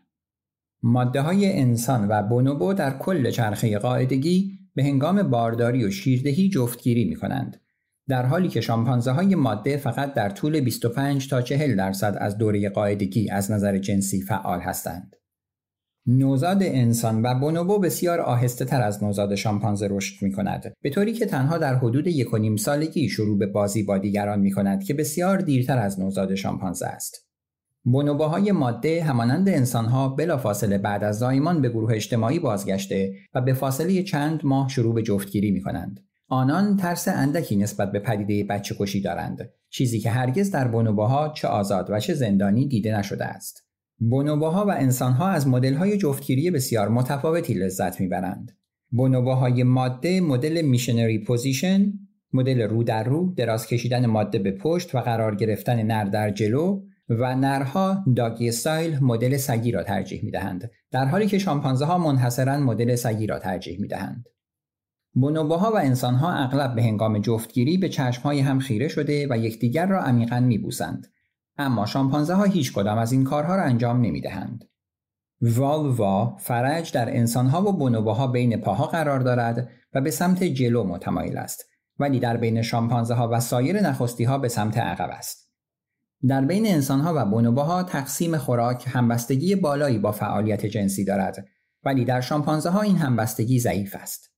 ماده های انسان و بونوبو در کل چرخه قاعدگی به هنگام بارداری و شیردهی جفتگیری می کنند. در حالی که شامپانزه های ماده فقط در طول 25 تا 40 درصد از دوره قاعدگی از نظر جنسی فعال هستند. نوزاد انسان و بونوبو بسیار آهسته تر از نوزاد شامپانزه رشد می کند به طوری که تنها در حدود یک و نیم سالگی شروع به بازی با دیگران می کند که بسیار دیرتر از نوزاد شامپانزه است. بونوباهای ماده همانند انسانها بلافاصله بعد از زایمان به گروه اجتماعی بازگشته و به فاصله چند ماه شروع به جفتگیری می کنند. آنان ترس اندکی نسبت به پدیده بچه کشی دارند چیزی که هرگز در بونوباها چه آزاد و چه زندانی دیده نشده است بونوباها و انسانها از مدل‌های جفتگیری بسیار متفاوتی لذت میبرند بونوباهای ماده مدل میشنری پوزیشن مدل رو در رو دراز کشیدن ماده به پشت و قرار گرفتن نر در جلو و نرها داگی سایل مدل سگی را ترجیح می در حالی که شامپانزه ها منحصرا مدل سگی را ترجیح می بونوبوها و انسانها اغلب به هنگام جفتگیری به چشمهای هم خیره شده و یکدیگر را عمیقا میبوسند اما شامپانزه ها هیچ کدام از این کارها را انجام نمیدهند والوا فرج در انسانها و بونوبوها بین پاها قرار دارد و به سمت جلو متمایل است ولی در بین شامپانزه ها و سایر نخستی ها به سمت عقب است در بین انسانها و ها تقسیم خوراک همبستگی بالایی با فعالیت جنسی دارد ولی در شامپانزه ها این همبستگی ضعیف است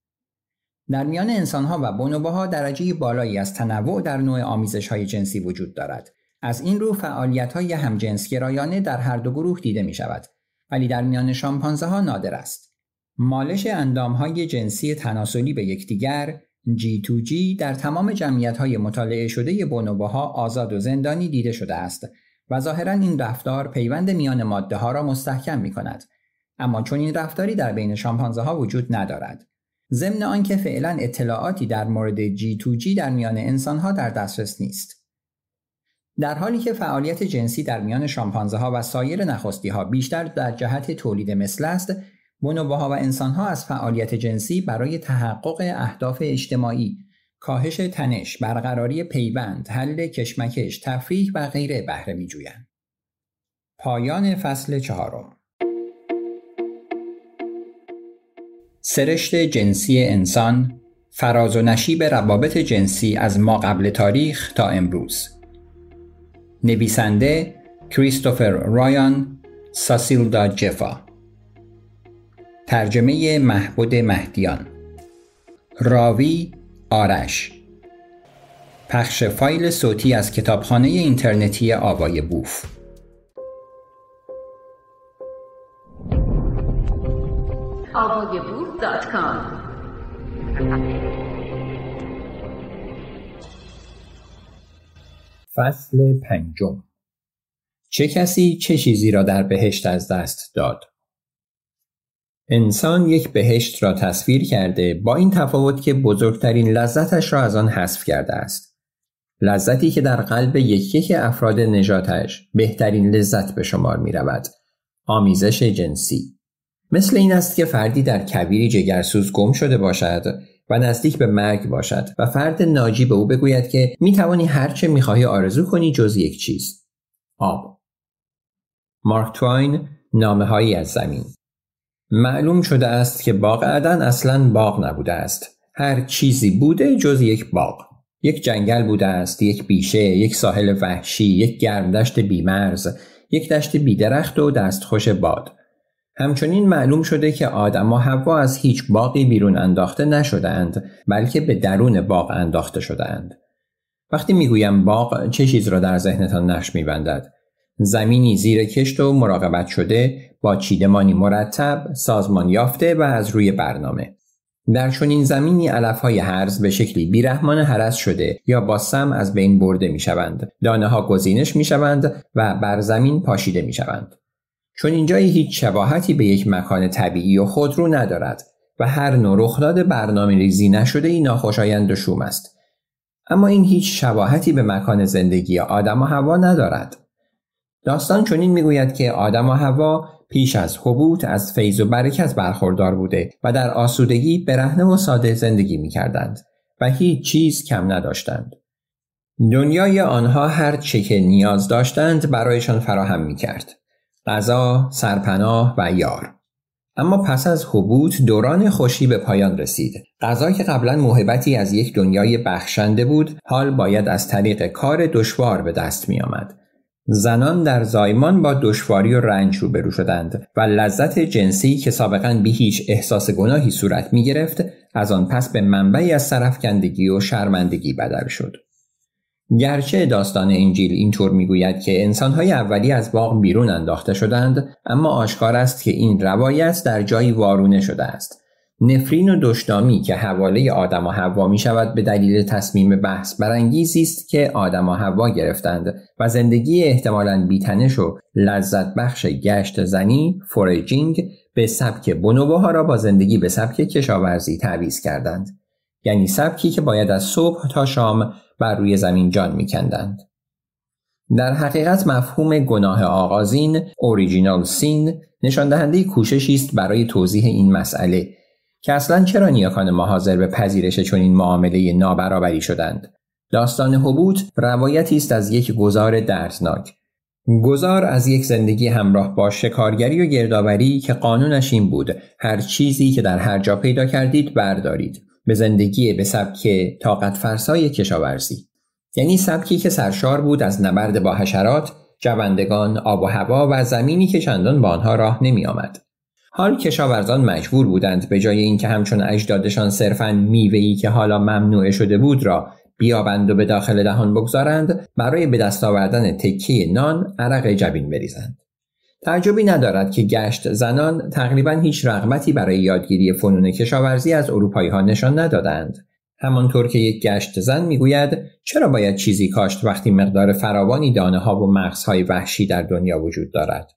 در میان انسانها و ها درجه بالایی از تنوع در نوع آمیزش های جنسی وجود دارد. از این رو فعالیت های همجنسگرایانه در هر دو گروه دیده می شود ولی در میان شامپانزه ها نادر است. مالش اندام های جنسی تناسلی به یکدیگر G2G در تمام جمعیت های مطالعه شده ها آزاد و زندانی دیده شده است و ظاهرا این رفتار پیوند میان ماده ها را مستحکم می کند. اما چون این رفتاری در بین شامپانزه ها وجود ندارد. ضمن آنکه فعلا اطلاعاتی در مورد جی تو جی در میان انسانها در دسترس نیست. در حالی که فعالیت جنسی در میان شامپانزه ها و سایر نخستی ها بیشتر در جهت تولید مثل است، بونوباها و ها از فعالیت جنسی برای تحقق اهداف اجتماعی، کاهش تنش، برقراری پیوند، حل کشمکش، تفریح و غیره بهره جویند. پایان فصل چهارم سرشت جنسی انسان فراز و نشیب روابط جنسی از ما قبل تاریخ تا امروز نویسنده کریستوفر رایان ساسیلدا جفا ترجمه محبود مهدیان راوی آرش پخش فایل صوتی از کتابخانه اینترنتی آوای بوف آوای بوف فصل پنجم چه کسی چه چیزی را در بهشت از دست داد؟ انسان یک بهشت را تصویر کرده با این تفاوت که بزرگترین لذتش را از آن حذف کرده است. لذتی که در قلب یک یک افراد نجاتش بهترین لذت به شمار می رود. آمیزش جنسی مثل این است که فردی در کبیری جگرسوز گم شده باشد و نزدیک به مرگ باشد و فرد ناجی به او بگوید که می توانی هر چه می خواهی آرزو کنی جز یک چیز آب مارک تواین نامه هایی از زمین معلوم شده است که باغ عدن اصلا باغ نبوده است هر چیزی بوده جز یک باغ یک جنگل بوده است یک بیشه یک ساحل وحشی یک گرمدشت بیمرز یک دشت بیدرخت و دستخوش باد همچنین معلوم شده که آدم و حوا از هیچ باقی بیرون انداخته نشدند بلکه به درون باغ انداخته شدند. وقتی میگویم باغ چه چیز را در ذهنتان نقش میبندد؟ زمینی زیر کشت و مراقبت شده با چیدمانی مرتب سازمان یافته و از روی برنامه در چنین زمینی علف های هرز به شکلی بیرحمانه حرس شده یا با سم از بین برده می شوند. دانه ها گزینش می شوند و بر زمین پاشیده می چون اینجایی هیچ شباهتی به یک مکان طبیعی و خودرو ندارد و هر نوع رخداد برنامه ریزی نشده ای ناخوشایند و شوم است. اما این هیچ شباهتی به مکان زندگی آدم و هوا ندارد. داستان چنین میگوید که آدم و هوا پیش از حبوط از فیض و برکت برخوردار بوده و در آسودگی برهنه و ساده زندگی میکردند و هیچ چیز کم نداشتند. دنیای آنها هر چه که نیاز داشتند برایشان فراهم میکرد. غذا، سرپناه و یار. اما پس از حبوط دوران خوشی به پایان رسید. غذا که قبلا موهبتی از یک دنیای بخشنده بود، حال باید از طریق کار دشوار به دست می آمد. زنان در زایمان با دشواری و رنج روبرو شدند و لذت جنسی که سابقا به هیچ احساس گناهی صورت می گرفت از آن پس به منبعی از سرفکندگی و شرمندگی بدل شد. گرچه داستان انجیل اینطور میگوید که انسانهای اولی از باغ بیرون انداخته شدند اما آشکار است که این روایت در جایی وارونه شده است نفرین و دشنامی که حواله آدم و حوا می شود به دلیل تصمیم بحث برانگیزی است که آدم و حوا گرفتند و زندگی احتمالاً بیتنش و لذت بخش گشت زنی فورجینگ به سبک ها را با زندگی به سبک کشاورزی تعویز کردند یعنی سبکی که باید از صبح تا شام بر روی زمین جان میکندند. در حقیقت مفهوم گناه آغازین اوریجینال سین نشان دهنده کوششی است برای توضیح این مسئله که اصلا چرا نیاکان ما حاضر به پذیرش چنین معامله نابرابری شدند داستان حبوط روایتی است از یک گزار دردناک گزار از یک زندگی همراه با شکارگری و گردآوری که قانونش این بود هر چیزی که در هر جا پیدا کردید بردارید به زندگی به سبک طاقت فرسای کشاورزی یعنی سبکی که سرشار بود از نبرد با حشرات، جوندگان، آب و هوا و زمینی که چندان با آنها راه نمی آمد. حال کشاورزان مجبور بودند به جای اینکه همچون اجدادشان صرفا میوهی که حالا ممنوع شده بود را بیابند و به داخل دهان بگذارند برای به دست آوردن تکه نان عرق جبین بریزند تعجبی ندارد که گشت زنان تقریبا هیچ رغبتی برای یادگیری فنون کشاورزی از اروپایی ها نشان ندادند. همانطور که یک گشت زن میگوید چرا باید چیزی کاشت وقتی مقدار فراوانی دانه ها و مغزهای وحشی در دنیا وجود دارد.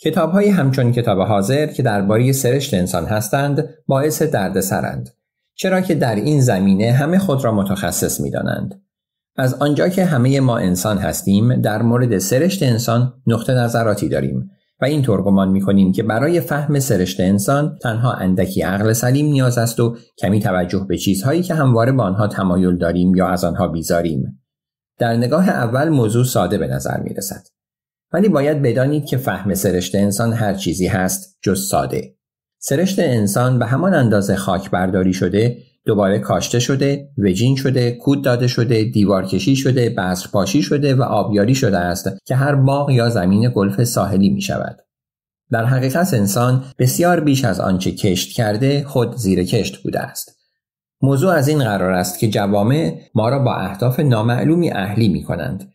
کتاب های همچون کتاب حاضر که درباره سرشت انسان هستند باعث درد سرند. چرا که در این زمینه همه خود را متخصص می از آنجا که همه ما انسان هستیم در مورد سرشت انسان نقطه نظراتی داریم و طور گمان میکنیم که برای فهم سرشت انسان تنها اندکی عقل سلیم نیاز است و کمی توجه به چیزهایی که همواره با آنها تمایل داریم یا از آنها بیزاریم در نگاه اول موضوع ساده به نظر می رسد. ولی باید بدانید که فهم سرشت انسان هر چیزی هست جز ساده. سرشت انسان به همان اندازه خاک برداری شده دوباره کاشته شده، وجین شده، کود داده شده، دیوارکشی شده، پاشی شده و آبیاری شده است که هر باغ یا زمین گلف ساحلی می شود. در حقیقت انسان بسیار بیش از آنچه کشت کرده خود زیر کشت بوده است. موضوع از این قرار است که جوامع ما را با اهداف نامعلومی اهلی می کنند.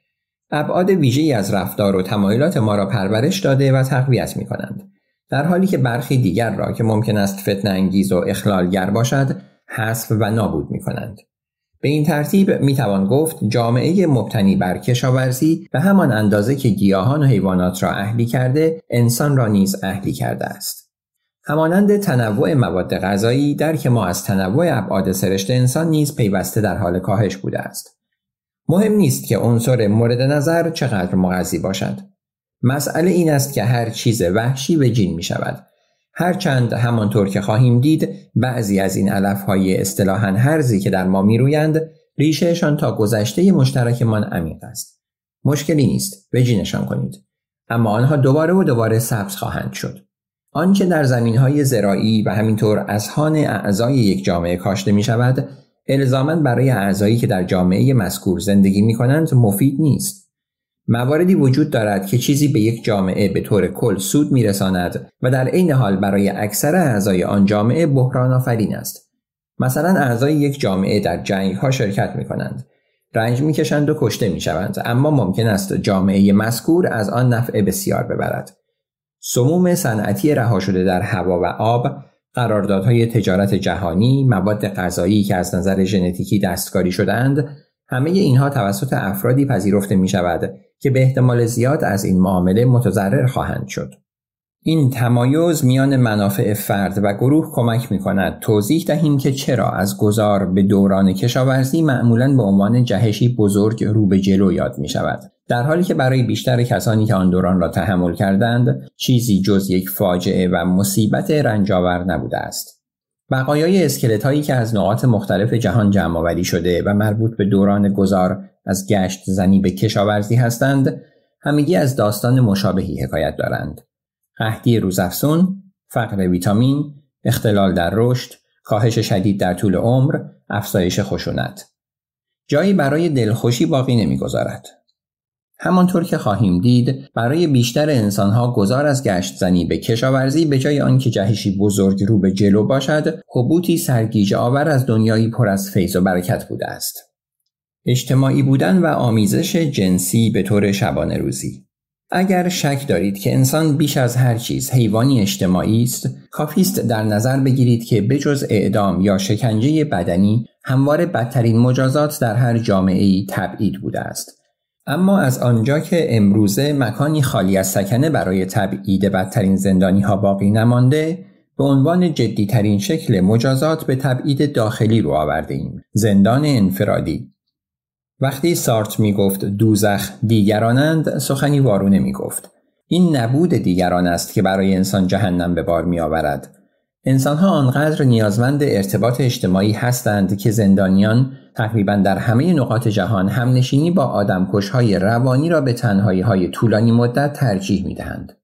ابعاد ویژه‌ای از رفتار و تمایلات ما را پرورش داده و تقویت می کنند. در حالی که برخی دیگر را که ممکن است فتنه انگیز و اخلالگر باشد حذف و نابود می کنند. به این ترتیب می توان گفت جامعه مبتنی بر کشاورزی به همان اندازه که گیاهان و حیوانات را اهلی کرده انسان را نیز اهلی کرده است. همانند تنوع مواد غذایی در که ما از تنوع ابعاد سرشت انسان نیز پیوسته در حال کاهش بوده است. مهم نیست که عنصر مورد نظر چقدر مغذی باشد. مسئله این است که هر چیز وحشی به جین می شود هرچند همانطور که خواهیم دید بعضی از این علف های اصطلاحا هرزی که در ما میرویند ریشهشان تا گذشته مشترکمان عمیق است مشکلی نیست بجینشان کنید اما آنها دوباره و دوباره سبز خواهند شد آنچه در زمین های زراعی و همینطور از هان اعضای یک جامعه کاشته می شود برای اعضایی که در جامعه مذکور زندگی می کنند مفید نیست مواردی وجود دارد که چیزی به یک جامعه به طور کل سود میرساند و در عین حال برای اکثر اعضای آن جامعه بحران آفرین است مثلا اعضای یک جامعه در جنگ ها شرکت می کنند رنج میکشند و کشته شوند اما ممکن است جامعه مذکور از آن نفع بسیار ببرد سموم صنعتی رها شده در هوا و آب قراردادهای تجارت جهانی مواد غذایی که از نظر ژنتیکی دستکاری شدهاند همه اینها توسط افرادی پذیرفته می شود که به احتمال زیاد از این معامله متضرر خواهند شد. این تمایز میان منافع فرد و گروه کمک می کند توضیح دهیم که چرا از گذار به دوران کشاورزی معمولا به عنوان جهشی بزرگ رو به جلو یاد می شود. در حالی که برای بیشتر کسانی که آن دوران را تحمل کردند چیزی جز یک فاجعه و مصیبت رنجاور نبوده است. بقایای اسکلت هایی که از نقاط مختلف جهان جمع آوری شده و مربوط به دوران گذار از گشت زنی به کشاورزی هستند همگی از داستان مشابهی حکایت دارند قحطی روزافزون فقر ویتامین اختلال در رشد کاهش شدید در طول عمر افزایش خشونت جایی برای دلخوشی باقی نمیگذارد همانطور که خواهیم دید برای بیشتر انسانها گذار از گشت زنی به کشاورزی به جای آنکه جهشی بزرگ رو به جلو باشد حبوطی سرگیجه آور از دنیایی پر از فیض و برکت بوده است اجتماعی بودن و آمیزش جنسی به طور شبانه روزی اگر شک دارید که انسان بیش از هر چیز حیوانی اجتماعی است، کافیست در نظر بگیرید که بجز اعدام یا شکنجه بدنی، همواره بدترین مجازات در هر جامعه ای تبعید بوده است. اما از آنجا که امروزه مکانی خالی از سکنه برای تبعید بدترین زندانی ها باقی نمانده، به عنوان جدیترین شکل مجازات به تبعید داخلی رو آورده ایم. زندان انفرادی وقتی سارت میگفت دوزخ دیگرانند سخنی وارونه میگفت این نبود دیگران است که برای انسان جهنم به بار میآورد انسانها آنقدر نیازمند ارتباط اجتماعی هستند که زندانیان تقریبا در همه نقاط جهان همنشینی با های روانی را به تنهایی های طولانی مدت ترجیح می دهند.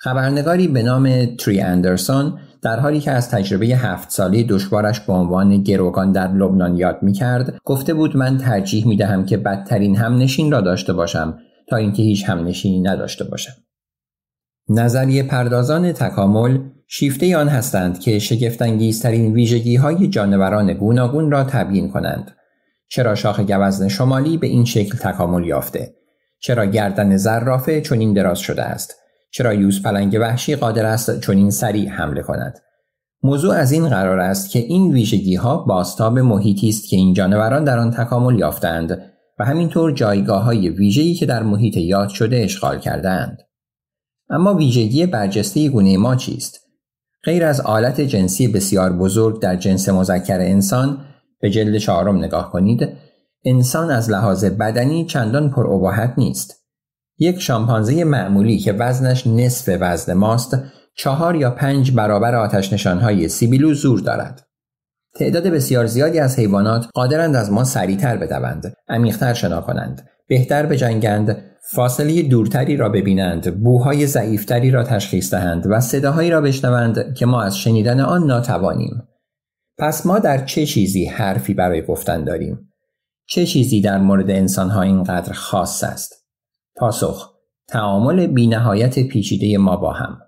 خبرنگاری به نام تری اندرسون در حالی که از تجربه هفت سالی دشوارش به عنوان گروگان در لبنان یاد میکرد گفته بود من ترجیح دهم که بدترین همنشین را داشته باشم تا اینکه هیچ همنشینی نداشته باشم نظریه پردازان تکامل شیفته آن هستند که شگفتانگیزترین ویژگی های جانوران گوناگون را تبیین کنند چرا شاخ گوزن شمالی به این شکل تکامل یافته چرا گردن زرافه چنین دراز شده است چرا یوز پلنگ وحشی قادر است این سریع حمله کند موضوع از این قرار است که این ویژگی ها باستاب محیطی است که این جانوران در آن تکامل یافتند و همینطور جایگاه های ویژه‌ای که در محیط یاد شده اشغال کردند. اما ویژگی برجسته گونه ما چیست؟ غیر از آلت جنسی بسیار بزرگ در جنس مذکر انسان به جلد چهارم نگاه کنید انسان از لحاظ بدنی چندان پر نیست یک شامپانزه معمولی که وزنش نصف وزن ماست چهار یا پنج برابر آتش نشانهای سیبیلو زور دارد. تعداد بسیار زیادی از حیوانات قادرند از ما سریعتر بدوند، عمیقتر شنا کنند، بهتر جنگند، فاصله دورتری را ببینند، بوهای ضعیفتری را تشخیص دهند و صداهایی را بشنوند که ما از شنیدن آن ناتوانیم. پس ما در چه چیزی حرفی برای گفتن داریم؟ چه چیزی در مورد انسانها اینقدر خاص است؟ پاسخ تعامل نهایت پیچیده ما با هم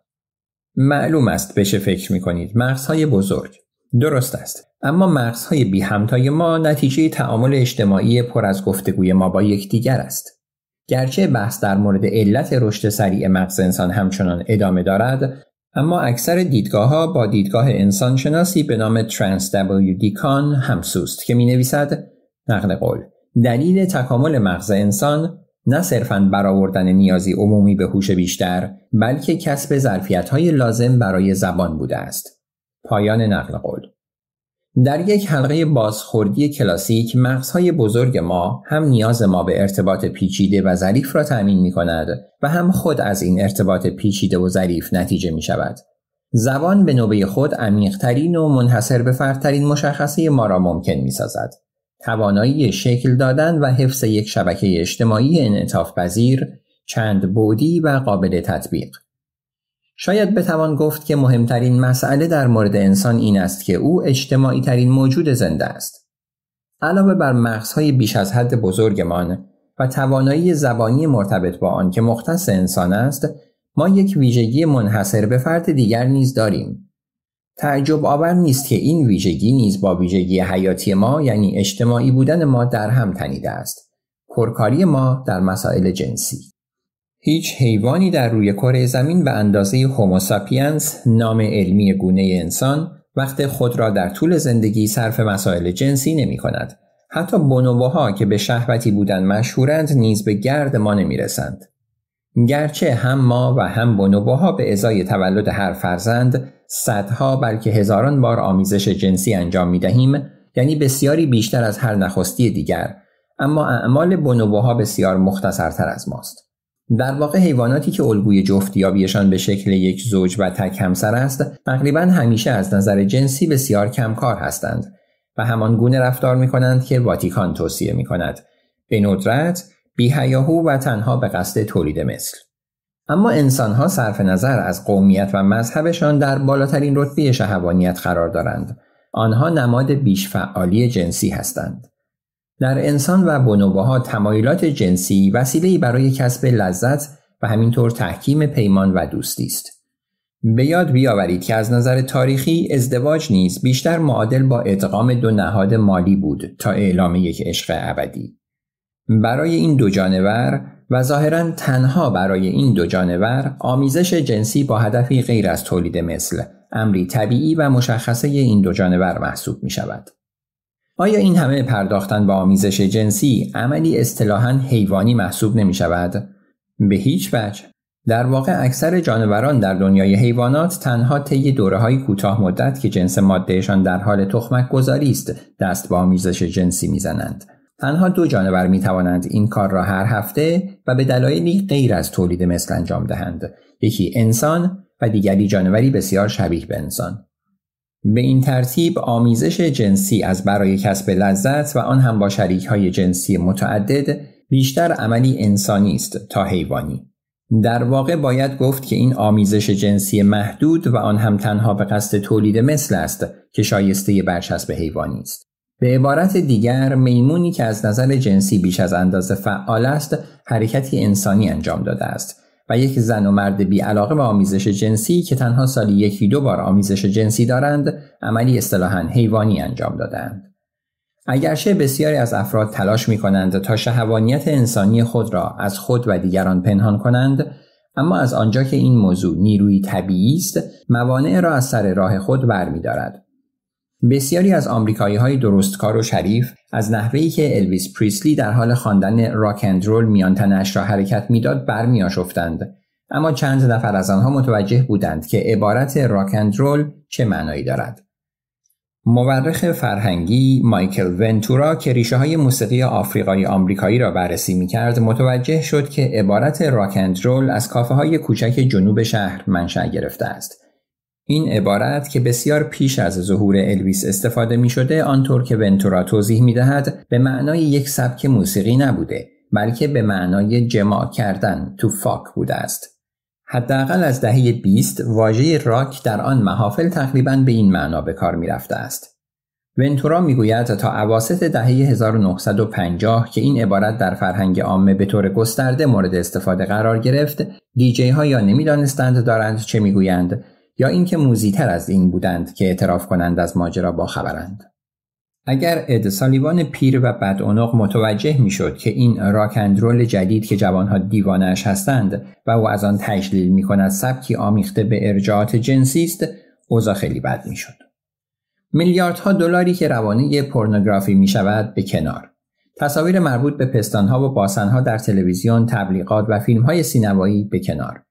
معلوم است بشه فکر می کنید مغزهای بزرگ درست است اما مغزهای بی همتای ما نتیجه تعامل اجتماعی پر از گفتگوی ما با یکدیگر است گرچه بحث در مورد علت رشد سریع مغز انسان همچنان ادامه دارد اما اکثر دیدگاه ها با دیدگاه انسان شناسی به نام ترانس دبلیو دی همسوست که می نویسد نقل قول دلیل تکامل مغز انسان نه صرفاً برآوردن نیازی عمومی به هوش بیشتر بلکه کسب ظرفیت‌های لازم برای زبان بوده است. پایان نقل قول در یک حلقه بازخوردی کلاسیک مغزهای بزرگ ما هم نیاز ما به ارتباط پیچیده و ظریف را تأمین می کند و هم خود از این ارتباط پیچیده و ظریف نتیجه می شود. زبان به نوبه خود عمیقترین و منحصر به فردترین مشخصه ما را ممکن می سازد. توانایی شکل دادن و حفظ یک شبکه اجتماعی انعطاف پذیر، چند بودی و قابل تطبیق. شاید بتوان گفت که مهمترین مسئله در مورد انسان این است که او اجتماعی ترین موجود زنده است. علاوه بر مغزهای بیش از حد بزرگمان و توانایی زبانی مرتبط با آن که مختص انسان است، ما یک ویژگی منحصر به فرد دیگر نیز داریم تعجب آور نیست که این ویژگی نیز با ویژگی حیاتی ما یعنی اجتماعی بودن ما در هم تنیده است. پرکاری ما در مسائل جنسی هیچ حیوانی در روی کره زمین به اندازه هوموساپینس نام علمی گونه انسان وقت خود را در طول زندگی صرف مسائل جنسی نمی کند. حتی بونوبوها که به شهوتی بودن مشهورند نیز به گرد ما نمی رسند. گرچه هم ما و هم بونوبوها به ازای تولد هر فرزند صدها بلکه هزاران بار آمیزش جنسی انجام می دهیم یعنی بسیاری بیشتر از هر نخستی دیگر اما اعمال بونوبوها بسیار مختصرتر از ماست در واقع حیواناتی که الگوی جفتیابیشان به شکل یک زوج و تک همسر است تقریبا همیشه از نظر جنسی بسیار کمکار هستند و همان گونه رفتار می کنند که واتیکان توصیه می کند به ندرت بیهیاهو و تنها به قصد تولید مثل اما انسانها صرف نظر از قومیت و مذهبشان در بالاترین رتبه شهوانیت قرار دارند آنها نماد فعالی جنسی هستند در انسان و ها تمایلات جنسی وسیله‌ای برای کسب لذت و همینطور تحکیم پیمان و دوستی است به یاد بیاورید که از نظر تاریخی ازدواج نیز بیشتر معادل با ادغام دو نهاد مالی بود تا اعلام یک عشق ابدی برای این دو جانور و ظاهرا تنها برای این دو جانور آمیزش جنسی با هدفی غیر از تولید مثل امری طبیعی و مشخصه این دو جانور محسوب می شود. آیا این همه پرداختن به آمیزش جنسی عملی اصطلاحا حیوانی محسوب نمی شود؟ به هیچ وجه در واقع اکثر جانوران در دنیای حیوانات تنها طی دوره های کوتاه مدت که جنس مادهشان در حال تخمک گذاری است دست به آمیزش جنسی میزنند تنها دو جانور می توانند این کار را هر هفته و به دلایلی غیر از تولید مثل انجام دهند یکی انسان و دیگری جانوری بسیار شبیه به انسان به این ترتیب آمیزش جنسی از برای کسب لذت و آن هم با شریک های جنسی متعدد بیشتر عملی انسانی است تا حیوانی در واقع باید گفت که این آمیزش جنسی محدود و آن هم تنها به قصد تولید مثل است که شایسته برچسب حیوانی است به عبارت دیگر میمونی که از نظر جنسی بیش از اندازه فعال است حرکتی انسانی انجام داده است و یک زن و مرد بی علاقه به آمیزش جنسی که تنها سالی یکی دو بار آمیزش جنسی دارند عملی اصطلاحا حیوانی انجام دادند اگرچه بسیاری از افراد تلاش می کنند تا شهوانیت انسانی خود را از خود و دیگران پنهان کنند اما از آنجا که این موضوع نیروی طبیعی است موانع را از سر راه خود برمیدارد بسیاری از آمریکایی های درستکار و شریف از نحوهی که الویس پریسلی در حال خواندن رول میان تنش را حرکت میداد برمیآشفتند اما چند نفر از آنها متوجه بودند که عبارت رول چه معنایی دارد مورخ فرهنگی مایکل ونتورا که ریشه های موسیقی آفریقای آمریکایی را بررسی می کرد متوجه شد که عبارت رول از کافه های کوچک جنوب شهر منشأ گرفته است این عبارت که بسیار پیش از ظهور الویس استفاده می شده آنطور که ونتورا توضیح می دهد به معنای یک سبک موسیقی نبوده بلکه به معنای جمع کردن تو فاک بوده است. حداقل از دهه 20 واژه راک در آن محافل تقریبا به این معنا به کار می رفته است. ونتورا میگوید تا اواسط دهه 1950 که این عبارت در فرهنگ عامه به طور گسترده مورد استفاده قرار گرفت، دیجی ها یا نمیدانستند دارند چه میگویند یا اینکه موزیتر از این بودند که اعتراف کنند از ماجرا باخبرند اگر اد سالیوان پیر و بدعنق متوجه میشد که این راکندرول جدید که جوانها دیوانش هستند و او از آن تجلیل می کند سبکی آمیخته به ارجاعات جنسی است اوضاع خیلی بد میشد میلیاردها دلاری که روانه پورنوگرافی می شود به کنار تصاویر مربوط به پستانها و باسنها در تلویزیون تبلیغات و فیلمهای سینمایی به کنار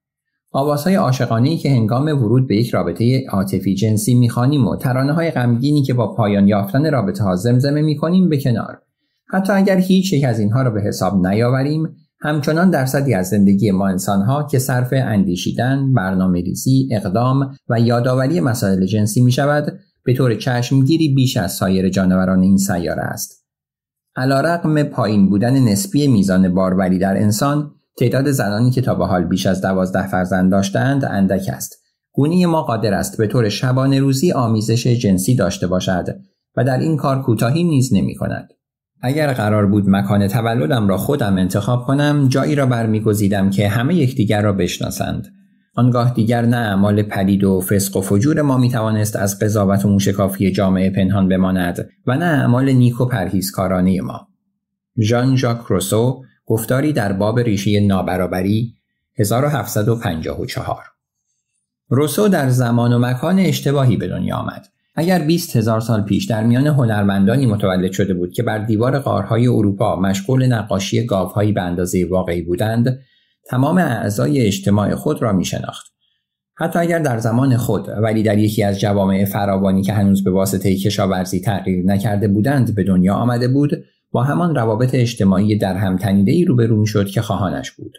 آوازهای عاشقانه که هنگام ورود به یک رابطه عاطفی جنسی میخوانیم و ترانه های غمگینی که با پایان یافتن رابطه ها زمزمه میکنیم به کنار حتی اگر هیچ یک از اینها را به حساب نیاوریم همچنان درصدی از زندگی ما انسان ها که صرف اندیشیدن، برنامه ریزی، اقدام و یادآوری مسائل جنسی می شود به طور چشمگیری بیش از سایر جانوران این سیاره است. علا پایین بودن نسبی میزان باروری در انسان تعداد زنانی که تا به حال بیش از دوازده فرزند داشتند اندک است. گونی ما قادر است به طور شبانه روزی آمیزش جنسی داشته باشد و در این کار کوتاهی نیز نمی کند. اگر قرار بود مکان تولدم را خودم انتخاب کنم جایی را برمیگزیدم که همه یکدیگر را بشناسند آنگاه دیگر نه اعمال پلید و فسق و فجور ما میتوانست از قضاوت و موشکافی جامعه پنهان بماند و نه اعمال نیک و پرهیزکارانه ما ژان ژاک روسو گفتاری در باب ریشه نابرابری 1754 روسو در زمان و مکان اشتباهی به دنیا آمد اگر 20 هزار سال پیش در میان هنرمندانی متولد شده بود که بر دیوار قارهای اروپا مشغول نقاشی گاوهایی به اندازه واقعی بودند تمام اعضای اجتماع خود را می شناخت. حتی اگر در زمان خود ولی در یکی از جوامع فراوانی که هنوز به واسطه کشاورزی تغییر نکرده بودند به دنیا آمده بود با همان روابط اجتماعی در هم تنیده ای روبرو شد که خواهانش بود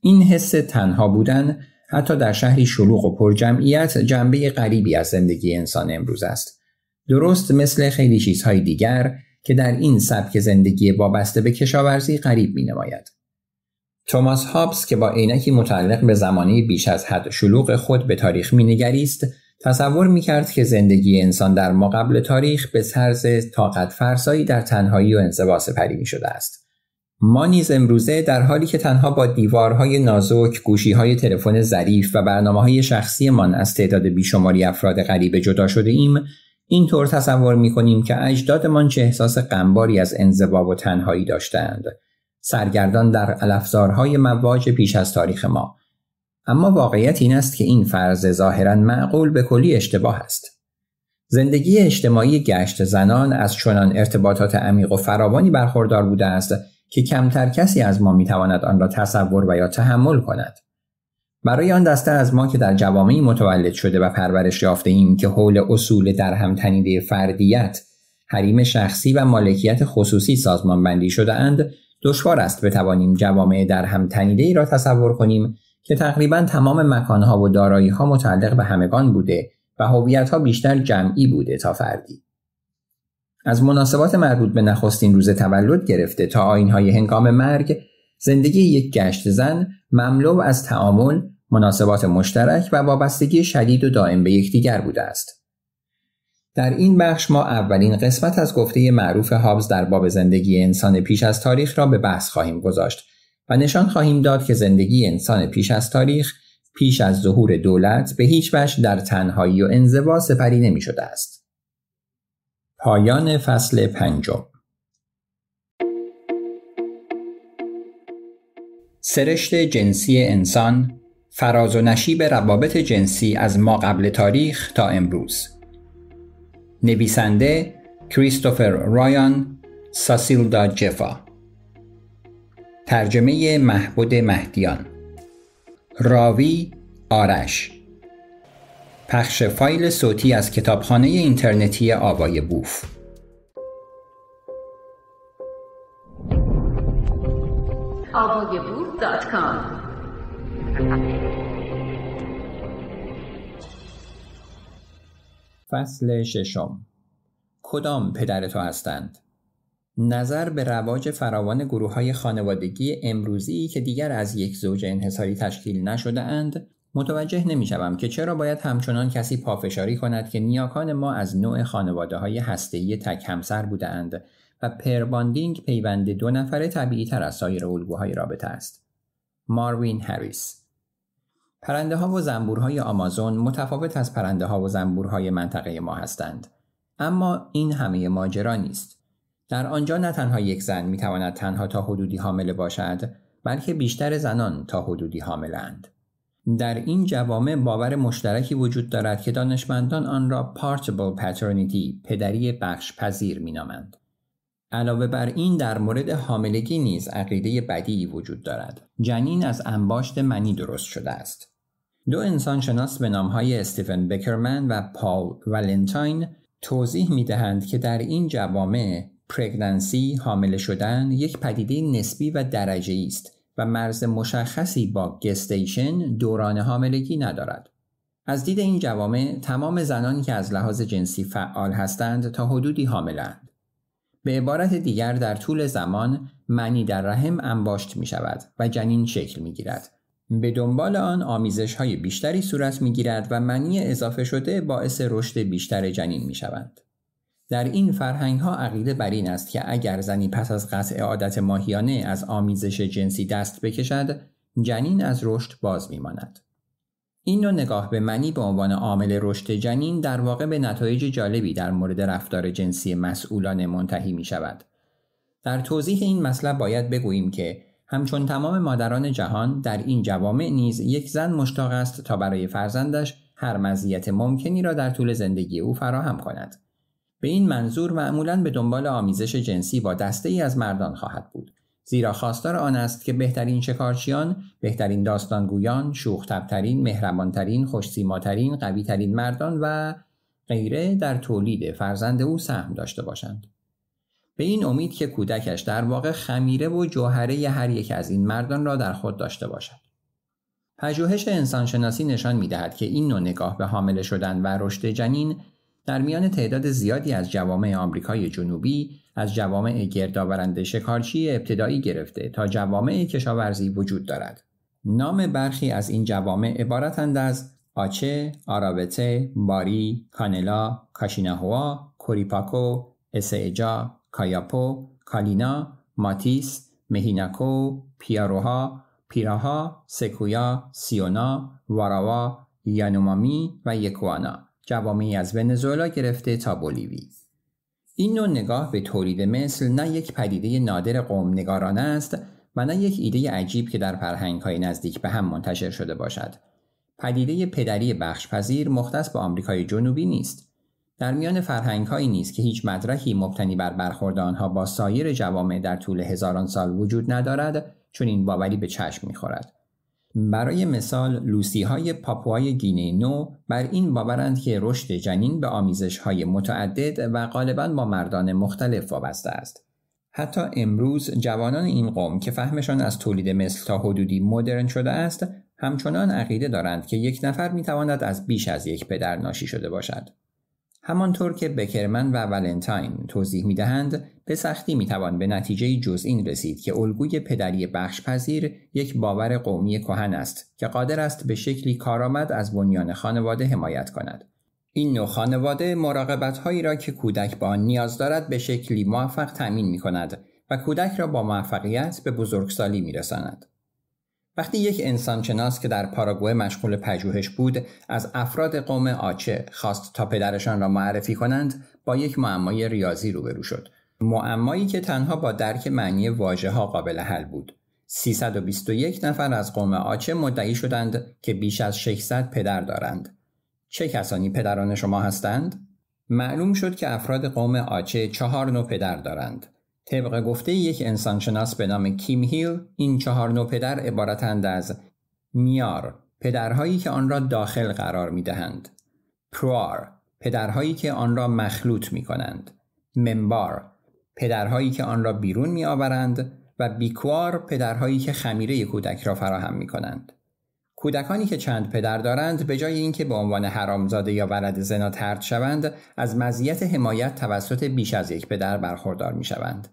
این حس تنها بودن حتی در شهری شلوغ و پر جمعیت جنبه غریبی از زندگی انسان امروز است درست مثل خیلی چیزهای دیگر که در این سبک زندگی وابسته به کشاورزی غریب می نماید. توماس هابس که با عینکی متعلق به زمانی بیش از حد شلوغ خود به تاریخ مینگریست تصور میکرد که زندگی انسان در مقبل تاریخ به طرز طاقت فرسایی در تنهایی و انزوا سپری می شده است. ما نیز امروزه در حالی که تنها با دیوارهای نازک، گوشیهای تلفن ظریف و برنامه های شخصیمان از تعداد بیشماری افراد غریب جدا شده ایم، اینطور تصور میکنیم که اجدادمان چه احساس غمباری از انزوا و تنهایی داشتند. سرگردان در الفزارهای مواج پیش از تاریخ ما، اما واقعیت این است که این فرض ظاهرا معقول به کلی اشتباه است. زندگی اجتماعی گشت زنان از چنان ارتباطات عمیق و فراوانی برخوردار بوده است که کمتر کسی از ما میتواند آن را تصور و یا تحمل کند. برای آن دسته از ما که در جوامعی متولد شده و پرورش یافته ایم که حول اصول در هم تنیده فردیت، حریم شخصی و مالکیت خصوصی سازمان بندی شده اند، دشوار است بتوانیم جوامع در هم ای را تصور کنیم که تقریبا تمام مکانها و داراییها متعلق به همگان بوده و ها بیشتر جمعی بوده تا فردی از مناسبات مربوط به نخستین روز تولد گرفته تا آینهای هنگام مرگ زندگی یک گشت زن مملو از تعامل مناسبات مشترک و وابستگی شدید و دائم به یکدیگر بوده است در این بخش ما اولین قسمت از گفته معروف هابز در باب زندگی انسان پیش از تاریخ را به بحث خواهیم گذاشت و نشان خواهیم داد که زندگی انسان پیش از تاریخ پیش از ظهور دولت به هیچ وجه در تنهایی و انزوا سپری نمی شده است. پایان فصل پنجم سرشت جنسی انسان فراز و نشیب روابط جنسی از ما قبل تاریخ تا امروز نویسنده کریستوفر رایان ساسیلدا جفا ترجمه محبود مهدیان راوی آرش پخش فایل صوتی از کتابخانه اینترنتی آوای بوف فصل ششم کدام پدر تو هستند؟ نظر به رواج فراوان گروه های خانوادگی امروزی که دیگر از یک زوج انحصاری تشکیل نشده اند متوجه نمیشوم که چرا باید همچنان کسی پافشاری کند که نیاکان ما از نوع خانواده های هستهی تک همسر بوده اند و پرباندینگ پیوند دو نفره طبیعی تر از سایر الگوهای رابطه است. ماروین هریس پرنده ها و زنبورهای آمازون متفاوت از پرنده ها و زنبورهای منطقه ما هستند. اما این همه ماجرا نیست. در آنجا نه تنها یک زن می تواند تنها تا حدودی حامله باشد بلکه بیشتر زنان تا حدودی حاملند. در این جوامع باور مشترکی وجود دارد که دانشمندان آن را پارتبل پترنیتی پدری بخش پذیر مینامند. علاوه بر این در مورد حاملگی نیز عقیده بدی وجود دارد. جنین از انباشت منی درست شده است. دو انسان شناس به نامهای استیفن بکرمن و پال ولنتاین توضیح می دهند که در این جوامع پرگننسی حامل شدن یک پدیده نسبی و درجه است و مرز مشخصی با گستیشن دوران حاملگی ندارد. از دید این جوامع تمام زنانی که از لحاظ جنسی فعال هستند تا حدودی حاملند. به عبارت دیگر در طول زمان منی در رحم انباشت می شود و جنین شکل می گیرد. به دنبال آن آمیزش های بیشتری صورت می گیرد و منی اضافه شده باعث رشد بیشتر جنین می شود. در این فرهنگ ها عقیده بر این است که اگر زنی پس از قطع عادت ماهیانه از آمیزش جنسی دست بکشد جنین از رشد باز میماند این نوع نگاه به منی به عنوان عامل رشد جنین در واقع به نتایج جالبی در مورد رفتار جنسی مسئولانه منتهی می شود. در توضیح این مسئله باید بگوییم که همچون تمام مادران جهان در این جوامع نیز یک زن مشتاق است تا برای فرزندش هر مزیت ممکنی را در طول زندگی او فراهم کند. به این منظور معمولا به دنبال آمیزش جنسی با دسته ای از مردان خواهد بود زیرا خواستار آن است که بهترین شکارچیان، بهترین داستانگویان، شوختبترین، مهربانترین، خوشسیماترین، قویترین مردان و غیره در تولید فرزند او سهم داشته باشند. به این امید که کودکش در واقع خمیره و جوهره هر یک از این مردان را در خود داشته باشد. پژوهش انسانشناسی نشان می که این نوع نگاه به حامله شدن و رشد جنین در میان تعداد زیادی از جوامع آمریکای جنوبی از جوامع گردآورنده شکارچی ابتدایی گرفته تا جوامع کشاورزی وجود دارد. نام برخی از این جوامع عبارتند از آچه، آرابته، باری، کانلا، کاشیناهوا، کوریپاکو، اسعجا، کایاپو، کالینا، ماتیس، مهیناکو، پیاروها، پیراها، سکویا، سیونا، واراوا، یانومامی و یکوانا جوامعی از ونزوئلا گرفته تا بولیوی این نوع نگاه به تولید مثل نه یک پدیده نادر قوم نگارانه است و نه یک ایده عجیب که در فرهنگ های نزدیک به هم منتشر شده باشد. پدیده پدری بخش پذیر مختص به آمریکای جنوبی نیست. در میان فرهنگ هایی نیست که هیچ مدرکی مبتنی بر برخورد آنها با سایر جوامع در طول هزاران سال وجود ندارد چون این باوری به چشم میخورد. برای مثال لوسی های پاپوای گینه نو بر این باورند که رشد جنین به آمیزش های متعدد و غالبا با مردان مختلف وابسته است. حتی امروز جوانان این قوم که فهمشان از تولید مثل تا حدودی مدرن شده است همچنان عقیده دارند که یک نفر میتواند از بیش از یک پدر ناشی شده باشد. همانطور که بکرمن و ولنتاین توضیح می دهند به سختی میتوان به نتیجه جز این رسید که الگوی پدری بخش پذیر یک باور قومی کهن است که قادر است به شکلی کارآمد از بنیان خانواده حمایت کند. این نوع خانواده مراقبت هایی را که کودک با آن نیاز دارد به شکلی موفق تأمین می کند و کودک را با موفقیت به بزرگسالی می وقتی یک انسان شناس که در پاراگوه مشغول پژوهش بود از افراد قوم آچه خواست تا پدرشان را معرفی کنند با یک معمای ریاضی روبرو شد معمایی که تنها با درک معنی واژه ها قابل حل بود 321 نفر از قوم آچه مدعی شدند که بیش از 600 پدر دارند چه کسانی پدران شما هستند؟ معلوم شد که افراد قوم آچه چهار نو پدر دارند طبق گفته یک انسانشناس به نام کیم هیل این چهار نو پدر عبارتند از میار پدرهایی که آن را داخل قرار می دهند پروار پدرهایی که آن را مخلوط می کنند پدرهایی که آن را بیرون می آورند و بیکوار پدرهایی که خمیره کودک را فراهم می کنند. کودکانی که چند پدر دارند به جای اینکه به عنوان حرامزاده یا ولد زنا ترد شوند از مزیت حمایت توسط بیش از یک پدر برخوردار می شوند.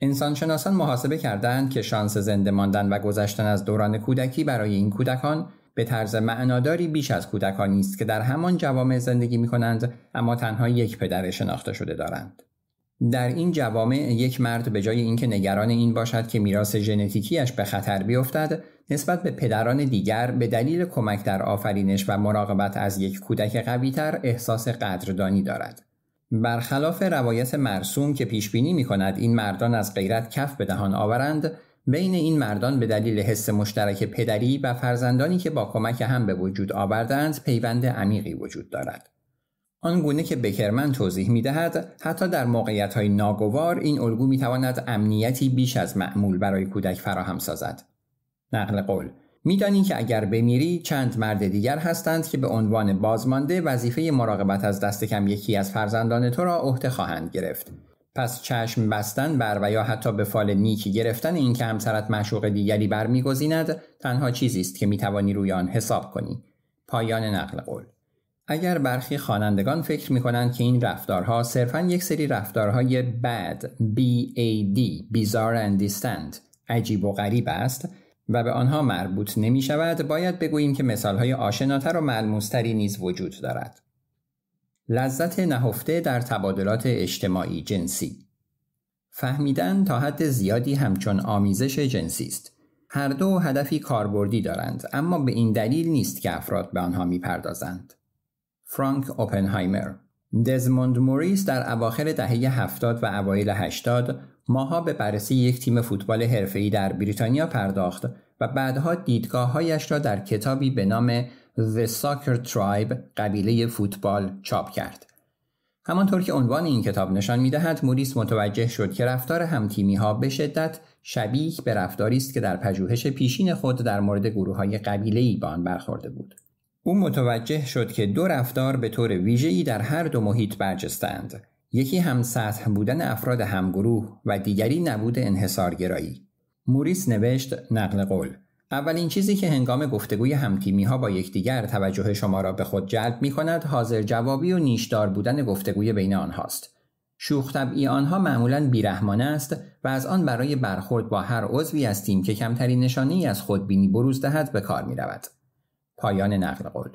انسانشناسان محاسبه کردند که شانس زنده ماندن و گذشتن از دوران کودکی برای این کودکان به طرز معناداری بیش از کودکانی است که در همان جوامع زندگی می کنند اما تنها یک پدر شناخته شده دارند. در این جوامع یک مرد به جای اینکه نگران این باشد که میراث ژنتیکیش به خطر بیفتد نسبت به پدران دیگر به دلیل کمک در آفرینش و مراقبت از یک کودک قویتر احساس قدردانی دارد برخلاف روایت مرسوم که پیش بینی می کند این مردان از غیرت کف به دهان آورند بین این مردان به دلیل حس مشترک پدری و فرزندانی که با کمک هم به وجود آوردند پیوند عمیقی وجود دارد آنگونه که بکرمن توضیح می دهد، حتی در موقعیت های ناگوار این الگو می تواند امنیتی بیش از معمول برای کودک فراهم سازد. نقل قول میدانی که اگر بمیری چند مرد دیگر هستند که به عنوان بازمانده وظیفه مراقبت از دست کم یکی از فرزندان تو را عهده خواهند گرفت پس چشم بستن بر و یا حتی به فال نیکی گرفتن اینکه همسرت مشوق دیگری برمیگزیند تنها چیزی است که میتوانی روی آن حساب کنی پایان نقل قول اگر برخی خوانندگان فکر می کنند که این رفتارها صرفا یک سری رفتارهای بد BAD Bizarre and Distant عجیب و غریب است و به آنها مربوط نمی شود باید بگوییم که مثالهای آشناتر و ملموستری نیز وجود دارد لذت نهفته در تبادلات اجتماعی جنسی فهمیدن تا حد زیادی همچون آمیزش جنسی است هر دو هدفی کاربردی دارند اما به این دلیل نیست که افراد به آنها میپردازند فرانک اوپنهایمر دزموند موریس در اواخر دهه 70 و اوایل 80 ماها به بررسی یک تیم فوتبال حرفه‌ای در بریتانیا پرداخت و بعدها دیدگاههایش را در کتابی به نام The Soccer Tribe قبیله فوتبال چاپ کرد. همانطور که عنوان این کتاب نشان میدهد موریس متوجه شد که رفتار تیمی ها به شدت شبیه به رفتاری است که در پژوهش پیشین خود در مورد گروه های قبیله ای آن برخورده بود. او متوجه شد که دو رفتار به طور ویژه‌ای در هر دو محیط برجستند یکی هم سطح بودن افراد همگروه و دیگری نبود انحصارگرایی موریس نوشت نقل قول اولین چیزی که هنگام گفتگوی همتیمی ها با یکدیگر توجه شما را به خود جلب می کند حاضر جوابی و نیشدار بودن گفتگوی بین آنهاست. شوخ طبعی آنها معمولا بیرحمانه است و از آن برای برخورد با هر عضوی استیم که کمترین نشانی از خودبینی بروز دهد به کار می رود. پایان نقل قول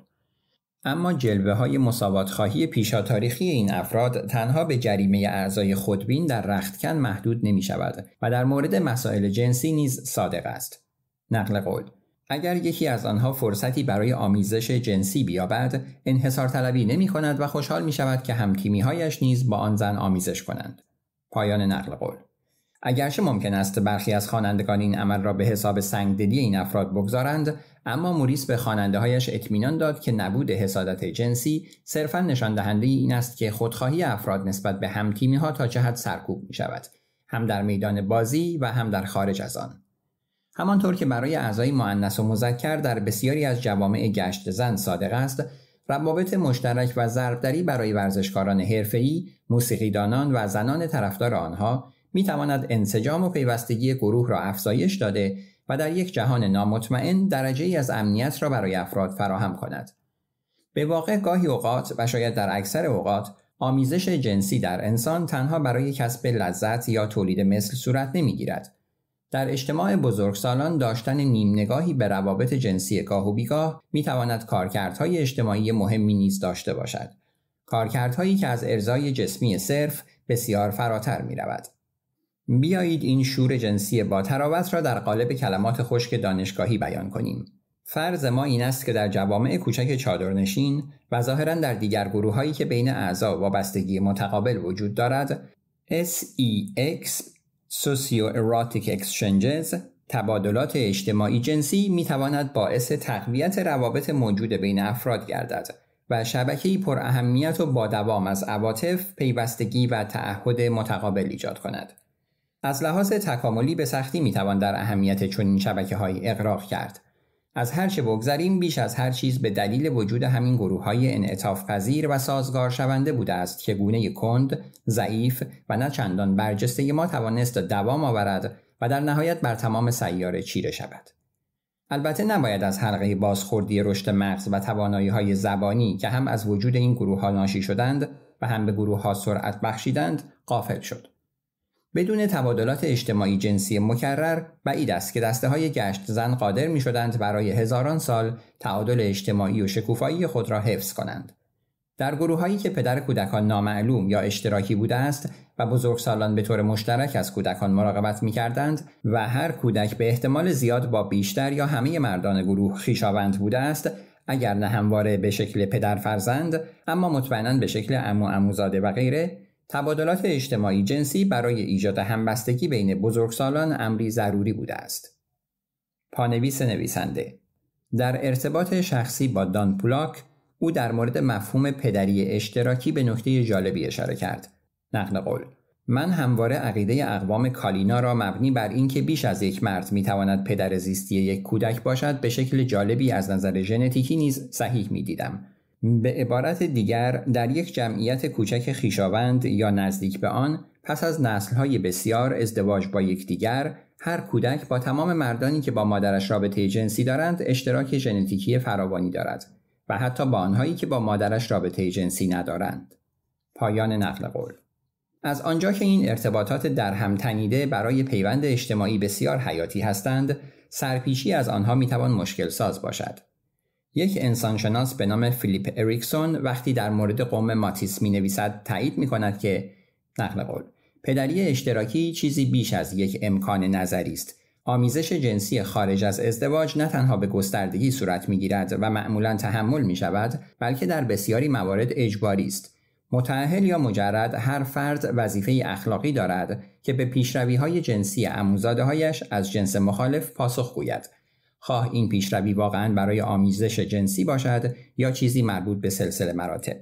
اما جلوه های مساوات خواهی پیشا تاریخی این افراد تنها به جریمه اعضای خودبین در رختکن محدود نمی شود و در مورد مسائل جنسی نیز صادق است. نقل قول اگر یکی از آنها فرصتی برای آمیزش جنسی بیابد انحصار طلبی نمی کند و خوشحال می شود که همتیمی هایش نیز با آن زن آمیزش کنند. پایان نقل قول اگرچه ممکن است برخی از خوانندگان این عمل را به حساب سنگدلی این افراد بگذارند اما موریس به خواننده هایش اطمینان داد که نبود حسادت جنسی صرفا نشان دهنده این است که خودخواهی افراد نسبت به تیمی ها تا چه حد سرکوب می شود هم در میدان بازی و هم در خارج از آن همانطور که برای اعضای معنس و مذکر در بسیاری از جوامع گشت زن صادق است روابط مشترک و ضربدری برای ورزشکاران حرفه‌ای، موسیقیدانان و زنان طرفدار آنها می تواند انسجام و پیوستگی گروه را افزایش داده و در یک جهان نامطمئن درجه ای از امنیت را برای افراد فراهم کند. به واقع گاهی اوقات و شاید در اکثر اوقات آمیزش جنسی در انسان تنها برای کسب لذت یا تولید مثل صورت گیرد. در اجتماع بزرگسالان داشتن نیم نگاهی به روابط جنسی گاه و بیگاه می تواند کارکردهای اجتماعی مهمی نیز داشته باشد. کارکردهایی که از ارزای جسمی صرف بسیار فراتر می رود. بیایید این شور جنسی با تراوت را در قالب کلمات خشک دانشگاهی بیان کنیم. فرض ما این است که در جوامع کوچک چادرنشین و ظاهرا در دیگر گروه هایی که بین اعضا وابستگی متقابل وجود دارد SEX Socio Erotic Exchanges تبادلات اجتماعی جنسی می تواند باعث تقویت روابط موجود بین افراد گردد و شبکه‌ای پر اهمیت و با دوام از عواطف، پیوستگی و تعهد متقابل ایجاد کند. از لحاظ تکاملی به سختی میتوان در اهمیت چنین شبکه های اقراق کرد از هر چه بگذریم بیش از هر چیز به دلیل وجود همین گروه های انعطاف پذیر و سازگار شونده بوده است که گونه کند، ضعیف و نه چندان برجسته ما توانست دوام آورد و در نهایت بر تمام سیاره چیره شود. البته نباید از حلقه بازخوردی رشد مغز و توانایی های زبانی که هم از وجود این گروه ها ناشی شدند و هم به گروه ها سرعت بخشیدند قافل شد. بدون تبادلات اجتماعی جنسی مکرر بعید است که دسته های گشت زن قادر می شدند برای هزاران سال تعادل اجتماعی و شکوفایی خود را حفظ کنند. در گروه هایی که پدر کودکان نامعلوم یا اشتراکی بوده است و بزرگسالان به طور مشترک از کودکان مراقبت می کردند و هر کودک به احتمال زیاد با بیشتر یا همه مردان گروه خیشاوند بوده است اگر نه همواره به شکل پدر فرزند اما مطمئنا به شکل امو اموزاده و غیره تبادلات اجتماعی جنسی برای ایجاد همبستگی بین بزرگسالان امری ضروری بوده است. پانویس نویسنده در ارتباط شخصی با دان پولاک او در مورد مفهوم پدری اشتراکی به نکته جالبی اشاره کرد. نقل قول من همواره عقیده اقوام کالینا را مبنی بر اینکه بیش از یک مرد میتواند پدر زیستی یک کودک باشد به شکل جالبی از نظر ژنتیکی نیز صحیح میدیدم به عبارت دیگر در یک جمعیت کوچک خیشاوند یا نزدیک به آن پس از نسلهای بسیار ازدواج با یکدیگر هر کودک با تمام مردانی که با مادرش رابطه جنسی دارند اشتراک ژنتیکی فراوانی دارد و حتی با آنهایی که با مادرش رابطه جنسی ندارند. پایان نقل قول از آنجا که این ارتباطات در هم تنیده برای پیوند اجتماعی بسیار حیاتی هستند، سرپیچی از آنها میتوان مشکل ساز باشد. یک انسانشناس به نام فیلیپ اریکسون وقتی در مورد قوم ماتیس می نویسد تایید می کند که نقل قول پدری اشتراکی چیزی بیش از یک امکان نظری است آمیزش جنسی خارج از ازدواج نه تنها به گستردگی صورت می گیرد و معمولا تحمل می شود بلکه در بسیاری موارد اجباری است متعهل یا مجرد هر فرد وظیفه اخلاقی دارد که به پیشروی های جنسی اموزاده هایش از جنس مخالف پاسخ گوید خواه این پیشروی واقعا برای آمیزش جنسی باشد یا چیزی مربوط به سلسله مراتب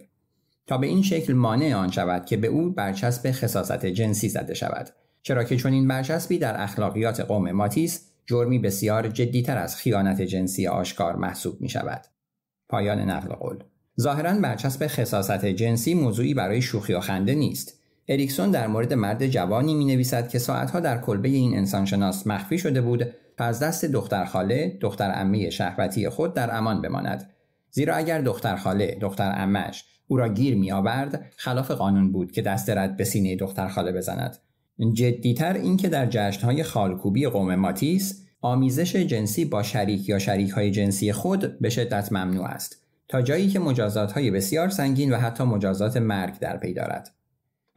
تا به این شکل مانع آن شود که به او برچسب خصاصت جنسی زده شود چرا که این برچسبی در اخلاقیات قوم ماتیس جرمی بسیار جدیتر از خیانت جنسی آشکار محسوب می شود. پایان نقل قول ظاهرا برچسب خصاصت جنسی موضوعی برای شوخی و خنده نیست اریکسون در مورد مرد جوانی می نویسد که ساعتها در کلبه این انسانشناس مخفی شده بود و از دست دختر خاله دختر امه شهوتی خود در امان بماند زیرا اگر دختر خاله دختر عمش او را گیر می آورد خلاف قانون بود که دست رد به سینه دختر خاله بزند جدیتر اینکه در جشنهای خالکوبی قوم ماتیس آمیزش جنسی با شریک یا های جنسی خود به شدت ممنوع است تا جایی که مجازات های بسیار سنگین و حتی مجازات مرگ در پی دارد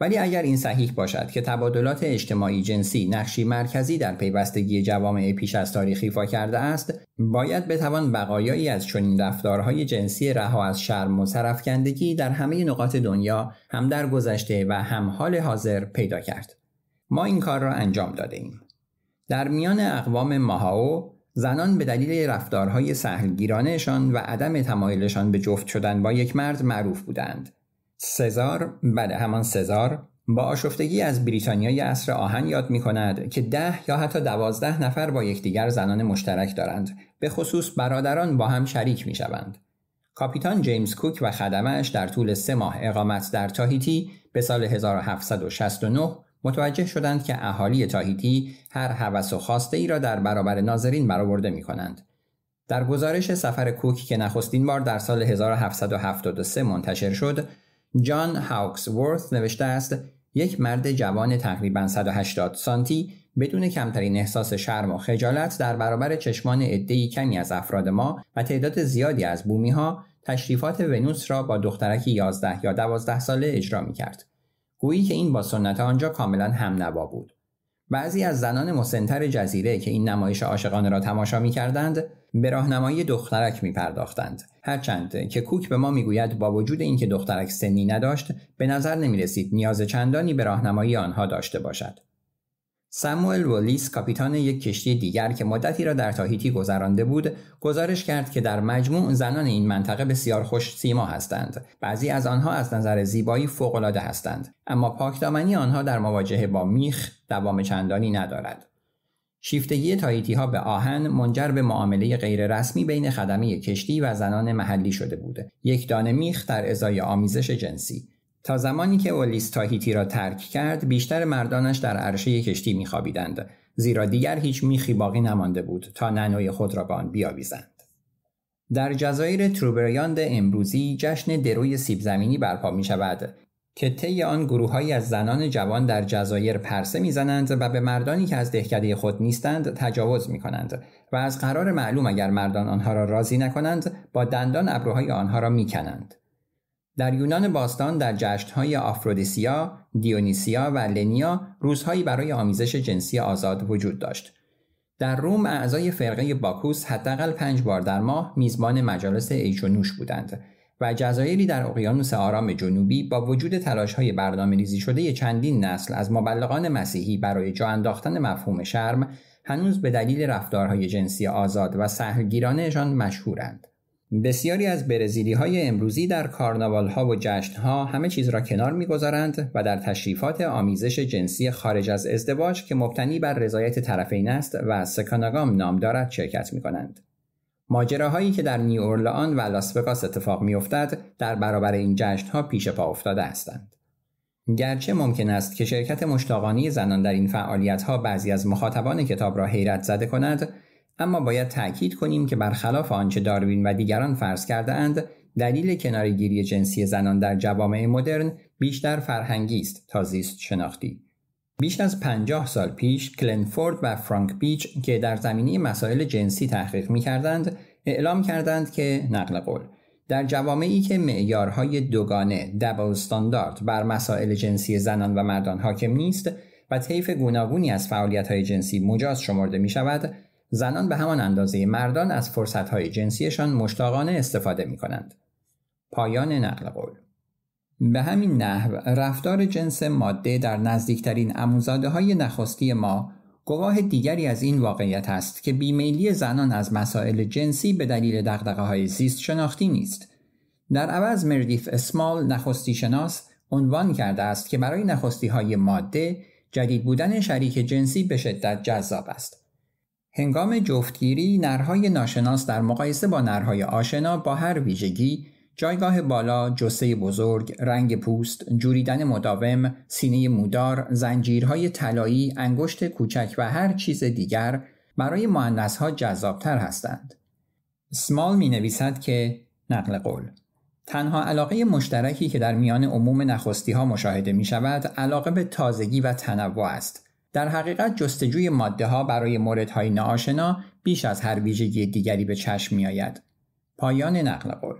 ولی اگر این صحیح باشد که تبادلات اجتماعی جنسی نقشی مرکزی در پیوستگی جوامع پیش از تاریخ ایفا کرده است باید بتوان بقایایی از چنین رفتارهای جنسی رها از شرم و سرفکندگی در همه نقاط دنیا هم در گذشته و هم حال حاضر پیدا کرد ما این کار را انجام داده در میان اقوام ماهاو زنان به دلیل رفتارهای گیرانهشان و عدم تمایلشان به جفت شدن با یک مرد معروف بودند سزار بله همان سزار با آشفتگی از بریتانیای اصر آهن یاد می کند که ده یا حتی دوازده نفر با یکدیگر زنان مشترک دارند به خصوص برادران با هم شریک می شوند. کاپیتان جیمز کوک و خدمش در طول سه ماه اقامت در تاهیتی به سال 1769 متوجه شدند که اهالی تاهیتی هر هوس و خواسته ای را در برابر ناظرین برآورده می کنند. در گزارش سفر کوک که نخستین بار در سال 1773 منتشر شد، جان وورث نوشته است یک مرد جوان تقریبا 180 سانتی بدون کمترین احساس شرم و خجالت در برابر چشمان عدهای کمی از افراد ما و تعداد زیادی از بومی ها تشریفات ونوس را با دخترکی 11 یا 12 ساله اجرا می کرد. گویی که این با سنت آنجا کاملا هم نوا بود. بعضی از زنان مسنتر جزیره که این نمایش عاشقانه را تماشا می کردند به راهنمایی دخترک می پرداختند. هرچند که کوک به ما میگوید با وجود اینکه دخترک سنی نداشت به نظر نمی رسید نیاز چندانی به راهنمایی آنها داشته باشد. ساموئل ولیس کاپیتان یک کشتی دیگر که مدتی را در تاهیتی گذرانده بود گزارش کرد که در مجموع زنان این منطقه بسیار خوش سیما هستند بعضی از آنها از نظر زیبایی فوقالعاده هستند اما پاکدامنی آنها در مواجهه با میخ دوام چندانی ندارد شیفتگی تایتی ها به آهن منجر به معامله غیررسمی بین خدمه کشتی و زنان محلی شده بوده. یک دانه میخ در ازای آمیزش جنسی. تا زمانی که اولیس تاهیتی را ترک کرد بیشتر مردانش در عرشه کشتی میخوابیدند زیرا دیگر هیچ میخی باقی نمانده بود تا ننوی خود را به آن بیاویزند در جزایر تروبریاند امروزی جشن دروی زمینی برپا می شود که طی آن گروههایی از زنان جوان در جزایر پرسه میزنند و به مردانی که از دهکده خود نیستند تجاوز می کنند و از قرار معلوم اگر مردان آنها را راضی نکنند با دندان ابروهای آنها را میکنند. در یونان باستان در جشنهای آفرودیسیا، دیونیسیا و لنیا روزهایی برای آمیزش جنسی آزاد وجود داشت. در روم اعضای فرقه باکوس حداقل پنج بار در ماه میزبان مجالس ایچونوش نوش بودند و جزایری در اقیانوس آرام جنوبی با وجود تلاش های برنامه ریزی شده چندین نسل از مبلغان مسیحی برای جا انداختن مفهوم شرم هنوز به دلیل رفتارهای جنسی آزاد و سهلگیرانهشان مشهورند. بسیاری از برزیلی های امروزی در کارناوال ها و جشن ها همه چیز را کنار میگذارند و در تشریفات آمیزش جنسی خارج از ازدواج که مبتنی بر رضایت طرفین است و سکاناگام نام دارد شرکت می ماجراهایی که در نیو اورلان و لاس وگاس اتفاق میافتد در برابر این جشنها پیش پا افتاده هستند گرچه ممکن است که شرکت مشتاقانه زنان در این فعالیتها بعضی از مخاطبان کتاب را حیرت زده کند اما باید تأکید کنیم که برخلاف آنچه داروین و دیگران فرض کرده اند دلیل کنارگیری جنسی زنان در جوامع مدرن بیشتر فرهنگی است تا زیست شناختی بیش از 50 سال پیش کلنفورد و فرانک بیچ که در زمینه مسائل جنسی تحقیق می کردند اعلام کردند که نقل قول در جوامعی که معیارهای دوگانه دبل استاندارد بر مسائل جنسی زنان و مردان حاکم نیست و طیف گوناگونی از فعالیت‌های جنسی مجاز شمرده می شود زنان به همان اندازه مردان از فرصت‌های جنسیشان مشتاقانه استفاده می کنند. پایان نقل قول به همین نحو رفتار جنس ماده در نزدیکترین اموزاده های نخستی ما گواه دیگری از این واقعیت است که بیمیلی زنان از مسائل جنسی به دلیل دقدقه های زیست شناختی نیست. در عوض مردیف اسمال نخستی شناس عنوان کرده است که برای نخستی های ماده جدید بودن شریک جنسی به شدت جذاب است. هنگام جفتگیری نرهای ناشناس در مقایسه با نرهای آشنا با هر ویژگی جایگاه بالا، جسه بزرگ، رنگ پوست، جوریدن مداوم، سینه مودار، زنجیرهای طلایی، انگشت کوچک و هر چیز دیگر برای ها جذابتر هستند. سمال می نویسد که نقل قول تنها علاقه مشترکی که در میان عموم نخستی ها مشاهده می شود علاقه به تازگی و تنوع است. در حقیقت جستجوی ماده ها برای موردهای ناآشنا بیش از هر ویژگی دیگری به چشم می آید. پایان نقل قول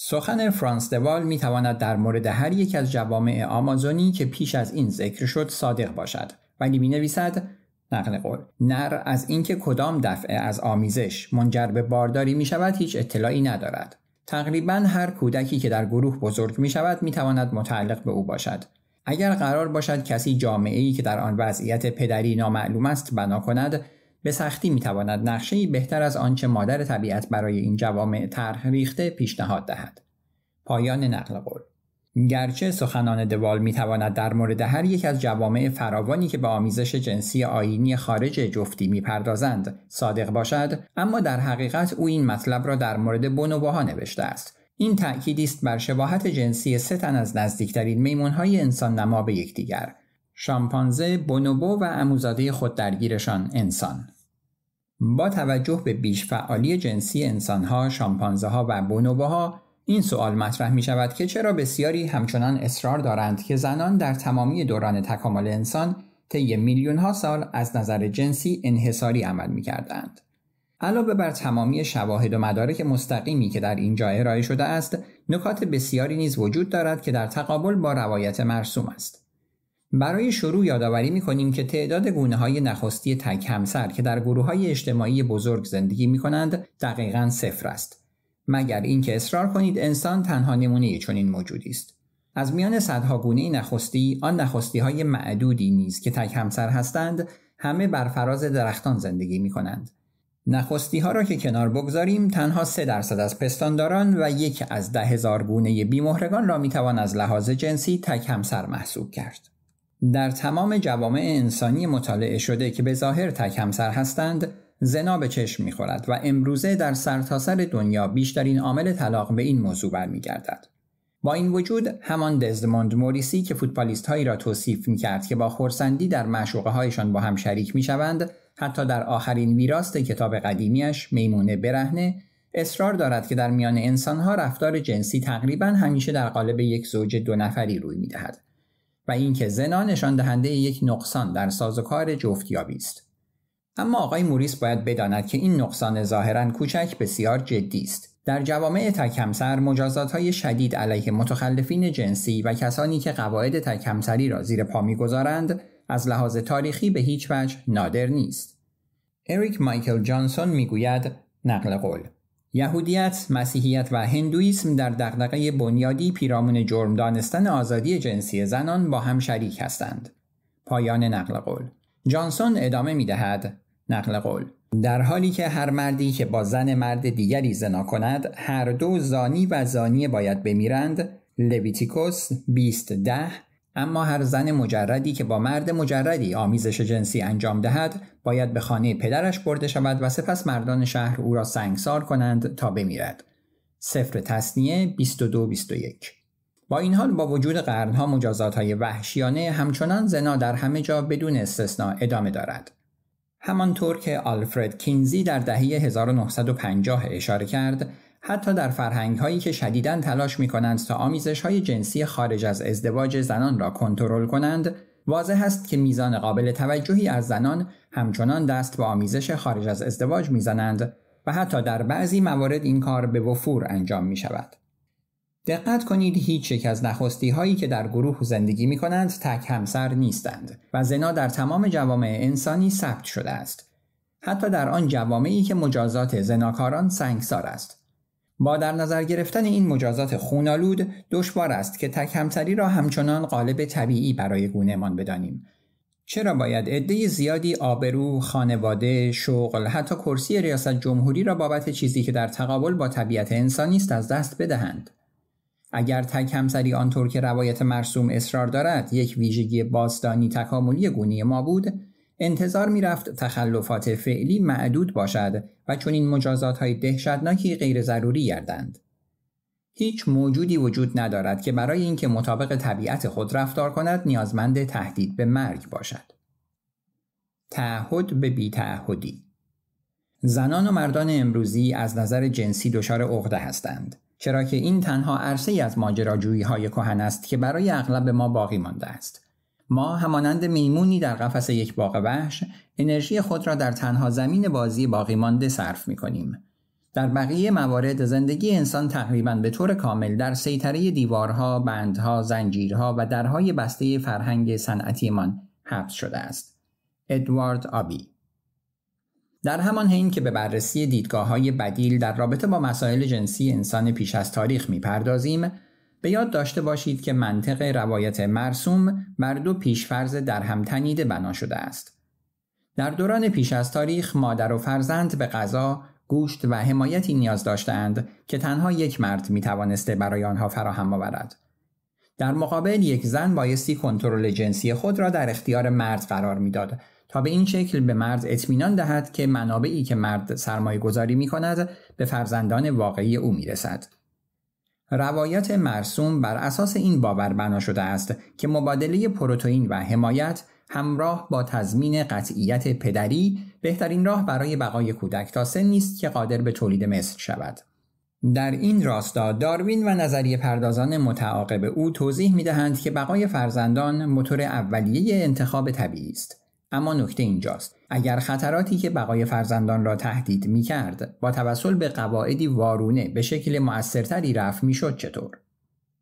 سخن فرانس دوال می تواند در مورد هر یک از جوامع آمازونی که پیش از این ذکر شد صادق باشد ولی می نویسد نقل قول نر از اینکه کدام دفعه از آمیزش منجر به بارداری می شود هیچ اطلاعی ندارد تقریبا هر کودکی که در گروه بزرگ می شود می تواند متعلق به او باشد اگر قرار باشد کسی جامعه ای که در آن وضعیت پدری نامعلوم است بنا کند به سختی میتواند نقشه بهتر از آنچه مادر طبیعت برای این جوامع طرح ریخته پیشنهاد دهد پایان نقل قول گرچه سخنان دوال میتواند در مورد هر یک از جوامع فراوانی که به آمیزش جنسی آینی خارج جفتی میپردازند صادق باشد اما در حقیقت او این مطلب را در مورد بونوباها نوشته است این تأکیدی است بر شباهت جنسی سه تن از نزدیکترین میمونهای انسان نما به یکدیگر شامپانزه بونوبو و اموزاده خود درگیرشان انسان با توجه به بیش فعالی جنسی انسانها، شامپانزه ها و ها، این سوال مطرح می شود که چرا بسیاری همچنان اصرار دارند که زنان در تمامی دوران تکامل انسان طی میلیون ها سال از نظر جنسی انحصاری عمل می کردند. علاوه بر تمامی شواهد و مدارک مستقیمی که در اینجا ارائه شده است، نکات بسیاری نیز وجود دارد که در تقابل با روایت مرسوم است. برای شروع یادآوری می که تعداد گونه های نخستی تک همسر که در گروه های اجتماعی بزرگ زندگی می کنند دقیقا صفر است. مگر اینکه اصرار کنید انسان تنها نمونه چنین موجودی است. از میان صدها گونه نخستی آن نخستی های معدودی نیز که تک همسر هستند همه بر فراز درختان زندگی می کنند. نخستی ها را که کنار بگذاریم تنها 3 درصد از پستانداران و یک از ده هزار گونه بیمهرگان را می از لحاظ جنسی تک همسر محسوب کرد. در تمام جوامع انسانی مطالعه شده که به ظاهر تک همسر هستند زنا به چشم میخورد و امروزه در سرتاسر دنیا بیشترین عامل طلاق به این موضوع برمیگردد با این وجود همان دزدموند موریسی که فوتبالیست هایی را توصیف می کرد که با خورسندی در معشوقه هایشان با هم شریک می شوند حتی در آخرین ویراست کتاب قدیمیش میمونه برهنه اصرار دارد که در میان انسانها رفتار جنسی تقریبا همیشه در قالب یک زوج دو نفری روی می و اینکه زنا نشان دهنده یک نقصان در سازوکار جفتیابی است اما آقای موریس باید بداند که این نقصان ظاهرا کوچک بسیار جدی است در جوامع تکمسر مجازات های شدید علیه متخلفین جنسی و کسانی که قواعد تکمسری را زیر پا میگذارند از لحاظ تاریخی به هیچ وجه نادر نیست اریک مایکل جانسون میگوید نقل قول یهودیت، مسیحیت و هندویسم در دقدقه بنیادی پیرامون جرم دانستن آزادی جنسی زنان با هم شریک هستند. پایان نقل قول جانسون ادامه می دهد نقل قول در حالی که هر مردی که با زن مرد دیگری زنا کند هر دو زانی و زانی باید بمیرند لویتیکوس بیست ده اما هر زن مجردی که با مرد مجردی آمیزش جنسی انجام دهد باید به خانه پدرش برده شود و سپس مردان شهر او را سنگسار کنند تا بمیرد سفر تصنیه 22 21 با این حال با وجود قرنها مجازات های وحشیانه همچنان زنا در همه جا بدون استثنا ادامه دارد همانطور که آلفرد کینزی در دهه 1950 اشاره کرد حتی در فرهنگ هایی که شدیداً تلاش می کنند تا آمیزش های جنسی خارج از ازدواج زنان را کنترل کنند واضح است که میزان قابل توجهی از زنان همچنان دست به آمیزش خارج از ازدواج میزنند و حتی در بعضی موارد این کار به وفور انجام می شود. دقت کنید هیچ یک از نخستی هایی که در گروه زندگی می کنند تک همسر نیستند و زنا در تمام جوامع انسانی ثبت شده است. حتی در آن جوامعی که مجازات زناکاران سنگسار است. با در نظر گرفتن این مجازات خونالود دشوار است که تک همسری را همچنان قالب طبیعی برای گونهمان بدانیم چرا باید عده زیادی آبرو، خانواده، شغل، حتی کرسی ریاست جمهوری را بابت چیزی که در تقابل با طبیعت انسانی است از دست بدهند؟ اگر تک همسری آنطور که روایت مرسوم اصرار دارد یک ویژگی باستانی تکاملی گونی ما بود، انتظار میرفت تخلفات فعلی معدود باشد و چون این مجازات های دهشتناکی غیر ضروری گردند. هیچ موجودی وجود ندارد که برای اینکه مطابق طبیعت خود رفتار کند نیازمند تهدید به مرگ باشد. تعهد به بی تعهدی زنان و مردان امروزی از نظر جنسی دچار عقده هستند چرا که این تنها عرصه از ماجراجویی های کهن است که برای اغلب ما باقی مانده است ما همانند میمونی در قفس یک باغ وحش انرژی خود را در تنها زمین بازی باقی مانده صرف می کنیم. در بقیه موارد زندگی انسان تقریبا به طور کامل در سیطره دیوارها، بندها، زنجیرها و درهای بسته فرهنگ صنعتیمان حبس شده است. ادوارد آبی در همان حین که به بررسی دیدگاه های بدیل در رابطه با مسائل جنسی انسان پیش از تاریخ می پردازیم، به یاد داشته باشید که منطق روایت مرسوم بر دو پیشفرز در هم تنیده بنا شده است. در دوران پیش از تاریخ مادر و فرزند به غذا، گوشت و حمایتی نیاز داشتند که تنها یک مرد می توانسته برای آنها فراهم آورد. در مقابل یک زن بایستی کنترل جنسی خود را در اختیار مرد قرار میداد تا به این شکل به مرد اطمینان دهد که منابعی که مرد سرمایه گذاری می کند به فرزندان واقعی او می رسد. روایت مرسوم بر اساس این باور بنا شده است که مبادله پروتئین و حمایت همراه با تضمین قطعیت پدری بهترین راه برای بقای کودک تا سن نیست که قادر به تولید مثل شود در این راستا داروین و نظریه پردازان متعاقب او توضیح می دهند که بقای فرزندان موتور اولیه انتخاب طبیعی است اما نکته اینجاست اگر خطراتی که بقای فرزندان را تهدید می کرد با توسل به قواعدی وارونه به شکل مؤثرتری رفع می شد چطور؟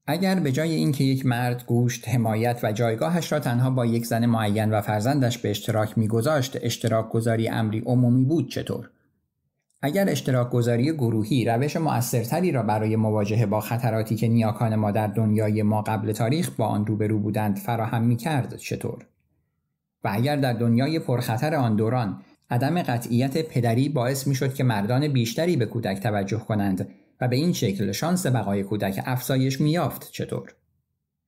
اگر به جای اینکه یک مرد گوشت، حمایت و جایگاهش را تنها با یک زن معین و فرزندش به اشتراک میگذاشت، اشتراک گذاری امری عمومی بود چطور؟ اگر اشتراک گذاری گروهی روش مؤثرتری را برای مواجهه با خطراتی که نیاکان ما در دنیای ما قبل تاریخ با آن روبرو بودند فراهم میکرد چطور؟ و اگر در دنیای پرخطر آن دوران عدم قطعیت پدری باعث شد که مردان بیشتری به کودک توجه کنند و به این شکل شانس بقای کودک افزایش میافت چطور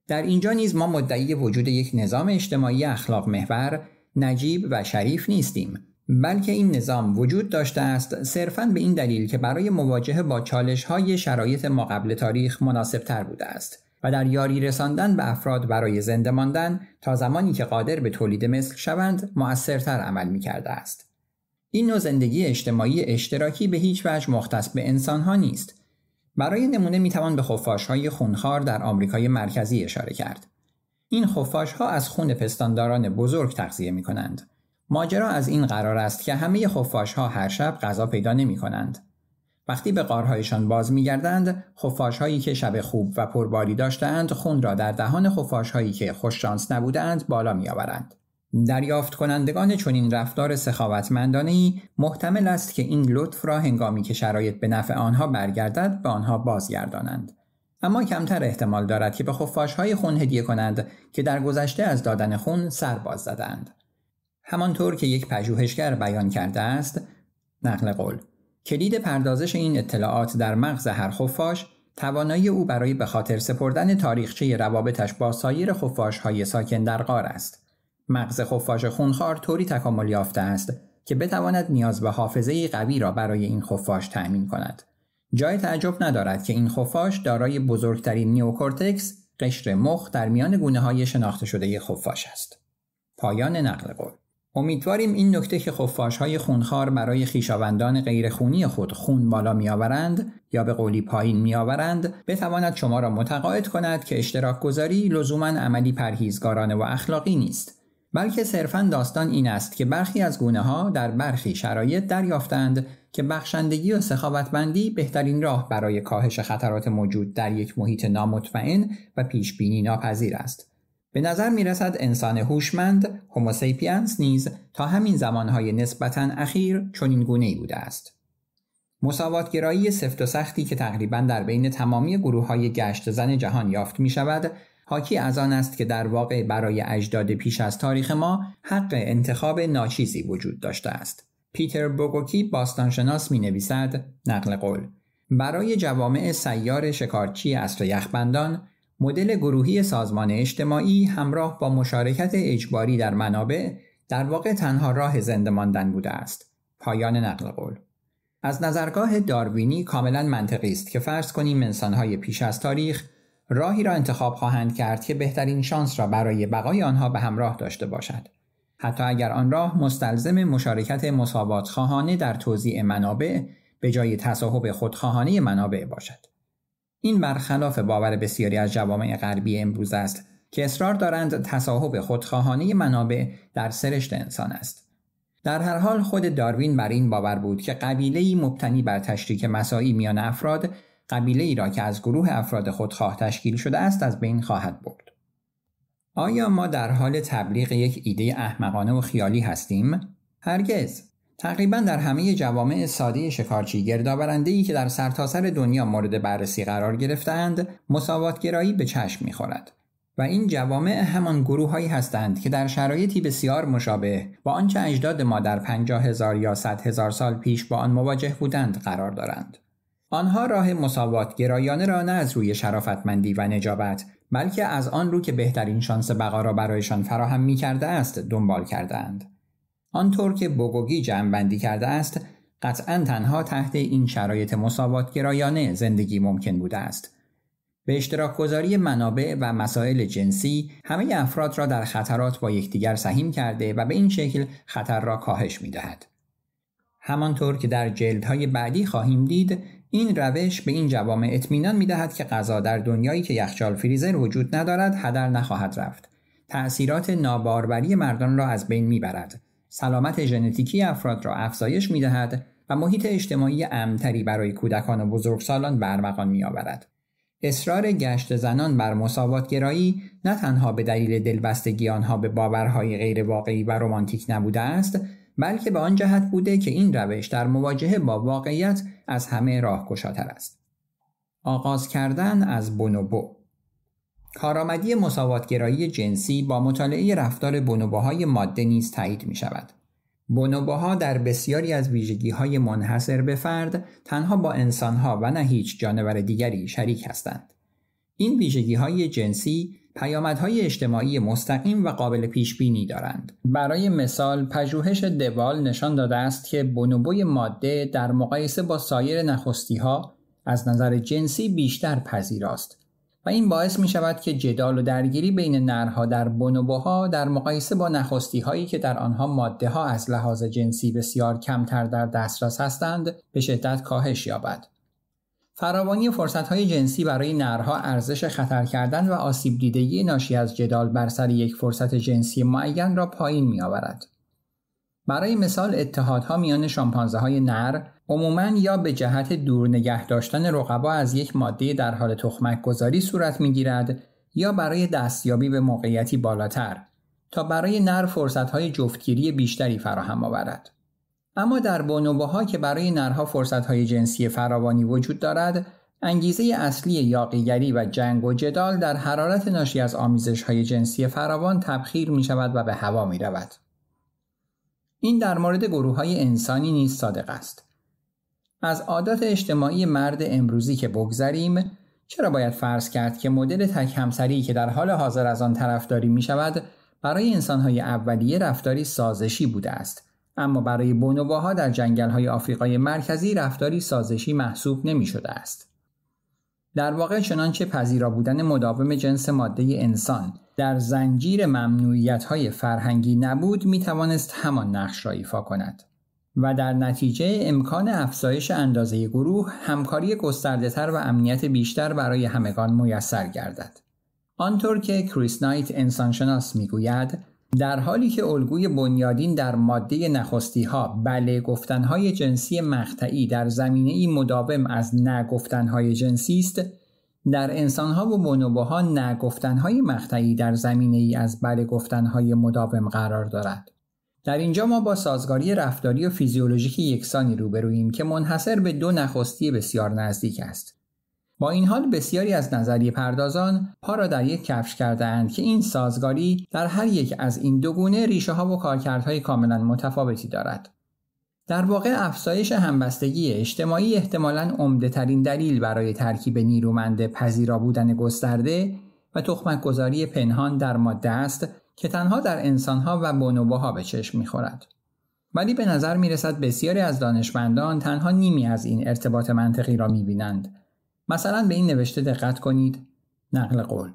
در اینجا نیز ما مدعی وجود یک نظام اجتماعی اخلاق محور نجیب و شریف نیستیم بلکه این نظام وجود داشته است صرفا به این دلیل که برای مواجهه با چالش های شرایط ما قبل تاریخ مناسب تر بوده است و در یاری رساندن به افراد برای زنده ماندن تا زمانی که قادر به تولید مثل شوند مؤثرتر عمل می کرده است. این نوع زندگی اجتماعی اشتراکی به هیچ وجه مختص به ها نیست. برای نمونه می توان به های خونخار در آمریکای مرکزی اشاره کرد. این خفاش ها از خون پستانداران بزرگ تغذیه می کنند. ماجرا از این قرار است که همه ها هر شب غذا پیدا نمی کنند. وقتی به قارهایشان باز خفاش هایی که شب خوب و پرباری داشتند خون را در دهان هایی که خوششانس نبودند بالا میآورند دریافت کنندگان این رفتار سخاوتمندانه ای محتمل است که این لطف را هنگامی که شرایط به نفع آنها برگردد به آنها بازگردانند اما کمتر احتمال دارد که به های خون هدیه کنند که در گذشته از دادن خون سر باز زدند همانطور که یک پژوهشگر بیان کرده است نقل قول کلید پردازش این اطلاعات در مغز هر خفاش توانایی او برای به خاطر سپردن تاریخچه روابطش با سایر خفاش های ساکن در غار است. مغز خفاش خونخوار طوری تکامل یافته است که بتواند نیاز به حافظه قوی را برای این خفاش تأمین کند. جای تعجب ندارد که این خفاش دارای بزرگترین نیوکورتکس قشر مخ در میان گونه های شناخته شده خفاش است. پایان نقل قول امیدواریم این نکته که خفاش های خونخوار برای خیشاوندان غیرخونی خود خون بالا میآورند یا به قولی پایین میآورند بتواند شما را متقاعد کند که اشتراک گذاری لزوما عملی پرهیزگارانه و اخلاقی نیست بلکه صرفا داستان این است که برخی از گونه ها در برخی شرایط دریافتند که بخشندگی و سخاوتمندی بهترین راه برای کاهش خطرات موجود در یک محیط نامطمئن و پیشبینی ناپذیر است به نظر می رسد انسان هوشمند هوموسیپینس نیز تا همین زمانهای نسبتا اخیر چنین گونه ای بوده است. مساواتگرایی سفت و سختی که تقریبا در بین تمامی گروه های گشت زن جهان یافت می شود حاکی از آن است که در واقع برای اجداد پیش از تاریخ ما حق انتخاب ناچیزی وجود داشته است. پیتر بوگوکی باستانشناس می نویسد نقل قول برای جوامع سیار شکارچی اصر یخبندان مدل گروهی سازمان اجتماعی همراه با مشارکت اجباری در منابع در واقع تنها راه زنده ماندن بوده است پایان نقل قول از نظرگاه داروینی کاملا منطقی است که فرض کنیم انسانهای پیش از تاریخ راهی را انتخاب خواهند کرد که بهترین شانس را برای بقای آنها به همراه داشته باشد حتی اگر آن راه مستلزم مشارکت مساوات در توزیع منابع به جای تصاحب خودخواهانه منابع باشد این برخلاف باور بسیاری از جوامع غربی امروز است که اصرار دارند تصاحب خودخواهانه منابع در سرشت انسان است در هر حال خود داروین بر این باور بود که قبیله مبتنی بر تشریک مساعی میان افراد قبیله ای را که از گروه افراد خودخواه تشکیل شده است از بین خواهد برد آیا ما در حال تبلیغ یک ایده احمقانه و خیالی هستیم هرگز تقریبا در همه جوامع ساده شکارچی گردآورنده ای که در سرتاسر سر دنیا مورد بررسی قرار گرفتند گرایی به چشم میخورد و این جوامع همان گروههایی هستند که در شرایطی بسیار مشابه با آنچه اجداد ما در پنجاه هزار یا صد هزار سال پیش با آن مواجه بودند قرار دارند آنها راه مساوات گرایانه را نه از روی شرافتمندی و نجابت بلکه از آن رو که بهترین شانس بقا را برایشان فراهم می کرده است دنبال کردند. آنطور که بوگوگی جمعبندی کرده است قطعا تنها تحت این شرایط گرایانه زندگی ممکن بوده است به اشتراک گذاری منابع و مسائل جنسی همه افراد را در خطرات با یکدیگر سهیم کرده و به این شکل خطر را کاهش می دهد. همانطور که در جلدهای بعدی خواهیم دید این روش به این جوامع اطمینان می دهد که غذا در دنیایی که یخچال فریزر وجود ندارد هدر نخواهد رفت. تأثیرات ناباربری مردان را از بین می برد. سلامت ژنتیکی افراد را افزایش می دهد و محیط اجتماعی امتری برای کودکان و بزرگسالان برمقان می آورد. اصرار گشت زنان بر مساوات گرایی نه تنها به دلیل دلبستگی آنها به باورهای واقعی و رمانتیک نبوده است بلکه به آن جهت بوده که این روش در مواجهه با واقعیت از همه راهگشاتر است آغاز کردن از بونوبو کارآمدی مساواتگرایی جنسی با مطالعه رفتار بونوباهای ماده نیز تایید می شود. ها در بسیاری از ویژگی های منحصر به فرد تنها با ها و نه هیچ جانور دیگری شریک هستند. این ویژگی های جنسی پیامدهای اجتماعی مستقیم و قابل پیش بینی دارند. برای مثال، پژوهش دوال نشان داده است که بونوبوی ماده در مقایسه با سایر نخستی ها از نظر جنسی بیشتر پذیراست و این باعث می شود که جدال و درگیری بین نرها در بونوبوها در مقایسه با نخستی هایی که در آنها ماده ها از لحاظ جنسی بسیار کمتر در دسترس هستند به شدت کاهش یابد. فراوانی فرصت های جنسی برای نرها ارزش خطر کردن و آسیب دیدگی ناشی از جدال بر سر یک فرصت جنسی معین را پایین می آورد. برای مثال اتحادها میان شامپانزه های نر عموماً یا به جهت دور نگه داشتن رقبا از یک ماده در حال تخمک گذاری صورت می گیرد یا برای دستیابی به موقعیتی بالاتر تا برای نر فرصتهای جفتگیری بیشتری فراهم آورد. اما در ها که برای نرها فرصتهای جنسی فراوانی وجود دارد، انگیزه اصلی یاقیگری و جنگ و جدال در حرارت ناشی از آمیزش های جنسی فراوان تبخیر می شود و به هوا می رود. این در مورد گروه های انسانی نیز صادق است. از عادات اجتماعی مرد امروزی که بگذریم چرا باید فرض کرد که مدل تک همسری که در حال حاضر از آن طرفداری می شود برای انسانهای اولیه رفتاری سازشی بوده است اما برای بونوواها در های آفریقای مرکزی رفتاری سازشی محسوب نمی شده است. در واقع چنانچه پذیرا بودن مداوم جنس ماده انسان در زنجیر ممنوعیت های فرهنگی نبود می توانست همان نقش را ایفا کند. و در نتیجه امکان افزایش اندازه گروه همکاری گستردهتر و امنیت بیشتر برای همگان میسر گردد. آنطور که کریس نایت انسانشناس میگوید در حالی که الگوی بنیادین در ماده نخستی ها بله گفتنهای جنسی مقطعی در زمینه ای مداوم از نگفتنهای جنسی است در انسانها و بونوبوها نگفتنهای مقطعی در زمینه ای از بله گفتنهای مداوم قرار دارد در اینجا ما با سازگاری رفتاری و فیزیولوژیکی یکسانی روبروییم که منحصر به دو نخستی بسیار نزدیک است. با این حال بسیاری از نظریه پردازان پا را در یک کفش کرده اند که این سازگاری در هر یک از این دو گونه ریشه ها و کارکردهای کاملا متفاوتی دارد. در واقع افزایش همبستگی اجتماعی احتمالاً عمده ترین دلیل برای ترکیب نیرومند پذیرا بودن گسترده و تخمک گذاری پنهان در ماده است که تنها در انسانها و بونوباها به چشم میخورد ولی به نظر میرسد بسیاری از دانشمندان تنها نیمی از این ارتباط منطقی را میبینند مثلا به این نوشته دقت کنید نقل قول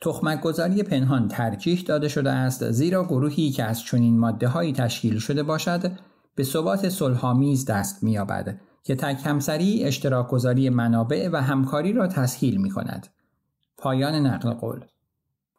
تخمک گذاری پنهان ترجیح داده شده است زیرا گروهی که از چنین ماده تشکیل شده باشد به ثبات صلحآمیز دست مییابد که تک همسری اشتراک گذاری منابع و همکاری را تسهیل می کند. پایان نقل قول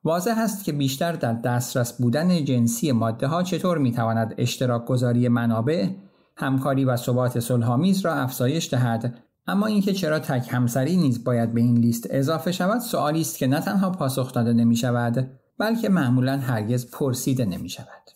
واضح است که بیشتر در دسترس بودن جنسی ماده ها چطور می تواند اشتراک گذاری منابع، همکاری و ثبات صلحآمیز را افزایش دهد اما اینکه چرا تک همسری نیز باید به این لیست اضافه شود سوالی است که نه تنها پاسخ داده نمی شود بلکه معمولا هرگز پرسیده نمی شود.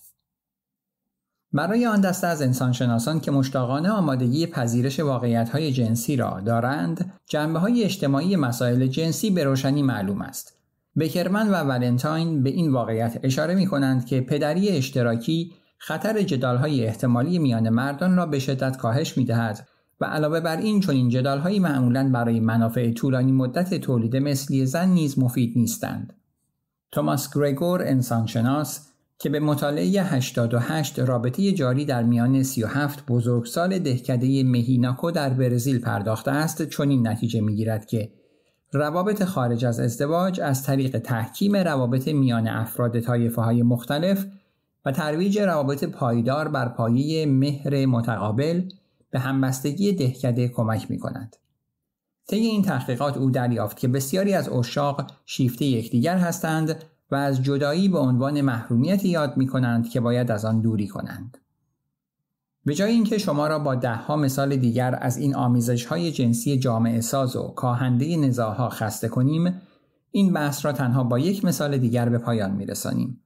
برای آن دسته از انسانشناسان که مشتاقانه آمادگی پذیرش های جنسی را دارند، جنبه های اجتماعی مسائل جنسی به روشنی معلوم است. بکرمن و ولنتاین به این واقعیت اشاره می کنند که پدری اشتراکی خطر جدالهای احتمالی میان مردان را به شدت کاهش می دهد و علاوه بر این چنین جدالهایی معمولا برای منافع طولانی مدت تولید مثلی زن نیز مفید نیستند. توماس گریگور انسانشناس که به مطالعه 88 رابطه جاری در میان 37 بزرگسال دهکده مهیناکو در برزیل پرداخته است چنین نتیجه میگیرد که روابط خارج از ازدواج از طریق تحکیم روابط میان افراد طایفه های مختلف و ترویج روابط پایدار بر پایه مهر متقابل به همبستگی دهکده کمک می کند. طی این تحقیقات او دریافت که بسیاری از اشاق شیفته یکدیگر هستند و از جدایی به عنوان محرومیتی یاد می کنند که باید از آن دوری کنند. به جای اینکه شما را با دهها مثال دیگر از این آمیزش های جنسی جامعه ساز و کاهنده نزاها خسته کنیم، این بحث را تنها با یک مثال دیگر به پایان می رسانیم.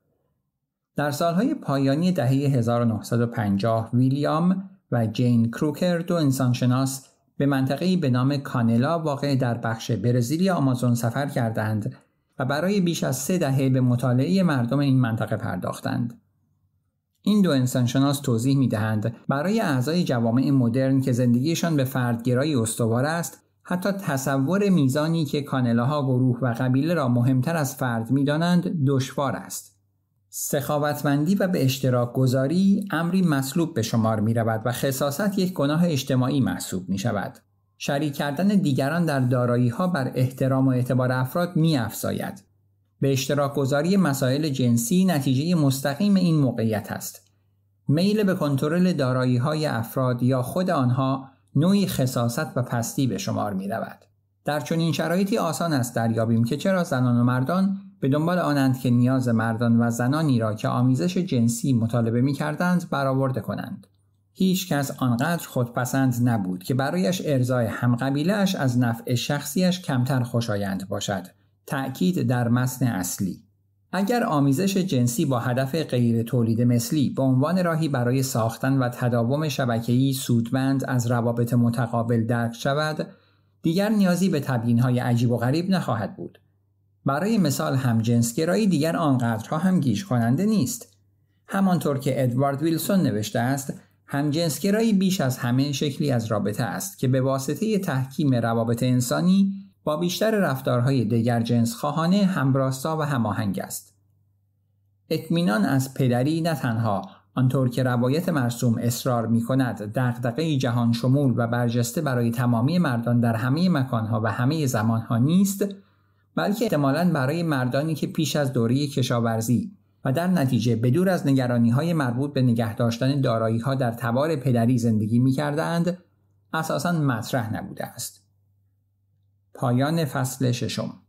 در سالهای پایانی دهه 1950 ویلیام و جین کروکر دو انسانشناس به منطقه‌ای به نام کانلا واقع در بخش برزیلی آمازون سفر کردند و برای بیش از سه دهه به مطالعه مردم این منطقه پرداختند. این دو انسانشناس توضیح می دهند برای اعضای جوامع مدرن که زندگیشان به فردگرایی استوار است حتی تصور میزانی که کانلاها گروه و قبیله را مهمتر از فرد می دانند دشوار است. سخاوتمندی و به اشتراک گذاری امری مسلوب به شمار می رود و خصاصت یک گناه اجتماعی محسوب می شود. شریک کردن دیگران در دارایی ها بر احترام و اعتبار افراد می افزاید. به اشتراک گذاری مسائل جنسی نتیجه مستقیم این موقعیت است. میل به کنترل دارایی های افراد یا خود آنها نوعی خصاست و پستی به شمار می رود. در این شرایطی آسان است دریابیم که چرا زنان و مردان به دنبال آنند که نیاز مردان و زنانی را که آمیزش جنسی مطالبه می کردند برآورده کنند. هیچ کس آنقدر خودپسند نبود که برایش ارزای همقبیلهش از نفع شخصیش کمتر خوشایند باشد تأکید در متن اصلی اگر آمیزش جنسی با هدف غیر تولید مثلی به عنوان راهی برای ساختن و تداوم شبکه‌ای سودمند از روابط متقابل درک شود، دیگر نیازی به تبیین‌های عجیب و غریب نخواهد بود. برای مثال همجنسگرایی دیگر آنقدرها هم گیش کننده نیست. همانطور که ادوارد ویلسون نوشته است، همجنسگرایی بیش از همه شکلی از رابطه است که به واسطه تحکیم روابط انسانی با بیشتر رفتارهای دیگر جنس خواهانه همراستا و هماهنگ است. اطمینان از پدری نه تنها آنطور که روایت مرسوم اصرار می کند دقدقه جهان شمول و برجسته برای تمامی مردان در همه مکانها و همه زمانها نیست بلکه احتمالا برای مردانی که پیش از دوره کشاورزی و در نتیجه بدور از نگرانی های مربوط به نگه داشتن دارایی ها در تبار پدری زندگی می کردند اساسا مطرح نبوده است. پایان فصل ششم